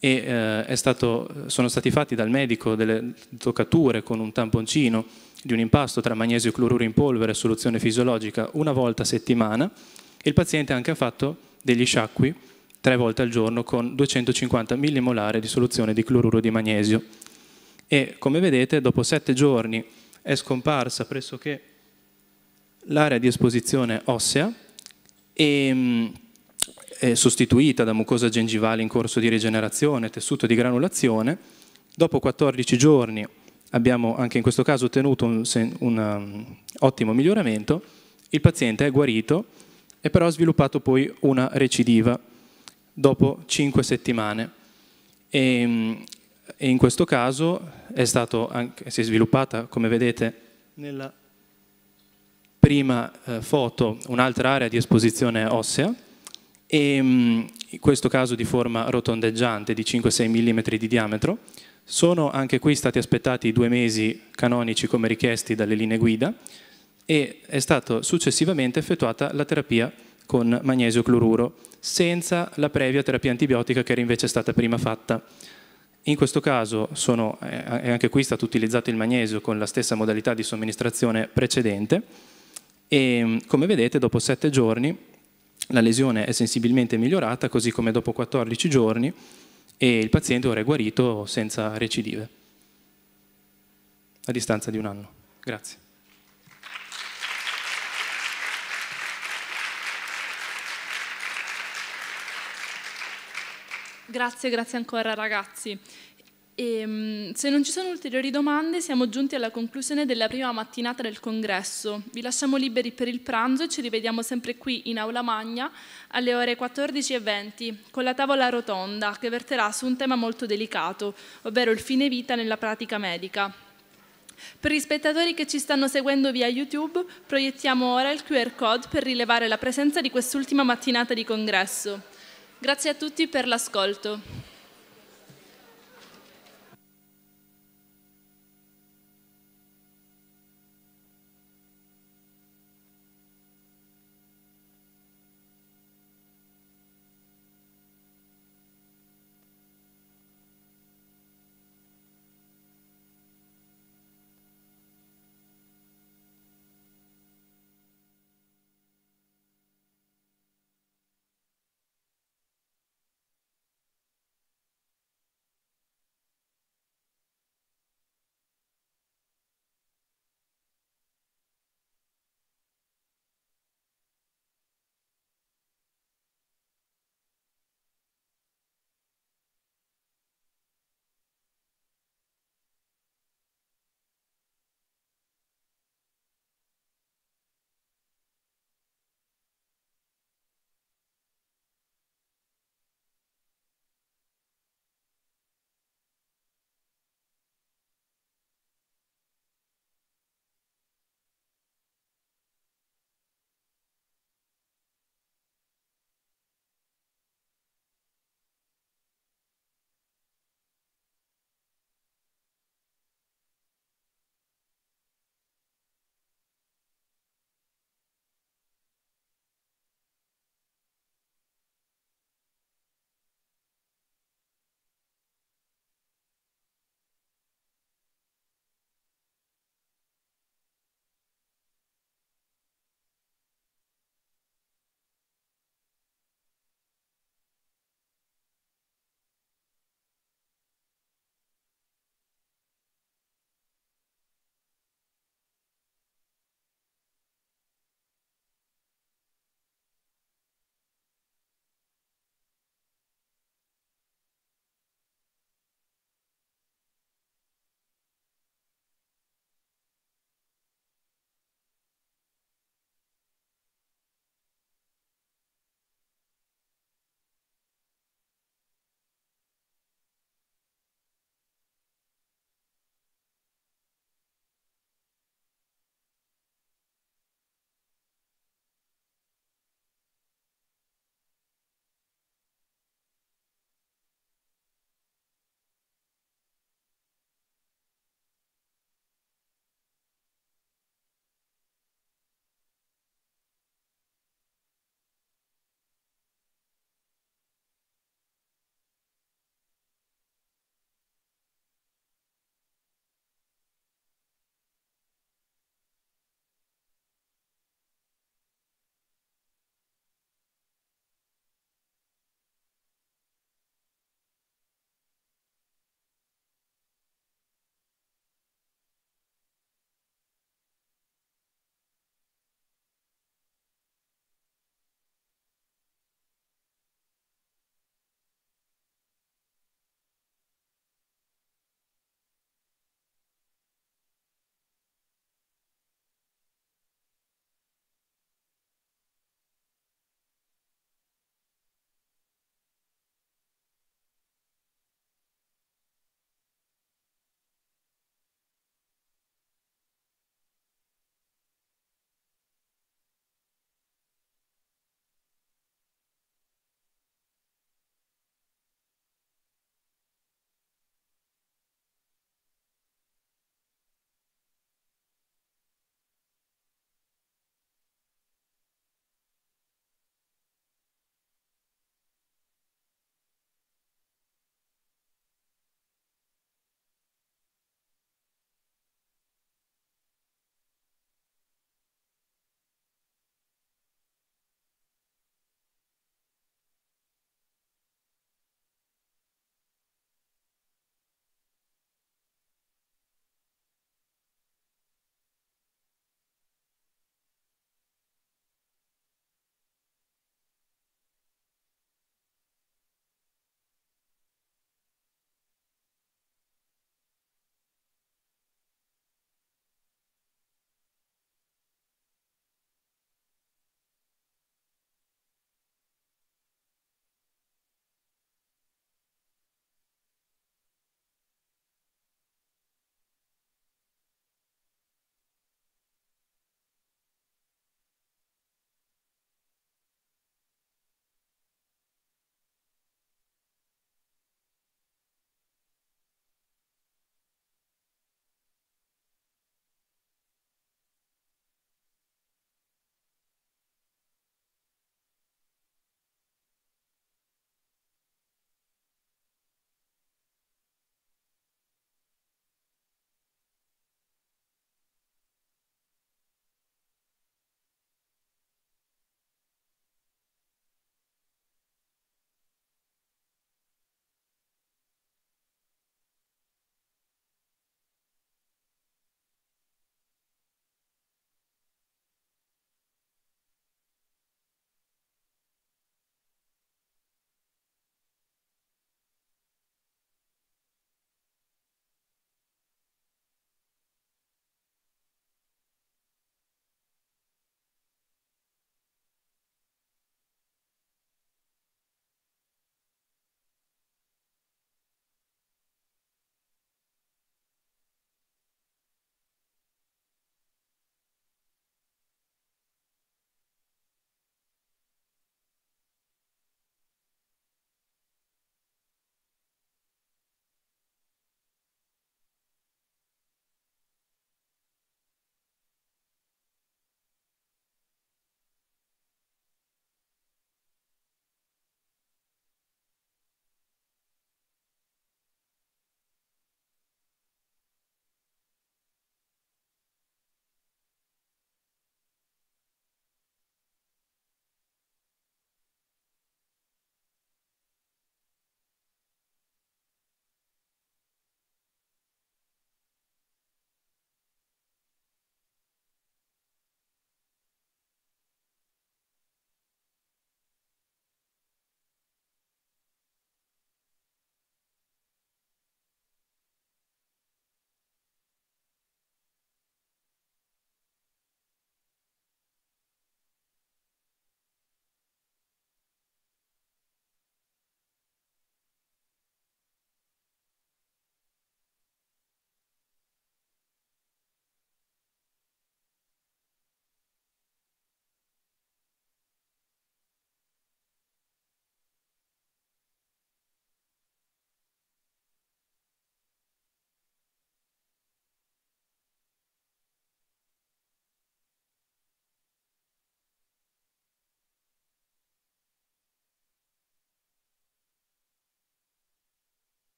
[SPEAKER 9] e eh, stato, sono stati fatti dal medico delle toccature con un tamponcino di un impasto tra magnesio cloruro in polvere e soluzione fisiologica una volta a settimana e il paziente anche ha anche fatto degli sciacqui tre volte al giorno con 250 millimolare di soluzione di cloruro di magnesio. E come vedete dopo sette giorni è scomparsa pressoché l'area di esposizione ossea e, mm, è sostituita da mucosa gengivale in corso di rigenerazione, tessuto di granulazione. Dopo 14 giorni abbiamo anche in questo caso ottenuto un, un mm, ottimo miglioramento. Il paziente è guarito e però ha sviluppato poi una recidiva dopo 5 settimane. E, mm, e in questo caso è stato, si è sviluppata, come vedete, nella prima eh, foto un'altra area di esposizione ossea, e, ehm, mh, in questo caso di forma rotondeggiante di 5-6 mm di diametro. Sono anche qui stati aspettati due mesi canonici come richiesti dalle linee guida e è stata successivamente effettuata la terapia con magnesio cloruro senza la previa terapia antibiotica che era invece stata prima fatta. In questo caso sono, eh, eh anche qui è stato utilizzato il magnesio con la stessa modalità di somministrazione precedente e mm, come vedete dopo 7 giorni la lesione è sensibilmente migliorata, così come dopo 14 giorni e il paziente ora è guarito senza recidive, a distanza di un anno. Grazie.
[SPEAKER 14] Grazie, grazie ancora ragazzi. E, ehm, se non ci sono ulteriori domande siamo giunti alla conclusione della prima mattinata del congresso. Vi lasciamo liberi per il pranzo e ci rivediamo sempre qui in Aula Magna alle ore 14.20 con la tavola rotonda che verterà su un tema molto delicato, ovvero il fine vita nella pratica medica. Per gli spettatori che ci stanno seguendo via YouTube, proiettiamo ora il QR code per rilevare la presenza di quest'ultima mattinata di congresso. Grazie a tutti per l'ascolto.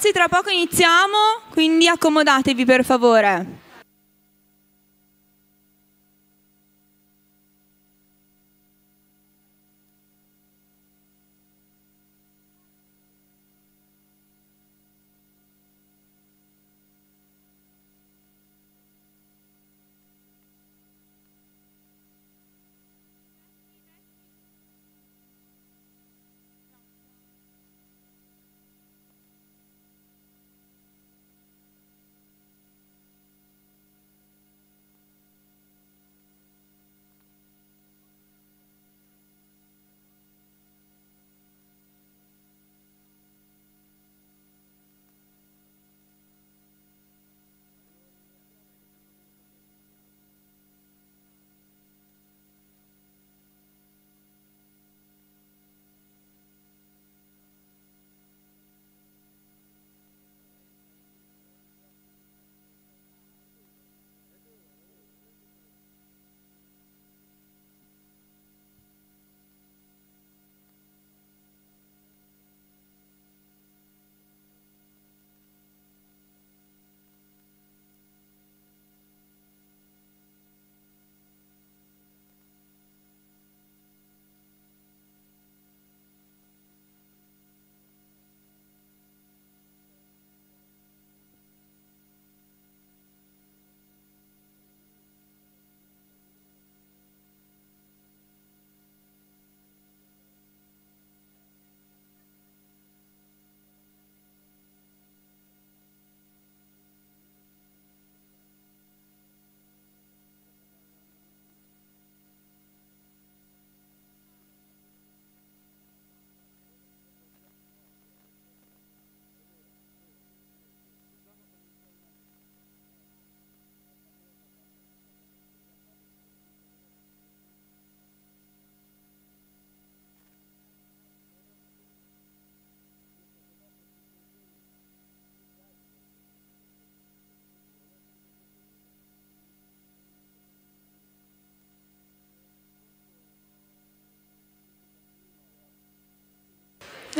[SPEAKER 3] ragazzi, tra poco iniziamo, quindi accomodatevi per favore.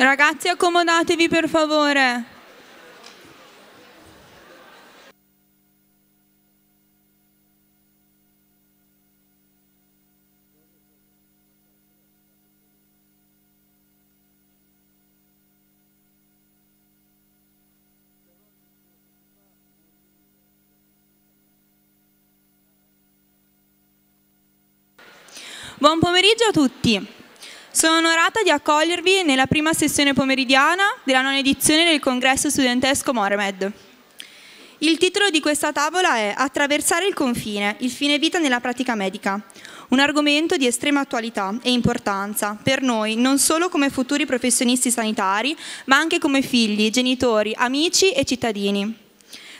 [SPEAKER 3] Ragazzi, accomodatevi per favore. Buon pomeriggio a tutti. Sono onorata di accogliervi nella prima sessione pomeridiana della nona edizione del congresso studentesco Moremed. Il titolo di questa tavola è Attraversare il confine, il fine vita nella pratica medica, un argomento di estrema attualità e importanza per noi, non solo come futuri professionisti sanitari, ma anche come figli, genitori, amici e cittadini.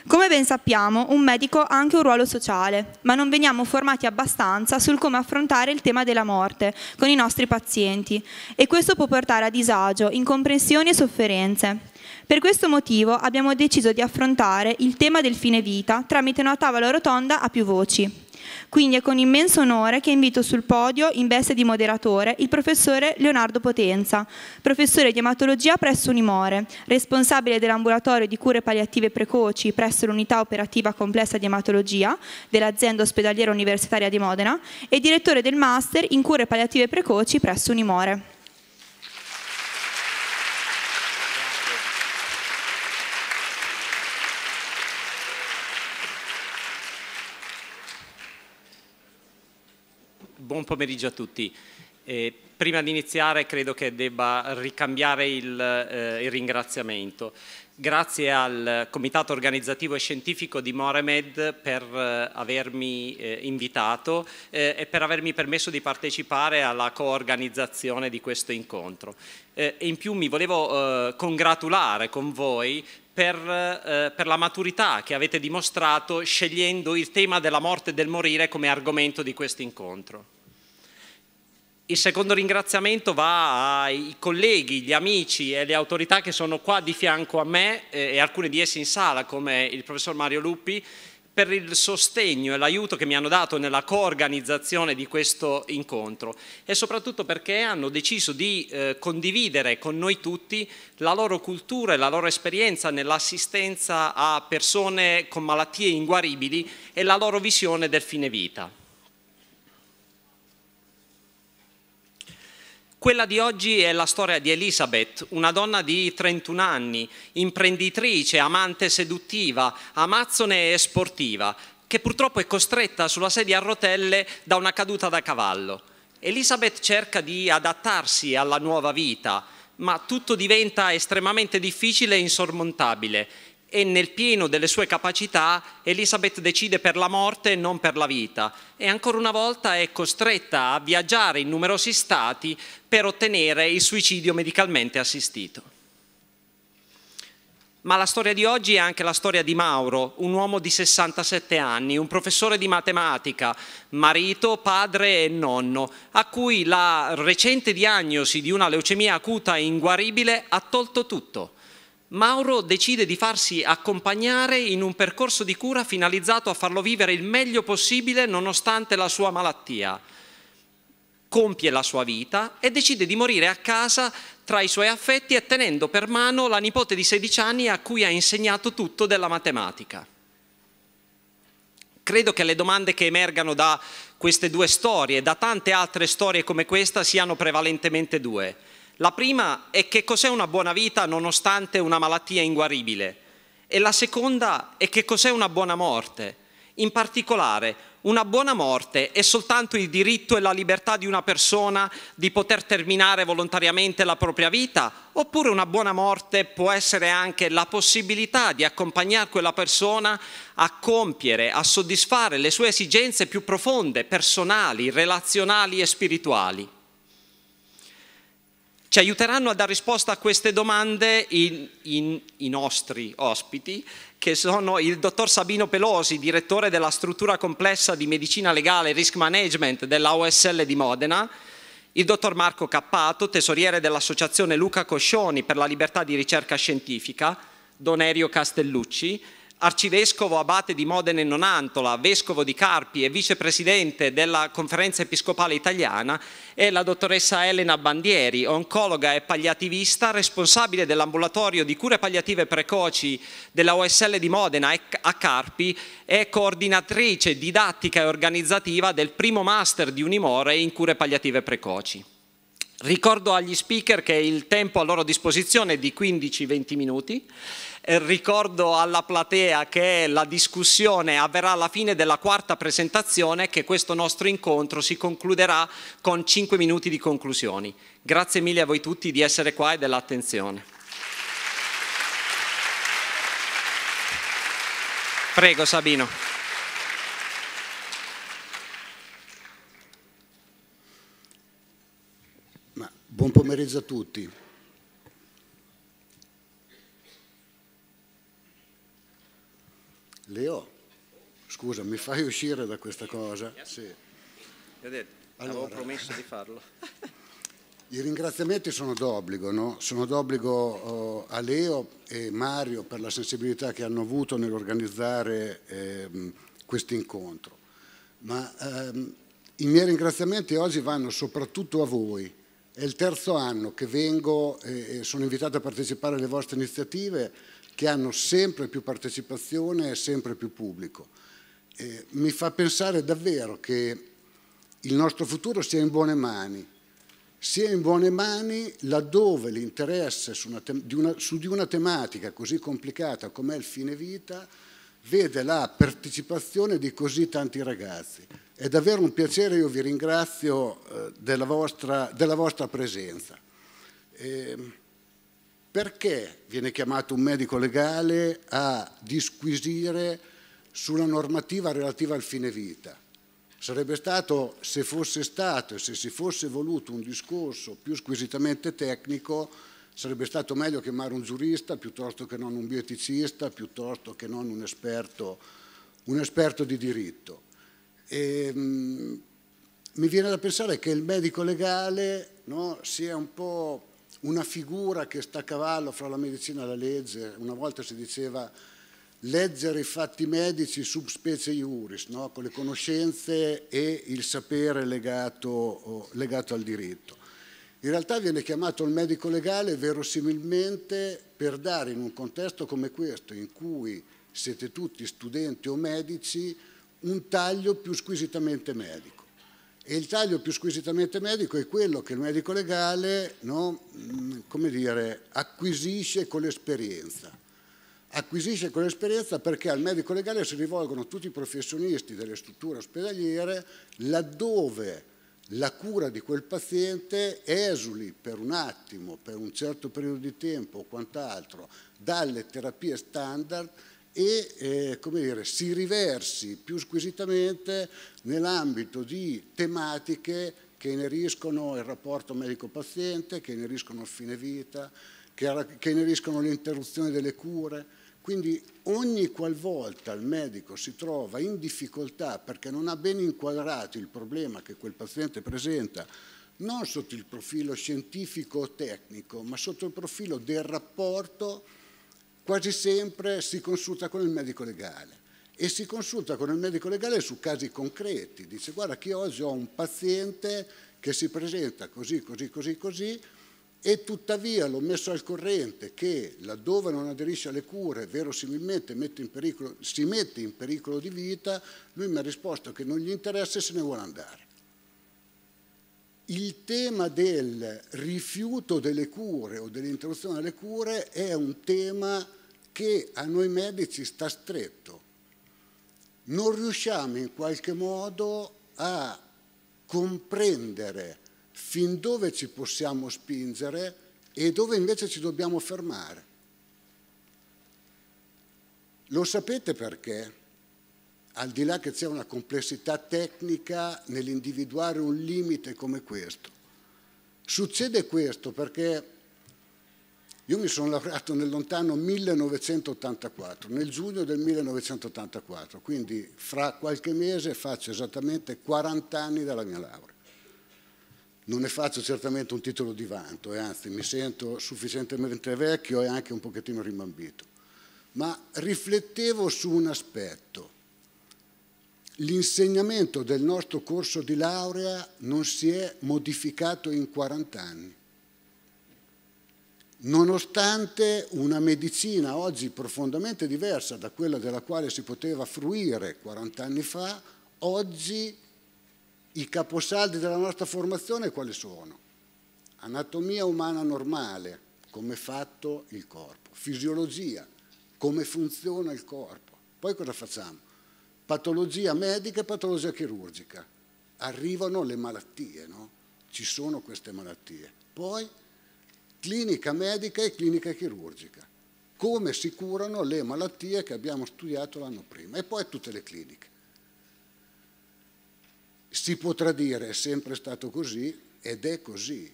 [SPEAKER 3] Come ben sappiamo, un medico ha anche un ruolo sociale, ma non veniamo formati abbastanza sul come affrontare il tema della morte con i nostri pazienti e questo può portare a disagio, incomprensioni e sofferenze. Per questo motivo abbiamo deciso di affrontare il tema del fine vita tramite una tavola rotonda a più voci. Quindi è con immenso onore che invito sul podio, in veste di moderatore, il professore Leonardo Potenza, professore di ematologia presso Unimore, responsabile dell'ambulatorio di cure palliative precoci presso l'unità operativa complessa di ematologia dell'azienda ospedaliera universitaria di Modena e direttore del master in cure palliative precoci presso Unimore.
[SPEAKER 20] buon pomeriggio a tutti. Eh, prima di iniziare credo che debba ricambiare il, eh, il, ringraziamento. Grazie al Comitato Organizzativo e Scientifico di Moremed per eh, avermi eh, invitato eh, e per avermi permesso di partecipare alla coorganizzazione di questo incontro. Eh, in più mi volevo congratulare con voi per, eh, per, la maturità che avete dimostrato scegliendo il tema della morte e del morire come argomento di questo incontro. Il secondo ringraziamento va ai colleghi, gli amici e le autorità che sono qua di fianco a me eh, e alcuni di essi in sala, come il professor Mario Luppi, per il sostegno e l'aiuto che mi hanno dato nella coorganizzazione di questo incontro e soprattutto perché hanno deciso di eh, condividere con noi tutti la loro cultura e la loro esperienza nell'assistenza a persone con malattie inguaribili e la loro visione del fine vita. Quella di oggi è la storia di Elizabeth, una donna di 31 anni, imprenditrice, amante seduttiva, amazzone e sportiva, che purtroppo è costretta sulla sedia a rotelle da una caduta da cavallo. Elizabeth cerca di adattarsi alla nuova vita, ma tutto diventa estremamente difficile e insormontabile e nel pieno delle sue capacità Elisabeth decide per la morte e non per la vita e ancora una volta è costretta a viaggiare in numerosi stati per ottenere il suicidio medicalmente assistito. Ma la storia di oggi è anche la storia di Mauro, un uomo di 67 anni, un professore di matematica, marito, padre e nonno, a cui la recente diagnosi di una leucemia acuta e inguaribile ha tolto tutto Mauro decide di farsi accompagnare in un percorso di cura finalizzato a farlo vivere il meglio possibile nonostante la sua malattia. Compie la sua vita e decide di morire a casa tra i suoi affetti e tenendo per mano la nipote di 16 anni a cui ha insegnato tutto della matematica. Credo che le domande che emergano da queste due storie, e da tante altre storie come questa, siano prevalentemente due la prima è che cos'è una buona vita nonostante una malattia inguaribile e la seconda è che cos'è una buona morte. In particolare, una buona morte è soltanto il diritto e la libertà di una persona di poter terminare volontariamente la propria vita, oppure una buona morte può essere anche la possibilità di accompagnare quella persona a compiere, a soddisfare le sue esigenze più profonde, personali, relazionali e spirituali. Ci aiuteranno a dare risposta a queste domande in, in, i nostri ospiti, che sono il dottor Sabino Pelosi, direttore della struttura complessa di medicina legale e risk management della OSL di Modena, il dottor Marco Cappato, tesoriere dell'associazione Luca Coscioni per la libertà di ricerca scientifica, don Erio Castellucci arcivescovo abate di Modena e Nonantola, vescovo di Carpi e vicepresidente della Conferenza Episcopale Italiana, è la dottoressa Elena Bandieri, oncologa e pagliativista, responsabile dell'ambulatorio di cure pagliative precoci della OSL di Modena a Carpi e coordinatrice didattica e organizzativa del primo master di Unimore in cure pagliative precoci. Ricordo agli speaker che il tempo a loro disposizione è di 15-20 minuti, eh, ricordo alla platea che la discussione avverrà alla fine della quarta presentazione che questo nostro incontro si concluderà con 5 minuti di conclusioni. Grazie mille a voi tutti di essere qua e dell'attenzione. Prego Sabino.
[SPEAKER 21] Buon pomeriggio a tutti. Leo, scusa, mi fai uscire da questa cosa? Sì. Io
[SPEAKER 20] detto, avevo promesso di farlo.
[SPEAKER 21] I ringraziamenti sono d'obbligo, no? sono d'obbligo eh, a Leo e Mario per la sensibilità che hanno avuto nell'organizzare ehm, questo incontro. Ma ehm, i miei ringraziamenti oggi vanno soprattutto a voi, è il terzo anno che vengo eh, e sono invitato a partecipare alle vostre iniziative che hanno sempre più partecipazione e sempre più pubblico. Eh, mi fa pensare davvero che il nostro futuro sia in buone mani, sia in buone mani laddove l'interesse su, su, di una tematica così complicata come è il fine vita vede la partecipazione di così tanti ragazzi. È davvero un piacere, io vi ringrazio eh, della vostra, della vostra presenza. Ehm, perché viene chiamato un medico legale a disquisire sulla normativa relativa al fine vita? Sarebbe stato, se fosse stato e se si fosse voluto un discorso più squisitamente tecnico, sarebbe stato meglio chiamare un giurista piuttosto che non un bioeticista, piuttosto che non un esperto, un esperto di diritto. E, ehm, mi viene da pensare che il medico legale no, sia un po' una figura che sta a cavallo fra la medicina e la legge. Una volta si diceva leggere i fatti medici sub specie iuris, no, con le conoscenze e il sapere legato, legato al diritto. In realtà viene chiamato il medico legale verosimilmente per dare in un contesto come questo, in cui siete tutti studenti o medici, un taglio più squisitamente medico. E il taglio più squisitamente medico è quello che il medico legale no, mm, dire, acquisisce con l'esperienza. Acquisisce con l'esperienza perché al medico legale si rivolgono tutti i professionisti delle strutture ospedaliere laddove la cura di quel paziente esuli per un attimo, per un certo periodo di tempo o quant'altro, dalle terapie standard e eh, dire, si riversi più squisitamente nell'ambito di tematiche che ineriscono il rapporto medico-paziente, che ineriscono il fine vita, che ineriscono l'interruzione delle cure. Quindi ogni qualvolta il medico si trova in difficoltà perché non ha ben inquadrato il problema che quel paziente presenta, non sotto il profilo scientifico o tecnico, ma sotto il profilo del rapporto quasi sempre si consulta con il medico legale e si consulta con il medico legale su casi concreti, dice guarda che oggi ho un paziente che si presenta così, così, così, così e tuttavia l'ho messo al corrente che laddove non aderisce alle cure verosimilmente mette pericolo, si mette in pericolo di vita, lui mi ha risposto che non gli interessa e se ne vuole andare. Il tema del rifiuto delle cure o dell'interruzione delle cure è un tema che a noi medici sta stretto. Non riusciamo in qualche modo a comprendere fin dove ci possiamo spingere e dove invece ci dobbiamo fermare. Lo sapete perché? Al di là che c'è una complessità tecnica nell'individuare un limite come questo. Succede questo perché io mi sono laureato nel lontano 1984, nel giugno del 1984, quindi fra qualche mese faccio esattamente 40 anni dalla mia laurea. Non ne faccio certamente un titolo di vanto, e eh, anzi mi sento sufficientemente vecchio e anche un pochettino rimambito. Ma riflettevo su un aspetto. L'insegnamento del nostro corso di laurea non si è modificato in 40 anni nonostante una medicina oggi profondamente diversa da quella della quale si poteva fruire 40 anni fa, oggi i caposaldi della nostra formazione quali sono? Anatomia umana normale, come è fatto il corpo, fisiologia, come funziona il corpo. Poi cosa facciamo? Patologia medica e patologia chirurgica. Arrivano le malattie, no? Ci sono queste malattie. Poi clinica medica e clinica chirurgica, come si curano le malattie che abbiamo studiato l'anno prima e poi tutte le cliniche. Si potrà dire è sempre stato così ed è così,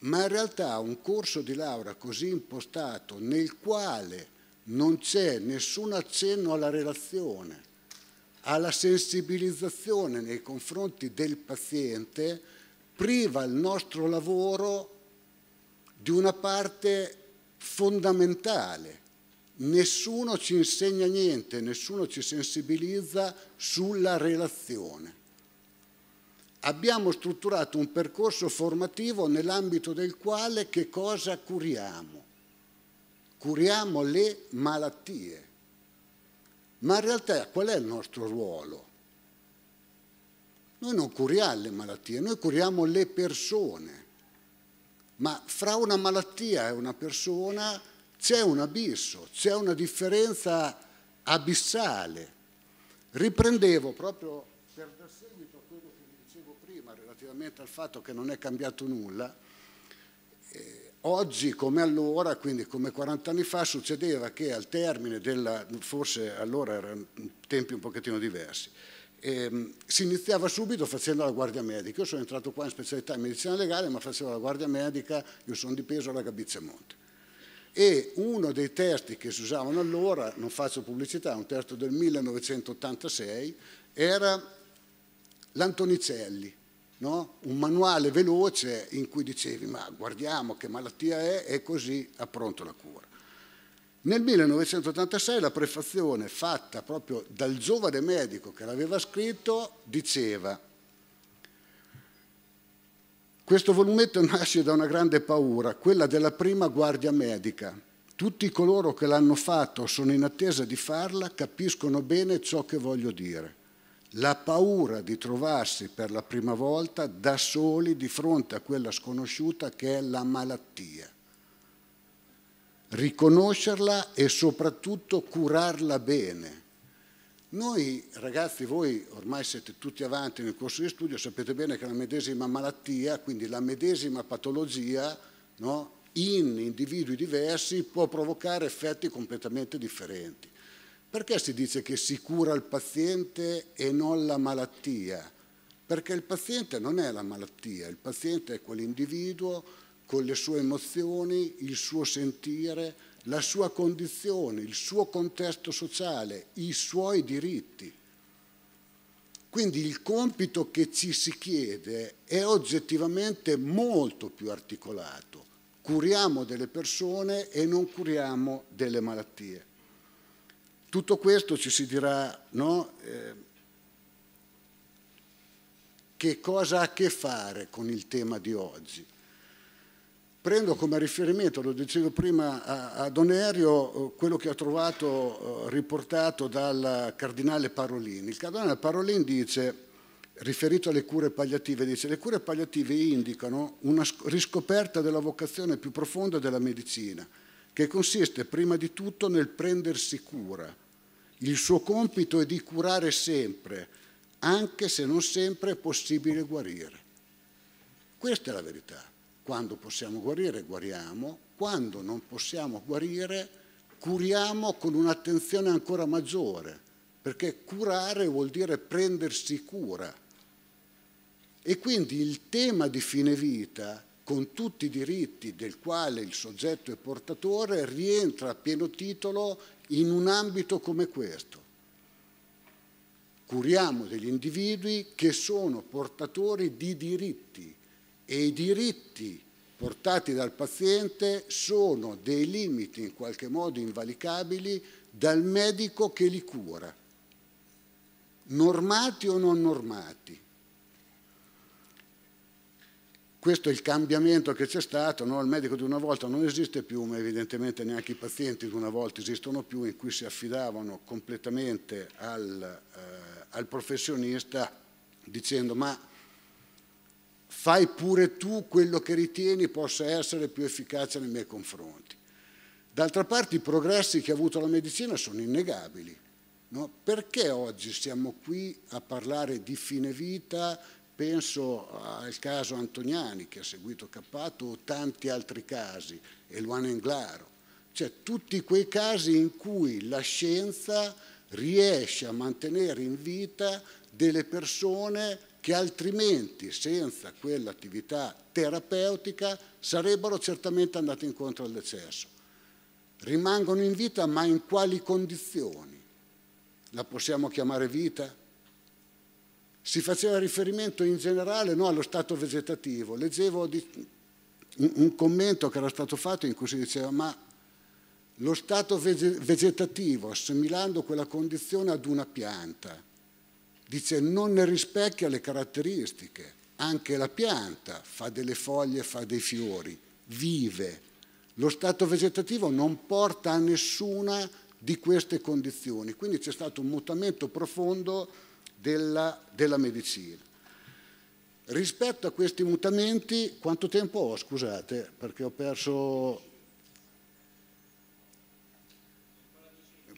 [SPEAKER 21] ma in realtà un corso di laurea così impostato nel quale non c'è nessun accenno alla relazione, alla sensibilizzazione nei confronti del paziente, priva il nostro lavoro di una parte fondamentale. Nessuno ci insegna niente, nessuno ci sensibilizza sulla relazione. Abbiamo strutturato un percorso formativo nell'ambito del quale che cosa curiamo? Curiamo le malattie. Ma in realtà qual è il nostro ruolo? Noi non curiamo le malattie, noi curiamo le persone ma fra una malattia e una persona c'è un abisso, c'è una differenza abissale. Riprendevo proprio per dar seguito a quello che vi dicevo prima relativamente al fatto che non è cambiato nulla. Eh, oggi come allora, quindi come 40 anni fa, succedeva che al termine della, forse allora erano tempi un pochettino diversi, e, ehm, si iniziava subito facendo la guardia medica. Io sono entrato qua in specialità in medicina legale, ma facevo la guardia medica, io sono di peso alla Gabizia Monte. E uno dei testi che si usavano allora, non faccio pubblicità, è un testo del 1986, era l'Antonicelli, no? un manuale veloce in cui dicevi ma guardiamo che malattia è e così appronto la cura. Nel 1986 la prefazione fatta proprio dal giovane medico che l'aveva scritto diceva questo volumetto nasce da una grande paura, quella della prima guardia medica. Tutti coloro che l'hanno fatto o sono in attesa di farla capiscono bene ciò che voglio dire. La paura di trovarsi per la prima volta da soli di fronte a quella sconosciuta che è la malattia riconoscerla e soprattutto curarla bene. Noi ragazzi, voi ormai siete tutti avanti nel corso di studio, sapete bene che la medesima malattia, quindi la medesima patologia, no, in individui diversi può provocare effetti completamente differenti. Perché si dice che si cura il paziente e non la malattia? Perché il paziente non è la malattia, il paziente è quell'individuo con le sue emozioni, il suo sentire, la sua condizione, il suo contesto sociale, i suoi diritti. Quindi il compito che ci si chiede è oggettivamente molto più articolato. Curiamo delle persone e non curiamo delle malattie. Tutto questo ci si dirà no, eh, che cosa ha a che fare con il tema di oggi Prendo come riferimento, lo dicevo prima a Donerio, eh, quello che ho trovato eh, riportato dal cardinale Parolini. Il cardinale Parolini dice, riferito alle cure palliative, dice le cure palliative indicano una riscoperta della vocazione più profonda della medicina, che consiste prima di tutto nel prendersi cura. Il suo compito è di curare sempre, anche se non sempre è possibile guarire. Questa è la verità. Quando possiamo guarire, guariamo. Quando non possiamo guarire, curiamo con un'attenzione ancora maggiore, perché curare vuol dire prendersi cura. E quindi il tema di fine vita, con tutti i diritti del quale il soggetto è portatore, rientra a pieno titolo in un ambito come questo. Curiamo degli individui che sono portatori di diritti e i diritti portati dal paziente sono dei limiti in qualche modo invalicabili dal medico che li cura, normati o non normati. Questo è il cambiamento che c'è stato, no? il medico di una volta non esiste più, ma evidentemente neanche i pazienti di una volta esistono più, in cui si affidavano completamente al, eh, al professionista dicendo ma fai pure tu quello che ritieni possa essere più efficace nei miei confronti. D'altra parte i progressi che ha avuto la medicina sono innegabili. No? Perché oggi siamo qui a parlare di fine vita? Penso al caso Antoniani che ha seguito Cappato o tanti altri casi, e Luana Englaro. Cioè tutti quei casi in cui la scienza riesce a mantenere in vita delle persone che altrimenti senza quell'attività terapeutica sarebbero certamente andati incontro al decesso. Rimangono in vita ma in quali condizioni? La possiamo chiamare vita? Si faceva riferimento in generale no, allo stato vegetativo. Leggevo un commento che era stato fatto in cui si diceva ma lo stato vegetativo assimilando quella condizione ad una pianta dice non ne rispecchia le caratteristiche. Anche la pianta fa delle foglie, fa dei fiori, vive. Lo stato vegetativo non porta a nessuna di queste condizioni, quindi c'è stato un mutamento profondo della, della medicina. Rispetto a questi mutamenti, quanto tempo ho? Scusate, perché ho perso...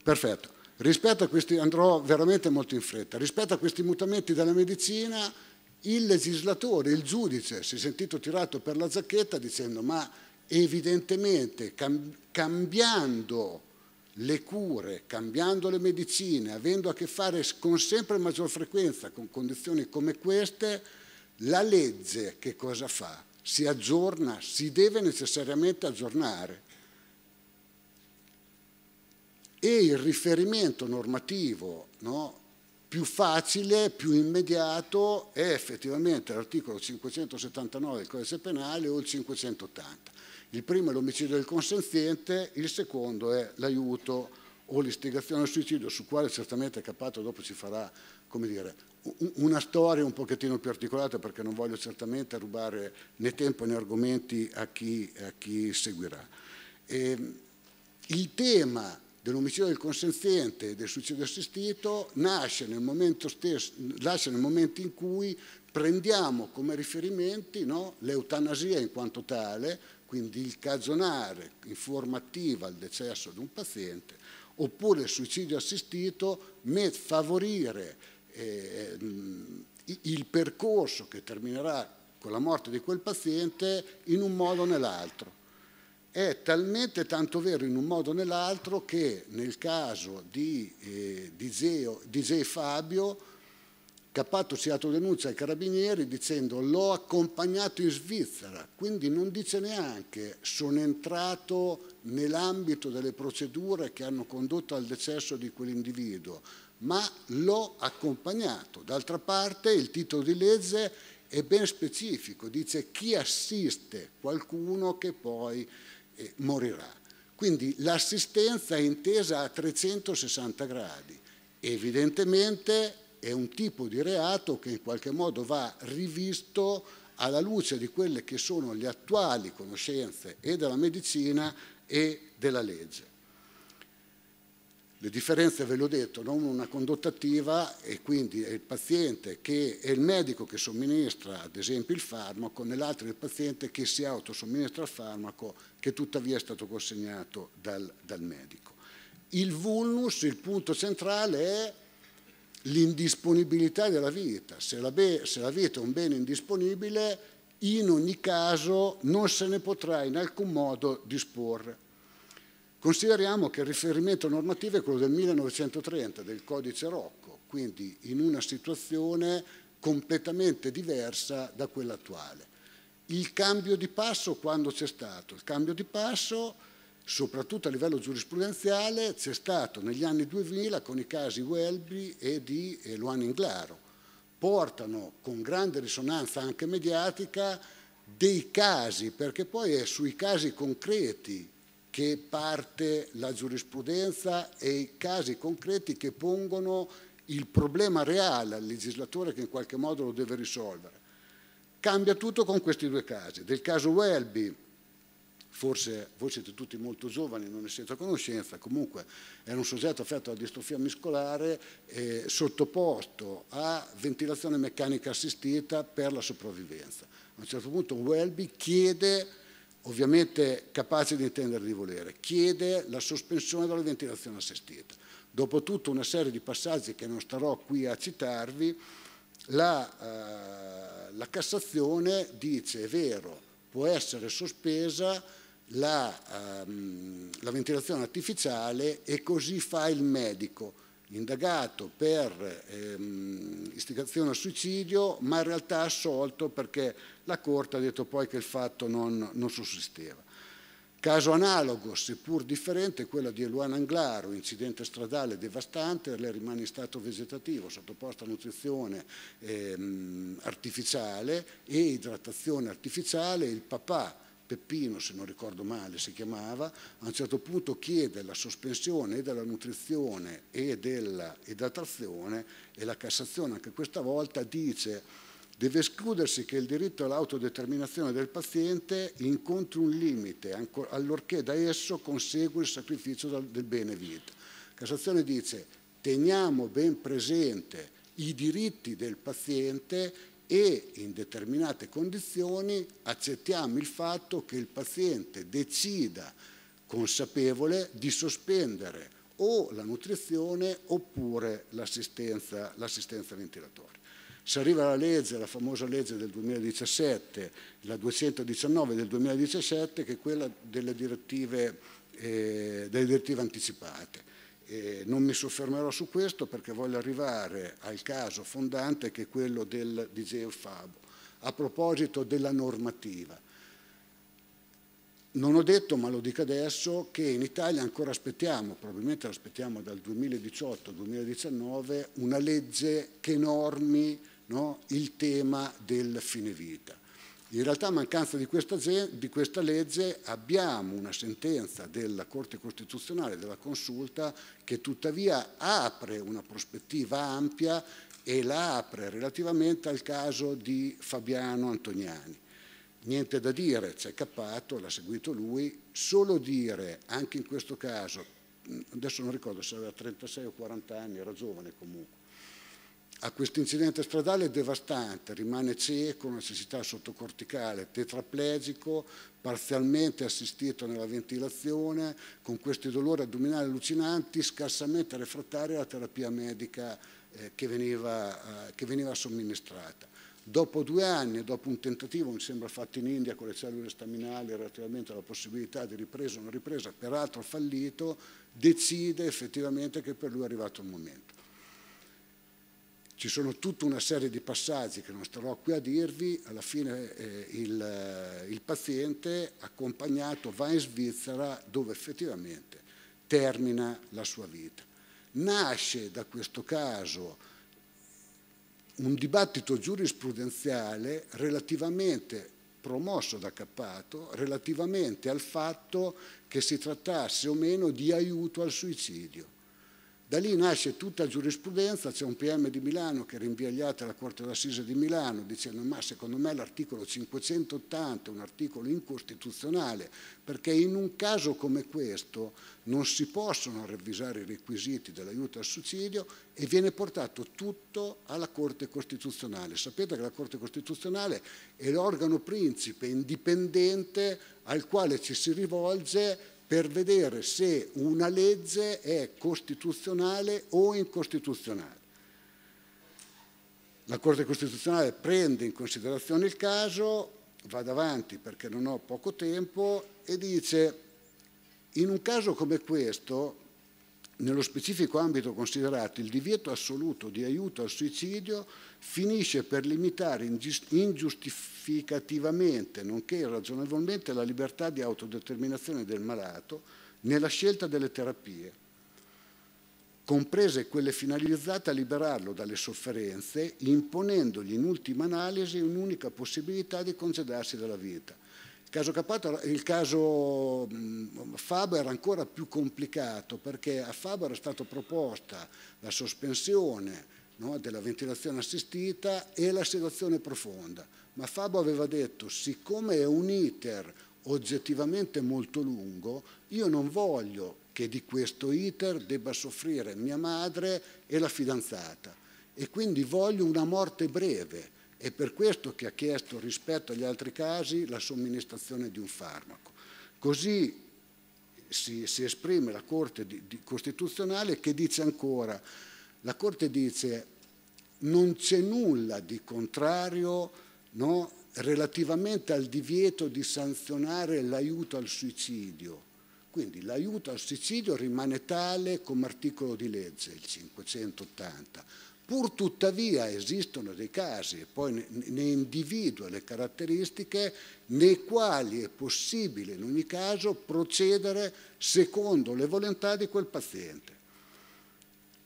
[SPEAKER 21] Perfetto. Rispetto a questi, andrò veramente molto in fretta, rispetto a questi mutamenti della medicina il legislatore, il giudice si è sentito tirato per la zacchetta dicendo ma evidentemente cam cambiando le cure, cambiando le medicine, avendo a che fare con sempre maggior frequenza con condizioni come queste, la legge che cosa fa? Si aggiorna, si deve necessariamente aggiornare e il riferimento normativo no, più facile, più immediato è effettivamente l'articolo 579 del codice penale o il 580. Il primo è l'omicidio del consenziente, il secondo è l'aiuto o l'istigazione al suicidio, su quale certamente Capato dopo ci farà dire, una storia un pochettino più articolata perché non voglio certamente rubare né tempo né argomenti a chi, a chi seguirà. E ehm, il tema dell'omicidio del consenziente e del suicidio assistito nasce nel momento, stesso, nasce nel momento in cui prendiamo come riferimenti no, l'eutanasia in quanto tale, quindi il cagionare in forma attiva il decesso di un paziente, oppure il suicidio assistito favorire eh, eh il percorso che terminerà con la morte di quel paziente in un modo o nell'altro è talmente tanto vero in un modo o nell'altro che nel caso di, eh, di, Zeo, di Zee Fabio Cappato si autodenuncia ai carabinieri dicendo l'ho accompagnato in Svizzera, quindi non dice neanche sono entrato nell'ambito delle procedure che hanno condotto al decesso di quell'individuo, ma l'ho accompagnato. D'altra parte il titolo di legge è ben specifico, dice chi assiste qualcuno che poi eh, morirà. Quindi l'assistenza è intesa a 360 gradi. Evidentemente è un tipo di reato che in qualche modo va rivisto alla luce di quelle che sono le attuali conoscenze e della medicina e della legge. Le differenze, ve l'ho detto, non una condotta attiva e quindi è il paziente che è il medico che somministra ad esempio il farmaco, nell'altro è il paziente che si autosomministra il farmaco che tuttavia è stato consegnato dal, dal medico. Il vulnus, il punto centrale è l'indisponibilità della vita. Se la, se la vita è un bene indisponibile, in ogni caso non se ne potrà in alcun modo disporre. Consideriamo che il riferimento normativo è quello del 1930, del codice Rocco, quindi in una situazione completamente diversa da quella attuale. Il cambio di passo quando c'è stato? Il cambio di passo, soprattutto a livello giurisprudenziale, c'è stato negli anni 2000 con i casi Welby e di Luan Inglaro. Portano con grande risonanza anche mediatica dei casi, perché poi è sui casi concreti che parte la giurisprudenza e i casi concreti che pongono il problema reale al legislatore che in qualche modo lo deve risolvere. Cambia tutto con questi due casi. Del caso Welby, forse voi siete tutti molto giovani, non ne siete a conoscenza, comunque era un soggetto affetto da distrofia muscolare eh, sottoposto a ventilazione meccanica assistita per la sopravvivenza. A un certo punto Welby chiede ovviamente capace di intendere di volere, chiede la sospensione della ventilazione assistita. Dopo tutta una serie di passaggi che non starò qui a citarvi, la, eh, la Cassazione dice è vero, può essere sospesa la, ehm, la ventilazione artificiale e così fa il medico indagato per ehm, istigazione al suicidio, ma in realtà assolto perché la Corte ha detto poi che il fatto non, non sussisteva. Caso analogo, seppur differente, è quello di Eluana Anglaro, incidente stradale devastante, lei rimane in stato vegetativo, sottoposta a nutrizione ehm, artificiale e idratazione artificiale, il papà Peppino, se non ricordo male, si chiamava, a un certo punto chiede la sospensione della nutrizione e dell'idratazione e la Cassazione anche questa volta dice deve escludersi che il diritto all'autodeterminazione del paziente incontri un limite allorché da esso consegue il sacrificio del bene vita. Cassazione dice teniamo ben presente i diritti del paziente e in determinate condizioni accettiamo il fatto che il paziente decida consapevole di sospendere o la nutrizione oppure l'assistenza, ventilatoria. Se arriva la legge, la famosa legge del 2017, la 219 del 2017, che è quella delle direttive, eh, delle direttive anticipate, eh, non mi soffermerò su questo perché voglio arrivare al caso fondante che è quello del Diseo Fabo. A proposito della normativa, non ho detto, ma lo dico adesso, che in Italia ancora aspettiamo, probabilmente aspettiamo dal 2018-2019, una legge che normi no, il tema del fine vita. In realtà a mancanza di questa, di questa, legge abbiamo una sentenza della Corte Costituzionale, della Consulta, che tuttavia apre una prospettiva ampia e la apre relativamente al caso di Fabiano Antoniani. Niente da dire, c'è Cappato, l'ha seguito lui, solo dire anche in questo caso, adesso non ricordo se aveva 36 o 40 anni, era giovane comunque, a questo incidente stradale devastante, rimane cieco, una cecità sottocorticale, tetraplegico, parzialmente assistito nella ventilazione, con questi dolori addominali allucinanti, scarsamente refrattari alla terapia medica eh, che, veniva, eh, che veniva somministrata. Dopo due anni, dopo un tentativo, mi sembra fatto in India con le cellule staminali relativamente alla possibilità di ripresa o non ripresa, peraltro fallito, decide effettivamente che per lui è arrivato il momento. Ci sono tutta una serie di passaggi che non starò qui a dirvi, alla fine eh, il, eh, il paziente accompagnato va in Svizzera dove effettivamente termina la sua vita. Nasce da questo caso un dibattito giurisprudenziale relativamente promosso da Cappato relativamente al fatto che si trattasse o meno di aiuto al suicidio. Da lì nasce tutta giurisprudenza, c'è un PM di Milano che rinviagliata alla Corte d'Assise di Milano dicendo ma secondo me l'articolo 580 è un articolo incostituzionale perché in un caso come questo non si possono revisare i requisiti dell'aiuto al suicidio e viene portato tutto alla Corte Costituzionale. Sapete che la Corte Costituzionale è l'organo principe indipendente al quale ci si rivolge per vedere se una legge è costituzionale o incostituzionale. La Corte Costituzionale prende in considerazione il caso, va davanti perché non ho poco tempo, e dice in un caso come questo, nello specifico ambito considerato, il divieto assoluto di aiuto al suicidio finisce per limitare ingiustificativamente, nonché irragionevolmente, la libertà di autodeterminazione del malato nella scelta delle terapie, comprese quelle finalizzate a liberarlo dalle sofferenze, imponendogli in ultima analisi un'unica possibilità di congedarsi dalla vita. Il caso, Capato, il caso mm, Faber era ancora più complicato perché a Faber era stata proposta la sospensione no, della ventilazione assistita e la sedazione profonda. Ma Fabio aveva detto, siccome è un iter oggettivamente molto lungo, io non voglio che di questo iter debba soffrire mia madre e la fidanzata e quindi voglio una morte breve. È per questo che ha chiesto rispetto agli altri casi la somministrazione di un farmaco. Così si, si esprime la Corte di, di, Costituzionale che dice ancora la Corte dice non c'è nulla di contrario no, relativamente al divieto di sanzionare l'aiuto al suicidio. Quindi l'aiuto al suicidio rimane tale come articolo di legge, il 580. Pur tuttavia esistono dei casi, e poi ne individua le caratteristiche, nei quali è possibile in ogni caso procedere secondo le volontà di quel paziente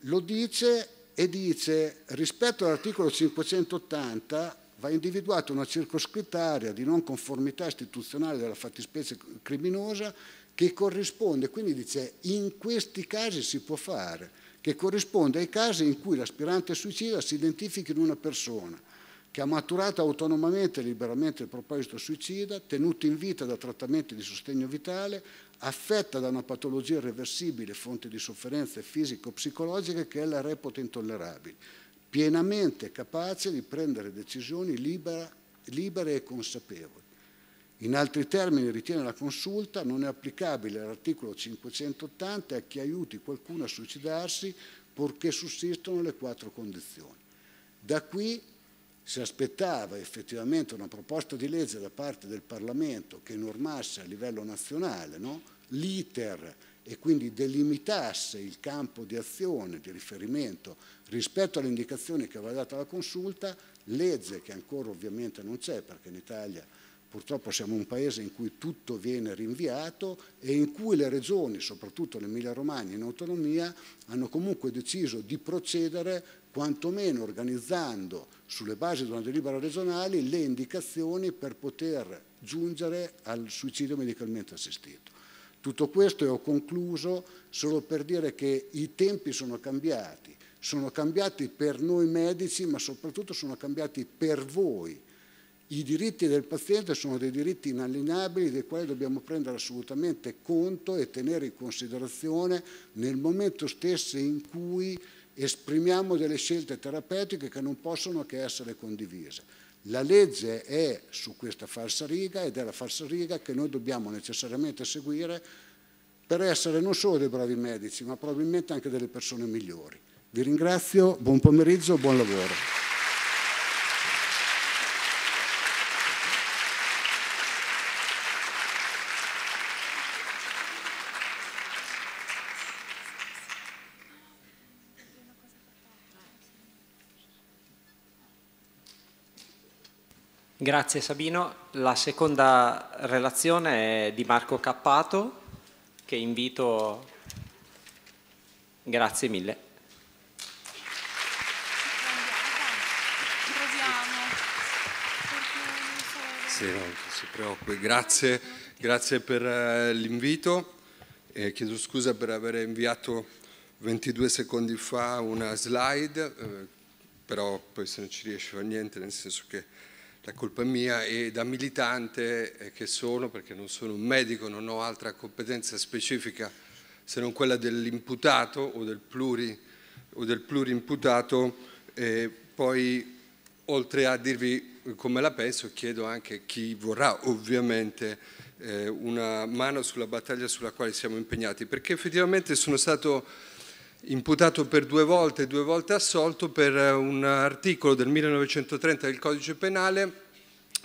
[SPEAKER 21] lo dice e dice rispetto all'articolo 580 va individuata una circoscrittaria di non conformità istituzionale della fattispecie criminosa che corrisponde, quindi dice in questi casi si può fare, che corrisponde ai casi in cui l'aspirante suicida si identifica in una persona che ha maturato autonomamente e liberamente il proposito suicida, tenuto in vita da trattamenti di sostegno vitale, affetta da una patologia irreversibile, fonte di sofferenze fisico-psicologiche che è la reputa intollerabile, pienamente capace di prendere decisioni libera, libere e consapevoli. In altri termini, ritiene la consulta, non è applicabile l'articolo 580 a chi aiuti qualcuno a suicidarsi purché sussistono le quattro condizioni. Da qui si aspettava effettivamente una proposta di legge da parte del Parlamento che normasse a livello nazionale no? l'iter e quindi delimitasse il campo di azione, di riferimento rispetto alle indicazioni che aveva dato la consulta, legge che ancora ovviamente non c'è perché in Italia purtroppo siamo un paese in cui tutto viene rinviato e in cui le regioni, soprattutto l'Emilia Romagna in autonomia, hanno comunque deciso di procedere quantomeno organizzando sulle basi di una delibera regionale le indicazioni per poter giungere al suicidio medicalmente assistito. Tutto questo e ho concluso solo per dire che i tempi sono cambiati, sono cambiati per noi medici ma soprattutto sono cambiati per voi. I diritti del paziente sono dei diritti inalienabili dei quali dobbiamo prendere assolutamente conto e tenere in considerazione nel momento stesso in cui esprimiamo delle scelte terapeutiche che non possono che essere condivise. La legge è su questa falsa riga ed è la falsa riga che noi dobbiamo necessariamente seguire per essere non solo dei bravi medici, ma probabilmente anche delle persone migliori. Vi ringrazio, buon pomeriggio, buon lavoro.
[SPEAKER 20] Grazie Sabino. La seconda relazione è di Marco Cappato, che invito. Grazie mille.
[SPEAKER 22] Sì, no, grazie, grazie, per eh, l'invito. Eh, chiedo scusa per aver inviato 22 secondi fa una slide, eh, però poi se non ci riesce fa niente, nel senso che la colpa mia e da militante eh, che sono, perché non sono un medico, non ho altra competenza specifica se non quella dell'imputato o del, pluri, o del plurimputato, eh, poi oltre a dirvi come la penso chiedo anche chi vorrà ovviamente eh, una mano sulla battaglia sulla quale siamo impegnati, perché effettivamente sono stato imputato per due volte e due volte assolto per eh, un articolo del 1930 del codice penale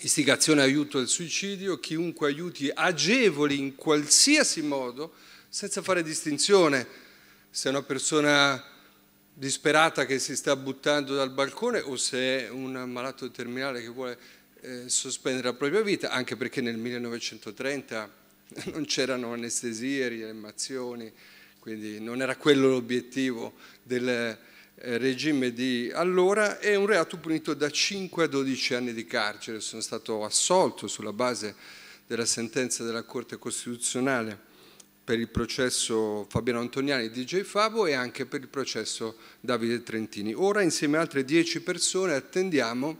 [SPEAKER 22] istigazione aiuto al suicidio, chiunque aiuti agevoli in qualsiasi modo, senza fare distinzione se è una persona disperata che si sta buttando dal balcone o se è un malato terminale che vuole eh, sospendere la propria vita, anche perché nel 1930 non c'erano anestesie, rianimazioni, quindi non era quello l'obiettivo del eh, regime di allora, è un reato punito da 5 a 12 anni di carcere. Sono stato assolto sulla base della sentenza della Corte Costituzionale per il processo Fabiano Antoniani di DJ Fabo e anche per il processo Davide Trentini. Ora insieme a altre 10 persone attendiamo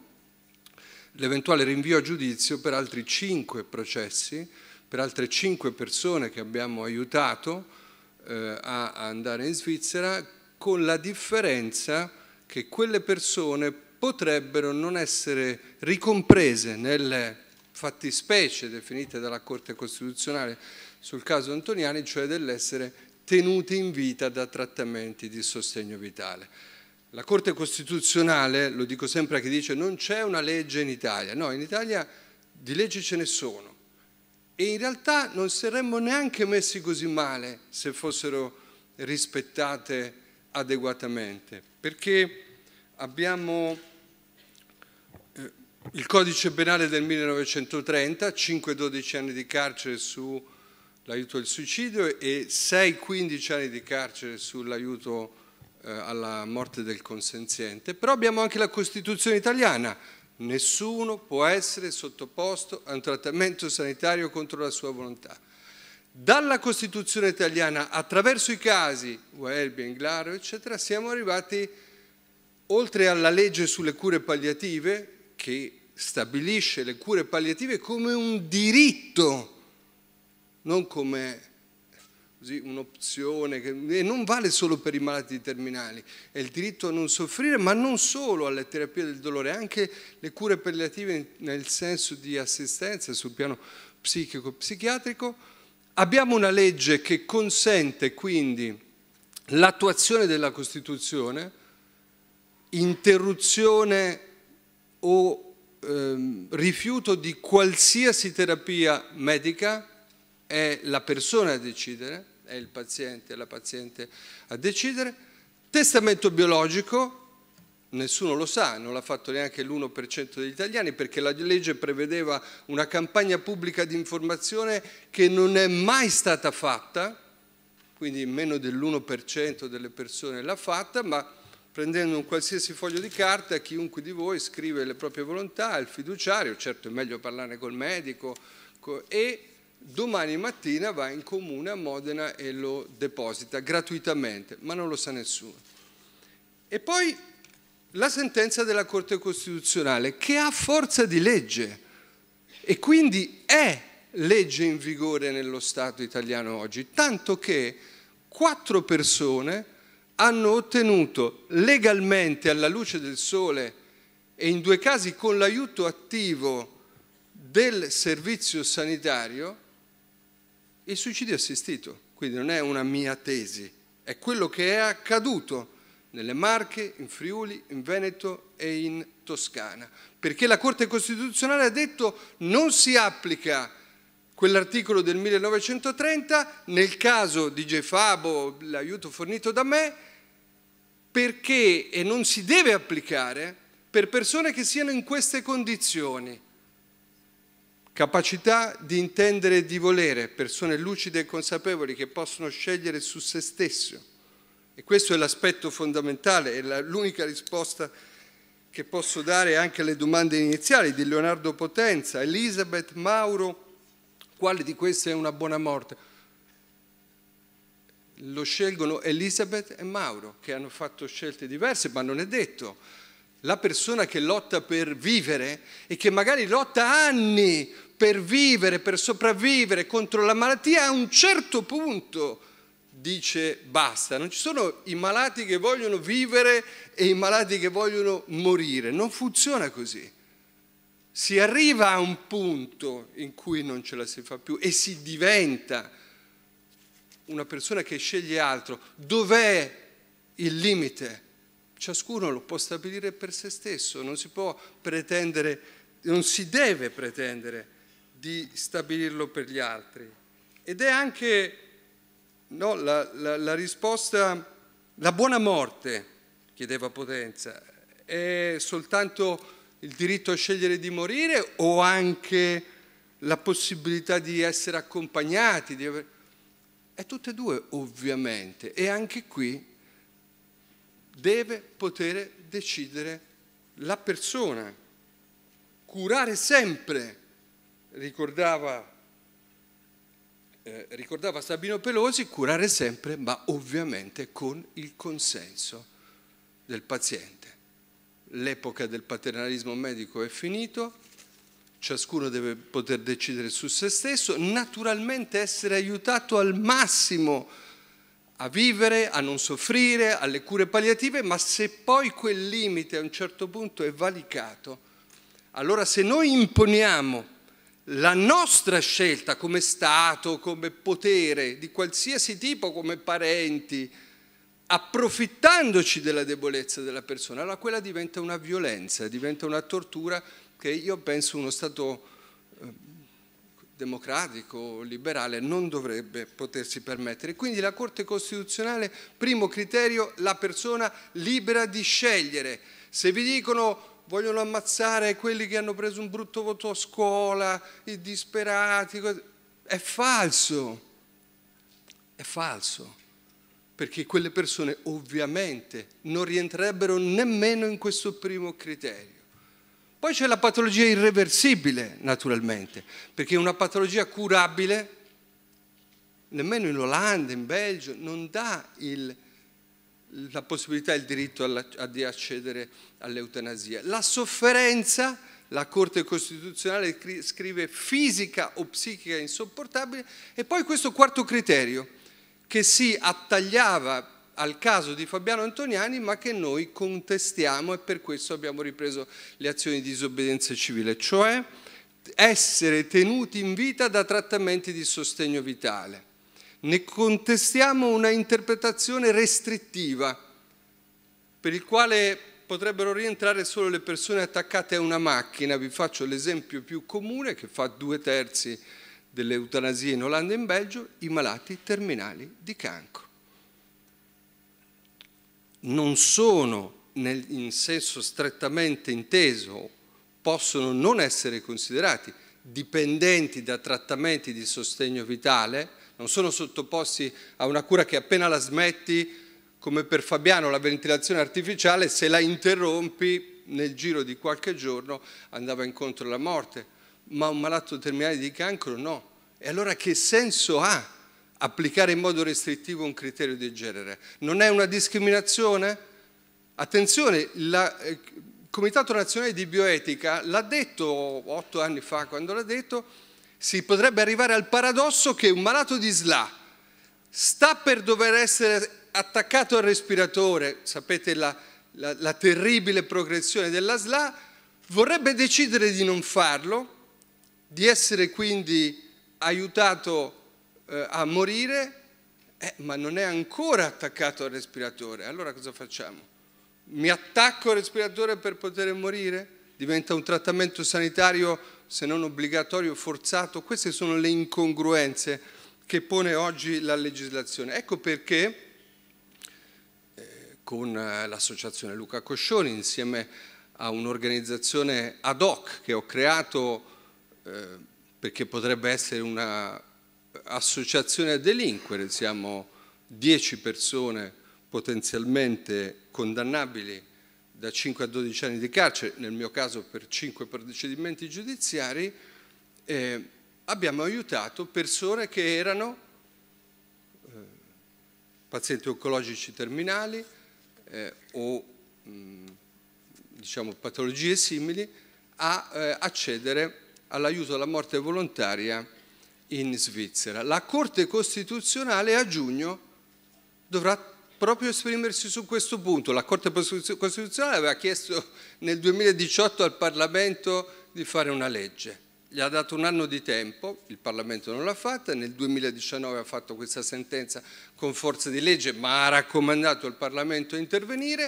[SPEAKER 22] l'eventuale rinvio a giudizio per altri 5 processi, per altre 5 persone che abbiamo aiutato, eh, a andare in Svizzera con la differenza che quelle persone potrebbero non essere ricomprese nelle fattispecie definite dalla Corte Costituzionale sul caso Antoniani, cioè dell'essere tenute in vita da trattamenti di sostegno vitale. La Corte Costituzionale, lo dico sempre a chi dice, non c'è una legge in Italia. No, in Italia di leggi ce ne sono. E in realtà non saremmo neanche messi così male se fossero rispettate adeguatamente, perché abbiamo eh, il codice penale del 1930, 5-12 anni di carcere sull'aiuto al suicidio e 6-15 anni di carcere sull'aiuto alla morte del consenziente, però abbiamo anche la Costituzione italiana Nessuno può essere sottoposto a un trattamento sanitario contro la sua volontà. Dalla Costituzione italiana, attraverso i casi, Welby, Englaro, eccetera, siamo arrivati, oltre alla legge sulle cure palliative, che stabilisce le cure palliative come un diritto, non come così, un'opzione che e non vale solo per i malati terminali, è il diritto a non soffrire, ma non solo alle terapie del dolore, anche le cure palliative nel senso di assistenza sul piano psichico-psichiatrico. Abbiamo una legge che consente quindi l'attuazione della Costituzione, interruzione o ehm, rifiuto di qualsiasi terapia medica è la persona a decidere, è il paziente, è la paziente a decidere. Testamento biologico, nessuno lo sa, non l'ha fatto neanche l'1% degli italiani perché la legge prevedeva una campagna pubblica di informazione che non è mai stata fatta, quindi meno dell'1% delle persone l'ha fatta, ma prendendo un qualsiasi foglio di carta chiunque di voi scrive le proprie volontà, il fiduciario, certo è meglio parlarne col medico e domani mattina va in comune a Modena e lo deposita gratuitamente, ma non lo sa nessuno. E poi la sentenza della Corte Costituzionale che ha forza di legge e quindi è legge in vigore nello Stato italiano oggi, tanto che quattro persone hanno ottenuto legalmente alla luce del sole e in due casi con l'aiuto attivo del servizio sanitario il suicidio assistito, quindi non è una mia tesi, è quello che è accaduto nelle Marche, in Friuli, in Veneto e in Toscana, perché la Corte Costituzionale ha detto non si applica quell'articolo del 1930 nel caso di Gefabo, l'aiuto fornito da me, perché e non si deve applicare per persone che siano in queste condizioni, capacità di intendere e di volere persone lucide e consapevoli che possono scegliere su se stesso. E questo è l'aspetto fondamentale, è l'unica risposta che posso dare anche alle domande iniziali di Leonardo Potenza, Elisabeth, Mauro, quale di queste è una buona morte? Lo scelgono Elisabeth e Mauro, che hanno fatto scelte diverse, ma non è detto. La persona che lotta per vivere e che magari lotta anni per vivere, per sopravvivere contro la malattia, a un certo punto dice basta, non ci sono i malati che vogliono vivere e i malati che vogliono morire, non funziona così. Si arriva a un punto in cui non ce la si fa più e si diventa una persona che sceglie altro. Dov'è il limite? Ciascuno lo può stabilire per se stesso, non si può pretendere, non si deve pretendere di stabilirlo per gli altri. Ed è anche no, la, la, la, risposta, la buona morte, chiedeva Potenza, è soltanto il diritto a scegliere di morire o anche la possibilità di essere accompagnati? Di aver... È tutte e due, ovviamente, e anche qui deve poter decidere la persona, curare sempre ricordava, eh, ricordava Sabino Pelosi, curare sempre, ma ovviamente con il consenso del paziente. L'epoca del paternalismo medico è finita, ciascuno deve poter decidere su se stesso, naturalmente essere aiutato al massimo a vivere, a non soffrire, alle cure palliative, ma se poi quel limite a un certo punto è valicato, allora se noi imponiamo la nostra scelta come Stato, come potere di qualsiasi tipo, come parenti, approfittandoci della debolezza della persona, allora quella diventa una violenza, diventa una tortura che io penso uno Stato eh, democratico, liberale, non dovrebbe potersi permettere. Quindi la Corte Costituzionale, primo criterio, la persona libera di scegliere. Se vi dicono vogliono ammazzare quelli che hanno preso un brutto voto a scuola, i disperati. È falso, è falso, perché quelle persone ovviamente non rientrerebbero nemmeno in questo primo criterio. Poi c'è la patologia irreversibile, naturalmente, perché una patologia curabile, nemmeno in Olanda, in Belgio, non dà il la possibilità e il diritto di accedere all'eutanasia. La sofferenza, la Corte Costituzionale scrive fisica o psichica insopportabile, e poi questo quarto criterio che si attagliava al caso di Fabiano Antoniani ma che noi contestiamo e per questo abbiamo ripreso le azioni di disobbedienza civile, cioè essere tenuti in vita da trattamenti di sostegno vitale ne contestiamo una interpretazione restrittiva, per il quale potrebbero rientrare solo le persone attaccate a una macchina. Vi faccio l'esempio più comune che fa due terzi delle eutanasie in Olanda e in Belgio, i malati terminali di cancro. Non sono nel, in senso strettamente inteso, possono non essere considerati dipendenti da trattamenti di sostegno vitale, non sono sottoposti a una cura che appena la smetti, come per Fabiano la ventilazione artificiale, se la interrompi nel giro di qualche giorno andava incontro alla morte, ma un malato terminale di cancro no. E allora che senso ha applicare in modo restrittivo un criterio del genere? Non è una discriminazione? Attenzione, la, il eh, Comitato Nazionale di Bioetica l'ha detto otto anni fa quando l'ha detto, si potrebbe arrivare al paradosso che un malato di SLA sta per dover essere attaccato al respiratore, sapete la, la, la terribile progressione della SLA, vorrebbe decidere di non farlo, di essere quindi aiutato eh, a morire, eh, ma non è ancora attaccato al respiratore. Allora cosa facciamo? Mi attacco al respiratore per poter morire? Diventa un trattamento sanitario se non obbligatorio, forzato. Queste sono le incongruenze che pone oggi la legislazione. Ecco perché eh, con eh, l'associazione Luca Coscioni, insieme a un'organizzazione ad hoc che ho creato eh, perché potrebbe essere un'associazione a delinquere, siamo dieci persone potenzialmente condannabili da 5 a 12 anni di carcere, nel mio caso per 5 procedimenti giudiziari, eh, abbiamo aiutato persone che erano eh, pazienti oncologici terminali eh, o mh, diciamo, patologie simili a eh, accedere all'aiuto alla morte volontaria in Svizzera. La Corte Costituzionale a giugno dovrà proprio esprimersi su questo punto. La Corte Costituzionale aveva chiesto nel 2018 al Parlamento di fare una legge. Gli ha dato un anno di tempo, il Parlamento non l'ha fatta, nel 2019 ha fatto questa sentenza con forza di legge, ma ha raccomandato al Parlamento a intervenire.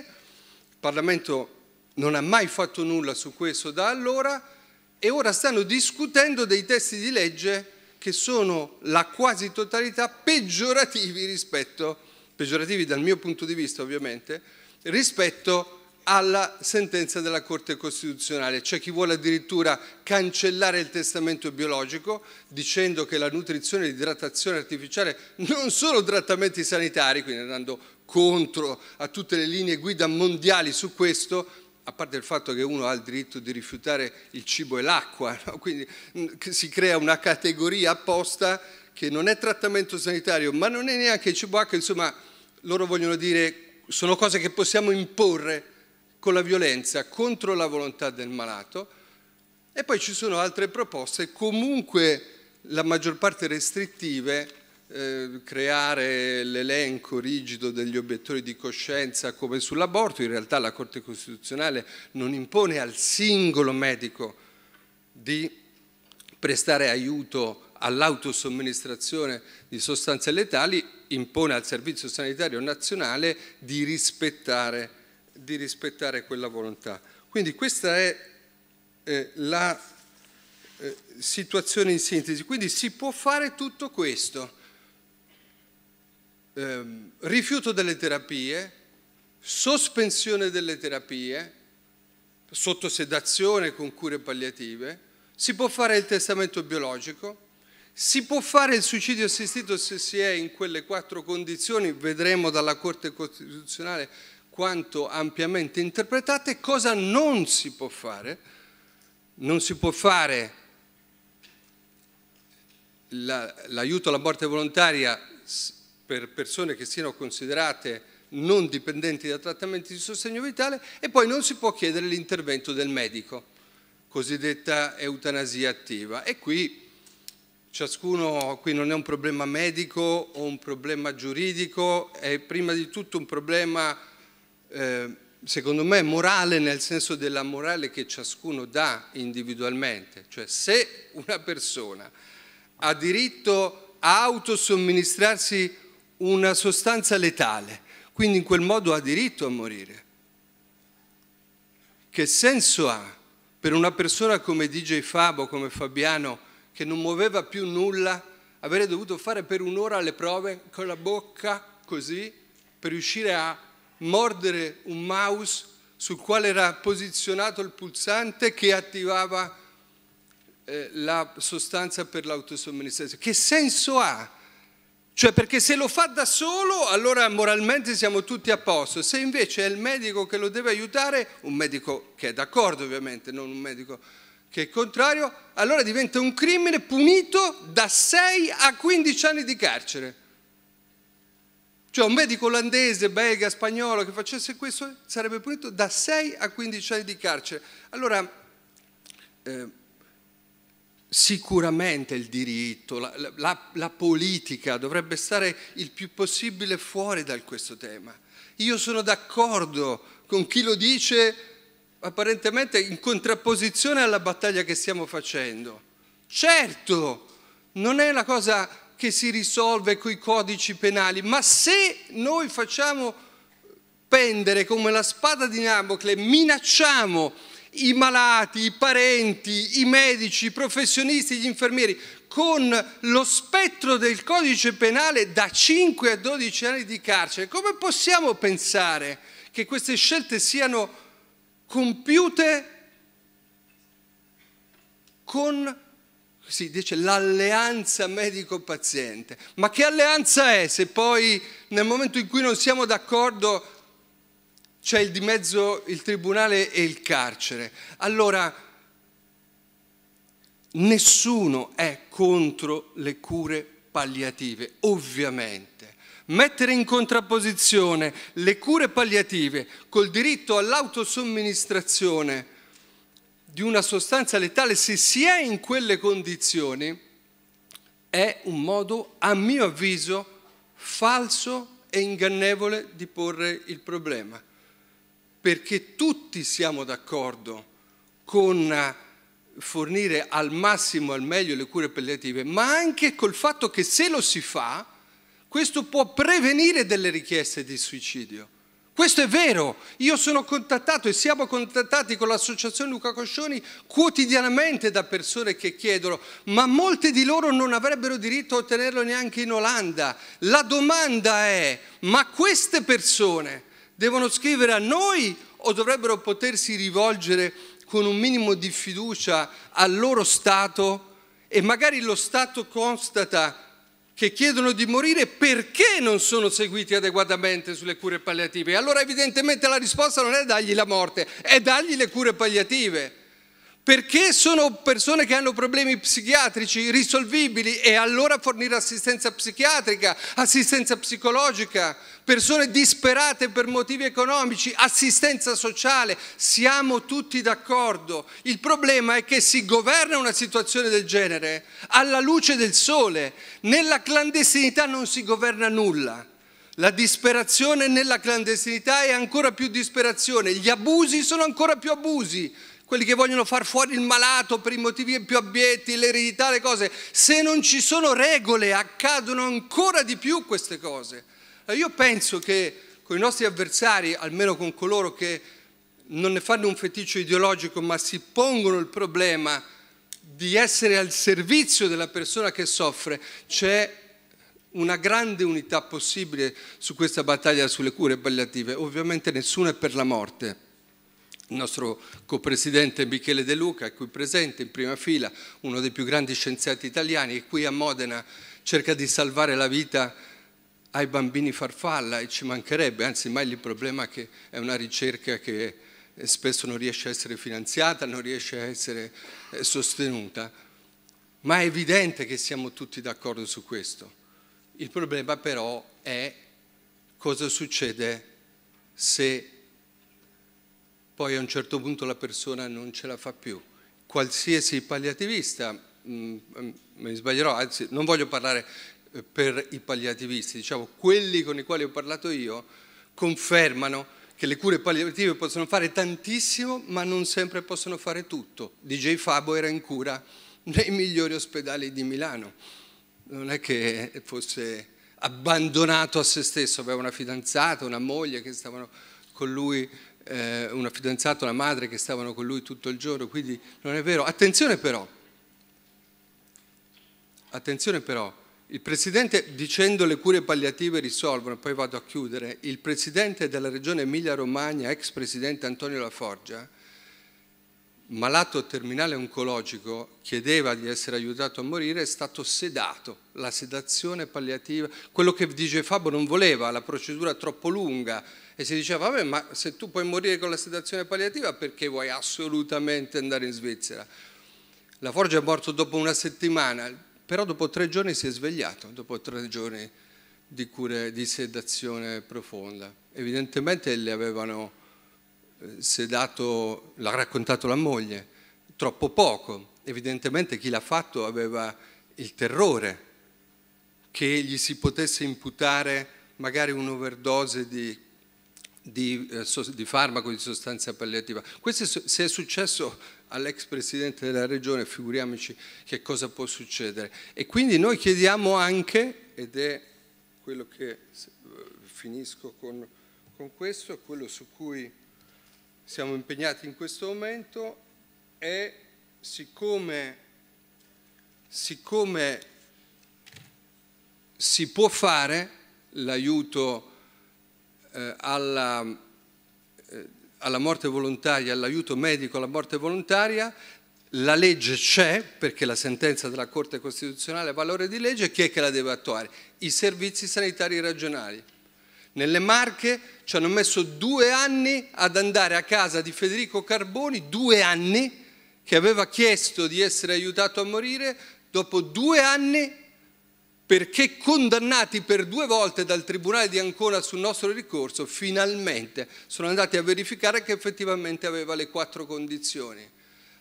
[SPEAKER 22] Il Parlamento non ha mai fatto nulla su questo da allora e ora stanno discutendo dei testi di legge che sono la quasi totalità peggiorativi rispetto a peggiorativi dal mio punto di vista ovviamente, rispetto alla sentenza della Corte Costituzionale. C'è chi vuole addirittura cancellare il testamento biologico dicendo che la nutrizione e l'idratazione artificiale non sono trattamenti sanitari, quindi andando contro a tutte le linee guida mondiali su questo, a parte il fatto che uno ha il diritto di rifiutare il cibo e l'acqua, no? quindi mm, si crea una categoria apposta che non è trattamento sanitario, ma non è neanche il cibuacca, insomma, loro vogliono dire sono cose che possiamo imporre con la violenza contro la volontà del malato e poi ci sono altre proposte comunque la maggior parte restrittive eh, creare l'elenco rigido degli obiettori di coscienza come sull'aborto, in realtà la Corte Costituzionale non impone al singolo medico di prestare aiuto all'autosomministrazione di sostanze letali impone al Servizio Sanitario Nazionale di rispettare, di rispettare quella volontà. Quindi questa è eh, la eh, situazione in sintesi. Quindi si può fare tutto questo. Eh, rifiuto delle terapie, sospensione delle terapie, sottosedazione con cure palliative, si può fare il testamento biologico, si può fare il suicidio assistito se si è in quelle quattro condizioni, vedremo dalla Corte Costituzionale quanto ampiamente interpretate, cosa non si può fare. Non si può fare l'aiuto alla morte volontaria per persone che siano considerate non dipendenti da trattamenti di sostegno vitale e poi non si può chiedere l'intervento del medico, cosiddetta eutanasia attiva. E qui Ciascuno qui non è un problema medico o un problema giuridico, è prima di tutto un problema, eh, secondo me, morale nel senso della morale che ciascuno dà individualmente. Cioè se una persona ha diritto a autosomministrarsi una sostanza letale, quindi in quel modo ha diritto a morire. Che senso ha per una persona come DJ Fabo, come Fabiano, che non muoveva più nulla, avrei dovuto fare per un'ora le prove con la bocca così per riuscire a mordere un mouse sul quale era posizionato il pulsante che attivava eh, la sostanza per l'autosomministrazione. Che senso ha? Cioè perché se lo fa da solo allora moralmente siamo tutti a posto, se invece è il medico che lo deve aiutare, un medico che è d'accordo ovviamente, non un medico che è contrario, allora diventa un crimine punito da 6 a 15 anni di carcere. Cioè un medico olandese, belga, spagnolo che facesse questo sarebbe punito da 6 a 15 anni di carcere. Allora, eh, sicuramente il diritto, la, la, la, politica dovrebbe stare il più possibile fuori da questo tema. Io sono d'accordo con chi lo dice apparentemente in contrapposizione alla battaglia che stiamo facendo. Certo, non è una cosa che si risolve con i codici penali, ma se noi facciamo pendere come la spada di Nabocle, minacciamo i malati, i parenti, i medici, i professionisti, gli infermieri, con lo spettro del codice penale da 5 a 12 anni di carcere, come possiamo pensare che queste scelte siano compiute con, si dice, l'alleanza medico-paziente. Ma che alleanza è se poi nel momento in cui non siamo d'accordo c'è il di mezzo il tribunale e il carcere? Allora, nessuno è contro le cure palliative, ovviamente mettere in contrapposizione le cure palliative col diritto all'autosomministrazione di una sostanza letale se si è in quelle condizioni è un modo, a mio avviso, falso e ingannevole di porre il problema. Perché tutti siamo d'accordo con fornire al massimo, al meglio le cure palliative, ma anche col fatto che se lo si fa, questo può prevenire delle richieste di suicidio. Questo è vero, io sono contattato e siamo contattati con l'associazione Luca Coscioni quotidianamente da persone che chiedono, ma molte di loro non avrebbero diritto a ottenerlo neanche in Olanda. La domanda è, ma queste persone devono scrivere a noi o dovrebbero potersi rivolgere con un minimo di fiducia al loro Stato e magari lo Stato constata che chiedono di morire perché non sono seguiti adeguatamente sulle cure palliative. Allora evidentemente la risposta non è dargli la morte, è dargli le cure palliative perché sono persone che hanno problemi psichiatrici risolvibili e allora fornire assistenza psichiatrica, assistenza psicologica, persone disperate per motivi economici, assistenza sociale, siamo tutti d'accordo. Il problema è che si governa una situazione del genere alla luce del sole, nella clandestinità non si governa nulla. La disperazione nella clandestinità è ancora più disperazione, gli abusi sono ancora più abusi, quelli che vogliono far fuori il malato per i motivi più abietti, l'eredità, le cose, se non ci sono regole accadono ancora di più queste cose. Io penso che con i nostri avversari, almeno con coloro che non ne fanno un feticcio ideologico, ma si pongono il problema di essere al servizio della persona che soffre, c'è una grande unità possibile su questa battaglia sulle cure palliative. Ovviamente nessuno è per la morte, il nostro copresidente Michele De Luca, qui presente in prima fila, uno dei più grandi scienziati italiani, e qui a Modena cerca di salvare la vita ai bambini farfalla e ci mancherebbe, anzi mai il problema è che è una ricerca che spesso non riesce a essere finanziata, non riesce a essere eh, sostenuta, ma è evidente che siamo tutti d'accordo su questo. Il problema però è cosa succede se poi a un certo punto la persona non ce la fa più. Qualsiasi palliativista, mm, mm, mi sbaglierò, anzi non voglio parlare eh, per i palliativisti, diciamo quelli con i quali ho parlato io confermano che le cure palliative possono fare tantissimo, ma non sempre possono fare tutto. DJ Fabo era in cura nei migliori ospedali di Milano. Non è che fosse abbandonato a se stesso, aveva una fidanzata, una moglie che stavano con lui eh, una fidanzata, una madre che stavano con lui tutto il giorno, quindi non è vero. Attenzione però, attenzione però, il Presidente, dicendo le cure palliative risolvono, poi vado a chiudere, il Presidente della Regione Emilia-Romagna, ex Presidente Antonio Laforgia, malato terminale oncologico, chiedeva di essere aiutato a morire, è stato sedato, la sedazione palliativa, quello che dice Fabio non voleva, la procedura troppo lunga, e si diceva, vabbè, ma se tu puoi morire con la sedazione palliativa perché vuoi assolutamente andare in Svizzera? La Forge è morto dopo una settimana, però dopo tre giorni si è svegliato, dopo tre giorni di cure di sedazione profonda. Evidentemente le avevano eh, sedato, l'ha raccontato la moglie, troppo poco. Evidentemente chi l'ha fatto aveva il terrore che gli si potesse imputare magari un'overdose di di, eh, di, farmaco, di sostanza palliativa. Questo se è successo all'ex presidente della regione, figuriamoci che cosa può succedere. E quindi noi chiediamo anche, ed è quello che eh, finisco con, con questo, quello su cui siamo impegnati in questo momento, è siccome, siccome si può fare l'aiuto eh, alla, eh, alla morte volontaria, all'aiuto medico alla morte volontaria, la legge c'è, perché la sentenza della Corte Costituzionale è valore di legge, chi è che la deve attuare? I servizi sanitari regionali. Nelle Marche ci hanno messo due anni ad andare a casa di Federico Carboni, due anni, che aveva chiesto di essere aiutato a morire, dopo due anni perché condannati per due volte dal Tribunale di Ancona sul nostro ricorso, finalmente sono andati a verificare che effettivamente aveva le quattro condizioni.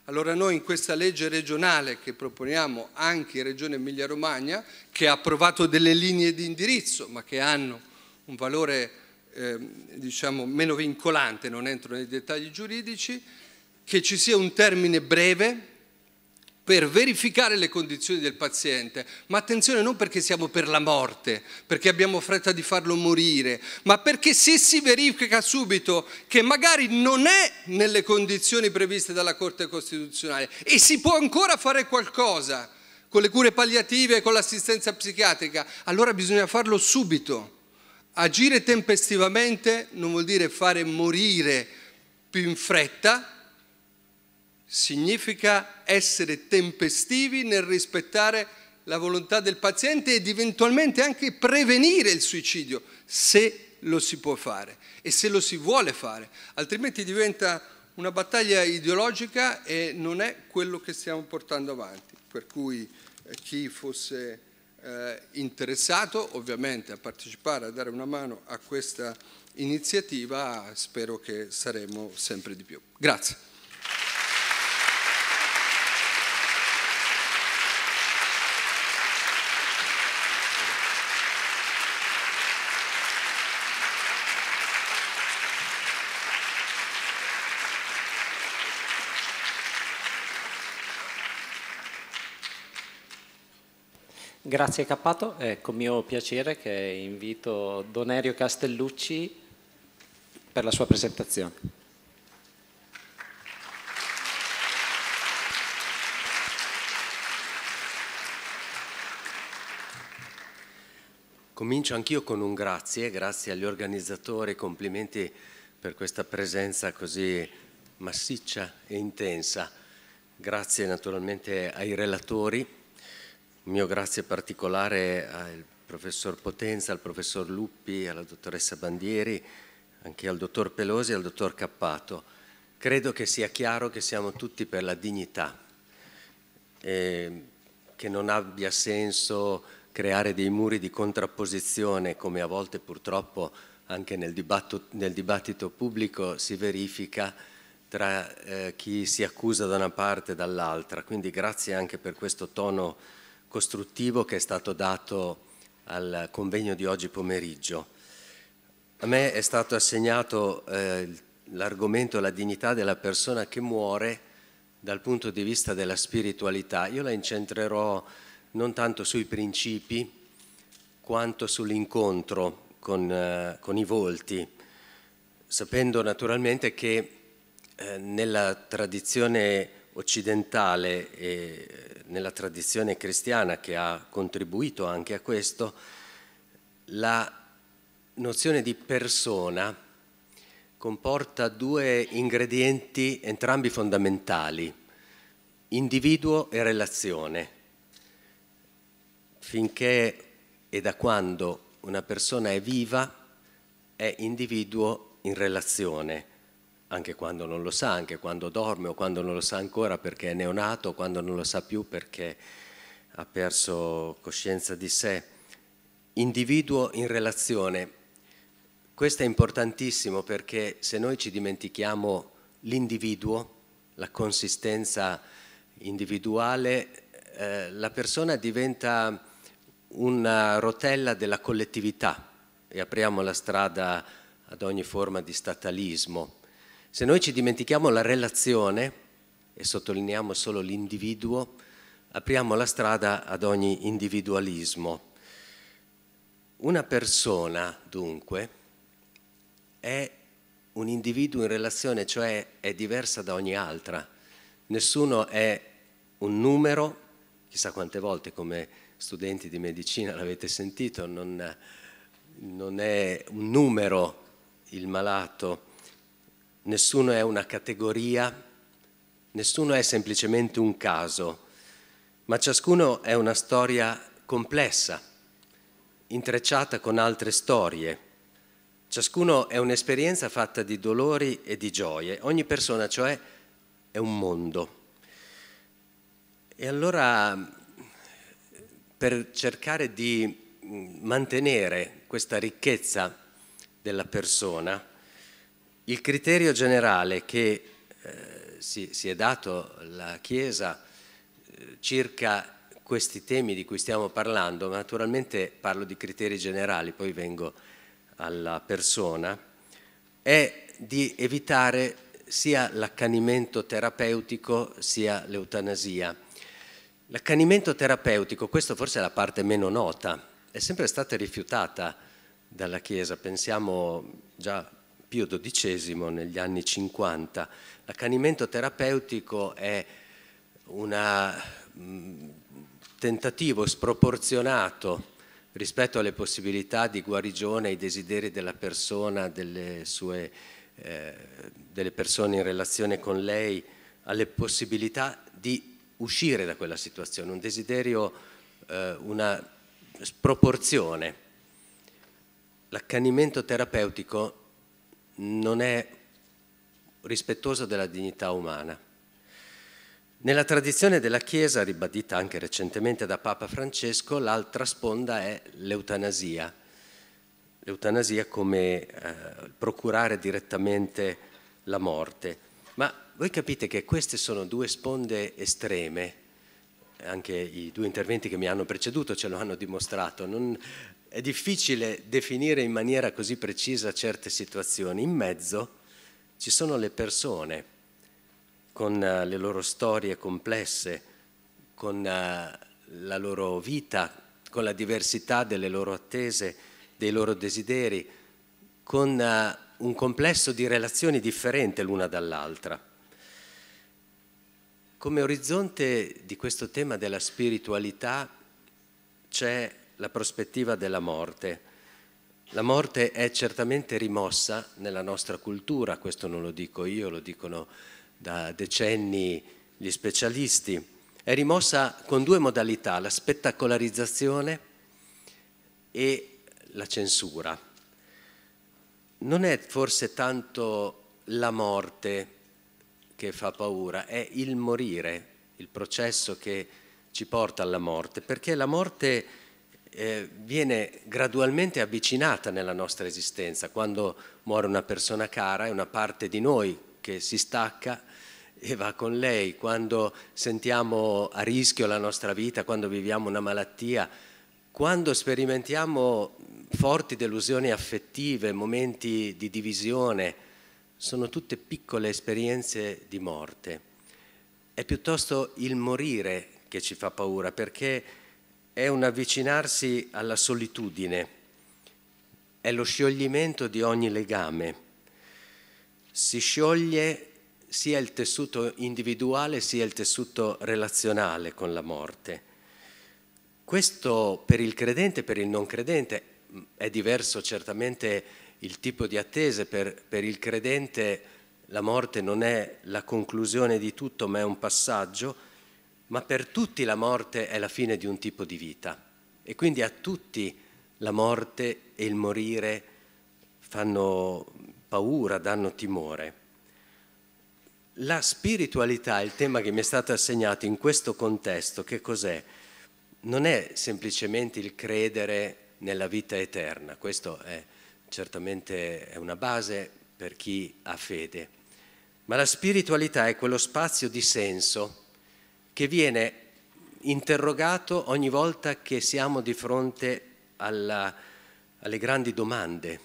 [SPEAKER 22] Allora noi in questa legge regionale che proponiamo anche in Regione Emilia-Romagna, che ha approvato delle linee di indirizzo, ma che hanno un valore eh, diciamo, meno vincolante, non entro nei dettagli giuridici, che ci sia un termine breve per verificare le condizioni del paziente, ma attenzione non perché siamo per la morte, perché abbiamo fretta di farlo morire, ma perché se si verifica subito che magari non è nelle condizioni previste dalla Corte Costituzionale e si può ancora fare qualcosa con le cure palliative e con l'assistenza psichiatrica, allora bisogna farlo subito. Agire tempestivamente non vuol dire fare morire più in fretta, Significa essere tempestivi nel rispettare la volontà del paziente ed eventualmente anche prevenire il suicidio se lo si può fare e se lo si vuole fare, altrimenti diventa una battaglia ideologica e non è quello che stiamo portando avanti. Per cui eh, chi fosse eh, interessato ovviamente a partecipare, a dare una mano a questa iniziativa, spero che saremo sempre di più. Grazie.
[SPEAKER 20] Grazie Cappato, è con ecco, mio piacere che invito Donerio Castellucci per la sua presentazione.
[SPEAKER 23] Comincio anch'io con un grazie, grazie agli organizzatori, complimenti per questa presenza così massiccia e intensa. Grazie naturalmente ai relatori un mio grazie particolare al professor Potenza, al professor Luppi, alla dottoressa Bandieri, anche al dottor Pelosi e al dottor Cappato. Credo che sia chiaro che siamo tutti per la dignità, e che non abbia senso creare dei muri di contrapposizione come a volte purtroppo anche nel dibattito, nel dibattito pubblico si verifica tra eh, chi si accusa da una parte e dall'altra. Quindi grazie anche per questo tono costruttivo che è stato dato al convegno di oggi pomeriggio. A me è stato assegnato eh, l'argomento la dignità della persona che muore dal punto di vista della spiritualità. Io la incentrerò non tanto sui principi quanto sull'incontro con, eh, con i volti, sapendo naturalmente che eh, nella tradizione occidentale e eh, nella tradizione cristiana che ha contribuito anche a questo, la nozione di persona comporta due ingredienti entrambi fondamentali, individuo e relazione. Finché e da quando una persona è viva, è individuo in relazione anche quando non lo sa, anche quando dorme o quando non lo sa ancora perché è neonato, quando non lo sa più perché ha perso coscienza di sé. Individuo in relazione. Questo è importantissimo perché se noi ci dimentichiamo l'individuo, la consistenza individuale, eh, la persona diventa una rotella della collettività e apriamo la strada ad ogni forma di statalismo. Se noi ci dimentichiamo la relazione, e sottolineiamo solo l'individuo, apriamo la strada ad ogni individualismo. Una persona, dunque, è un individuo in relazione, cioè è diversa da ogni altra. Nessuno è un numero, chissà quante volte come studenti di medicina l'avete sentito, non, non è un numero il malato, nessuno è una categoria, nessuno è semplicemente un caso, ma ciascuno è una storia complessa, intrecciata con altre storie. Ciascuno è un'esperienza fatta di dolori e di gioie, ogni persona cioè è un mondo. E allora per cercare di mm, mantenere questa ricchezza della persona, il criterio generale che eh, si, si, è dato la Chiesa eh, circa questi temi di cui stiamo parlando, naturalmente parlo di criteri generali, poi vengo alla persona, è di evitare sia l'accanimento terapeutico sia l'eutanasia. L'accanimento terapeutico, questa forse è la parte meno nota, è sempre stata rifiutata dalla Chiesa, pensiamo già Pio XII negli anni 50. L'accanimento terapeutico è un tentativo sproporzionato rispetto alle possibilità di guarigione ai desideri della persona, delle, sue, eh, delle persone in relazione con lei, alle possibilità di uscire da quella situazione, un desiderio, eh, una sproporzione. L'accanimento terapeutico non è rispettosa della dignità umana. Nella tradizione della Chiesa, ribadita anche recentemente da Papa Francesco, l'altra sponda è l'eutanasia. L'eutanasia come eh, procurare direttamente la morte. Ma voi capite che queste sono due sponde estreme, anche i due interventi che mi hanno preceduto ce lo hanno dimostrato. Non, è difficile definire in maniera così precisa certe situazioni. In mezzo ci sono le persone con eh, le loro storie complesse, con eh, la loro vita, con la diversità delle loro attese, dei loro desideri, con eh, un complesso di relazioni differenti l'una dall'altra. Come orizzonte di questo tema della spiritualità c'è la prospettiva della morte. La morte è certamente rimossa nella nostra cultura, questo non lo dico io, lo dicono da decenni gli specialisti, è rimossa con due modalità, la spettacolarizzazione e la censura. Non è forse tanto la morte che fa paura, è il morire, il processo che ci porta alla morte, perché la morte eh, viene gradualmente avvicinata nella nostra esistenza. Quando muore una persona cara è una parte di noi che si stacca e va con lei. Quando sentiamo a rischio la nostra vita, quando viviamo una malattia, quando sperimentiamo forti delusioni affettive, momenti di divisione, sono tutte piccole esperienze di morte. È piuttosto il morire che ci fa paura perché è un avvicinarsi alla solitudine, è lo scioglimento di ogni legame. Si scioglie sia il tessuto individuale sia il tessuto relazionale con la morte. Questo per il credente e per il non credente mm, è diverso certamente il tipo di attese, per, per il credente la morte non è la conclusione di tutto ma è un passaggio, ma per tutti la morte è la fine di un tipo di vita e quindi a tutti la morte e il morire fanno paura, danno timore. La spiritualità, il tema che mi è stato assegnato in questo contesto, che cos'è? Non è semplicemente il credere nella vita eterna, questo è certamente è una base per chi ha fede, ma la spiritualità è quello spazio di senso che viene interrogato ogni volta che siamo di fronte alla, alle grandi domande.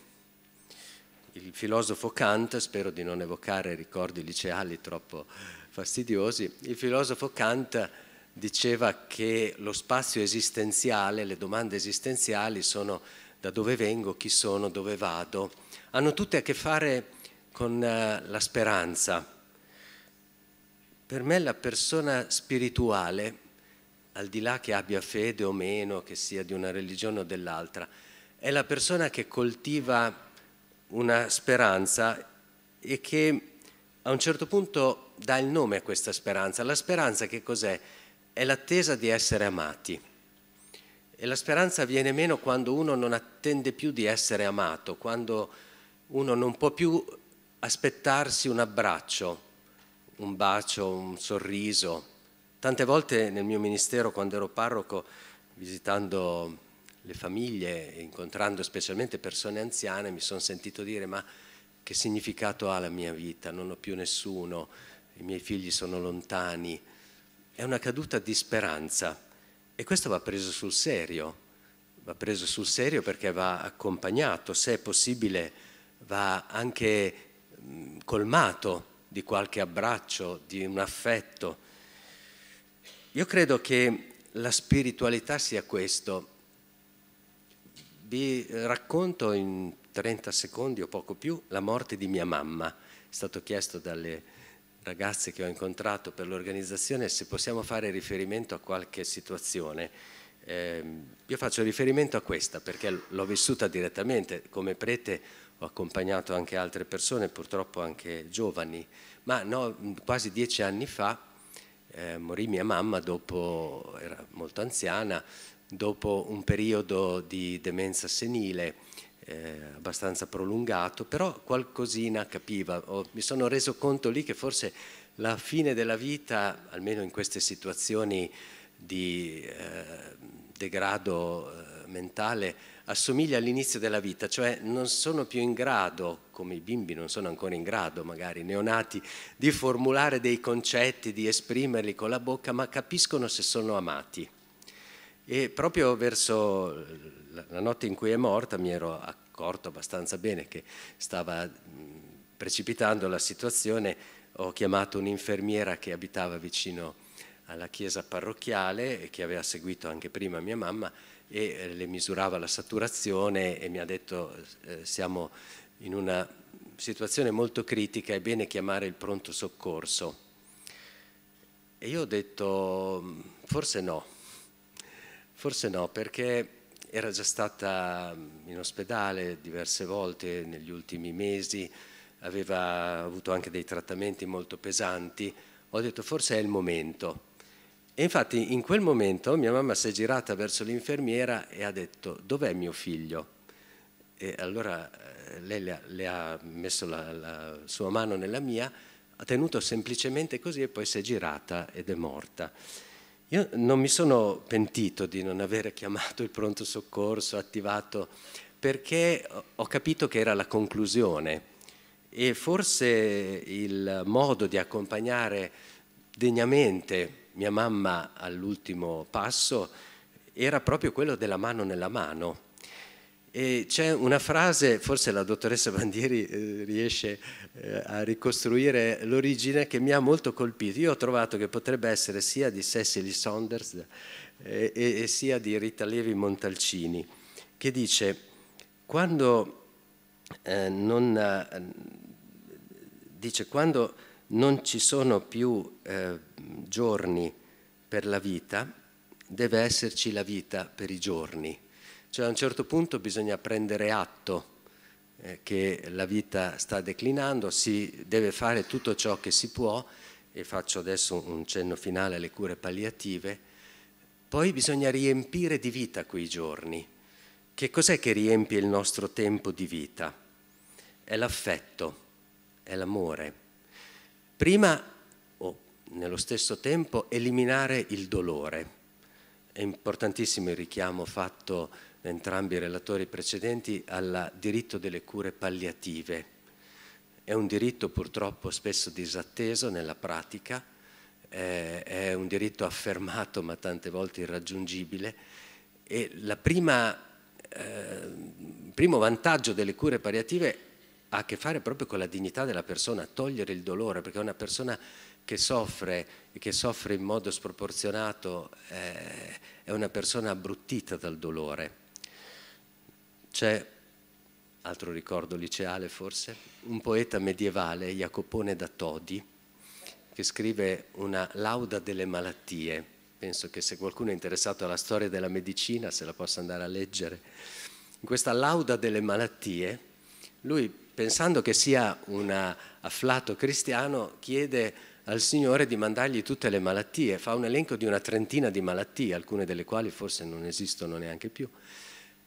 [SPEAKER 23] Il filosofo Kant, spero di non evocare ricordi liceali troppo fastidiosi, il filosofo Kant diceva che lo spazio esistenziale, le domande esistenziali sono da dove vengo, chi sono, dove vado, hanno tutte a che fare con eh, la speranza per me la persona spirituale, al di là che abbia fede o meno, che sia di una religione o dell'altra, è la persona che coltiva una speranza e che a un certo punto dà il nome a questa speranza. La speranza che cos'è? È l'attesa di essere amati. E la speranza viene meno quando uno non attende più di essere amato, quando uno non può più aspettarsi un abbraccio, un bacio, un sorriso. Tante volte nel mio ministero, quando ero parroco, visitando le famiglie e incontrando specialmente persone anziane, mi sono sentito dire ma che significato ha la mia vita? Non ho più nessuno, i miei figli sono lontani. È una caduta di speranza e questo va preso sul serio, va preso sul serio perché va accompagnato, se è possibile va anche colmato di qualche abbraccio, di un affetto. Io credo che la spiritualità sia questo. Vi racconto in 30 secondi o poco più la morte di mia mamma. È stato chiesto dalle ragazze che ho incontrato per l'organizzazione se possiamo fare riferimento a qualche situazione. Eh, io faccio riferimento a questa perché l'ho vissuta direttamente come prete ho accompagnato anche altre persone, purtroppo anche giovani, ma no, quasi dieci anni fa eh, morì mia mamma, dopo, era molto anziana, dopo un periodo di demenza senile eh, abbastanza prolungato, però qualcosina capiva, oh, mi sono reso conto lì che forse la fine della vita, almeno in queste situazioni di eh, degrado eh, mentale, assomiglia all'inizio della vita, cioè non sono più in grado, come i bimbi non sono ancora in grado, magari neonati, di formulare dei concetti, di esprimerli con la bocca, ma capiscono se sono amati. E proprio verso eh, la notte in cui è morta mi ero accorto abbastanza bene che stava precipitando la situazione, ho chiamato un'infermiera che abitava vicino alla chiesa parrocchiale e che aveva seguito anche prima mia mamma e eh, le misurava la saturazione e mi ha detto eh, siamo in una situazione molto critica, è bene chiamare il pronto soccorso. E io ho detto mm, forse no, forse no perché era già stata mm, in ospedale diverse volte negli ultimi mesi, aveva avuto anche dei trattamenti molto pesanti, ho detto forse è il momento e infatti in quel momento mia mamma si è girata verso l'infermiera e ha detto dov'è mio figlio? E allora eh, lei le ha, le ha messo la, la sua mano nella mia, ha tenuto semplicemente così e poi si è girata ed è morta. Io non mi sono pentito di non aver chiamato il pronto soccorso, attivato, perché ho capito che era la conclusione e forse il modo di accompagnare degnamente mia mamma all'ultimo passo era proprio quello della mano nella mano. E c'è una frase, forse la dottoressa Bandieri eh, riesce eh, a ricostruire l'origine, che mi ha molto colpito. Io ho trovato che potrebbe essere sia di Cecily Saunders eh, e, sia di Rita Levi Montalcini, che dice, quando, eh, non, dice, quando non ci sono più giorni per la vita, deve esserci la vita per i giorni. Cioè a un certo punto bisogna prendere atto eh, che la vita sta declinando, si deve fare tutto ciò che si può, e faccio adesso un cenno finale alle cure palliative, poi bisogna riempire di vita quei giorni. Che cos'è che riempie il nostro tempo di vita? È l'affetto, è l'amore. Prima nello stesso tempo eliminare il dolore. È importantissimo il richiamo fatto da entrambi i relatori precedenti al diritto delle cure palliative. È un diritto purtroppo spesso disatteso nella pratica, è un diritto affermato ma tante volte irraggiungibile e il eh, primo vantaggio delle cure palliative ha a che fare proprio con la dignità della persona, togliere il dolore, perché una persona che soffre, e che soffre in modo sproporzionato eh, è una persona abbruttita dal dolore. C'è, altro ricordo liceale forse, un poeta medievale, Jacopone da Todi, che scrive una lauda delle malattie. Penso che se qualcuno è interessato alla storia della medicina se la possa andare a leggere. In questa lauda delle malattie, lui, pensando che sia un afflato cristiano, chiede al Signore di mandargli tutte le malattie, fa un elenco di una trentina di malattie, alcune delle quali forse non esistono neanche più,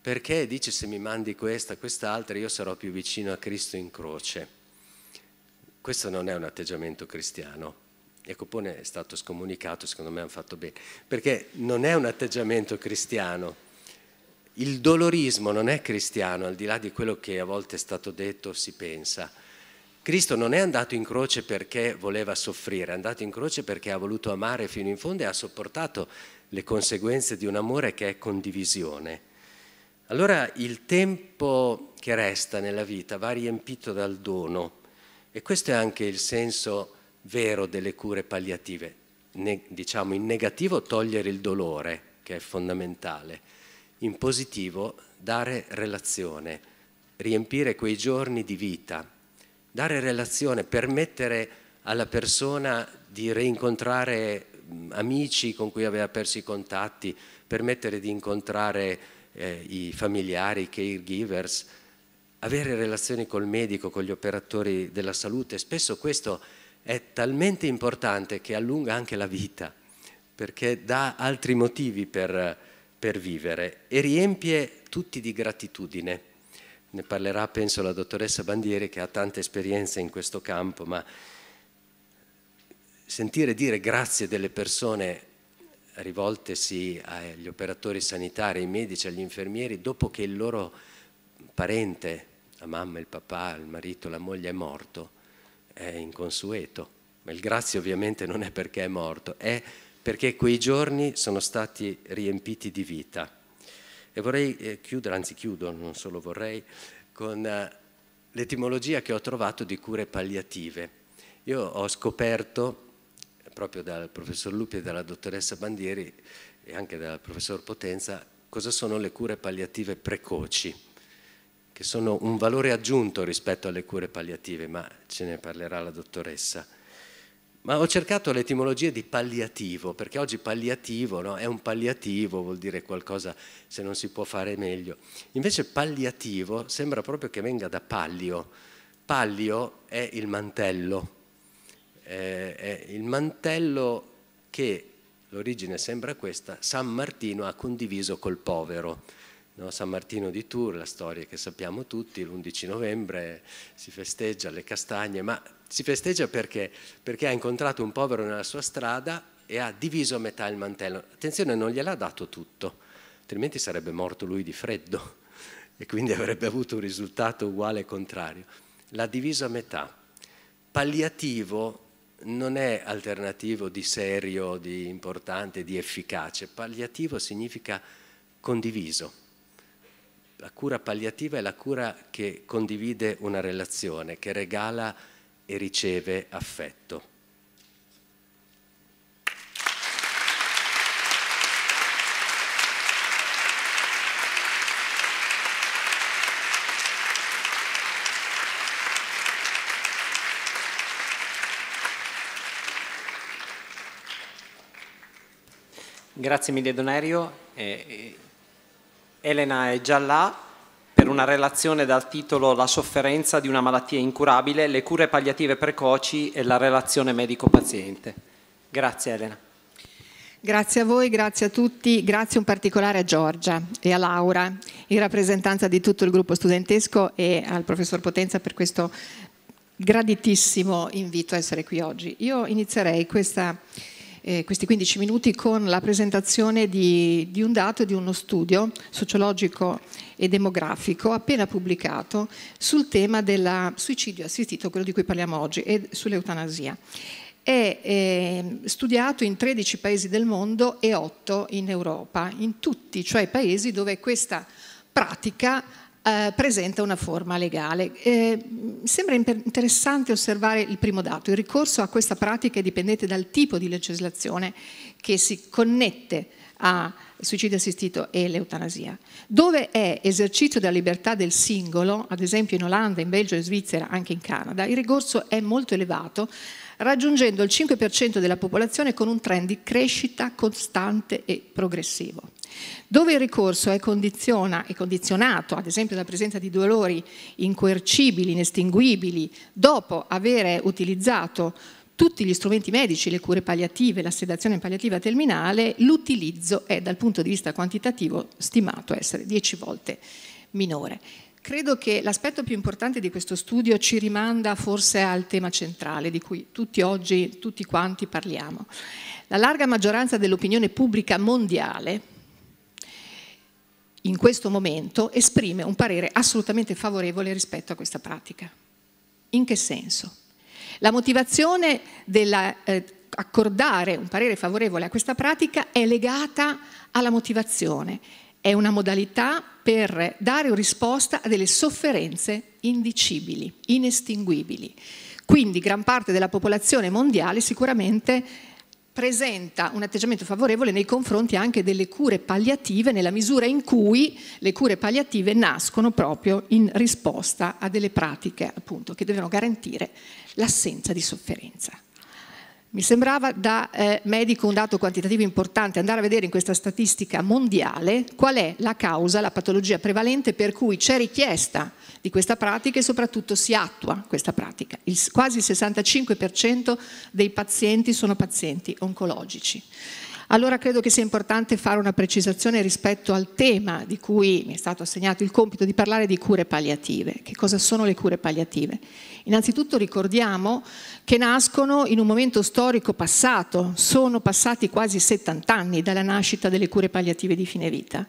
[SPEAKER 23] perché dice se mi mandi questa, quest'altra, io sarò più vicino a Cristo in croce. Questo non è un atteggiamento cristiano. E Copone è stato scomunicato, secondo me hanno fatto bene, perché non è un atteggiamento cristiano. Il dolorismo non è cristiano, al di là di quello che a volte è stato detto si pensa Cristo non è andato in croce perché voleva soffrire, è andato in croce perché ha voluto amare fino in fondo e ha sopportato le conseguenze di un amore che è condivisione. Allora il tempo che resta nella vita va riempito dal dono e questo è anche il senso vero delle cure palliative. Ne, diciamo in negativo togliere il dolore, che è fondamentale, in positivo dare relazione, riempire quei giorni di vita dare relazione, permettere alla persona di reincontrare amici con cui aveva perso i contatti, permettere di incontrare eh, i familiari, i caregivers, avere relazioni col medico, con gli operatori della salute. Spesso questo è talmente importante che allunga anche la vita, perché dà altri motivi per, per vivere e riempie tutti di gratitudine ne parlerà penso la dottoressa Bandieri che ha tante esperienze in questo campo, ma sentire dire grazie delle persone rivoltesi agli operatori sanitari, ai medici, agli infermieri, dopo che il loro parente, la mamma, il papà, il marito, la moglie è morto, è inconsueto. Ma il grazie ovviamente non è perché è morto, è perché quei giorni sono stati riempiti di vita. E vorrei eh, chiudere, anzi chiudo, non solo vorrei, con eh, l'etimologia che ho trovato di cure palliative. Io ho scoperto, proprio dal professor Lupi e dalla dottoressa Bandieri e anche dal professor Potenza, cosa sono le cure palliative precoci, che sono un valore aggiunto rispetto alle cure palliative, ma ce ne parlerà la dottoressa. Ma ho cercato l'etimologia di palliativo, perché oggi palliativo no? è un palliativo, vuol dire qualcosa se non si può fare meglio. Invece palliativo sembra proprio che venga da pallio. Pallio è il mantello, è il mantello che, l'origine sembra questa, San Martino ha condiviso col povero No, San Martino di Tours, la storia che sappiamo tutti, l'11 novembre si festeggia le castagne, ma si festeggia perché? Perché ha incontrato un povero nella sua strada e ha diviso a metà il mantello. Attenzione, non gliel'ha dato tutto, altrimenti sarebbe morto lui di freddo e quindi avrebbe avuto un risultato uguale e contrario. L'ha diviso a metà. Palliativo non è alternativo di serio, di importante, di efficace. Palliativo significa condiviso la cura palliativa è la cura che condivide una relazione, che regala e riceve affetto.
[SPEAKER 20] Grazie mille Donario. Eh, eh Elena è già là per una relazione dal titolo La sofferenza di una malattia incurabile, le cure palliative precoci e la relazione medico-paziente. Grazie Elena.
[SPEAKER 24] Grazie a voi, grazie a tutti, grazie in particolare a Giorgia e a Laura in rappresentanza di tutto il gruppo studentesco e al professor Potenza per questo graditissimo invito a essere qui oggi. Io inizierei questa eh, questi 15 minuti con la presentazione di, di un dato di uno studio sociologico e demografico appena pubblicato sul tema del suicidio assistito, quello di cui parliamo oggi, e sull'eutanasia è eh, studiato in 13 paesi del mondo e 8 in Europa, in tutti, cioè paesi dove questa pratica eh, presenta una forma legale. Eh, sembra interessante osservare il primo dato, il ricorso a questa pratica è dipendente dal tipo di legislazione che si connette a suicidio assistito e l'eutanasia. Dove è esercizio della libertà del singolo, ad esempio in Olanda, in Belgio, in Svizzera, anche in Canada, il ricorso è molto elevato raggiungendo il 5% della popolazione con un trend di crescita costante e progressivo. Dove il ricorso è, è condizionato, ad esempio, dalla presenza di dolori incoercibili, inestinguibili, dopo aver utilizzato tutti gli strumenti medici, le cure palliative, la sedazione palliativa terminale, l'utilizzo è dal punto di vista quantitativo stimato essere 10 volte minore credo che l'aspetto più importante di questo studio ci rimanda forse al tema centrale di cui tutti oggi, tutti quanti parliamo. La larga maggioranza dell'opinione pubblica mondiale in questo momento esprime un parere assolutamente favorevole rispetto a questa pratica. In che senso? La motivazione dell'accordare eh, un parere favorevole a questa pratica è legata alla motivazione, è una modalità per dare risposta a delle sofferenze indicibili, inestinguibili. Quindi gran parte della popolazione mondiale sicuramente presenta un atteggiamento favorevole nei confronti anche delle cure palliative, nella misura in cui le cure palliative nascono proprio in risposta a delle pratiche appunto, che devono garantire l'assenza di sofferenza. Mi sembrava da eh, medico un dato quantitativo importante andare a vedere in questa statistica mondiale qual è la causa, la patologia prevalente per cui c'è richiesta di questa pratica e soprattutto si attua questa pratica. Il, quasi il 65% dei pazienti sono pazienti oncologici. Allora credo che sia importante fare una precisazione rispetto al tema di cui mi è stato assegnato il compito di parlare di cure palliative. Che cosa sono le cure palliative? Innanzitutto ricordiamo che nascono in un momento storico passato, sono passati quasi 70 anni dalla nascita delle cure palliative di fine vita.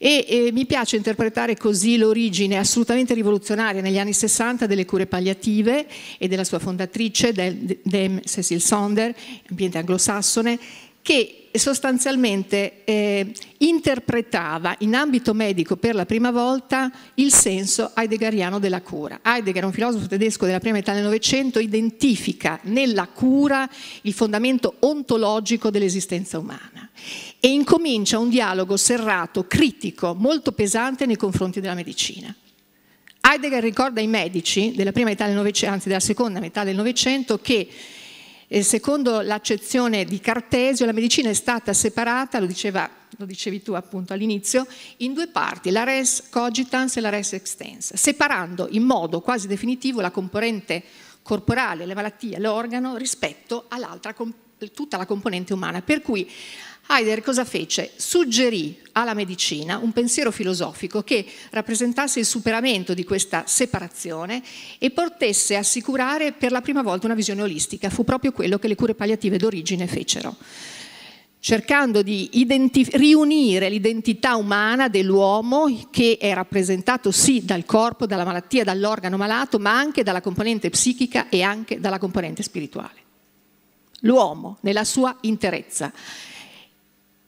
[SPEAKER 24] E, e, mi piace interpretare così l'origine assolutamente rivoluzionaria negli anni 60 delle cure palliative e della sua fondatrice, Dame Cecil Sonder, ambiente anglosassone, che sostanzialmente eh, interpretava in ambito medico per la prima volta il senso heideggeriano della cura. Heidegger, un filosofo tedesco della prima metà del Novecento, identifica nella cura il fondamento ontologico dell'esistenza umana e incomincia un dialogo serrato, critico, molto pesante nei confronti della medicina. Heidegger ricorda ai medici della prima metà del Novecento, anzi della seconda metà del Novecento, che e secondo l'accezione di Cartesio, la medicina è stata separata, lo, diceva, lo dicevi tu appunto all'inizio, in due parti, la res cogitans e la res extensa, separando in modo quasi definitivo la componente corporale, le malattie, l'organo rispetto all'altra tutta la componente umana. Per cui Heidegger cosa fece? Suggerì alla medicina un pensiero filosofico che rappresentasse il superamento di questa separazione e potesse assicurare per la prima volta una visione olistica. Fu proprio quello che le cure palliative d'origine fecero cercando di identif- riunire l'identità umana dell'uomo che è rappresentato sì dal corpo, dalla malattia, dall'organo malato, ma anche dalla componente psichica e anche dalla componente spirituale. L'uomo nella sua interezza.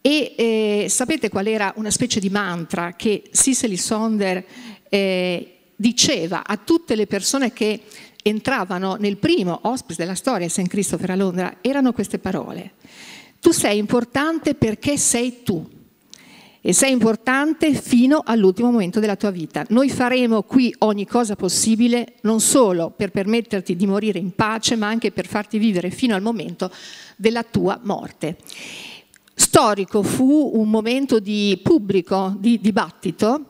[SPEAKER 24] E eh, sapete qual era una specie di mantra che Cicely Sonder eh, diceva a tutte le persone che entravano nel primo ospite della storia, St. Christopher a Londra, erano queste parole. Tu sei importante perché sei tu e sei importante fino all'ultimo momento della tua vita. Noi faremo qui ogni cosa possibile, non solo per permetterti di morire in pace, ma anche per farti vivere fino al momento della tua morte storico, fu un momento di pubblico, di dibattito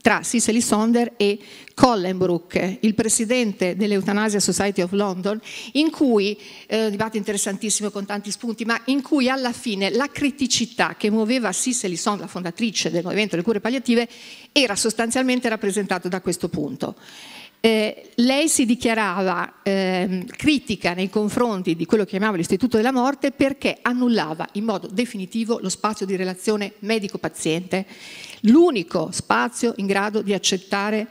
[SPEAKER 24] tra Cicely Sonder e Collenbrook, il presidente dell'Euthanasia Society of London, in cui, eh, un dibattito interessantissimo con tanti spunti, ma in cui alla fine la criticità che muoveva Cicely Sonder, la fondatrice del movimento delle cure palliative, era sostanzialmente rappresentata da questo punto eh, lei si dichiarava eh, critica nei confronti di quello che chiamava l'istituto della morte perché annullava in modo definitivo lo spazio di relazione medico-paziente, l'unico spazio in grado di accettare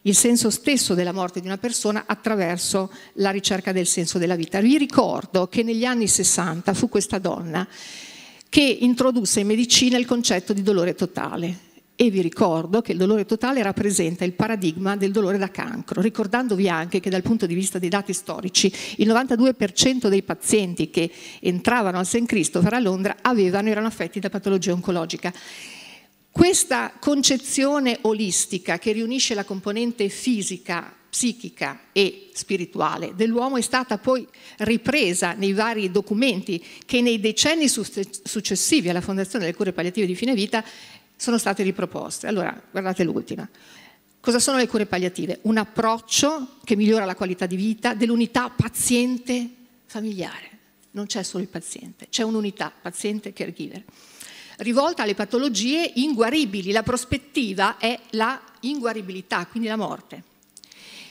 [SPEAKER 24] il senso stesso della morte di una persona attraverso la ricerca del senso della vita. Vi ricordo che negli anni 60 fu questa donna che introdusse in medicina il concetto di dolore totale e vi ricordo che il dolore totale rappresenta il paradigma del dolore da cancro, ricordandovi anche che dal punto di vista dei dati storici il 92% dei pazienti che entravano al St. Christopher a Londra avevano, erano affetti da patologia oncologica. Questa concezione olistica che riunisce la componente fisica, psichica e spirituale dell'uomo è stata poi ripresa nei vari documenti che nei decenni successivi alla fondazione delle cure palliative di fine vita sono state riproposte. Allora, guardate l'ultima. Cosa sono le cure palliative? Un approccio che migliora la qualità di vita dell'unità paziente familiare. Non c'è solo il paziente, c'è un'unità paziente caregiver. Rivolta alle patologie inguaribili, la prospettiva è la inguaribilità, quindi la morte.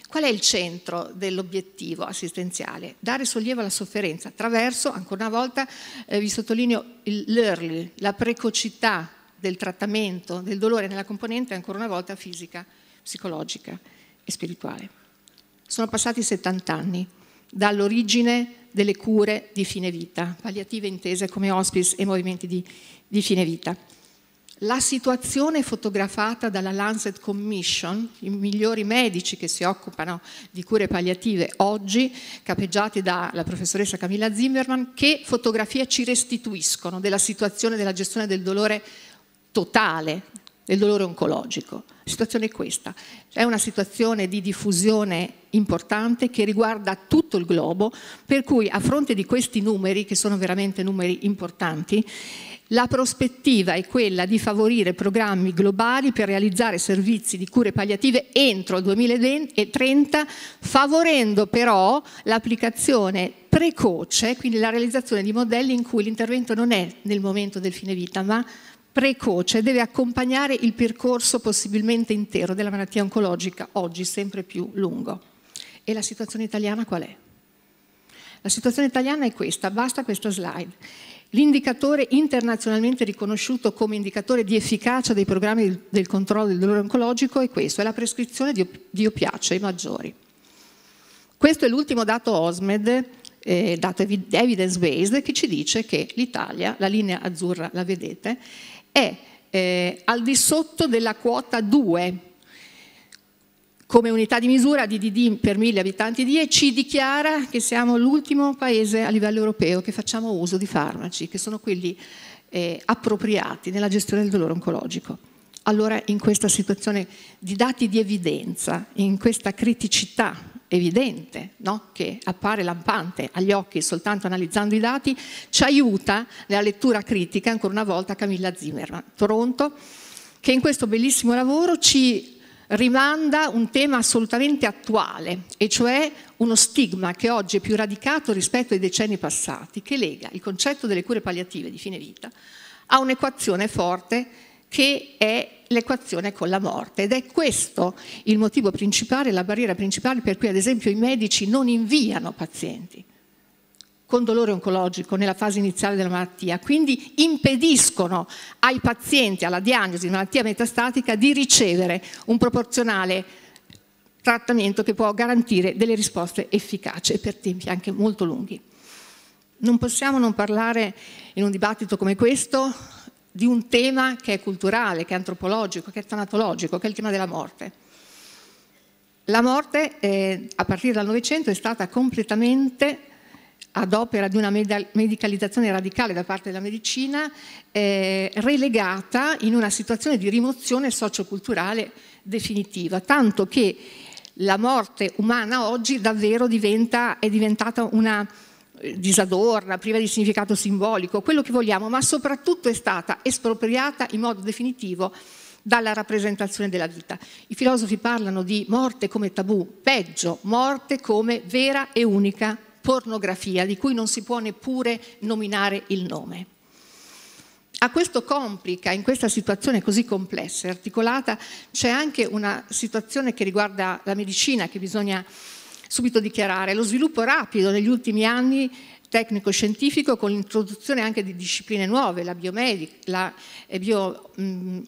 [SPEAKER 24] Qual è il centro dell'obiettivo assistenziale? Dare sollievo alla sofferenza attraverso, ancora una volta, eh, vi sottolineo l'early, la precocità del trattamento del dolore nella componente ancora una volta fisica, psicologica e spirituale. Sono passati 70 anni dall'origine delle cure di fine vita, palliative intese come hospice e movimenti di, di fine vita. La situazione fotografata dalla Lancet Commission, i migliori medici che si occupano di cure palliative oggi, capeggiati dalla professoressa Camilla Zimmerman, che fotografie ci restituiscono della situazione della gestione del dolore totale del dolore oncologico. La situazione è questa, è una situazione di diffusione importante che riguarda tutto il globo, per cui a fronte di questi numeri, che sono veramente numeri importanti, la prospettiva è quella di favorire programmi globali per realizzare servizi di cure palliative entro il 2030, favorendo però l'applicazione precoce, quindi la realizzazione di modelli in cui l'intervento non è nel momento del fine vita, ma precoce deve accompagnare il percorso possibilmente intero della malattia oncologica, oggi sempre più lungo. E la situazione italiana qual è? La situazione italiana è questa, basta questa slide. L'indicatore internazionalmente riconosciuto come indicatore di efficacia dei programmi del controllo del dolore oncologico è questo, è la prescrizione di, op- ai maggiori. Questo è l'ultimo dato OSMED, eh, dato evidence-based, che ci dice che l'Italia, la linea azzurra la vedete, è eh, al di sotto della quota 2 come unità di misura di DD per mille abitanti di E ci dichiara che siamo l'ultimo paese a livello europeo che facciamo uso di farmaci, che sono quelli eh, appropriati nella gestione del dolore oncologico. Allora in questa situazione di dati di evidenza, in questa criticità evidente, no? che appare lampante agli occhi soltanto analizzando i dati, ci aiuta nella lettura critica ancora una volta Camilla Zimmerman, Toronto, che in questo bellissimo lavoro ci rimanda un tema assolutamente attuale, e cioè uno stigma che oggi è più radicato rispetto ai decenni passati, che lega il concetto delle cure palliative di fine vita a un'equazione forte che è l'equazione con la morte ed è questo il motivo principale, la barriera principale per cui ad esempio i medici non inviano pazienti con dolore oncologico nella fase iniziale della malattia, quindi impediscono ai pazienti alla diagnosi di malattia metastatica di ricevere un proporzionale trattamento che può garantire delle risposte efficaci e per tempi anche molto lunghi. Non possiamo non parlare in un dibattito come questo di un tema che è culturale, che è antropologico, che è tanatologico, che è il tema della morte. La morte, eh, a partire dal Novecento, è stata completamente ad opera di una medicalizzazione radicale da parte della medicina, eh, relegata in una situazione di rimozione socioculturale definitiva, tanto che la morte umana oggi davvero diventa, è diventata una eh, disadorna, priva di significato simbolico, quello che vogliamo, ma soprattutto è stata espropriata in modo definitivo dalla rappresentazione della vita. I filosofi parlano di morte come tabù, peggio, morte come vera e unica pornografia, di cui non si può neppure nominare il nome. A questo complica, in questa situazione così complessa e articolata, c'è anche una situazione che riguarda la medicina, che bisogna subito dichiarare. Lo sviluppo rapido negli ultimi anni tecnico-scientifico con l'introduzione anche di discipline nuove, la, biomedic- la, eh, bio, mm,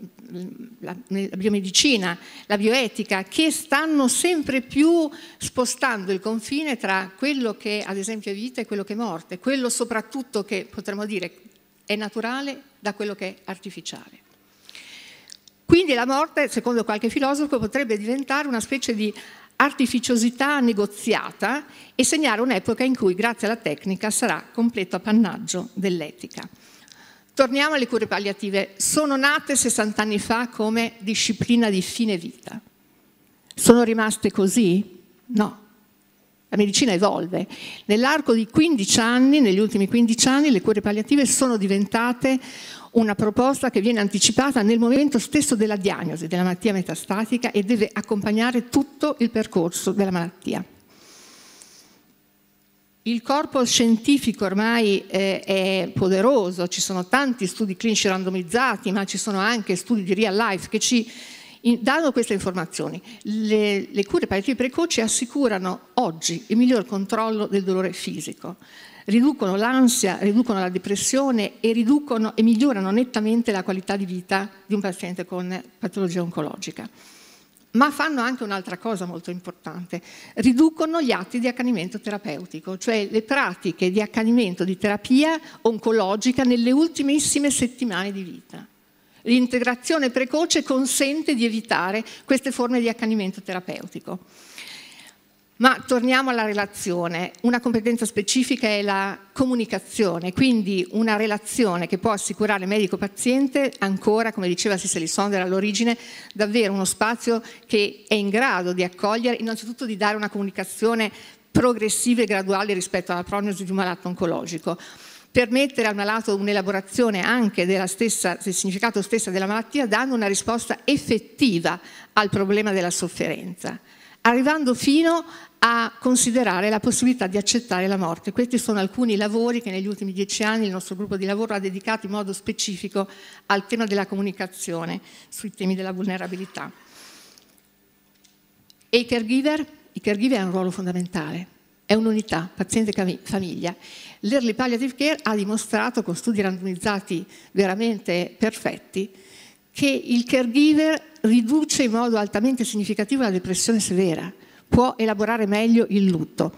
[SPEAKER 24] la, biomedicina, la bioetica, che stanno sempre più spostando il confine tra quello che ad esempio è vita e quello che è morte, quello soprattutto che potremmo dire è naturale da quello che è artificiale. Quindi la morte, secondo qualche filosofo, potrebbe diventare una specie di artificiosità negoziata e segnare un'epoca in cui, grazie alla tecnica, sarà completo appannaggio dell'etica. Torniamo alle cure palliative. Sono nate 60 anni fa come disciplina di fine vita. Sono rimaste così? No. La medicina evolve. Nell'arco di 15 anni, negli ultimi 15 anni, le cure palliative sono diventate una proposta che viene anticipata nel momento stesso della diagnosi della malattia metastatica e deve accompagnare tutto il percorso della malattia. Il corpo scientifico ormai eh, è poderoso, ci sono tanti studi clinici randomizzati, ma ci sono anche studi di real life che ci danno queste informazioni. Le, le cure palliative precoci assicurano oggi il miglior controllo del dolore fisico, riducono l'ansia, riducono la depressione e, riducono, e migliorano nettamente la qualità di vita di un paziente con patologia oncologica. Ma fanno anche un'altra cosa molto importante, riducono gli atti di accanimento terapeutico, cioè le pratiche di accanimento di terapia oncologica nelle ultimissime settimane di vita. L'integrazione precoce consente di evitare queste forme di accanimento terapeutico. Ma torniamo alla relazione. Una competenza specifica è la comunicazione, quindi una relazione che può assicurare medico-paziente ancora, come diceva Cicely Sonder all'origine, davvero uno spazio che è in grado di accogliere, innanzitutto di dare una comunicazione progressiva e graduale rispetto alla prognosi di un malato oncologico permettere al malato un'elaborazione anche stessa, del significato stesso della malattia dando una risposta effettiva al problema della sofferenza arrivando fino a considerare la possibilità di accettare la morte. Questi sono alcuni lavori che negli ultimi dieci anni il nostro gruppo di lavoro ha dedicato in modo specifico al tema della comunicazione, sui temi della vulnerabilità. E i caregiver? I caregiver hanno un ruolo fondamentale è un'unità, paziente famiglia. L'early palliative care ha dimostrato con studi randomizzati veramente perfetti che il caregiver riduce in modo altamente significativo la depressione severa, può elaborare meglio il lutto.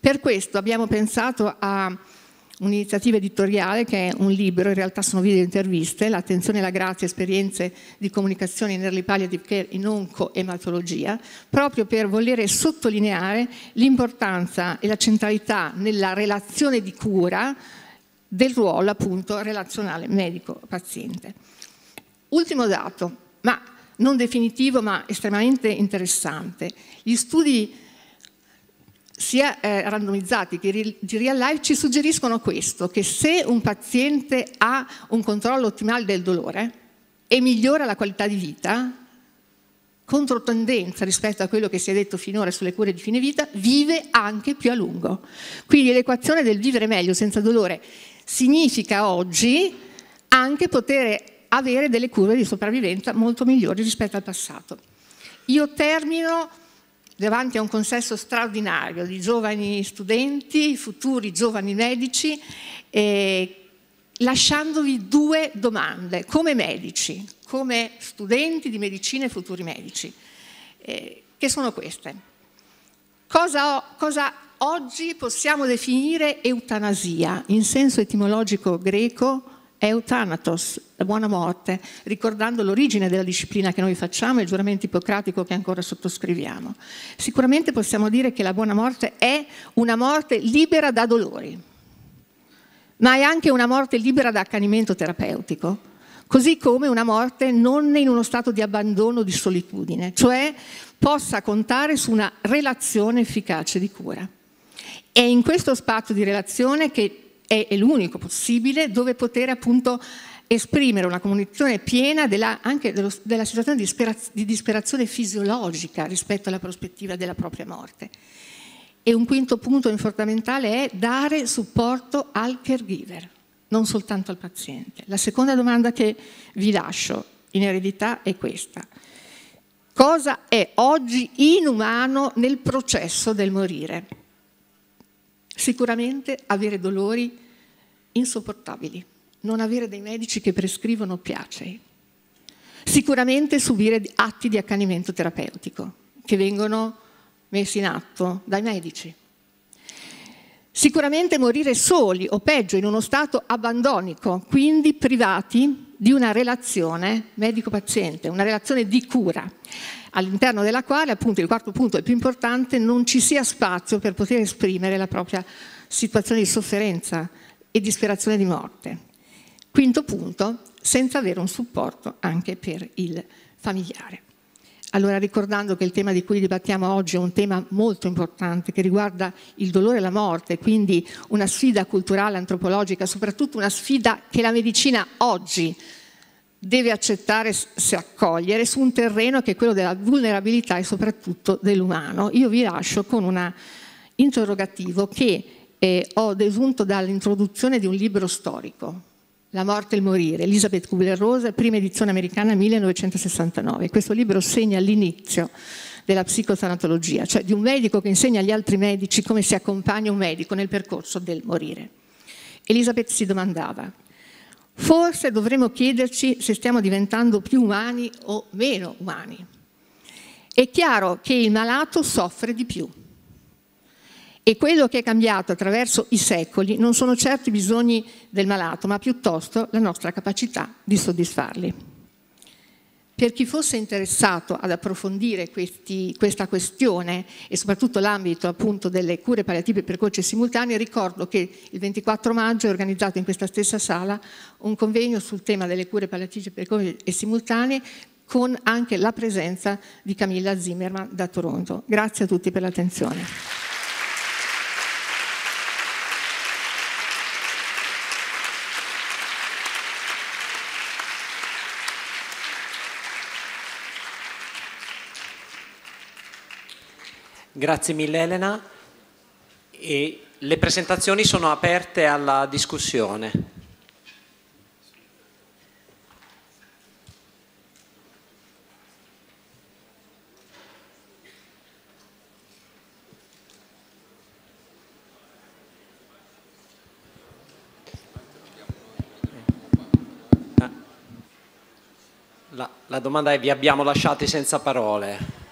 [SPEAKER 24] Per questo abbiamo pensato a un'iniziativa editoriale che è un libro, in realtà sono video interviste, L'attenzione e la grazia, esperienze di comunicazione in early palliative care in oncoematologia, proprio per volere sottolineare l'importanza e la centralità nella relazione di cura del ruolo appunto relazionale medico-paziente. Ultimo dato, ma non definitivo ma estremamente interessante. Gli studi sia eh, randomizzati che di real life ci suggeriscono questo, che se un paziente ha un controllo ottimale del dolore e migliora la qualità di vita, controtendenza rispetto a quello che si è detto finora sulle cure di fine vita, vive anche più a lungo. Quindi l'equazione del vivere meglio senza dolore significa oggi anche poter avere delle curve di sopravvivenza molto migliori rispetto al passato. Io termino davanti a un consesso straordinario di giovani studenti, futuri giovani medici, eh, lasciandovi due domande, come medici, come studenti di medicina e futuri medici, eh, che sono queste. Cosa, ho, cosa oggi possiamo definire eutanasia? In senso etimologico greco, eutanatos, la buona morte, ricordando l'origine della disciplina che noi facciamo e il giuramento ippocratico che ancora sottoscriviamo. Sicuramente possiamo dire che la buona morte è una morte libera da dolori, ma è anche una morte libera da accanimento terapeutico, così come una morte non in uno stato di abbandono, di solitudine, cioè possa contare su una relazione efficace di cura. È in questo spazio di relazione che è l'unico possibile dove poter appunto esprimere una comunicazione piena della, anche dello, della situazione di, di disperazione fisiologica rispetto alla prospettiva della propria morte. E un quinto punto fondamentale è dare supporto al caregiver, non soltanto al paziente. La seconda domanda che vi lascio in eredità è questa. Cosa è oggi inumano nel processo del morire? Sicuramente avere dolori insopportabili non avere dei medici che prescrivono piace. Sicuramente subire atti di accanimento terapeutico che vengono messi in atto dai medici. Sicuramente morire soli o peggio in uno stato abbandonico, quindi privati di una relazione medico-paziente, una relazione di cura, all'interno della quale appunto il quarto punto è più importante, non ci sia spazio per poter esprimere la propria situazione di sofferenza e disperazione di morte. Quinto punto, senza avere un supporto anche per il familiare. Allora ricordando che il tema di cui dibattiamo oggi è un tema molto importante che riguarda il dolore e la morte, quindi una sfida culturale, antropologica, soprattutto una sfida che la medicina oggi deve accettare se accogliere su un terreno che è quello della vulnerabilità e soprattutto dell'umano. Io vi lascio con un interrogativo che eh, ho desunto dall'introduzione di un libro storico la morte e il morire, Elizabeth Kubler-Rosa, prima edizione americana 1969. Questo libro segna l'inizio della psicosanatologia, cioè di un medico che insegna agli altri medici come si accompagna un medico nel percorso del morire. Elizabeth si domandava, forse dovremmo chiederci se stiamo diventando più umani o meno umani. È chiaro che il malato soffre di più. E quello che è cambiato attraverso i secoli non sono certo i bisogni del malato, ma piuttosto la nostra capacità di soddisfarli. Per chi fosse interessato ad approfondire questi, questa questione e soprattutto l'ambito appunto delle cure palliative precoce e simultanee, ricordo che il 24 maggio è organizzato in questa stessa sala un convegno sul tema delle cure palliative precoce e simultanee con anche la presenza di Camilla Zimmerman da Toronto. Grazie a tutti per l'attenzione.
[SPEAKER 20] Grazie mille Elena. E le presentazioni sono aperte alla discussione. La, la domanda è vi abbiamo lasciati senza parole.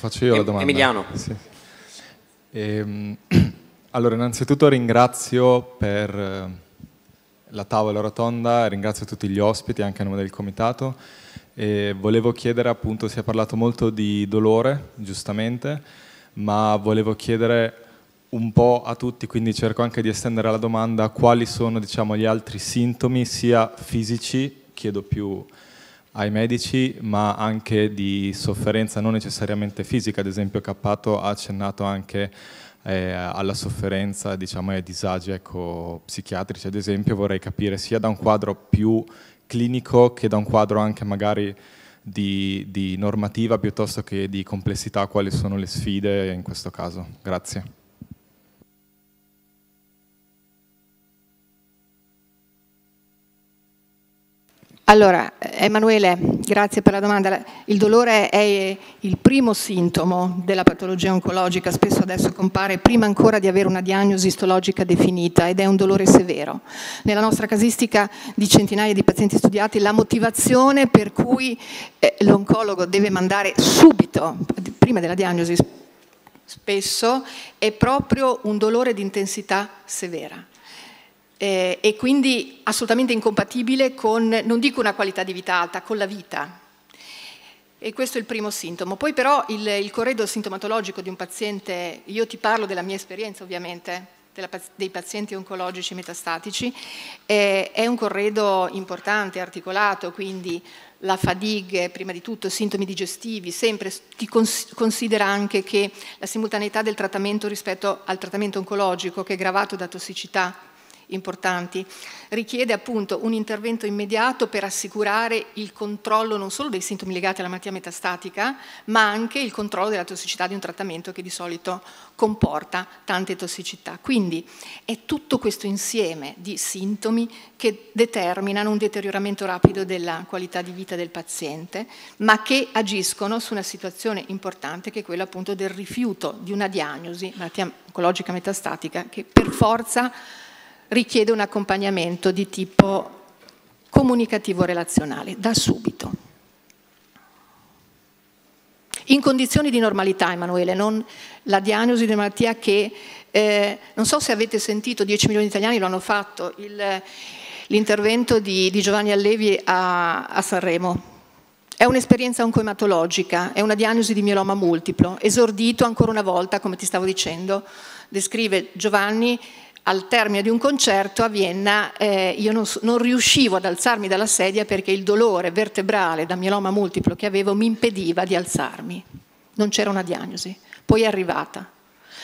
[SPEAKER 20] faccio io la domanda.
[SPEAKER 9] Emiliano. Sì. E, ehm, allora, innanzitutto ringrazio per eh, la tavola rotonda, ringrazio tutti gli ospiti, anche a nome del comitato. E volevo chiedere, appunto, si è parlato molto di dolore, giustamente, ma volevo chiedere un po' a tutti, quindi cerco anche di estendere la domanda, quali sono diciamo, gli altri sintomi, sia fisici, chiedo più ai medici, ma anche di sofferenza non necessariamente fisica, ad esempio Cappato ha accennato anche eh, alla sofferenza diciamo, e ai disagi ecco, psichiatrici, ad esempio vorrei capire sia da un quadro più clinico che da un quadro anche magari di, di normativa piuttosto che di complessità quali sono le sfide in questo
[SPEAKER 8] caso. Grazie.
[SPEAKER 24] Allora, Emanuele, grazie per la domanda. Il dolore è il primo sintomo della patologia oncologica, spesso adesso compare prima ancora di avere una diagnosi istologica definita ed è un dolore severo. Nella nostra casistica di centinaia di pazienti studiati la motivazione per cui eh, l'oncologo deve mandare subito, prima della diagnosi spesso, è proprio un dolore di intensità severa eh, e quindi assolutamente incompatibile con, non dico una qualità di vita alta, con la vita. E questo è il primo sintomo. Poi però il, il corredo sintomatologico di un paziente, io ti parlo della mia esperienza ovviamente, della, dei pazienti oncologici metastatici, eh, è un corredo importante, articolato, quindi la fatigue, prima di tutto, sintomi digestivi, sempre ti cons considera anche che la simultaneità del trattamento rispetto al trattamento oncologico che è gravato da tossicità importanti, richiede appunto un intervento immediato per assicurare il controllo non solo dei sintomi legati alla malattia metastatica, ma anche il controllo della tossicità di un trattamento che di solito comporta tante tossicità. Quindi è tutto questo insieme di sintomi che determinano un deterioramento rapido della qualità di vita del paziente, ma che agiscono su una situazione importante che è quella appunto del rifiuto di una diagnosi, malattia oncologica metastatica, che per forza richiede un accompagnamento di tipo comunicativo relazionale, da subito. In condizioni di normalità, Emanuele, non la diagnosi di una malattia che, eh, non so se avete sentito, 10 milioni di italiani lo hanno fatto, l'intervento di, di, Giovanni Allevi a, a Sanremo. È un'esperienza oncoematologica, è una diagnosi di mieloma multiplo, esordito ancora una volta, come ti stavo dicendo, descrive Giovanni al termine di un concerto a Vienna eh, io non, non, riuscivo ad alzarmi dalla sedia perché il dolore vertebrale da mieloma multiplo che avevo mi impediva di alzarmi. Non c'era una diagnosi. Poi è arrivata.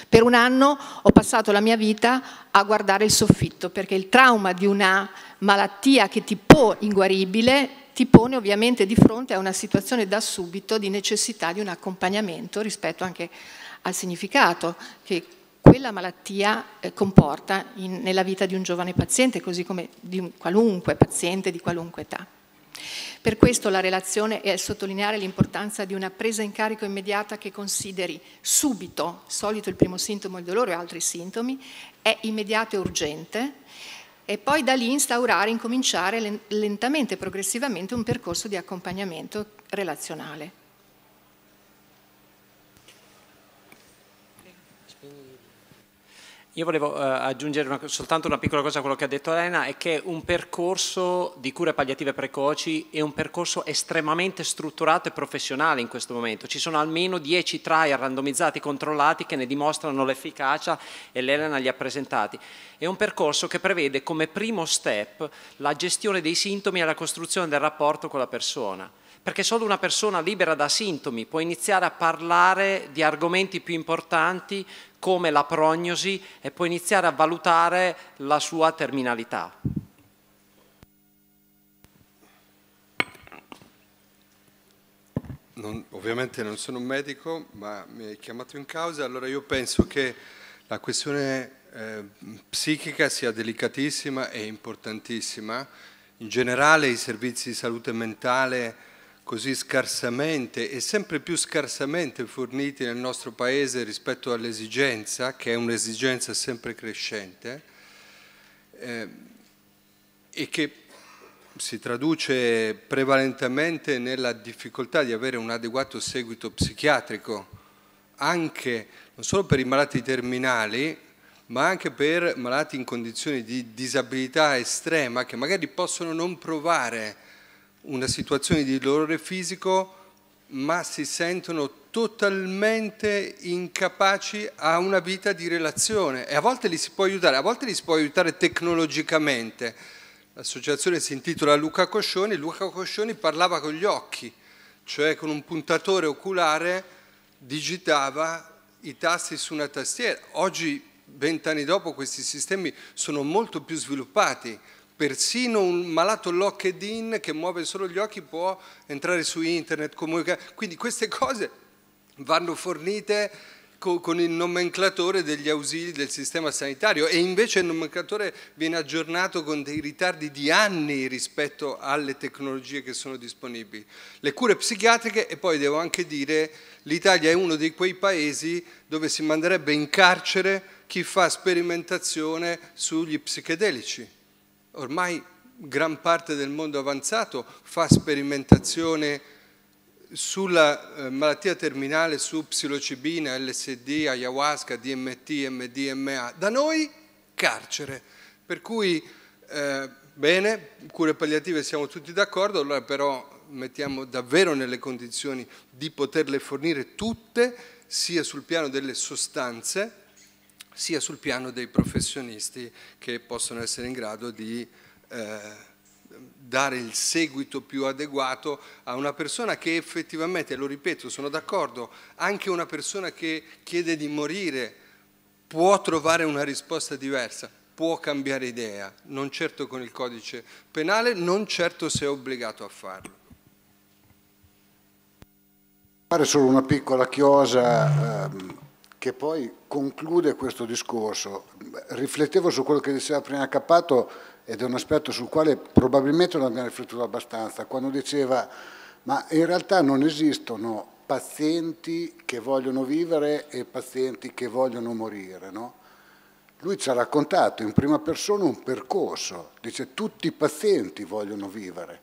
[SPEAKER 24] Per un anno ho passato la mia vita a guardare il soffitto perché il trauma di una malattia che ti può inguaribile ti pone ovviamente di fronte a una situazione da subito di necessità di un accompagnamento rispetto anche al significato che quella malattia eh, comporta in, nella vita di un giovane paziente, così come di un qualunque paziente di qualunque età. Per questo la relazione è a sottolineare l'importanza di una presa in carico immediata che consideri subito, solito il primo sintomo il dolore o altri sintomi, è immediato e urgente e poi da lì instaurare, incominciare lentamente, progressivamente un percorso di accompagnamento relazionale.
[SPEAKER 20] Io volevo eh, aggiungere una, soltanto una piccola cosa a quello che ha detto Elena, è che un percorso di cure palliative precoci è un percorso estremamente strutturato e professionale in questo momento. Ci sono almeno 10 trial randomizzati controllati che ne dimostrano l'efficacia e l'Elena li ha presentati. È un percorso che prevede come primo step la gestione dei sintomi e la costruzione del rapporto con la persona perché solo una persona libera da sintomi può iniziare a parlare di argomenti più importanti come la prognosi e poi iniziare a valutare la sua terminalità.
[SPEAKER 22] Non, ovviamente non sono un medico, ma mi hai chiamato in causa, allora io penso che la questione eh, psichica sia delicatissima e importantissima. In generale i servizi di salute mentale così scarsamente e sempre più scarsamente forniti nel nostro Paese rispetto all'esigenza, che è un'esigenza sempre crescente, eh, e che si traduce prevalentemente nella difficoltà di avere un adeguato seguito psichiatrico, anche, non solo per i malati terminali, ma anche per malati in condizioni di disabilità estrema che magari possono non provare una situazione di dolore fisico, ma si sentono totalmente incapaci a una vita di relazione e a volte li si può aiutare, a volte li si può aiutare tecnologicamente. L'associazione si intitola Luca Coscioni, Luca Coscioni parlava con gli occhi, cioè con un puntatore oculare digitava i tasti su una tastiera. Oggi, vent'anni dopo, questi sistemi sono molto più sviluppati, Persino un malato locked-in che muove solo gli occhi può entrare su internet, comunicare. Quindi queste cose vanno fornite con il nomenclatore degli ausili del sistema sanitario e invece il nomenclatore viene aggiornato con dei ritardi di anni rispetto alle tecnologie che sono disponibili. Le cure psichiatriche e poi devo anche dire l'Italia è uno di quei paesi dove si manderebbe in carcere chi fa sperimentazione sugli psichedelici ormai gran parte del mondo avanzato fa sperimentazione sulla eh, malattia terminale su psilocibina, LSD, ayahuasca, DMT, MDMA. Da noi carcere, per cui eh, bene, cure palliative siamo tutti d'accordo, allora però mettiamo davvero nelle condizioni di poterle fornire tutte, sia sul piano delle sostanze, sia sul piano dei professionisti che possono essere in grado di eh, dare il seguito più adeguato a una persona che effettivamente, lo ripeto, sono d'accordo, anche una persona che chiede di morire può trovare una risposta diversa, può cambiare idea, non certo con il codice penale, non certo se è obbligato a farlo.
[SPEAKER 21] Fare solo una piccola chiosa ehm, che poi conclude questo discorso. Riflettevo su quello che diceva prima Cappato ed è un aspetto sul quale probabilmente non abbiamo riflettuto abbastanza, quando diceva ma in realtà non esistono pazienti che vogliono vivere e pazienti che vogliono morire. No? Lui ci ha raccontato in prima persona un percorso, dice tutti i pazienti vogliono vivere,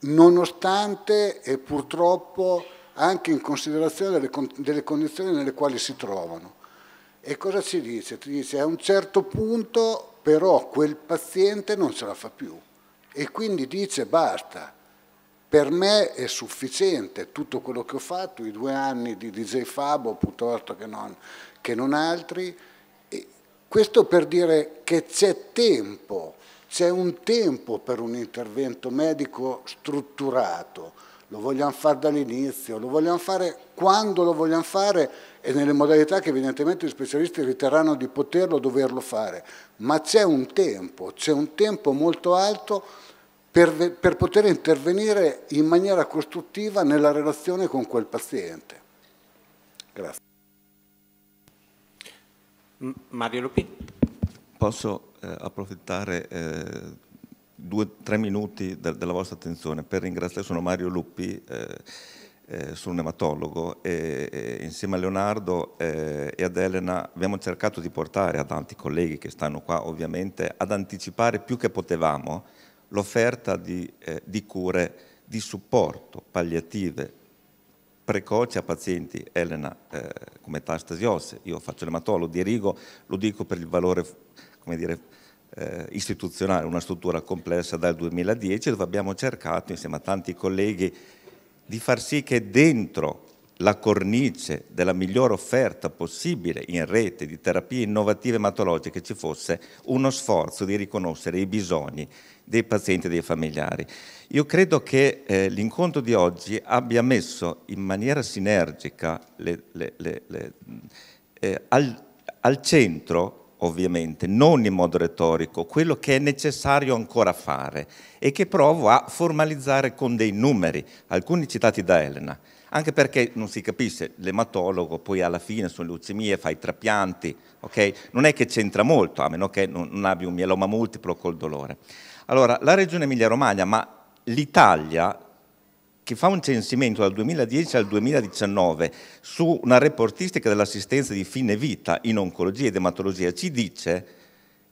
[SPEAKER 21] nonostante e purtroppo anche in considerazione delle, delle condizioni nelle quali si trovano. E cosa ci dice? Ti dice a un certo punto però quel paziente non ce la fa più e quindi dice basta, per me è sufficiente tutto quello che ho fatto, i due anni di DJ Fabo piuttosto che non, che non altri. E questo per dire che c'è tempo, c'è un tempo per un intervento medico strutturato, lo vogliamo fare dall'inizio, lo vogliamo fare quando lo vogliamo fare e nelle modalità che evidentemente gli specialisti riterranno di poterlo doverlo fare, ma c'è un tempo, c'è un tempo molto alto per, per poter intervenire in maniera costruttiva nella relazione con quel paziente. Grazie.
[SPEAKER 20] Mario Lupi.
[SPEAKER 25] Posso eh, approfittare eh, due o tre minuti de della vostra attenzione per ringraziare, sono Mario Luppi, eh, eh, sono un ematologo e, e insieme a Leonardo eh, e ad Elena abbiamo cercato di portare a tanti colleghi che stanno qua ovviamente ad anticipare più che potevamo l'offerta di, eh, di cure di supporto palliative precoci a pazienti, Elena eh, con metastasi ossea, io faccio l'ematologo, dirigo, lo dico per il valore dire, eh, istituzionale, una struttura complessa dal 2010 dove abbiamo cercato insieme a tanti colleghi di far sì che dentro la cornice della migliore offerta possibile in rete di terapie innovative ematologiche ci fosse uno sforzo di riconoscere i bisogni dei pazienti e dei familiari. Io credo che eh, l'incontro di oggi abbia messo in maniera sinergica le, le, le, eh, al, al centro ovviamente, non in modo retorico, quello che è necessario ancora fare e che provo a formalizzare con dei numeri, alcuni citati da Elena, anche perché non si capisce, l'ematologo poi alla fine sono leucemie, fa i trapianti, okay? non è che c'entra molto, a meno che non abbia un mieloma multiplo col dolore. Allora, la regione Emilia-Romagna, ma l'Italia che fa un censimento dal 2010 al 2019 su una reportistica dell'assistenza di fine vita in oncologia ed ematologia, ci dice,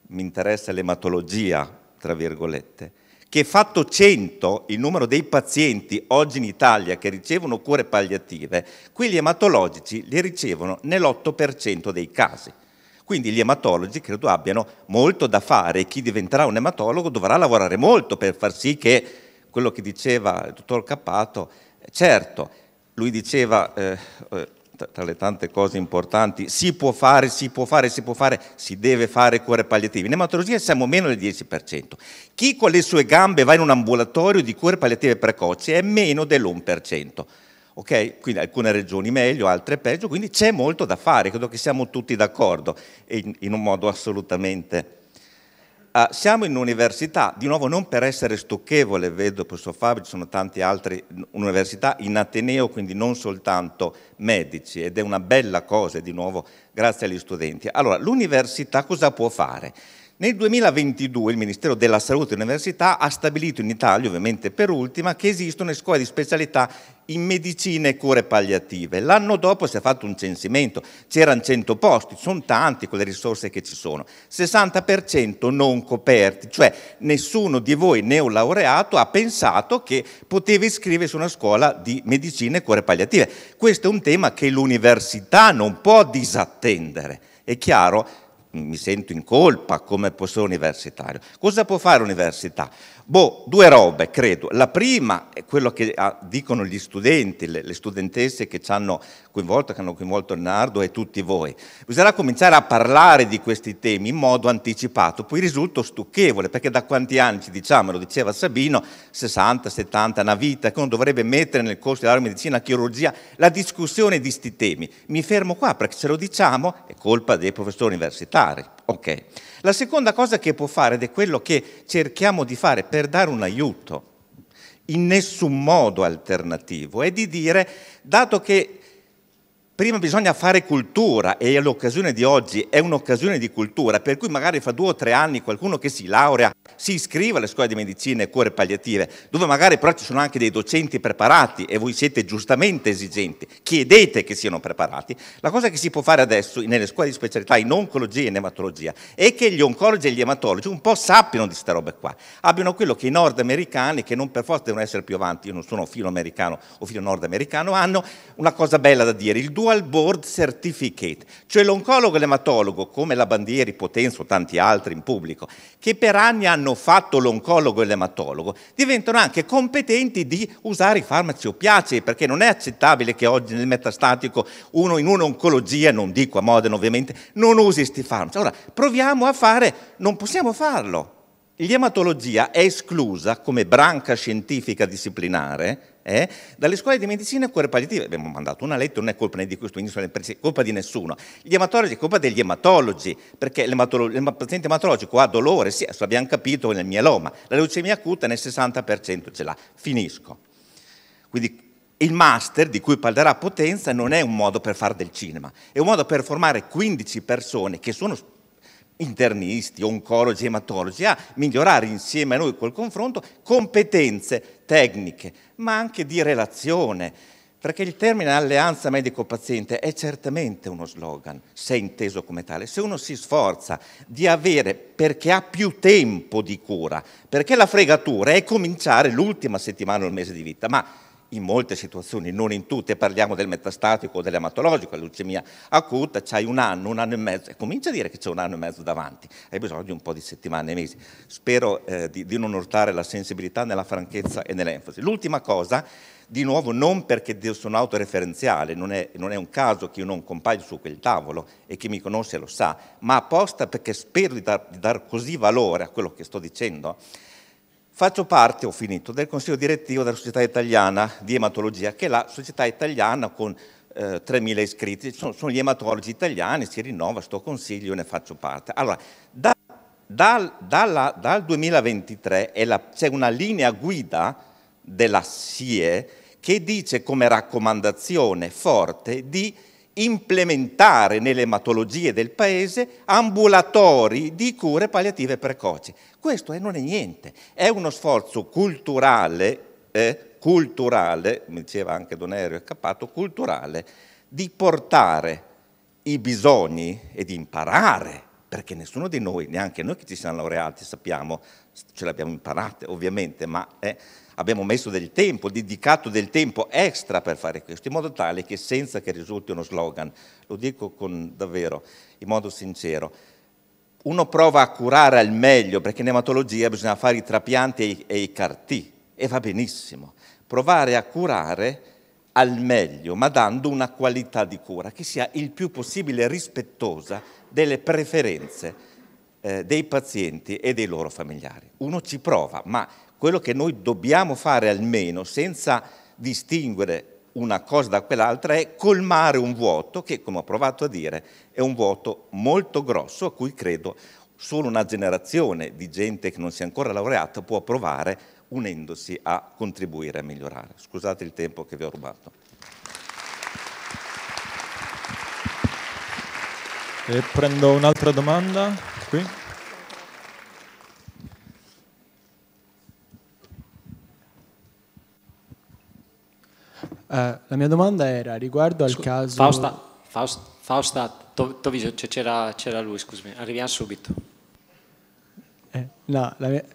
[SPEAKER 25] mi interessa l'ematologia, tra virgolette, che fatto 100 il numero dei pazienti oggi in Italia che ricevono cure palliative, qui gli ematologici li ricevono nell'8% dei casi. Quindi gli ematologi credo abbiano molto da fare e chi diventerà un ematologo dovrà lavorare molto per far sì che quello che diceva il dottor Cappato, eh, certo, lui diceva eh, eh, tra le tante cose importanti, si può fare, si può fare, si può fare, si deve fare cure palliative. In ematologia siamo meno del 10%. Chi con le sue gambe va in un ambulatorio di cure palliative precoci è meno dell'1%. Ok? Quindi alcune regioni meglio, altre peggio, quindi c'è molto da fare, credo che siamo tutti d'accordo in, in un modo assolutamente Uh, siamo in università, di nuovo non per essere stucchevole, vedo professor Fabio, ci sono tante altre università in Ateneo, quindi non soltanto medici, ed è una bella cosa, di nuovo, grazie agli studenti. Allora, l'università cosa può fare? Nel 2022 il Ministero della Salute e dell'Università ha stabilito in Italia, ovviamente per ultima, che esistono scuole di specialità in medicina e cure palliative. L'anno dopo si è fatto un censimento, c'erano 100 posti, sono tanti con le risorse che ci sono, 60% non coperti, cioè nessuno di voi neolaureato ha pensato che potevi iscriversi a una scuola di medicina e cure palliative. Questo è un tema che l'università non può disattendere. È chiaro? mi sento in colpa come professore universitario. Cosa può fare l'università? Boh, due robe, credo. La prima è quello che ah, dicono gli studenti, le, studentesse che ci hanno coinvolto, che hanno coinvolto Leonardo e tutti voi. Bisognerà cominciare a parlare di questi temi in modo anticipato. Poi risulta stucchevole, perché da quanti anni ci diciamo, lo diceva Sabino, 60, 70, una vita, che uno dovrebbe mettere nel corso della medicina, chirurgia, la discussione di questi temi. Mi fermo qua, perché se lo diciamo è colpa dei professori universitari. Ok. La seconda cosa che può fare, ed è quello che cerchiamo di fare per dare un aiuto, in nessun modo alternativo, è di dire, dato che Prima bisogna fare cultura e l'occasione di oggi è un'occasione di cultura, per cui magari fra due o tre anni qualcuno che si laurea si iscrive alle scuole di medicina e cure palliative, dove magari però ci sono anche dei docenti preparati e voi siete giustamente esigenti, chiedete che siano preparati. La cosa che si può fare adesso nelle scuole di specialità in oncologia e in ematologia è che gli oncologi e gli ematologi un po' sappiano di queste robe qua, abbiano quello che i nordamericani, che non per forza devono essere più avanti, io non sono filo americano o filo nordamericano, hanno una cosa bella da dire, il 2 Dual Board Certificate, cioè l'oncologo e l'ematologo, come la Bandieri, Potenzo, tanti altri in pubblico, che per anni hanno fatto l'oncologo e l'ematologo, diventano anche competenti di usare i farmaci oppiacei, perché non è accettabile che oggi nel metastatico uno in un'oncologia, non dico a Modena ovviamente, non usi questi farmaci. Allora, proviamo a fare, non possiamo farlo. L'ematologia è esclusa come branca scientifica disciplinare eh, dalle scuole di medicina e cure palliative. Abbiamo mandato una lettera, non è colpa né di questo ministro, né è colpa di nessuno. Gli ematologi è colpa degli ematologi, perché il paziente ematologico ha dolore, sì, abbiamo capito nel mieloma, la leucemia acuta nel 60% ce l'ha. Finisco. Quindi il master di cui parlerà Potenza non è un modo per fare del cinema, è un modo per formare 15 persone che sono internisti, oncologi, ematologi, a migliorare insieme a noi quel confronto competenze tecniche, ma anche di relazione, perché il termine alleanza medico-paziente è certamente uno slogan, se inteso come tale. Se uno si sforza di avere, perché ha più tempo di cura, perché la fregatura è cominciare l'ultima settimana o il mese di vita, ma in molte situazioni, non in tutte, parliamo del metastatico o dell'ematologico, la leucemia acuta, c'hai un anno, un anno e mezzo, e comincia a dire che c'è un anno e mezzo davanti, hai bisogno di un po' di settimane e mesi. Spero eh, di, di non urtare la sensibilità nella franchezza e nell'enfasi. L'ultima cosa, di nuovo non perché sono autoreferenziale, non è, non è, un caso che io non compaio su quel tavolo e chi mi conosce lo sa, ma apposta perché spero di dar, di dar così valore a quello che sto dicendo, Faccio parte, ho finito, del consiglio direttivo della Società Italiana di Ematologia, che è la società italiana con eh, 3.000 iscritti, sono, sono, gli ematologi italiani, si rinnova sto consiglio ne faccio parte. Allora, da, dal, dalla, dal, 2023 c'è una linea guida della SIE che dice come raccomandazione forte di implementare nelle ematologie del paese ambulatori di cure palliative precoci. Questo non è niente, è uno sforzo culturale, eh, culturale, mi diceva anche Don Erio Cappato, culturale, di portare i bisogni e di imparare, perché nessuno di noi, neanche noi che ci siamo laureati, sappiamo, ce l'abbiamo imparate ovviamente, ma... Eh, abbiamo messo del tempo, dedicato del tempo extra per fare questo, in modo tale che senza che risulti uno slogan, lo dico con, davvero in modo sincero, uno prova a curare al meglio, perché in ematologia bisogna fare i trapianti e i, e cartì, e va benissimo, provare a curare al meglio, ma dando una qualità di cura che sia il più possibile rispettosa delle preferenze eh, dei pazienti e dei loro familiari. Uno ci prova, ma quello che noi dobbiamo fare almeno, senza distinguere una cosa da quell'altra, è colmare un vuoto che, come ho provato a dire, è un vuoto molto grosso a cui credo solo una generazione di gente che non si è ancora laureata può provare unendosi a contribuire a migliorare. Scusate il tempo che vi ho rubato.
[SPEAKER 4] E prendo un'altra domanda qui.
[SPEAKER 26] Uh, la mia domanda era riguardo al Scu- caso... Fausta,
[SPEAKER 20] Faust, Fausta to, Toviso, c'era, c'era, lui, scusami, arriviamo subito.
[SPEAKER 26] Eh, no, la mia,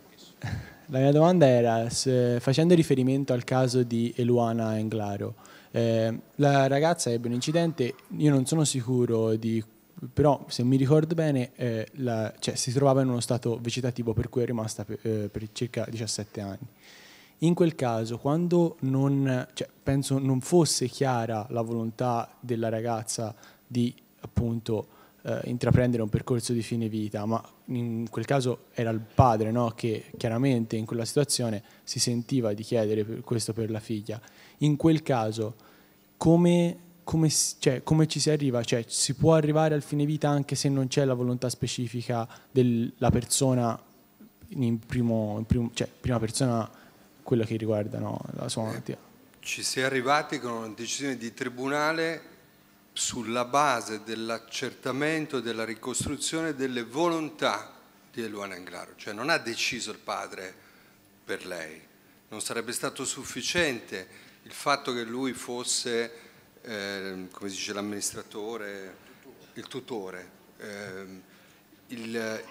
[SPEAKER 26] la mia, domanda era, se, facendo riferimento al caso di Eluana Englaro, eh, la ragazza ebbe un incidente, io non sono sicuro di però se mi ricordo bene eh, la, cioè, si trovava in uno stato vegetativo per cui è rimasta per, eh, per circa 17 anni. In quel caso, quando non, cioè, penso non fosse chiara la volontà della ragazza di appunto eh, intraprendere un percorso di fine vita, ma in quel caso era il padre no? che chiaramente in quella situazione si sentiva di chiedere questo per la figlia. In quel caso, come come, cioè, come, ci si arriva? Cioè, si può arrivare al fine vita anche se non c'è la volontà specifica della persona in, primo, in primo, cioè, prima persona quello che riguardano la sua malattia. Eh,
[SPEAKER 22] ci si è arrivati con una decisione di tribunale sulla base dell'accertamento e della ricostruzione delle volontà di Eluana Englaro, cioè non ha deciso il padre per lei, non sarebbe stato sufficiente il fatto che lui fosse, eh, come si dice, l'amministratore, il tutore. Eh, il,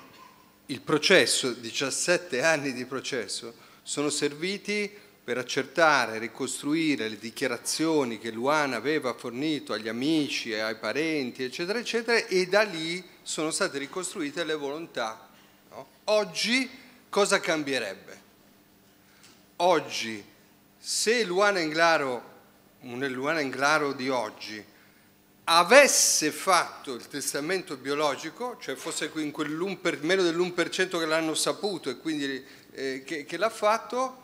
[SPEAKER 22] il processo, 17 anni di processo, sono serviti per accertare ricostruire le dichiarazioni che Luana aveva fornito agli amici, ai parenti, eccetera, eccetera, e da lì sono state ricostruite le volontà. No? Oggi cosa cambierebbe? Oggi, se Luana Englaro, nel Luana Englaro di oggi, avesse fatto il testamento biologico, cioè fosse in quel meno dell'1% che l'hanno saputo e quindi eh, che, che l'ha fatto,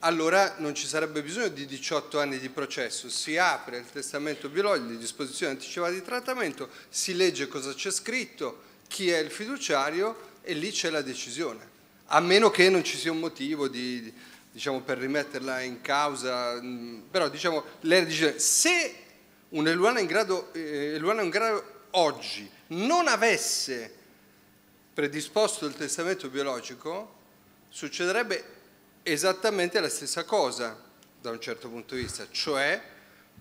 [SPEAKER 22] allora non ci sarebbe bisogno di 18 anni di processo, si apre il testamento biologico di disposizione anticipata di trattamento, si legge cosa c'è scritto, chi è il fiduciario e lì c'è la decisione, a meno che non ci sia un motivo di, diciamo, per rimetterla in causa, mm, però diciamo, lei dice se un Eluana in grado, eh, Eluana in grado oggi non avesse predisposto il testamento biologico, succederebbe esattamente la stessa cosa da un certo punto di vista, cioè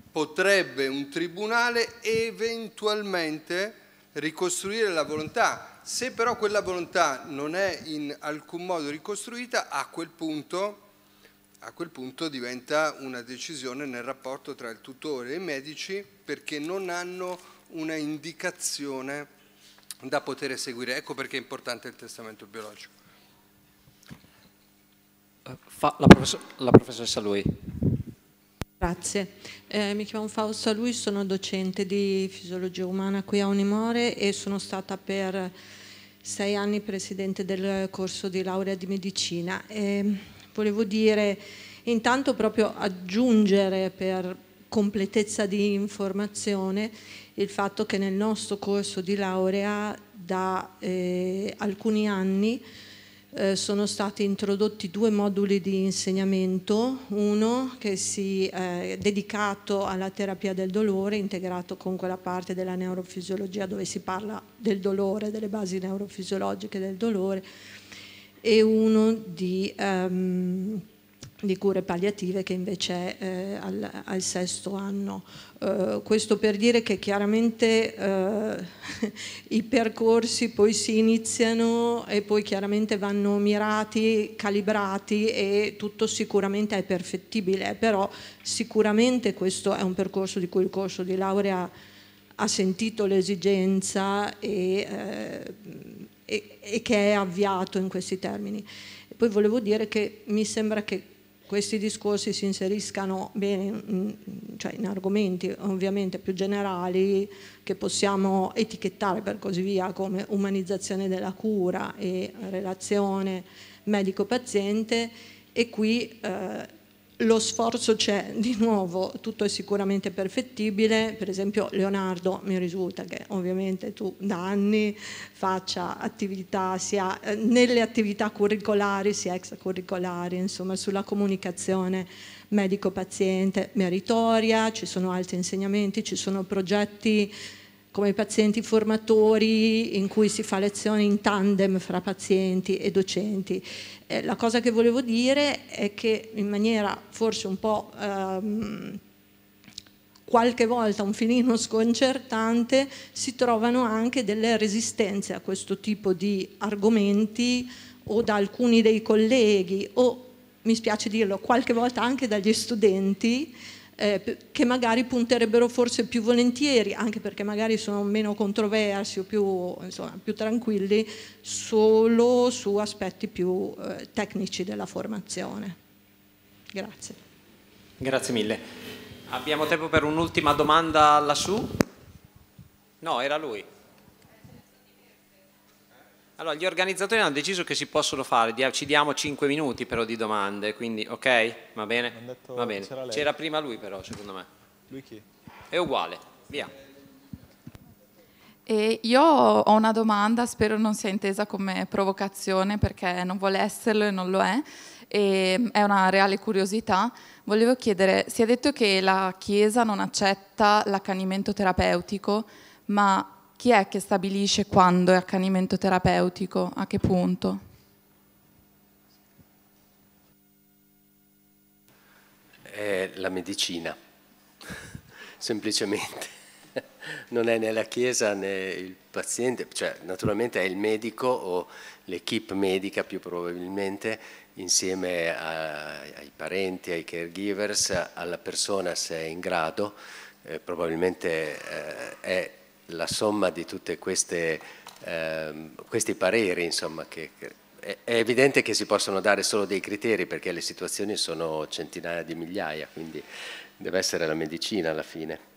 [SPEAKER 22] potrebbe un tribunale eventualmente ricostruire la volontà, se però quella volontà non è in alcun modo ricostruita, a quel punto, a quel punto diventa una decisione nel rapporto tra il tutore e i medici perché non hanno una indicazione da poter eseguire. Ecco perché è importante il testamento biologico. Eh, fa, la, professor, la, professoressa Lui.
[SPEAKER 27] Grazie, eh, mi chiamo Fausta Lui, sono docente di fisiologia umana qui a Unimore e sono stata per sei anni presidente del corso di laurea di medicina. Eh, volevo dire intanto proprio aggiungere per completezza di informazione il fatto che nel nostro corso di laurea da eh, alcuni anni eh, sono stati introdotti due moduli di insegnamento, uno che si eh, è dedicato alla terapia del dolore, integrato con quella parte della neurofisiologia dove si parla del dolore, delle basi neurofisiologiche del dolore, e uno di... Um, di cure palliative che invece è eh, al, al, sesto anno. Eh, questo per dire che chiaramente eh, i percorsi poi si iniziano e poi chiaramente vanno mirati, calibrati e tutto sicuramente è perfettibile, però sicuramente questo è un percorso di cui il corso di laurea ha sentito l'esigenza e, eh, e, e che è avviato in questi termini. poi volevo dire che mi sembra che questi discorsi si inseriscano bene cioè in argomenti ovviamente più generali che possiamo etichettare per così via come umanizzazione della cura e relazione medico-paziente e qui eh, lo sforzo c'è, di nuovo, tutto è sicuramente perfettibile, per esempio Leonardo mi risulta che ovviamente tu da anni faccia attività sia eh, nelle attività curricolari sia extracurricolari, insomma sulla comunicazione medico-paziente meritoria, ci sono altri insegnamenti, ci sono progetti come pazienti formatori in cui si fa lezione in tandem fra pazienti e docenti. Eh, la cosa che volevo dire è che in maniera forse un po' ehm, qualche volta un filino sconcertante si trovano anche delle resistenze a questo tipo di argomenti o da alcuni dei colleghi o, mi spiace dirlo, qualche volta anche dagli studenti eh, che magari punterebbero forse più volentieri, anche perché magari sono meno controversi o più, insomma, più tranquilli, solo su aspetti più eh, tecnici della formazione. Grazie.
[SPEAKER 20] Grazie mille. Abbiamo tempo per un'ultima domanda lassù? No, era lui. Allora, gli organizzatori hanno deciso che si possono fare, ci diamo 5 minuti però di domande, quindi ok? Va bene? Va bene. C'era prima lui però, secondo me. Lui chi? È uguale, via.
[SPEAKER 13] E io ho una domanda, spero non sia intesa come provocazione perché non vuole esserlo e non lo è, e mm, è una reale curiosità. Volevo chiedere, si è detto che la Chiesa non accetta l'accanimento terapeutico, ma chi è che stabilisce quando è accanimento terapeutico, a che punto?
[SPEAKER 23] È la medicina, semplicemente. Non è né la Chiesa né il paziente, cioè naturalmente è il medico o l'equipe medica più probabilmente insieme a, ai parenti, ai caregivers, alla persona se è in grado, eh, probabilmente eh, è la somma di tutti ehm, questi pareri, insomma, che, che è evidente che si possono dare solo dei criteri perché le situazioni sono centinaia di migliaia, quindi deve essere la medicina alla fine.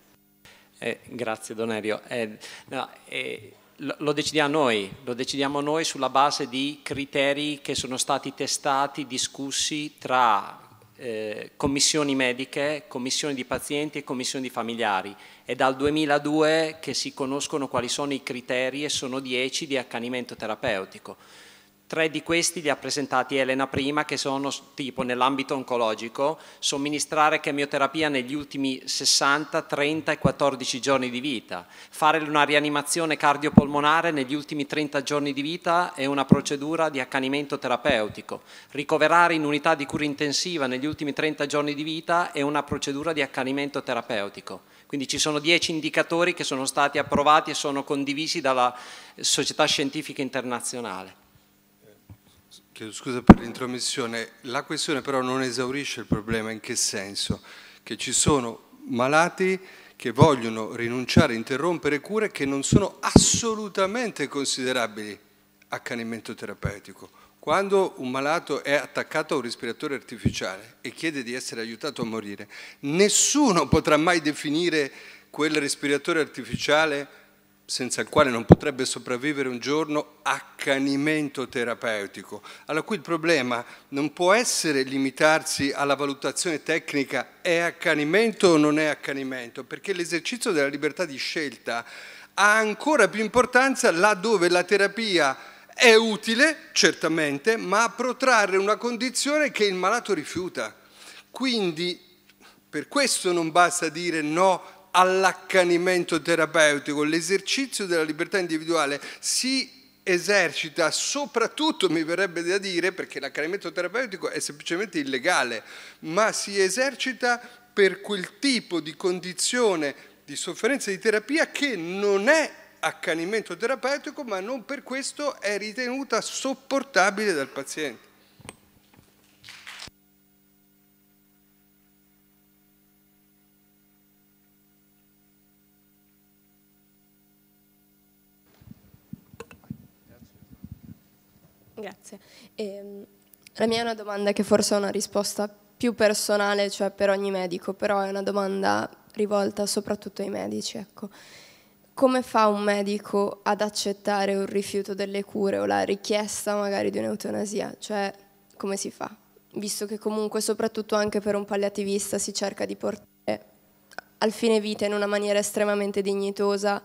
[SPEAKER 20] Eh, grazie Donerio. Eh, no, eh, lo, decidiamo noi, lo decidiamo noi sulla base di criteri che sono stati testati, discussi tra eh, commissioni mediche, commissioni di pazienti e commissioni di familiari. È dal 2002 che si conoscono quali sono i criteri e sono 10 di accanimento terapeutico. Tre di questi li ha presentati Elena prima, che sono tipo nell'ambito oncologico, somministrare chemioterapia negli ultimi 60, 30 e 14 giorni di vita, fare una rianimazione cardiopolmonare negli ultimi 30 giorni di vita e una procedura di accanimento terapeutico, ricoverare in unità di cura intensiva negli ultimi 30 giorni di vita e una procedura di accanimento terapeutico. Quindi ci sono dieci indicatori che sono stati approvati e sono condivisi dalla
[SPEAKER 22] società scientifica internazionale. Chiedo scusa per l'intromissione, la questione però non esaurisce il problema, in che senso? Che ci sono malati che vogliono rinunciare, interrompere cure che non sono assolutamente considerabili accanimento terapeutico. Quando un malato è attaccato a un respiratore artificiale e chiede di essere aiutato a morire, nessuno potrà mai definire quel respiratore artificiale senza il quale non potrebbe sopravvivere un giorno, accanimento terapeutico, Allora cui il problema non può essere limitarsi alla valutazione tecnica è accanimento o non è accanimento, perché l'esercizio della libertà di scelta ha ancora più importanza laddove la terapia è utile, certamente, ma a protrarre una condizione che il malato rifiuta. Quindi per questo non basta dire no all'accanimento terapeutico, l'esercizio della libertà individuale si esercita soprattutto, mi verrebbe da dire, perché l'accanimento terapeutico è semplicemente illegale, ma si esercita per quel tipo di condizione di sofferenza di terapia che non è accanimento terapeutico, ma non per questo è ritenuta sopportabile dal paziente.
[SPEAKER 28] Grazie. E, ehm, la mia è una domanda che
[SPEAKER 13] forse ha una risposta più personale, cioè per ogni medico, però è una domanda rivolta soprattutto ai medici. Ecco. Come fa un medico ad accettare un rifiuto delle cure o la richiesta magari di un'eutanasia? Cioè, come si fa? Visto che comunque, soprattutto anche per un palliativista, si cerca di portare al fine vita in una maniera estremamente dignitosa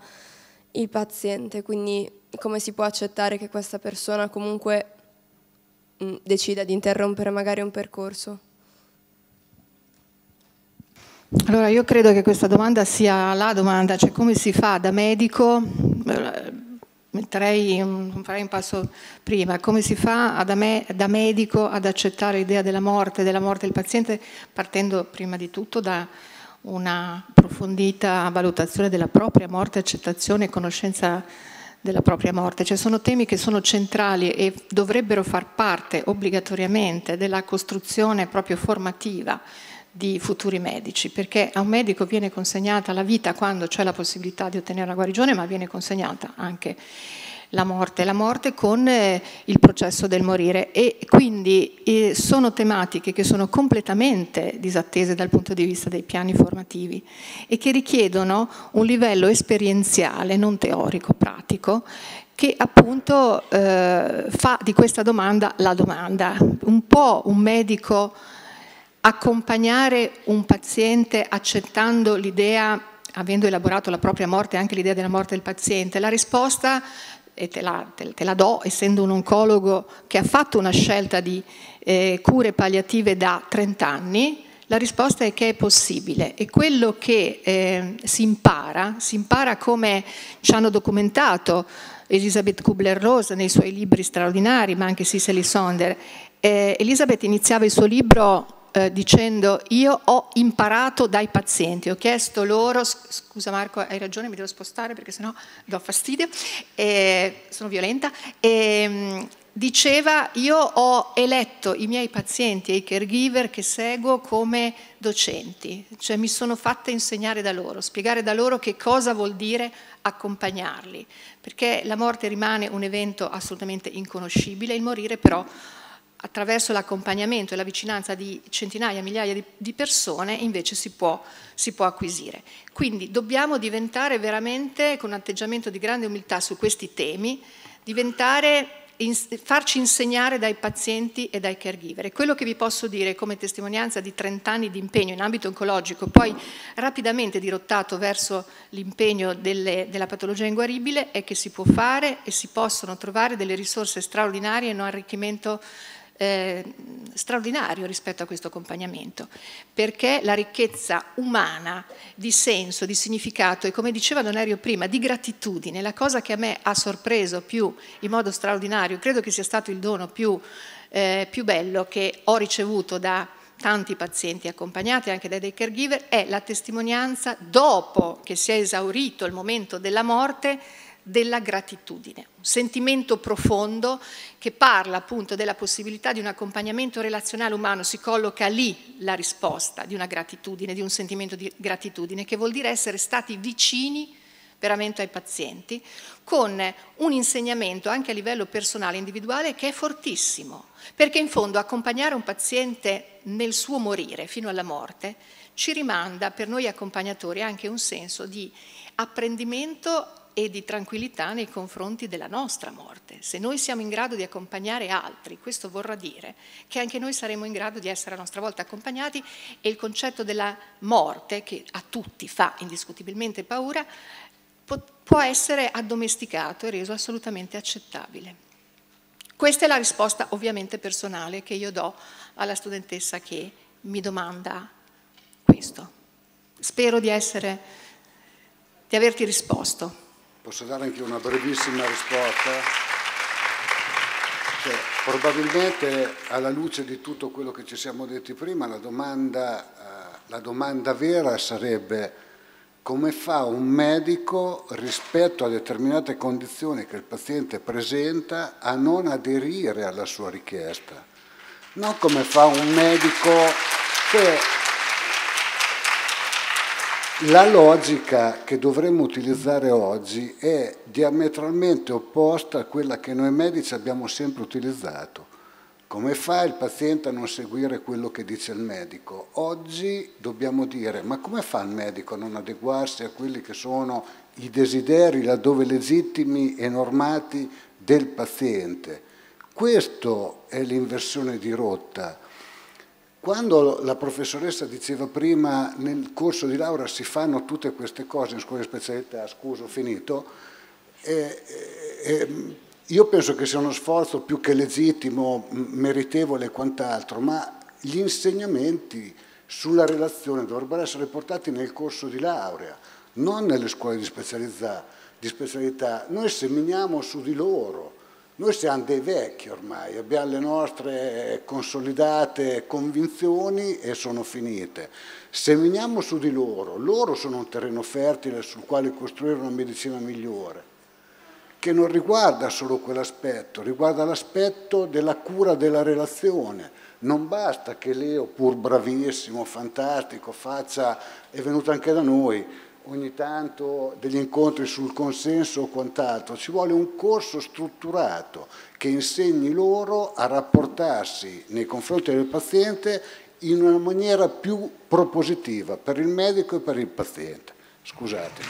[SPEAKER 13] il paziente, quindi come si può accettare che questa persona comunque mm, decida di interrompere magari un percorso?
[SPEAKER 24] Allora io credo che questa domanda sia la domanda, cioè come si fa da medico, metterei un, farei un passo prima, come si fa da, da medico ad accettare l'idea della morte, della morte del paziente, partendo prima di tutto da una approfondita valutazione della propria morte, accettazione e conoscenza della propria morte, cioè sono temi che sono centrali e dovrebbero far parte obbligatoriamente della costruzione proprio formativa di futuri medici, perché a un medico viene consegnata la vita quando c'è la possibilità di ottenere la guarigione, ma viene consegnata anche la morte, la morte con eh, il processo del morire e quindi eh, sono tematiche che sono completamente disattese dal punto di vista dei piani formativi e che richiedono un livello esperienziale, non teorico, pratico, che appunto eh, fa di questa domanda la domanda. Un po' un medico accompagnare un paziente accettando l'idea avendo elaborato la propria morte e anche l'idea della morte del paziente, la risposta e te la, te, te la, do, essendo un oncologo che ha fatto una scelta di eh, cure palliative da 30 anni, la risposta è che è possibile e quello che eh, si impara, si impara come ci hanno documentato Elisabeth Kubler-Ross nei suoi libri straordinari, ma anche Cicely Sonder. Eh, Elisabeth iniziava il suo libro eh, dicendo io ho imparato dai pazienti, ho chiesto loro, scusa Marco hai ragione mi devo spostare perché sennò do fastidio, eh, sono violenta, eh, diceva io ho eletto i miei pazienti e i caregiver che seguo come docenti, cioè mi sono fatta insegnare da loro, spiegare da loro che cosa vuol dire accompagnarli, perché la morte rimane un evento assolutamente inconoscibile, il morire però attraverso l'accompagnamento e la vicinanza di centinaia, migliaia di, di persone invece si può, si può, acquisire. Quindi dobbiamo diventare veramente, con un atteggiamento di grande umiltà su questi temi, in, farci insegnare dai pazienti e dai caregiver. quello che vi posso dire come testimonianza di 30 anni di impegno in ambito oncologico, poi rapidamente dirottato verso l'impegno delle, della patologia inguaribile, è che si può fare e si possono trovare delle risorse straordinarie in un arricchimento eh, straordinario rispetto a questo accompagnamento, perché la ricchezza umana di senso, di significato e come diceva Donario prima, di gratitudine, la cosa che a me ha sorpreso più in modo straordinario, credo che sia stato il dono più, eh, più bello che ho ricevuto da tanti pazienti accompagnati anche dai caregiver, è la testimonianza dopo che si è esaurito il momento della morte della gratitudine, un sentimento profondo che parla appunto della possibilità di un accompagnamento relazionale umano, si colloca lì la risposta di una gratitudine, di un sentimento di gratitudine, che vuol dire essere stati vicini veramente ai pazienti, con un insegnamento anche a livello personale, individuale, che è fortissimo, perché in fondo accompagnare un paziente nel suo morire fino alla morte ci rimanda per noi accompagnatori anche un senso di apprendimento e di tranquillità nei confronti della nostra morte. Se noi siamo in grado di accompagnare altri, questo vorrà dire che anche noi saremo in grado di essere a nostra volta accompagnati e il concetto della morte, che a tutti fa indiscutibilmente paura, può essere addomesticato e reso assolutamente accettabile. Questa è la risposta ovviamente personale che io do alla studentessa che mi domanda questo. Spero di essere di averti risposto.
[SPEAKER 21] Posso dare anche una brevissima risposta? Cioè, probabilmente alla luce di tutto quello che ci siamo detti prima, la domanda, eh, la domanda vera sarebbe come fa un medico rispetto a determinate condizioni che il paziente presenta a non aderire alla sua richiesta, non come fa un medico che la logica che dovremmo utilizzare oggi è diametralmente opposta a quella che noi medici abbiamo sempre utilizzato. Come fa il paziente a non seguire quello che dice il medico? Oggi dobbiamo dire ma come fa il medico a non adeguarsi a quelli che sono i desideri laddove legittimi e normati del paziente? Questa è l'inversione di rotta quando la professoressa diceva prima nel corso di laurea si fanno tutte queste cose in scuola di specialità, scuso, finito, eh, eh, eh, io penso che sia uno sforzo più che legittimo, meritevole e quant'altro, ma gli insegnamenti sulla relazione dovrebbero essere portati nel corso di laurea, non nelle scuole di specialità. Di specialità. Noi seminiamo su di loro noi siamo dei vecchi ormai, abbiamo le nostre consolidate convinzioni e sono finite. Se miniamo su di loro, loro sono un terreno fertile sul quale costruire una medicina migliore, che non riguarda solo quell'aspetto, riguarda l'aspetto della cura della relazione. Non basta che Leo, pur bravissimo, fantastico, faccia, è venuto anche da noi, ogni tanto degli incontri sul consenso o quant'altro, ci vuole un corso strutturato che insegni loro a rapportarsi nei confronti del paziente in una maniera più propositiva per il medico e per il paziente. Scusatemi.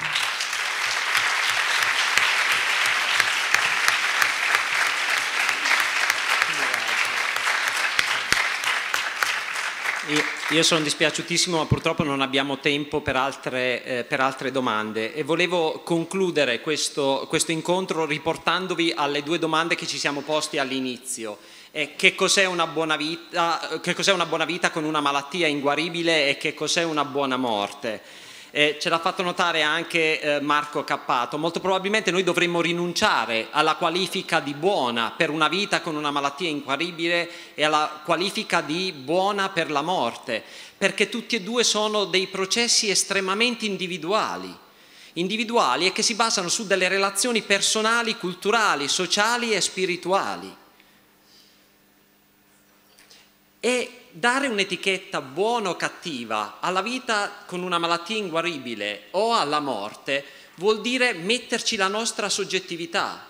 [SPEAKER 20] Io sono dispiaciutissimo, ma purtroppo non abbiamo tempo per altre, eh, per altre domande. E volevo concludere questo, questo, incontro riportandovi alle due domande che ci siamo posti all'inizio. Eh, che, cos'è vita, eh, che cos'è una buona vita con una malattia inguaribile e che cos'è una buona morte? Eh, ce l'ha fatto notare anche eh, Marco Cappato, molto probabilmente noi dovremmo rinunciare alla qualifica di buona per una vita con una malattia inquaribile e alla qualifica di buona per la morte, perché tutti e due sono dei processi estremamente individuali, individuali e che si basano su delle relazioni personali, culturali, sociali e spirituali. E dare un'etichetta buona o cattiva alla vita con una malattia inguaribile o alla morte vuol dire metterci la nostra soggettività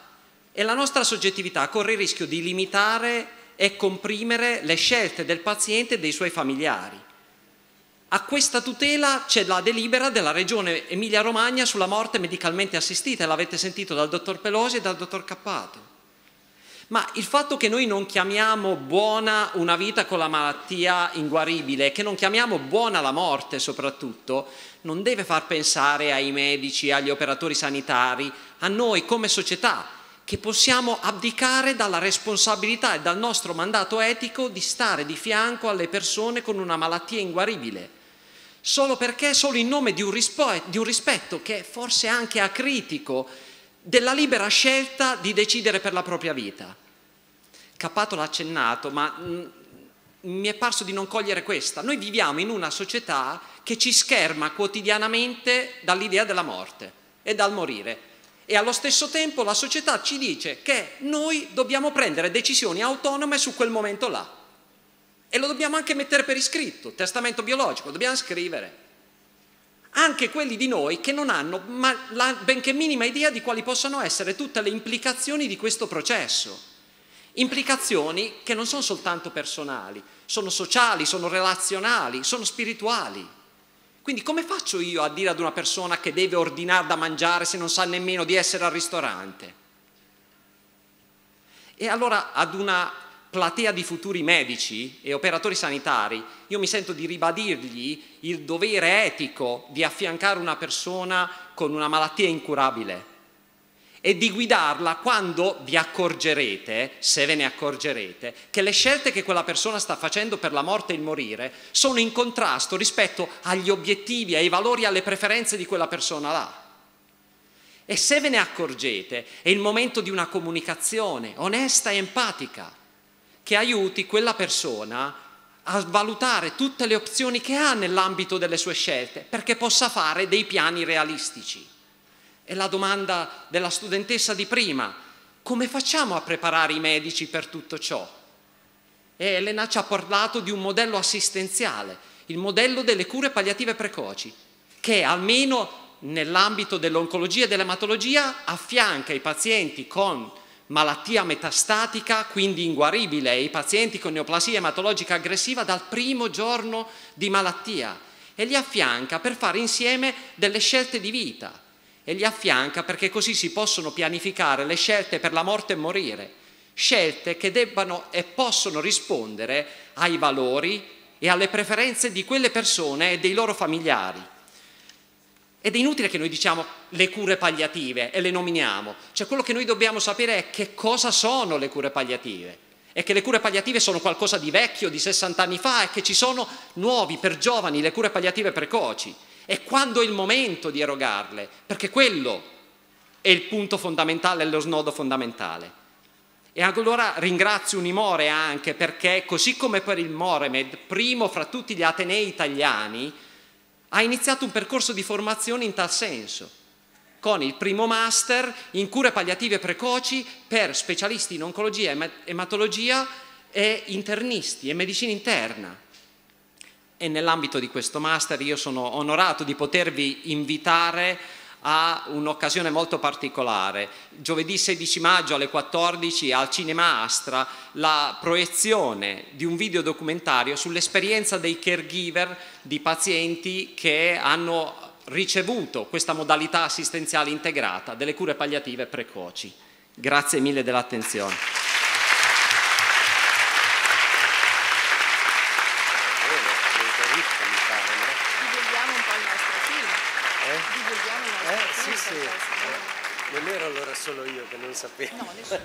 [SPEAKER 20] e la nostra soggettività corre il rischio di limitare e comprimere le scelte del paziente e dei suoi familiari. A questa tutela c'è la delibera della Regione Emilia-Romagna sulla morte medicalmente assistita, l'avete sentito dal dottor Pelosi e dal dottor Cappato. Ma il fatto che noi non chiamiamo buona una vita con la malattia inguaribile, che non chiamiamo buona la morte soprattutto, non deve far pensare ai medici, agli operatori sanitari, a noi come società, che possiamo abdicare dalla responsabilità e dal nostro mandato etico di stare di fianco alle persone con una malattia inguaribile solo perché, solo in nome di un, rispetto che è forse anche acritico della libera scelta di decidere per la propria vita. Capato l'ha accennato, ma mm, mi è parso di non cogliere questa. Noi viviamo in una società che ci scherma quotidianamente dall'idea della morte e dal morire. E allo stesso tempo la società ci dice che noi dobbiamo prendere decisioni autonome su quel momento là. E lo dobbiamo anche mettere per iscritto, testamento biologico, dobbiamo scrivere anche quelli di noi che non hanno la benché minima idea di quali possano essere tutte le implicazioni di questo processo. Implicazioni che non sono soltanto personali, sono sociali, sono relazionali, sono spirituali. Quindi come faccio io a dire ad una persona che deve ordinare da mangiare se non sa nemmeno di essere al ristorante? E allora ad una platea di futuri medici e operatori sanitari, io mi sento di ribadirgli il dovere etico di affiancare una persona con una malattia incurabile e di guidarla quando vi accorgerete, se ve ne accorgerete, che le scelte che quella persona sta facendo per la morte e il morire sono in contrasto rispetto agli obiettivi, ai valori, alle preferenze di quella persona là. E se ve ne accorgete è il momento di una comunicazione onesta e empatica che aiuti quella persona a valutare tutte le opzioni che ha nell'ambito delle sue scelte perché possa fare dei piani realistici. E la domanda della studentessa di prima, come facciamo a preparare i medici per tutto ciò? E Elena ci ha parlato di un modello assistenziale, il modello delle cure palliative precoci, che almeno nell'ambito dell'oncologia e dell'ematologia affianca i pazienti con malattia metastatica, quindi inguaribile, i pazienti con neoplasia ematologica aggressiva dal primo giorno di malattia e li affianca per fare insieme delle scelte di vita e li affianca perché così si possono pianificare le scelte per la morte e morire, scelte che debbano e possono rispondere ai valori e alle preferenze di quelle persone e dei loro familiari. Ed è inutile che noi diciamo le cure palliative e le nominiamo, cioè quello che noi dobbiamo sapere è che cosa sono le cure palliative e che le cure palliative sono qualcosa di vecchio, di 60 anni fa e che ci sono nuovi per giovani, le cure palliative precoci e quando è il momento di erogarle, perché quello è il punto fondamentale, è lo snodo fondamentale. E allora ringrazio Unimore anche perché, così come per il Moremed, primo fra tutti gli Atenei italiani, ha iniziato un percorso di formazione in tal senso, con il primo master in cure palliative precoci per specialisti in oncologia, e ematologia e internisti e medicina interna. E nell'ambito di questo master io sono onorato di potervi invitare ha un'occasione molto particolare. Giovedì 16 maggio alle 14 al Cinema Astra la proiezione di un video documentario sull'esperienza dei caregiver di pazienti che hanno ricevuto questa modalità assistenziale integrata delle cure palliative precoci. Grazie mille dell'attenzione.
[SPEAKER 23] sì. Non ero allora solo io che non sapevo. No, nessuno.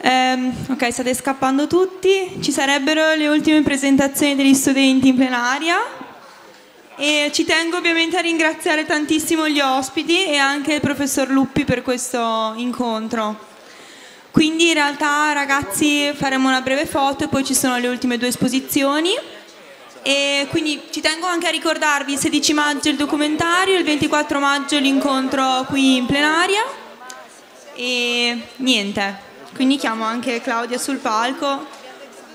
[SPEAKER 3] Eh, ok, state scappando tutti. Ci sarebbero le ultime presentazioni degli studenti in plenaria. E ci tengo ovviamente a ringraziare tantissimo gli ospiti e anche il professor Luppi per questo incontro. Quindi in realtà ragazzi faremo una breve foto e poi ci sono le ultime due esposizioni. E quindi ci tengo anche a ricordarvi il 16 maggio il documentario, il 24 maggio l'incontro qui in plenaria e niente, quindi chiamo anche Claudia sul palco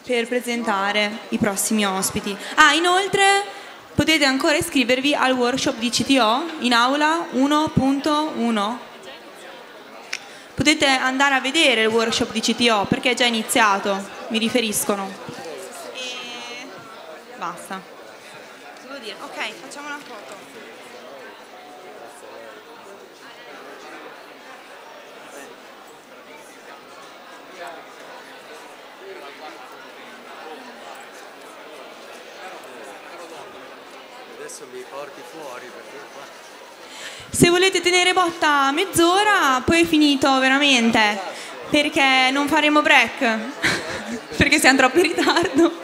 [SPEAKER 3] per presentare i prossimi ospiti. Ah, inoltre potete ancora iscrivervi al workshop di CTO in aula 1.1. Potete andare a vedere il workshop di CTO perché è già iniziato, mi riferiscono. Basta. Devo dire, ok, facciamo una foto.
[SPEAKER 23] Adesso mi porti fuori perché qua
[SPEAKER 3] se volete tenere botta mezz'ora poi è finito veramente perché non faremo break perché siamo troppo in ritardo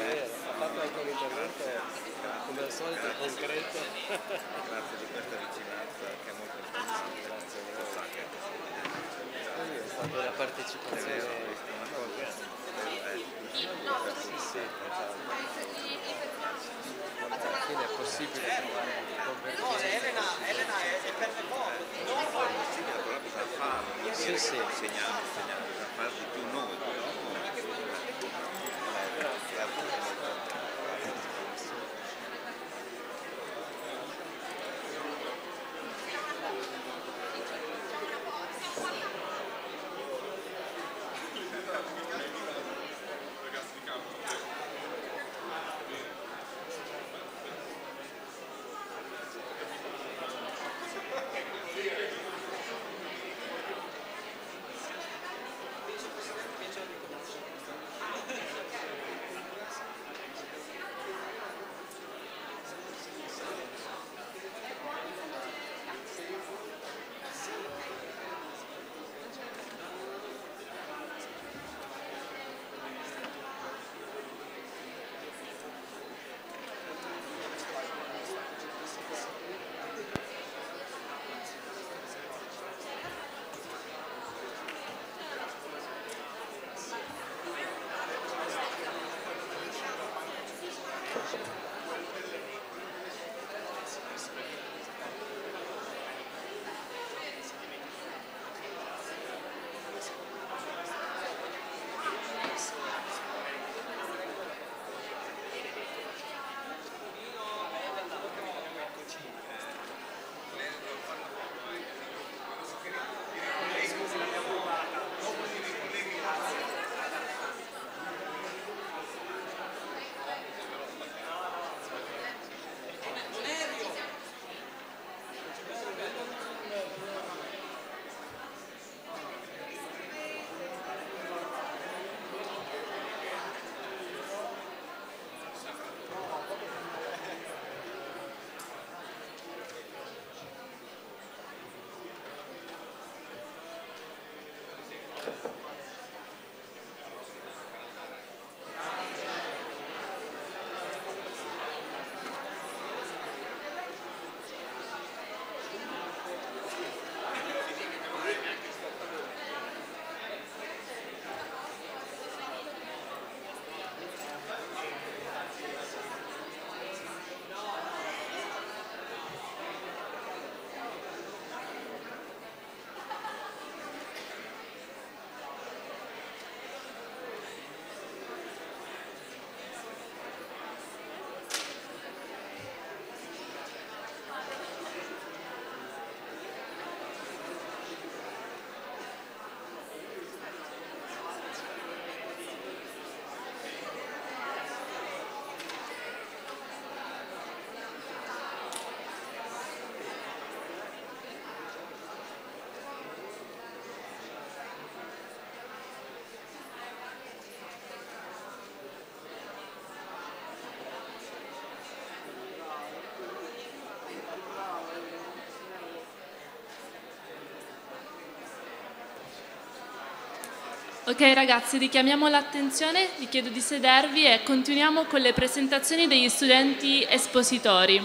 [SPEAKER 14] Ok ragazzi, richiamiamo l'attenzione, vi chiedo di sedervi e continuiamo con le presentazioni degli studenti espositori.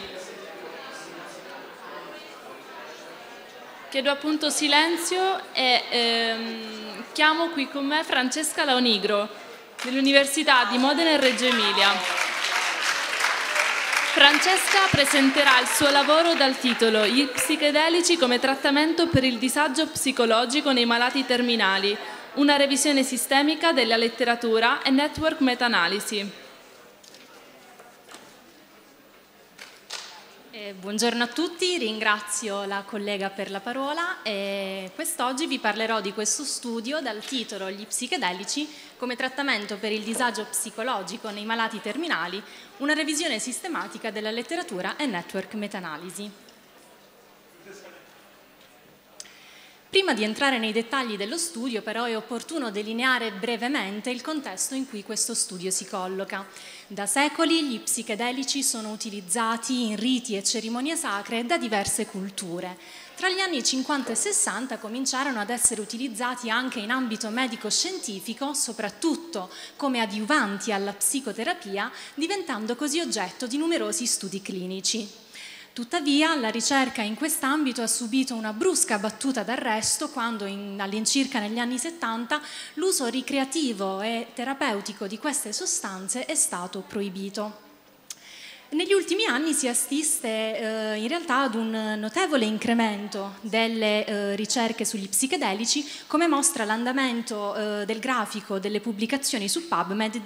[SPEAKER 14] Chiedo appunto silenzio e ehm, chiamo qui con me Francesca Laonigro dell'Università di Modena e Reggio Emilia. Francesca presenterà il suo lavoro dal titolo Gli psichedelici come trattamento per il disagio psicologico nei malati terminali una revisione sistemica della letteratura e network meta-analisi. Eh, buongiorno a tutti, ringrazio
[SPEAKER 29] la collega per la parola e quest'oggi vi parlerò di questo studio dal titolo Gli psichedelici come trattamento per il disagio psicologico nei malati terminali, una revisione sistematica della letteratura e network meta-analisi. Prima di entrare nei dettagli dello studio però è opportuno delineare brevemente il contesto in cui questo studio si colloca. Da secoli gli psichedelici sono utilizzati in riti e cerimonie sacre da diverse culture. Tra gli anni 50 e 60 cominciarono ad essere utilizzati anche in ambito medico-scientifico, soprattutto come adiuvanti alla psicoterapia, diventando così oggetto di numerosi studi clinici. Tuttavia la ricerca in quest'ambito ha subito una brusca battuta d'arresto quando all'incirca negli anni 70 l'uso ricreativo e terapeutico di queste sostanze è stato proibito. Negli ultimi anni si assiste eh, in realtà ad un notevole incremento delle eh, ricerche sugli psichedelici, come mostra l'andamento eh, del grafico delle pubblicazioni su PubMed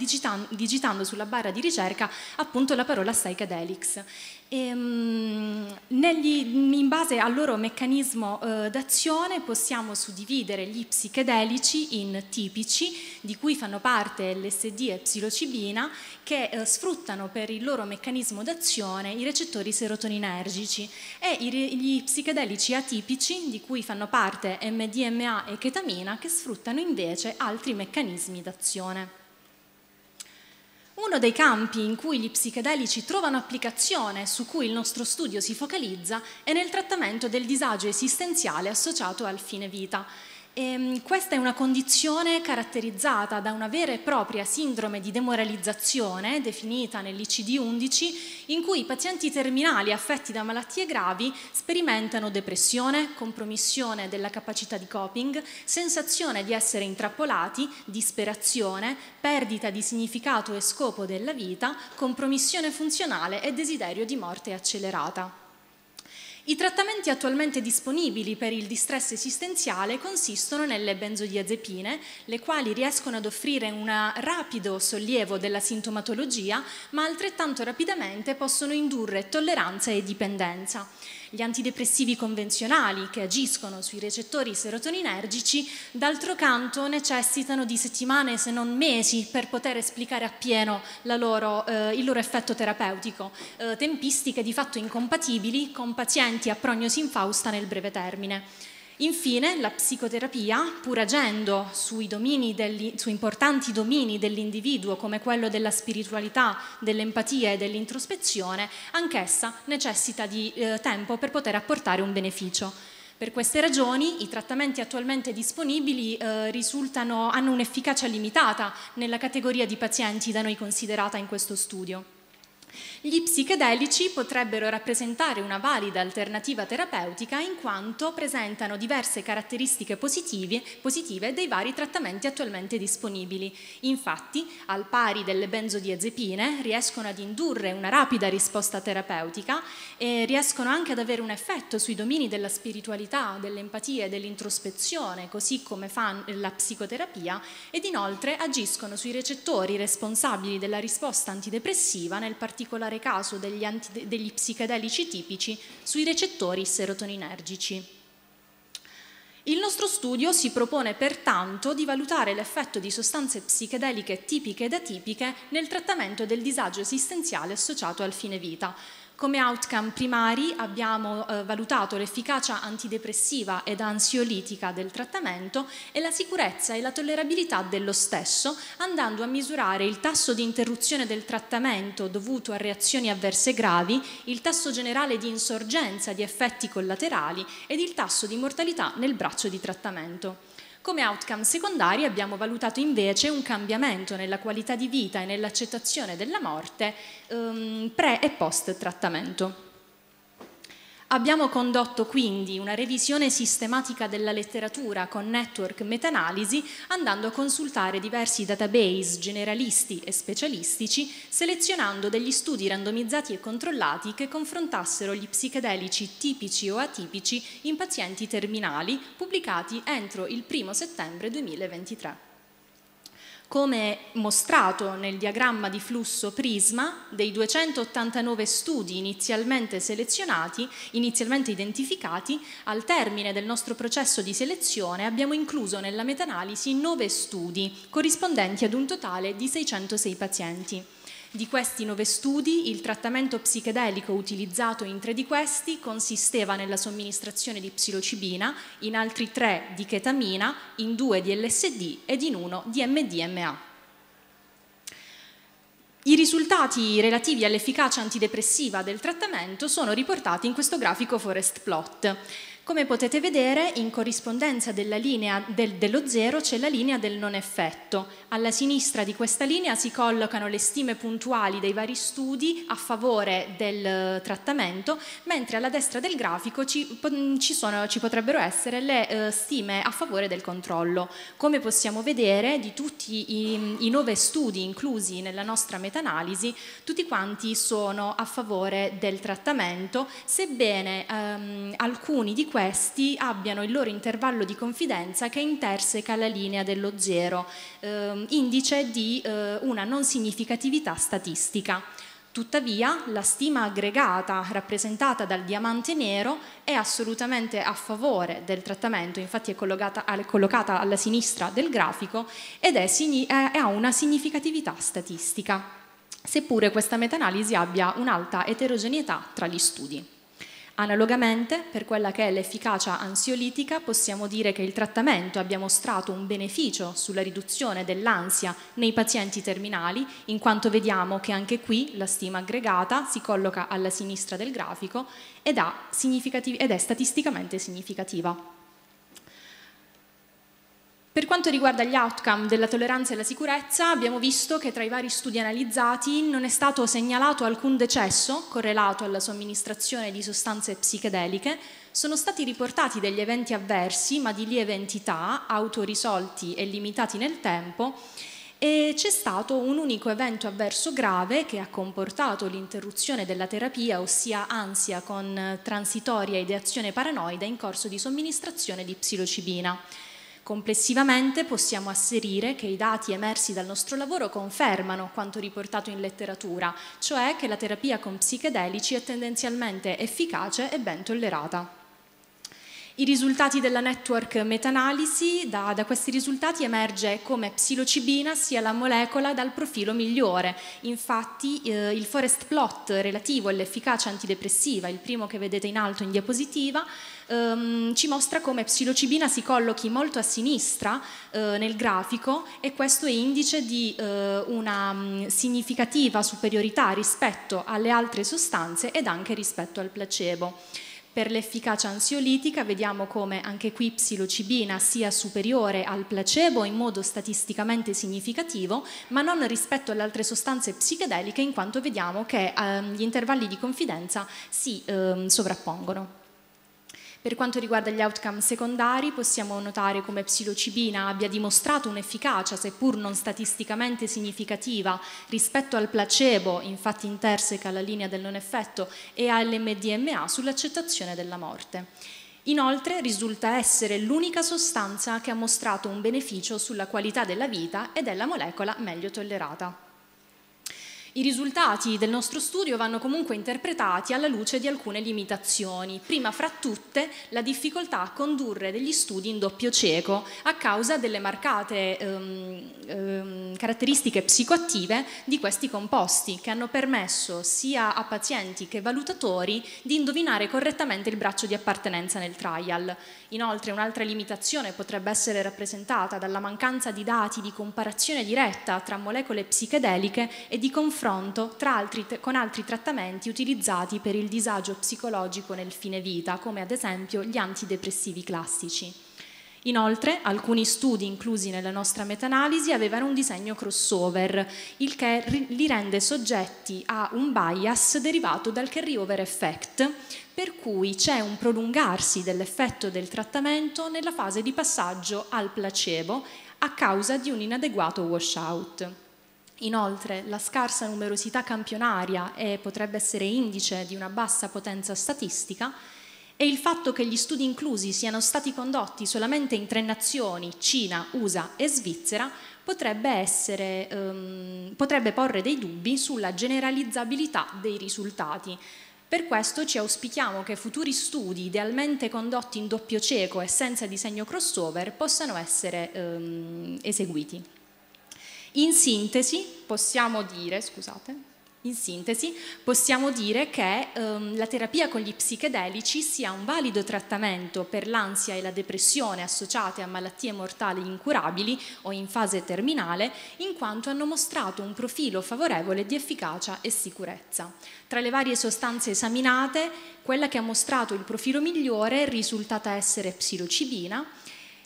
[SPEAKER 29] digitando sulla barra di ricerca appunto la parola psychedelics. Ehm, negli, in base al loro meccanismo eh, d'azione possiamo suddividere gli psichedelici in tipici, di cui fanno parte LSD e psilocibina, che eh, sfruttano per il loro meccanismo d'azione i recettori serotoninergici e i, gli psichedelici atipici, di cui fanno parte MDMA e ketamina, che sfruttano invece altri meccanismi d'azione. Uno dei campi in cui gli psichedelici trovano applicazione, e su cui il nostro studio si focalizza, è nel trattamento del disagio esistenziale associato al fine vita e ehm, questa è una condizione caratterizzata da una vera e propria sindrome di demoralizzazione definita nell'ICD-11 in cui i pazienti terminali affetti da malattie gravi sperimentano depressione, compromissione della capacità di coping, sensazione di essere intrappolati, disperazione, perdita di significato e scopo della vita, compromissione funzionale e desiderio di morte accelerata. I trattamenti attualmente disponibili per il distress esistenziale consistono nelle benzodiazepine, le quali riescono ad offrire un rapido sollievo della sintomatologia, ma altrettanto rapidamente possono indurre tolleranza e dipendenza gli antidepressivi convenzionali che agiscono sui recettori serotoninergici, d'altro canto necessitano di settimane se non mesi per poter esplicare appieno loro, eh, il loro effetto terapeutico, eh, tempistiche di fatto incompatibili con pazienti a prognosi infausta nel breve termine. Infine, la psicoterapia, pur agendo su importanti domini dell'individuo come quello della spiritualità, dell'empatia e dell'introspezione, anch'essa necessita di eh, tempo per poter apportare un beneficio. Per queste ragioni i trattamenti attualmente disponibili eh, risultano, hanno un'efficacia limitata nella categoria di pazienti da noi considerata in questo studio. Gli psichedelici potrebbero rappresentare una valida alternativa terapeutica in quanto presentano diverse caratteristiche positive, positive dei vari trattamenti attualmente disponibili. Infatti, al pari delle benzodiazepine, riescono ad indurre una rapida risposta terapeutica e riescono anche ad avere un effetto sui domini della spiritualità, dell'empatia e dell'introspezione, così come fa la psicoterapia, ed inoltre agiscono sui recettori responsabili della risposta antidepressiva, nel particolare particolare caso degli, anti, degli psichedelici tipici, sui recettori serotoninergici. Il nostro studio si propone pertanto di valutare l'effetto di sostanze psichedeliche tipiche ed atipiche nel trattamento del disagio esistenziale associato al fine vita, come outcome primari abbiamo eh, valutato l'efficacia antidepressiva ed ansiolitica del trattamento e la sicurezza e la tollerabilità dello stesso, andando a misurare il tasso di interruzione del trattamento dovuto a reazioni avverse gravi, il tasso generale di insorgenza di effetti collaterali ed il tasso di mortalità nel braccio di trattamento. Come outcome secondari abbiamo valutato invece un cambiamento nella qualità di vita e nell'accettazione della morte ehm, pre e post trattamento. Abbiamo condotto quindi una revisione sistematica della letteratura con network meta-analisi andando a consultare diversi database generalisti e specialistici selezionando degli studi randomizzati e controllati che confrontassero gli psichedelici tipici o atipici in pazienti terminali pubblicati entro il 1 settembre 2023 come mostrato nel diagramma di flusso prisma dei 289 studi inizialmente selezionati, inizialmente identificati, al termine del nostro processo di selezione abbiamo incluso nella metanalisi 9 studi corrispondenti ad un totale di 606 pazienti. Di questi nove studi, il trattamento psichedelico utilizzato in tre di questi consisteva nella somministrazione di psilocibina, in altri tre di ketamina, in due di LSD ed in uno di MDMA. I risultati relativi all'efficacia antidepressiva del trattamento sono riportati in questo grafico forest plot. Come potete vedere, in corrispondenza della linea del, dello zero c'è la linea del non effetto. Alla sinistra di questa linea si collocano le stime puntuali dei vari studi a favore del eh, trattamento, mentre alla destra del grafico ci, ci, sono, ci potrebbero essere le eh, stime a favore del controllo. Come possiamo vedere, di tutti i, i nove studi inclusi nella nostra meta-analisi, tutti quanti sono a favore del trattamento, sebbene ehm, alcuni di questi questi abbiano il loro intervallo di confidenza che interseca la linea dello zero, eh, indice di eh, una non significatività statistica. Tuttavia la stima aggregata rappresentata dal diamante nero è assolutamente a favore del trattamento, infatti è collocata, è collocata alla sinistra del grafico ed ha una significatività statistica, seppure questa meta-analisi abbia un'alta eterogeneità tra gli studi. Analogamente, per quella che è l'efficacia ansiolitica, possiamo dire che il trattamento abbia mostrato un beneficio sulla riduzione dell'ansia nei pazienti terminali, in quanto vediamo che anche qui la stima aggregata si colloca alla sinistra del grafico ed, ed è statisticamente significativa. Per quanto riguarda gli outcome della tolleranza e la sicurezza, abbiamo visto che tra i vari studi analizzati non è stato segnalato alcun decesso correlato alla somministrazione di sostanze psichedeliche, sono stati riportati degli eventi avversi ma di lieve entità, autorisolti e limitati nel tempo, e c'è stato un unico evento avverso grave che ha comportato l'interruzione della terapia, ossia ansia con transitoria ideazione paranoide in corso di somministrazione di psilocibina. Complessivamente possiamo asserire che i dati emersi dal nostro lavoro confermano quanto riportato in letteratura, cioè che la terapia con psichedelici è tendenzialmente efficace e ben tollerata. I risultati della network meta-analisi, da, da, questi risultati emerge come psilocibina sia la molecola dal profilo migliore. Infatti eh, il forest plot relativo all'efficacia antidepressiva, il primo che vedete in alto in diapositiva, ehm, ci mostra come psilocibina si collochi molto a sinistra eh, nel grafico e questo è indice di eh, una mm, significativa superiorità rispetto alle altre sostanze ed anche rispetto al placebo. Per l'efficacia ansiolitica vediamo come anche qui psilocibina sia superiore al placebo in modo statisticamente significativo, ma non rispetto alle altre sostanze psichedeliche in quanto vediamo che eh, gli intervalli di confidenza si eh, sovrappongono. Per quanto riguarda gli outcome secondari possiamo notare come psilocibina abbia dimostrato un'efficacia, seppur non statisticamente significativa, rispetto al placebo, infatti interseca la linea del non effetto, e all'MDMA sull'accettazione della morte. Inoltre risulta essere l'unica sostanza che ha mostrato un beneficio sulla qualità della vita ed è la molecola meglio tollerata. I risultati del nostro studio vanno comunque interpretati alla luce di alcune limitazioni, prima fra tutte la difficoltà a condurre degli studi in doppio cieco a causa delle marcate ehm, ehm, caratteristiche psicoattive di questi composti che hanno permesso sia a pazienti che valutatori di indovinare correttamente il braccio di appartenenza nel trial. Inoltre un'altra limitazione potrebbe essere rappresentata dalla mancanza di dati di comparazione diretta tra molecole psichedeliche e di confronto altri, con altri trattamenti utilizzati per il disagio psicologico nel fine vita, come ad esempio gli antidepressivi classici. Inoltre, alcuni studi inclusi nella nostra meta-analisi avevano un disegno crossover, il che li rende soggetti a un bias derivato dal carryover effect, per cui c'è un prolungarsi dell'effetto del trattamento nella fase di passaggio al placebo a causa di un inadeguato washout. Inoltre, la scarsa numerosità campionaria e potrebbe essere indice di una bassa potenza statistica e il fatto che gli studi inclusi siano stati condotti solamente in tre nazioni, Cina, USA e Svizzera, potrebbe, essere, ehm, potrebbe porre dei dubbi sulla generalizzabilità dei risultati. Per questo ci auspichiamo che futuri studi idealmente condotti in doppio cieco e senza disegno crossover possano essere ehm, eseguiti. In sintesi possiamo dire, scusate, in sintesi, possiamo dire che ehm, la terapia con gli psichedelici sia un valido trattamento per l'ansia e la depressione associate a malattie mortali incurabili o in fase terminale, in quanto hanno mostrato un profilo favorevole di efficacia e sicurezza. Tra le varie sostanze esaminate, quella che ha mostrato il profilo migliore è risultata essere psilocibina,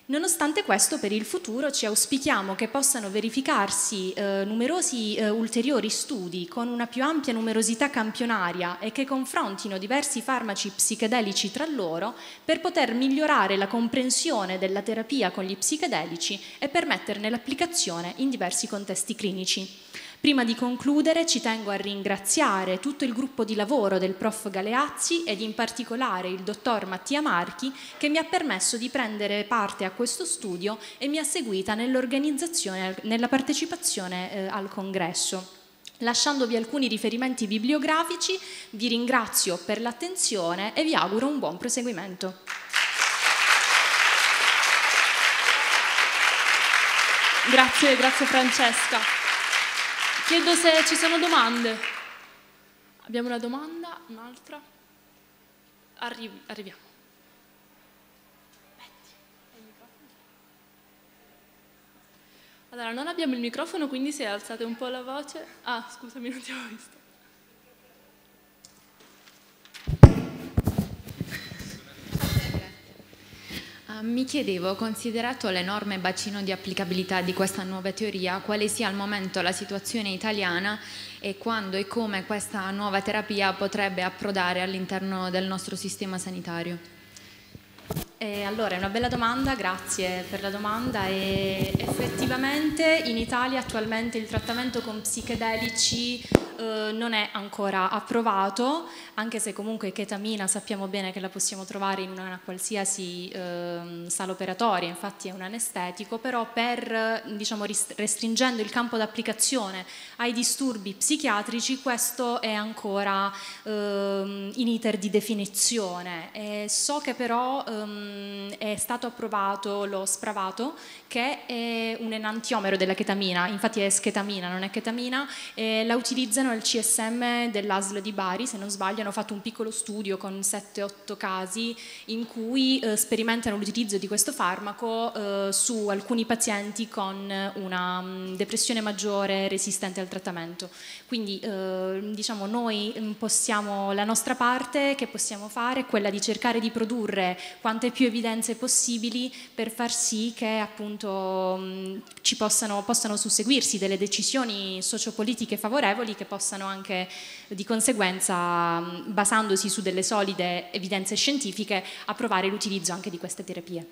[SPEAKER 29] Nonostante questo, per il futuro ci auspichiamo che possano verificarsi eh, numerosi eh, ulteriori studi con una più ampia numerosità campionaria e che confrontino diversi farmaci psichedelici tra loro per poter migliorare la comprensione della terapia con gli psichedelici e permetterne l'applicazione in diversi contesti clinici. Prima di concludere ci tengo a ringraziare tutto il gruppo di lavoro del prof Galeazzi ed in particolare il dottor Mattia Marchi che mi ha permesso di prendere parte a questo studio e mi ha seguita nell'organizzazione, nella partecipazione eh, al congresso. Lasciandovi alcuni riferimenti bibliografici, vi ringrazio per l'attenzione e vi auguro un buon proseguimento.
[SPEAKER 14] Grazie, grazie Francesca. Chiedo se ci sono domande. Abbiamo una domanda, un'altra. Arri arriviamo. Allora, non abbiamo il microfono, quindi se alzate un po' la voce... Ah, scusami, non ti ho visto.
[SPEAKER 29] Ah, mi chiedevo, considerato l'enorme bacino di applicabilità di questa nuova teoria, quale sia al momento la situazione italiana e quando e come questa nuova terapia potrebbe approdare all'interno del nostro sistema sanitario. Eh, allora, è una bella domanda, grazie per la domanda. E effettivamente in Italia attualmente il trattamento con psichedelici eh, non è ancora approvato, anche se comunque chetamina sappiamo bene che la possiamo trovare in una qualsiasi eh, sala operatoria, infatti è un anestetico, però per, diciamo, restringendo il campo d'applicazione ai disturbi psichiatrici questo è ancora ehm, in iter di definizione. E so che però ehm, è stato approvato lo spravato che è un enantiomero della chetamina, infatti è schetamina, non è chetamina, eh, la utilizzano al CSM dell'ASL di Bari, se non sbaglio hanno fatto un piccolo studio con 7-8 casi in cui eh, sperimentano l'utilizzo di questo farmaco eh, su alcuni pazienti con una mh, mm, depressione maggiore resistente al trattamento. Quindi eh, diciamo noi mm, possiamo, la nostra parte che possiamo fare è quella di cercare di produrre quante più evidenze possibili per far sì che appunto mh, ci possano, possano susseguirsi delle decisioni sociopolitiche favorevoli che possano anche di conseguenza, mh, basandosi su delle solide evidenze scientifiche, approvare l'utilizzo anche di queste terapie.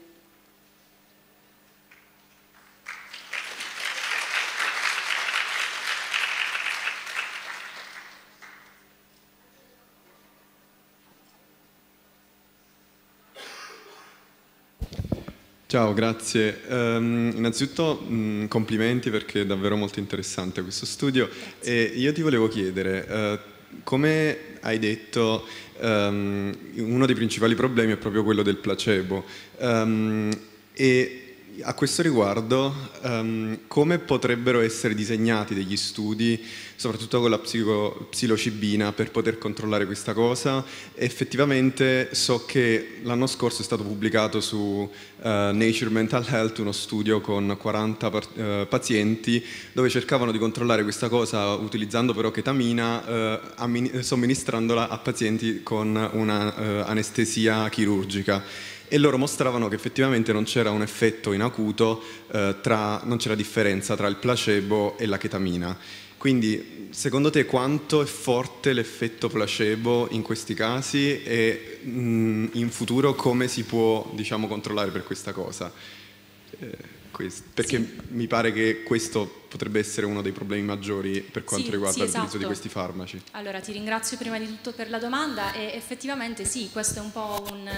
[SPEAKER 8] Ciao, grazie. Um, innanzitutto mh, complimenti perché è davvero molto interessante questo studio grazie. e io ti volevo chiedere, uh, come hai detto, um, uno dei principali problemi è proprio quello del placebo um, e a questo riguardo, um, come potrebbero essere disegnati degli studi, soprattutto con la psico, psilocibina, per poter controllare questa cosa? Effettivamente so che l'anno scorso è stato pubblicato su uh, Nature Mental Health uno studio con 40 uh, eh, pazienti dove cercavano di controllare questa cosa utilizzando però ketamina, uh, somministrandola a pazienti con un'anestesia chirurgica e loro mostravano che effettivamente non c'era un effetto in acuto, eh, tra, non c'era differenza tra il placebo e la chetamina. Quindi secondo te quanto è forte l'effetto placebo in questi casi e mh, mm, in futuro come si può diciamo, controllare per questa cosa? Eh. Questo, perché sì. mi pare che questo potrebbe essere uno dei problemi maggiori per quanto sì, riguarda sì, esatto. l'utilizzo di esatto. questi farmaci.
[SPEAKER 29] Allora, ti ringrazio prima di tutto per la domanda e effettivamente sì, questo è un po' un,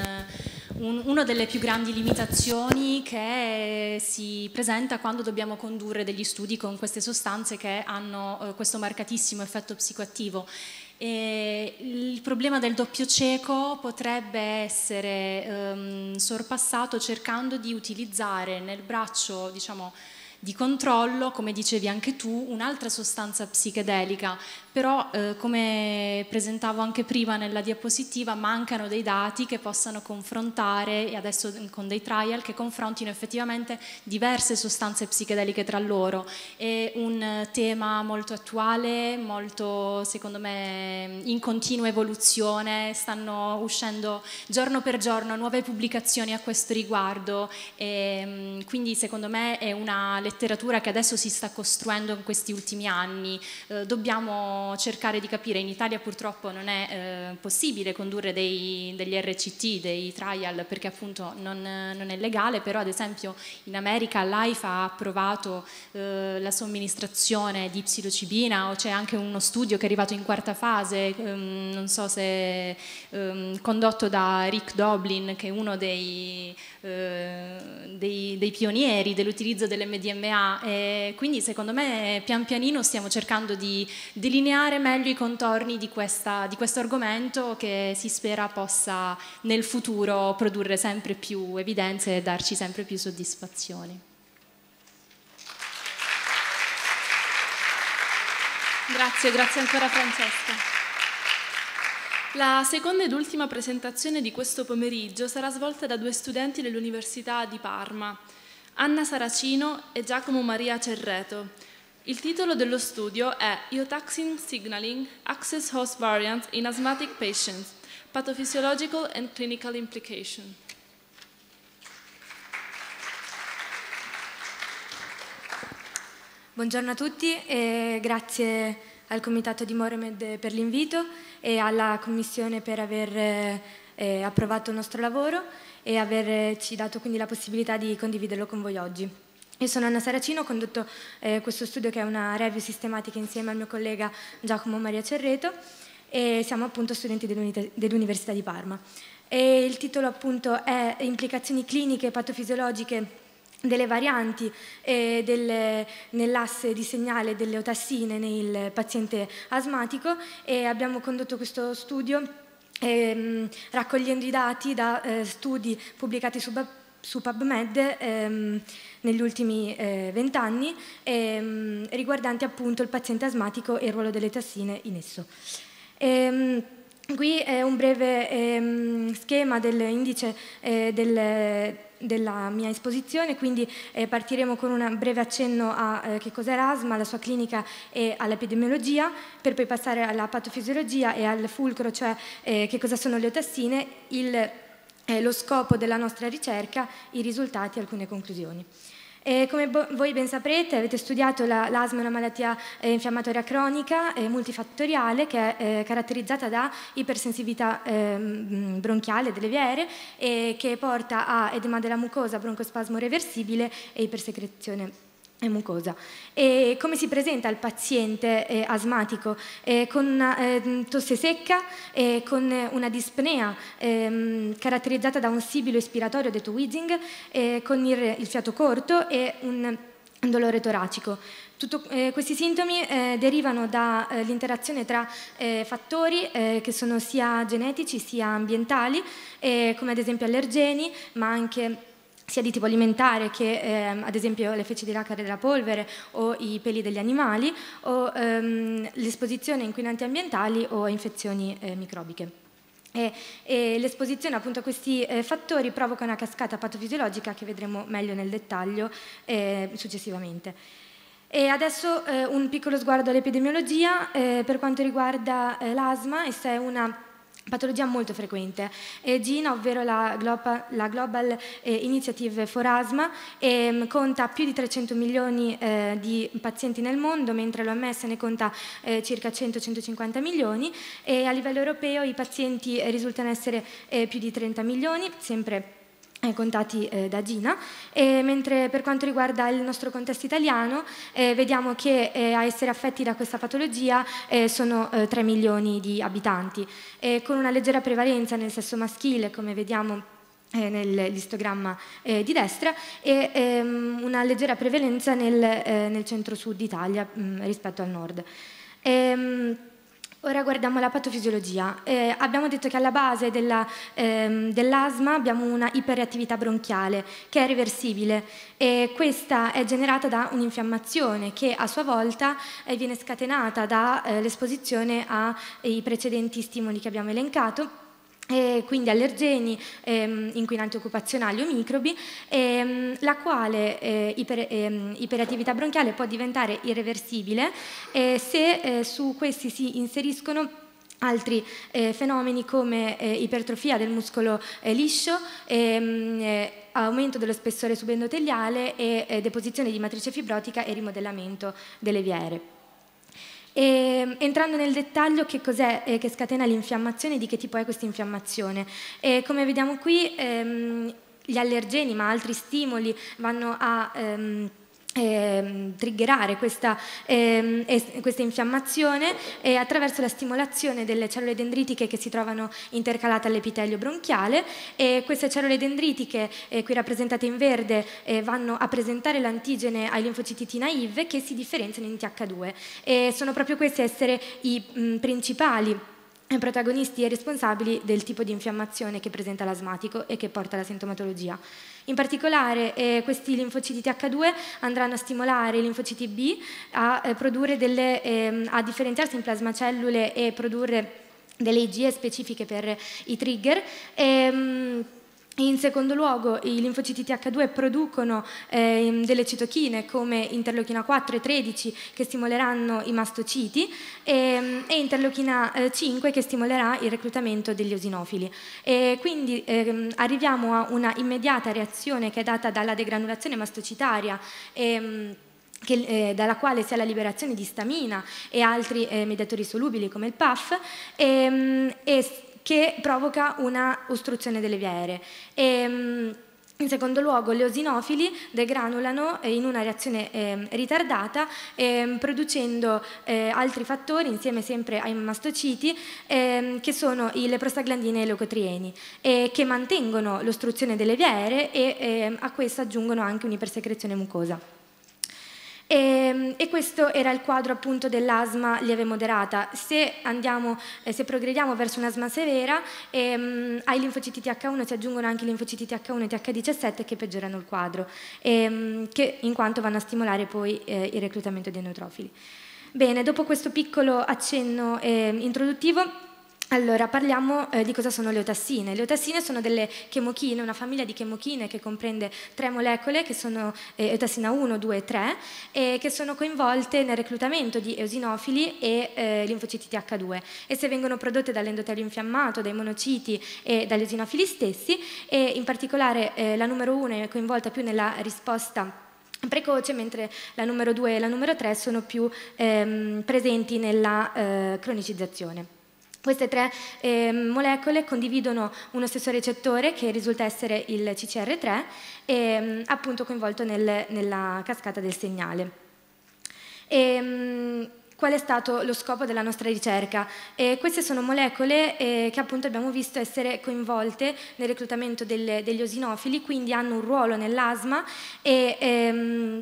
[SPEAKER 29] un, una delle più grandi limitazioni che si presenta quando dobbiamo condurre degli studi con queste sostanze che hanno eh, questo marcatissimo effetto psicoattivo e il problema del doppio cieco potrebbe essere ehm, sorpassato cercando di utilizzare nel braccio diciamo, di controllo, come dicevi anche tu, un'altra sostanza psichedelica però eh, come presentavo anche prima nella diapositiva mancano dei dati che possano confrontare e adesso mm, con dei trial che confrontino effettivamente diverse sostanze psichedeliche tra loro. È un eh, tema molto attuale, molto secondo me mm, in continua evoluzione, stanno uscendo giorno per giorno nuove pubblicazioni a questo riguardo e, mm, quindi secondo me è una letteratura che adesso si sta costruendo in questi ultimi anni. Eh, dobbiamo cercare di capire. In Italia purtroppo non è eh, possibile condurre dei, degli RCT, dei trial, perché appunto non, non, è legale, però ad esempio in America l'AIFA ha approvato eh, la somministrazione di psilocibina o c'è anche uno studio che è arrivato in quarta fase, ehm, non so se ehm, condotto da Rick Doblin, che è uno dei eh, dei, dei, pionieri dell'utilizzo dell'MDMA e quindi secondo me pian pianino stiamo cercando di delineare meglio i contorni di, questa, di questo argomento che si spera possa nel futuro produrre sempre più evidenze e darci sempre più soddisfazioni.
[SPEAKER 14] Grazie, grazie ancora Francesca. La seconda ed ultima presentazione di questo pomeriggio sarà svolta da due studenti dell'Università di Parma, Anna Saracino e Giacomo Maria Cerreto. Il titolo dello studio è Eotaxin Signaling, Access Host Variants in Asthmatic Patients, Pathophysiological and Clinical Implication.
[SPEAKER 28] Buongiorno a tutti e grazie al Comitato di Moremed per l'invito e alla Commissione per aver eh, eh approvato il nostro lavoro e averci eh, dato quindi la possibilità di condividerlo con voi oggi. Io sono Anna Saracino, ho condotto eh, questo studio che è una review sistematica insieme al mio collega Giacomo Maria Cerreto e siamo appunto studenti dell'Università di Parma. E il titolo appunto è Implicazioni cliniche e patofisiologiche delle varianti eh, nell'asse di segnale delle otassine nel paziente asmatico e abbiamo condotto questo studio ehm, raccogliendo i dati da eh, studi pubblicati su, su PubMed ehm, negli ultimi eh, vent'anni eh, ehm, riguardanti appunto il paziente asmatico e il ruolo delle tassine in esso. Ehm, qui è un breve ehm, schema dell'indice del eh, della mia esposizione, quindi eh, partiremo con un breve accenno a eh, che cos'è l'asma, alla sua clinica e all'epidemiologia, per poi passare alla patofisiologia e al fulcro, cioè eh, che cosa sono le otassine, il, eh, lo scopo della nostra ricerca, i risultati e alcune conclusioni. E come bo- voi ben saprete avete studiato la- l'asma, una malattia eh, infiammatoria cronica eh, multifattoriale che è eh, caratterizzata da ipersensibilità ehm, mm, bronchiale delle vie aeree e che porta a edema della mucosa, broncospasmo reversibile e ipersecrezione e mucosa. E come si presenta il paziente eh, asmatico? Eh, con una, eh, tosse secca, eh, con una dispnea ehm, caratterizzata da un sibilo ispiratorio, detto wheezing, eh, con il, il, fiato corto e un, dolore toracico. Tutto, eh, questi sintomi eh, derivano dall'interazione eh, tra eh, fattori che sono sia genetici sia ambientali, come ad esempio allergeni, ma anche sia di tipo alimentare che ehm, ad esempio le feci di lacare della polvere o i peli degli animali o ehm, l'esposizione a inquinanti ambientali o a infezioni eh, microbiche. E, e l'esposizione appunto a questi eh, fattori provoca una cascata patofisiologica che vedremo meglio nel dettaglio eh, successivamente. E adesso eh, un piccolo sguardo all'epidemiologia eh, per quanto riguarda eh, l'asma, essa è una patologia molto frequente. GINA, ovvero la, Globa, la Global eh, Initiative for Asthma, ehm, conta più di 300 milioni eh, di pazienti nel mondo, mentre l'OMS ne conta eh, circa 100-150 milioni e a livello europeo i pazienti risultano essere più di 30 milioni, sempre più contati eh, da Gina, e mentre per quanto riguarda il nostro contesto italiano eh, vediamo che eh, a essere affetti da questa patologia eh, sono 3 eh, milioni di abitanti, con una leggera prevalenza nel sesso maschile come vediamo eh, nell'istogramma di destra e ehm, una leggera prevalenza nel, nel centro-sud Italia mh, mm, rispetto al nord. Ehm, Ora guardiamo la patofisiologia. Eh, abbiamo detto che alla base ehm, dell'asma ehm, dell abbiamo una iperreattività bronchiale che è reversibile e questa è generata da un'infiammazione che a sua volta eh, viene scatenata dall'esposizione eh, ai precedenti stimoli che abbiamo elencato eh, quindi allergeni, ehm, inquinanti occupazionali o microbi, ehm, la quale eh, iper, ehm, iperattività bronchiale può diventare irreversibile eh, se su questi si inseriscono altri eh, fenomeni come eh, ipertrofia del muscolo eh, liscio, ehm, aumento dello spessore subendoteliale e deposizione di matrice fibrotica e rimodellamento delle viere. E, ehm, entrando nel dettaglio che cos'è eh, che scatena l'infiammazione e di che tipo è questa infiammazione. E, eh, come vediamo qui ehm, gli allergeni ma altri stimoli vanno a... Ehm, Ehm, triggerare questa, ehm, questa infiammazione eh, attraverso la stimolazione delle cellule dendritiche che si trovano intercalate all'epitelio bronchiale e queste cellule dendritiche eh, qui rappresentate in verde eh, vanno a presentare l'antigene ai linfociti T naive che si differenziano in TH2 e sono proprio questi a essere i mh, mm, principali eh, protagonisti e responsabili del tipo di infiammazione che presenta l'asmatico e che porta alla sintomatologia. In particolare eh, questi linfociti TH2 andranno a stimolare i linfociti B a, eh, delle, eh, a differenziarsi in plasmacellule e produrre delle IgE specifiche per i trigger. Ehm, in secondo luogo i linfociti TH2 producono eh, delle citochine come interleuchina 4 e 13 che stimoleranno i mastociti e, ehm, e interleuchina 5 eh, che stimolerà il reclutamento degli osinofili. E quindi eh, arriviamo a una immediata reazione che è data dalla degranulazione mastocitaria. E, ehm, che, eh, dalla quale si ha la liberazione di stamina e altri eh, mediatori solubili come il PAF ehm, e, e che provoca una ostruzione delle vie aeree. E, ehm, in secondo luogo, le osinofili degranulano eh, in una reazione eh, ritardata, eh, producendo eh, altri fattori insieme sempre ai mastociti, ehm, che sono le prostaglandine e i leucotrieni, che mantengono l'ostruzione delle vie aeree e ehm, a questo aggiungono anche un'ipersecrezione mucosa. E, ehm, e, questo era il quadro appunto dell'asma lieve moderata. Se, andiamo, eh, se progrediamo verso un'asma severa, ehm, ai linfociti TH1 si aggiungono anche i linfociti TH1 e TH17 che peggiorano il quadro, ehm, che, in quanto vanno a stimolare poi eh, il reclutamento dei neutrofili. Bene, dopo questo piccolo accenno eh, introduttivo allora, parliamo eh, di cosa sono le otassine. Le otassine sono delle chemochine, una famiglia di chemochine che comprende tre molecole, che sono eh, otassina 1, 2 e 3, e che sono coinvolte nel reclutamento di eosinofili e eh, linfociti TH2. E se vengono prodotte dall'endotelio infiammato, dai monociti e dagli eosinofili stessi, e in particolare eh, la numero 1 è coinvolta più nella risposta precoce, mentre la numero 2 e la numero 3 sono più ehm, presenti nella eh, cronicizzazione. Queste tre eh, molecole condividono uno stesso recettore che risulta essere il CCR3 e ehm, appunto coinvolto nel, nella cascata del segnale. E, ehm, qual è stato lo scopo della nostra ricerca? E eh, queste sono molecole eh, che appunto abbiamo visto essere coinvolte nel reclutamento delle, degli osinofili, quindi hanno un ruolo nell'asma e ehm,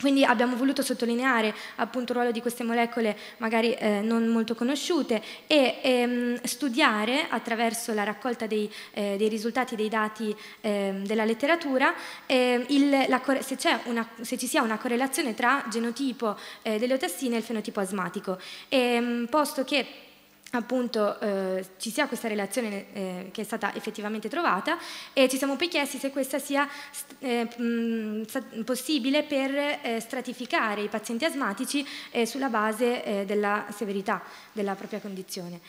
[SPEAKER 28] quindi abbiamo voluto sottolineare appunto il ruolo di queste molecole magari eh, non molto conosciute e ehm, studiare attraverso la raccolta dei, eh, dei risultati dei dati eh, della letteratura ehm, il, la, se, una, se, ci sia una correlazione tra genotipo eh, delle otassine e il fenotipo asmatico. E, ehm, posto che appunto eh, ci sia questa relazione eh, che è stata effettivamente trovata e ci siamo poi chiesti se questa sia eh, possibile per eh, stratificare i pazienti asmatici eh, sulla base eh, della severità della propria condizione.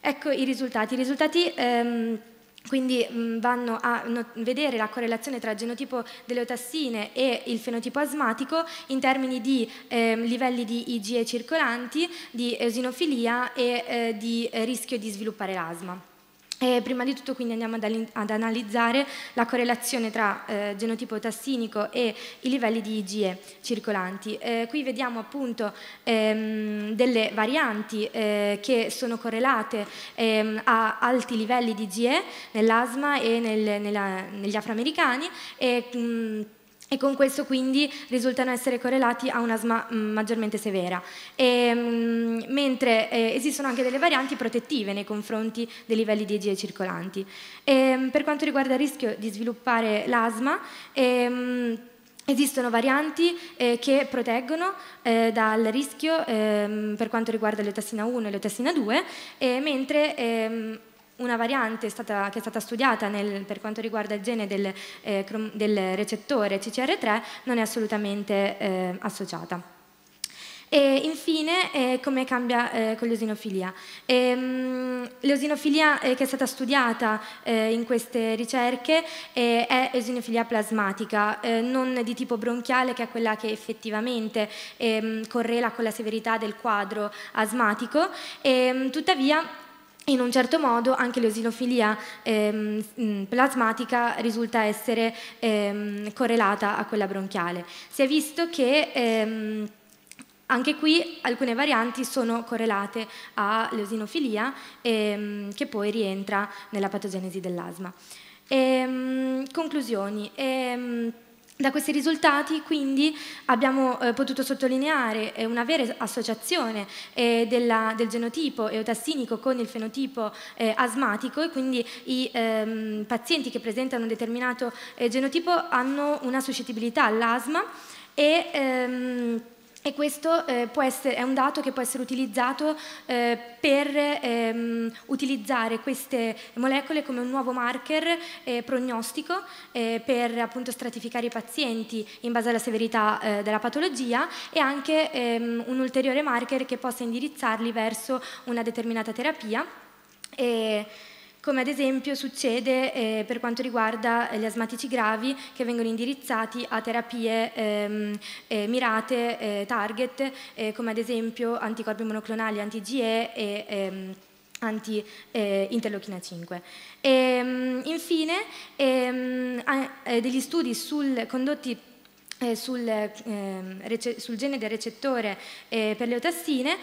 [SPEAKER 28] Ecco i risultati. I risultati ehm, quindi mh, mm, vanno a no vedere la correlazione tra genotipo delle otassine e il fenotipo asmatico in termini di eh, livelli di IgE circolanti, di eosinofilia e eh, di eh, rischio di sviluppare l'asma. E prima di tutto quindi andiamo ad, ad analizzare la correlazione tra eh, genotipo tassinico e i livelli di IgE circolanti. Eh, qui vediamo appunto ehm, delle varianti eh, che sono correlate ehm, a alti livelli di IgE nell'asma e nel, nella, negli afroamericani e, mh, e con questo quindi risultano essere correlati a un'asma mm, maggiormente severa. E, ehm, mentre eh, esistono anche delle varianti protettive nei confronti dei livelli di IgE circolanti. E, ehm, per quanto riguarda il rischio di sviluppare l'asma, ehm, Esistono varianti eh, che proteggono eh, dal rischio ehm, per quanto riguarda l'eotassina 1 e l'eotassina 2, eh, mentre ehm, una variante è stata, che è stata studiata nel, per quanto riguarda il gene del, eh, del recettore CCR3 non è assolutamente eh, associata. E infine, eh, come cambia eh, con l'osinofilia? Ehm, l'osinofilia eh, che è stata studiata eh, in queste ricerche eh, è eosinofilia plasmatica, eh, non di tipo bronchiale, che è quella che effettivamente ehm, correla con la severità del quadro asmatico, ehm, tuttavia in un certo modo anche l'osinofilia ehm, plasmatica risulta essere ehm, correlata a quella bronchiale. Si è visto che ehm, anche qui alcune varianti sono correlate all'osinofilia ehm, che poi rientra nella patogenesi dell'asma. Ehm, conclusioni. Ehm, da questi risultati quindi abbiamo eh, potuto sottolineare eh, una vera associazione eh, della, del genotipo eotassinico con il fenotipo eh, asmatico e quindi i ehm, pazienti che presentano un determinato eh, genotipo hanno una suscettibilità all'asma e ehm, e questo eh, essere, è un dato che può essere utilizzato eh, per ehm, utilizzare queste molecole come un nuovo marker eh, prognostico eh, per appunto stratificare i pazienti in base alla severità eh, della patologia e anche ehm, un ulteriore marker che possa indirizzarli verso una determinata terapia. E, come ad esempio succede eh, per quanto riguarda eh, gli asmatici gravi che vengono indirizzati a terapie ehm, eh, mirate, eh, target, eh, come ad esempio anticorpi monoclonali, anti-GE e ehm, anti interlochina eh, 5. E, ehm, infine, ehm, eh, degli studi sul, condotti eh, sul, eh, sul, gene del recettore per le otassine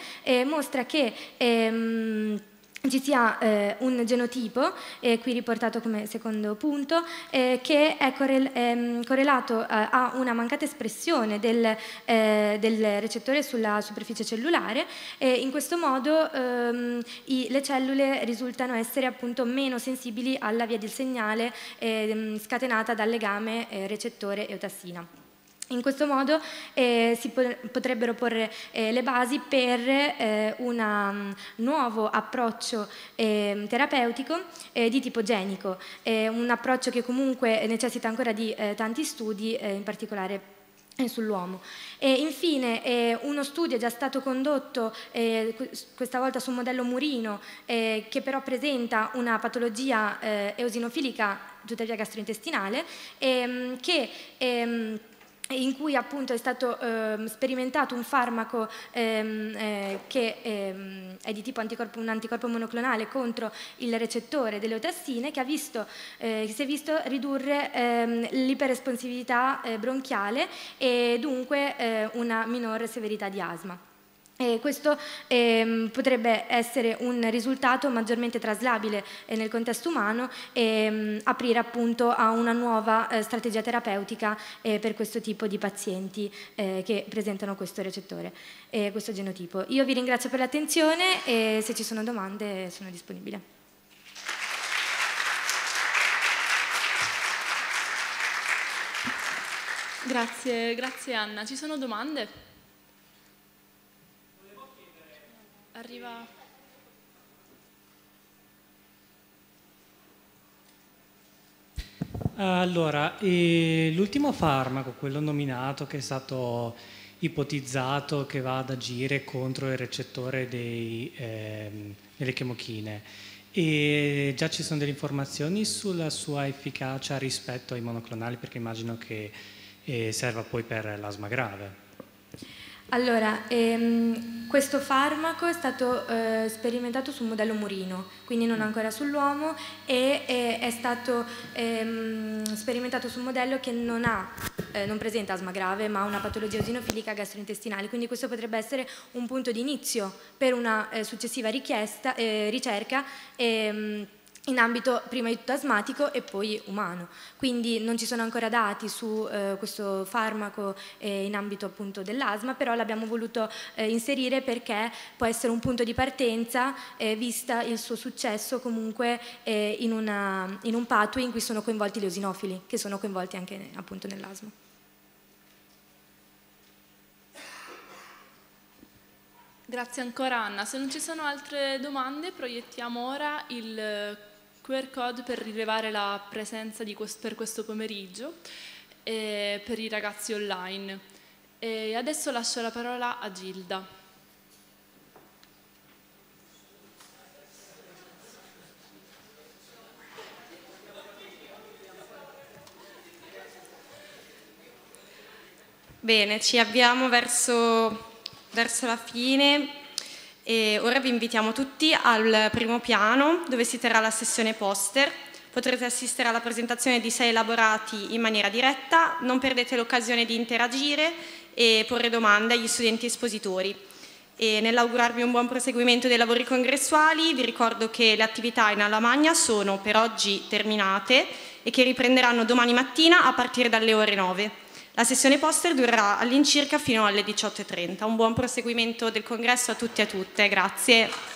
[SPEAKER 28] mostra che ehm, ci sia eh, un genotipo, eh, qui riportato come secondo punto, eh, che è correl ehm, correlato eh, a una mancata espressione del, eh, del recettore sulla superficie cellulare e in questo modo ehm, i, le cellule risultano essere appunto meno sensibili alla via del segnale ehm, scatenata dal legame eh, recettore-eotassina. In questo modo eh, si potrebbero porre eh, le basi per eh, un mm, nuovo approccio ehm, terapeutico eh, di tipo genico, eh, un approccio che comunque necessita ancora di eh, tanti studi, in particolare sull'uomo. E infine eh, uno studio è già stato condotto eh, questa volta su un modello Murino eh, che però presenta una patologia eosinofilica tuttavia gastrointestinale ehm, che ehm, in cui appunto è stato ehm, sperimentato un farmaco ehm, eh, che ehm, è di tipo anticorpo, un anticorpo monoclonale contro il recettore delle otassine che, visto, eh, si è visto ridurre ehm, l'iperresponsività eh, bronchiale e dunque eh, una minore severità di asma. E questo ehm, potrebbe essere un risultato maggiormente traslabile eh, nel contesto umano e ehm, aprire appunto a una nuova eh, strategia terapeutica eh, per questo tipo di pazienti eh, che presentano questo recettore, eh, questo genotipo. Io vi ringrazio per l'attenzione e se ci sono domande sono disponibile.
[SPEAKER 14] Grazie, grazie Anna. Ci sono domande?
[SPEAKER 15] arriva
[SPEAKER 4] Allora,
[SPEAKER 9] eh, l'ultimo farmaco, quello nominato che è stato ipotizzato che va ad agire contro il recettore dei, eh, delle chemochine, e già ci sono delle informazioni sulla sua efficacia rispetto ai monoclonali perché immagino che eh, serva poi per l'asma grave.
[SPEAKER 28] Allora, ehm, questo farmaco è stato eh, sperimentato sul modello murino, quindi non mm. ancora sull'uomo, e eh, è stato ehm, sperimentato sul modello che non, ha, eh, non presenta asma grave, ma una patologia eosinofilica gastrointestinale. Quindi questo potrebbe essere un punto di inizio per una eh, successiva eh, ricerca. Ehm, in ambito prima di tutto asmatico e poi umano. Quindi non ci sono ancora dati su eh, questo farmaco eh, in ambito appunto dell'asma, però l'abbiamo voluto eh, inserire perché può essere un punto di partenza eh, vista il suo successo comunque eh, in, una, in, un pathway in cui sono coinvolti gli osinofili, che sono coinvolti
[SPEAKER 14] anche appunto nell'asma. Grazie ancora Anna. Se non ci sono altre domande proiettiamo ora il QR code per rilevare la presenza di questo, per questo pomeriggio eh, per i ragazzi online. E adesso lascio la parola a Gilda.
[SPEAKER 6] Bene, ci avviamo verso, verso la fine. E ora vi invitiamo tutti al primo piano dove si terrà la sessione poster. Potrete assistere alla presentazione di sei elaborati in maniera diretta, non perdete l'occasione di interagire e porre domande agli studenti espositori. E nell'augurarvi un buon proseguimento dei lavori congressuali vi ricordo che le attività in Alamagna sono per oggi terminate e che riprenderanno domani mattina a partire dalle ore 9. La sessione poster durerà all'incirca fino alle 18.30. Un buon proseguimento del congresso a tutti e a tutte. Grazie.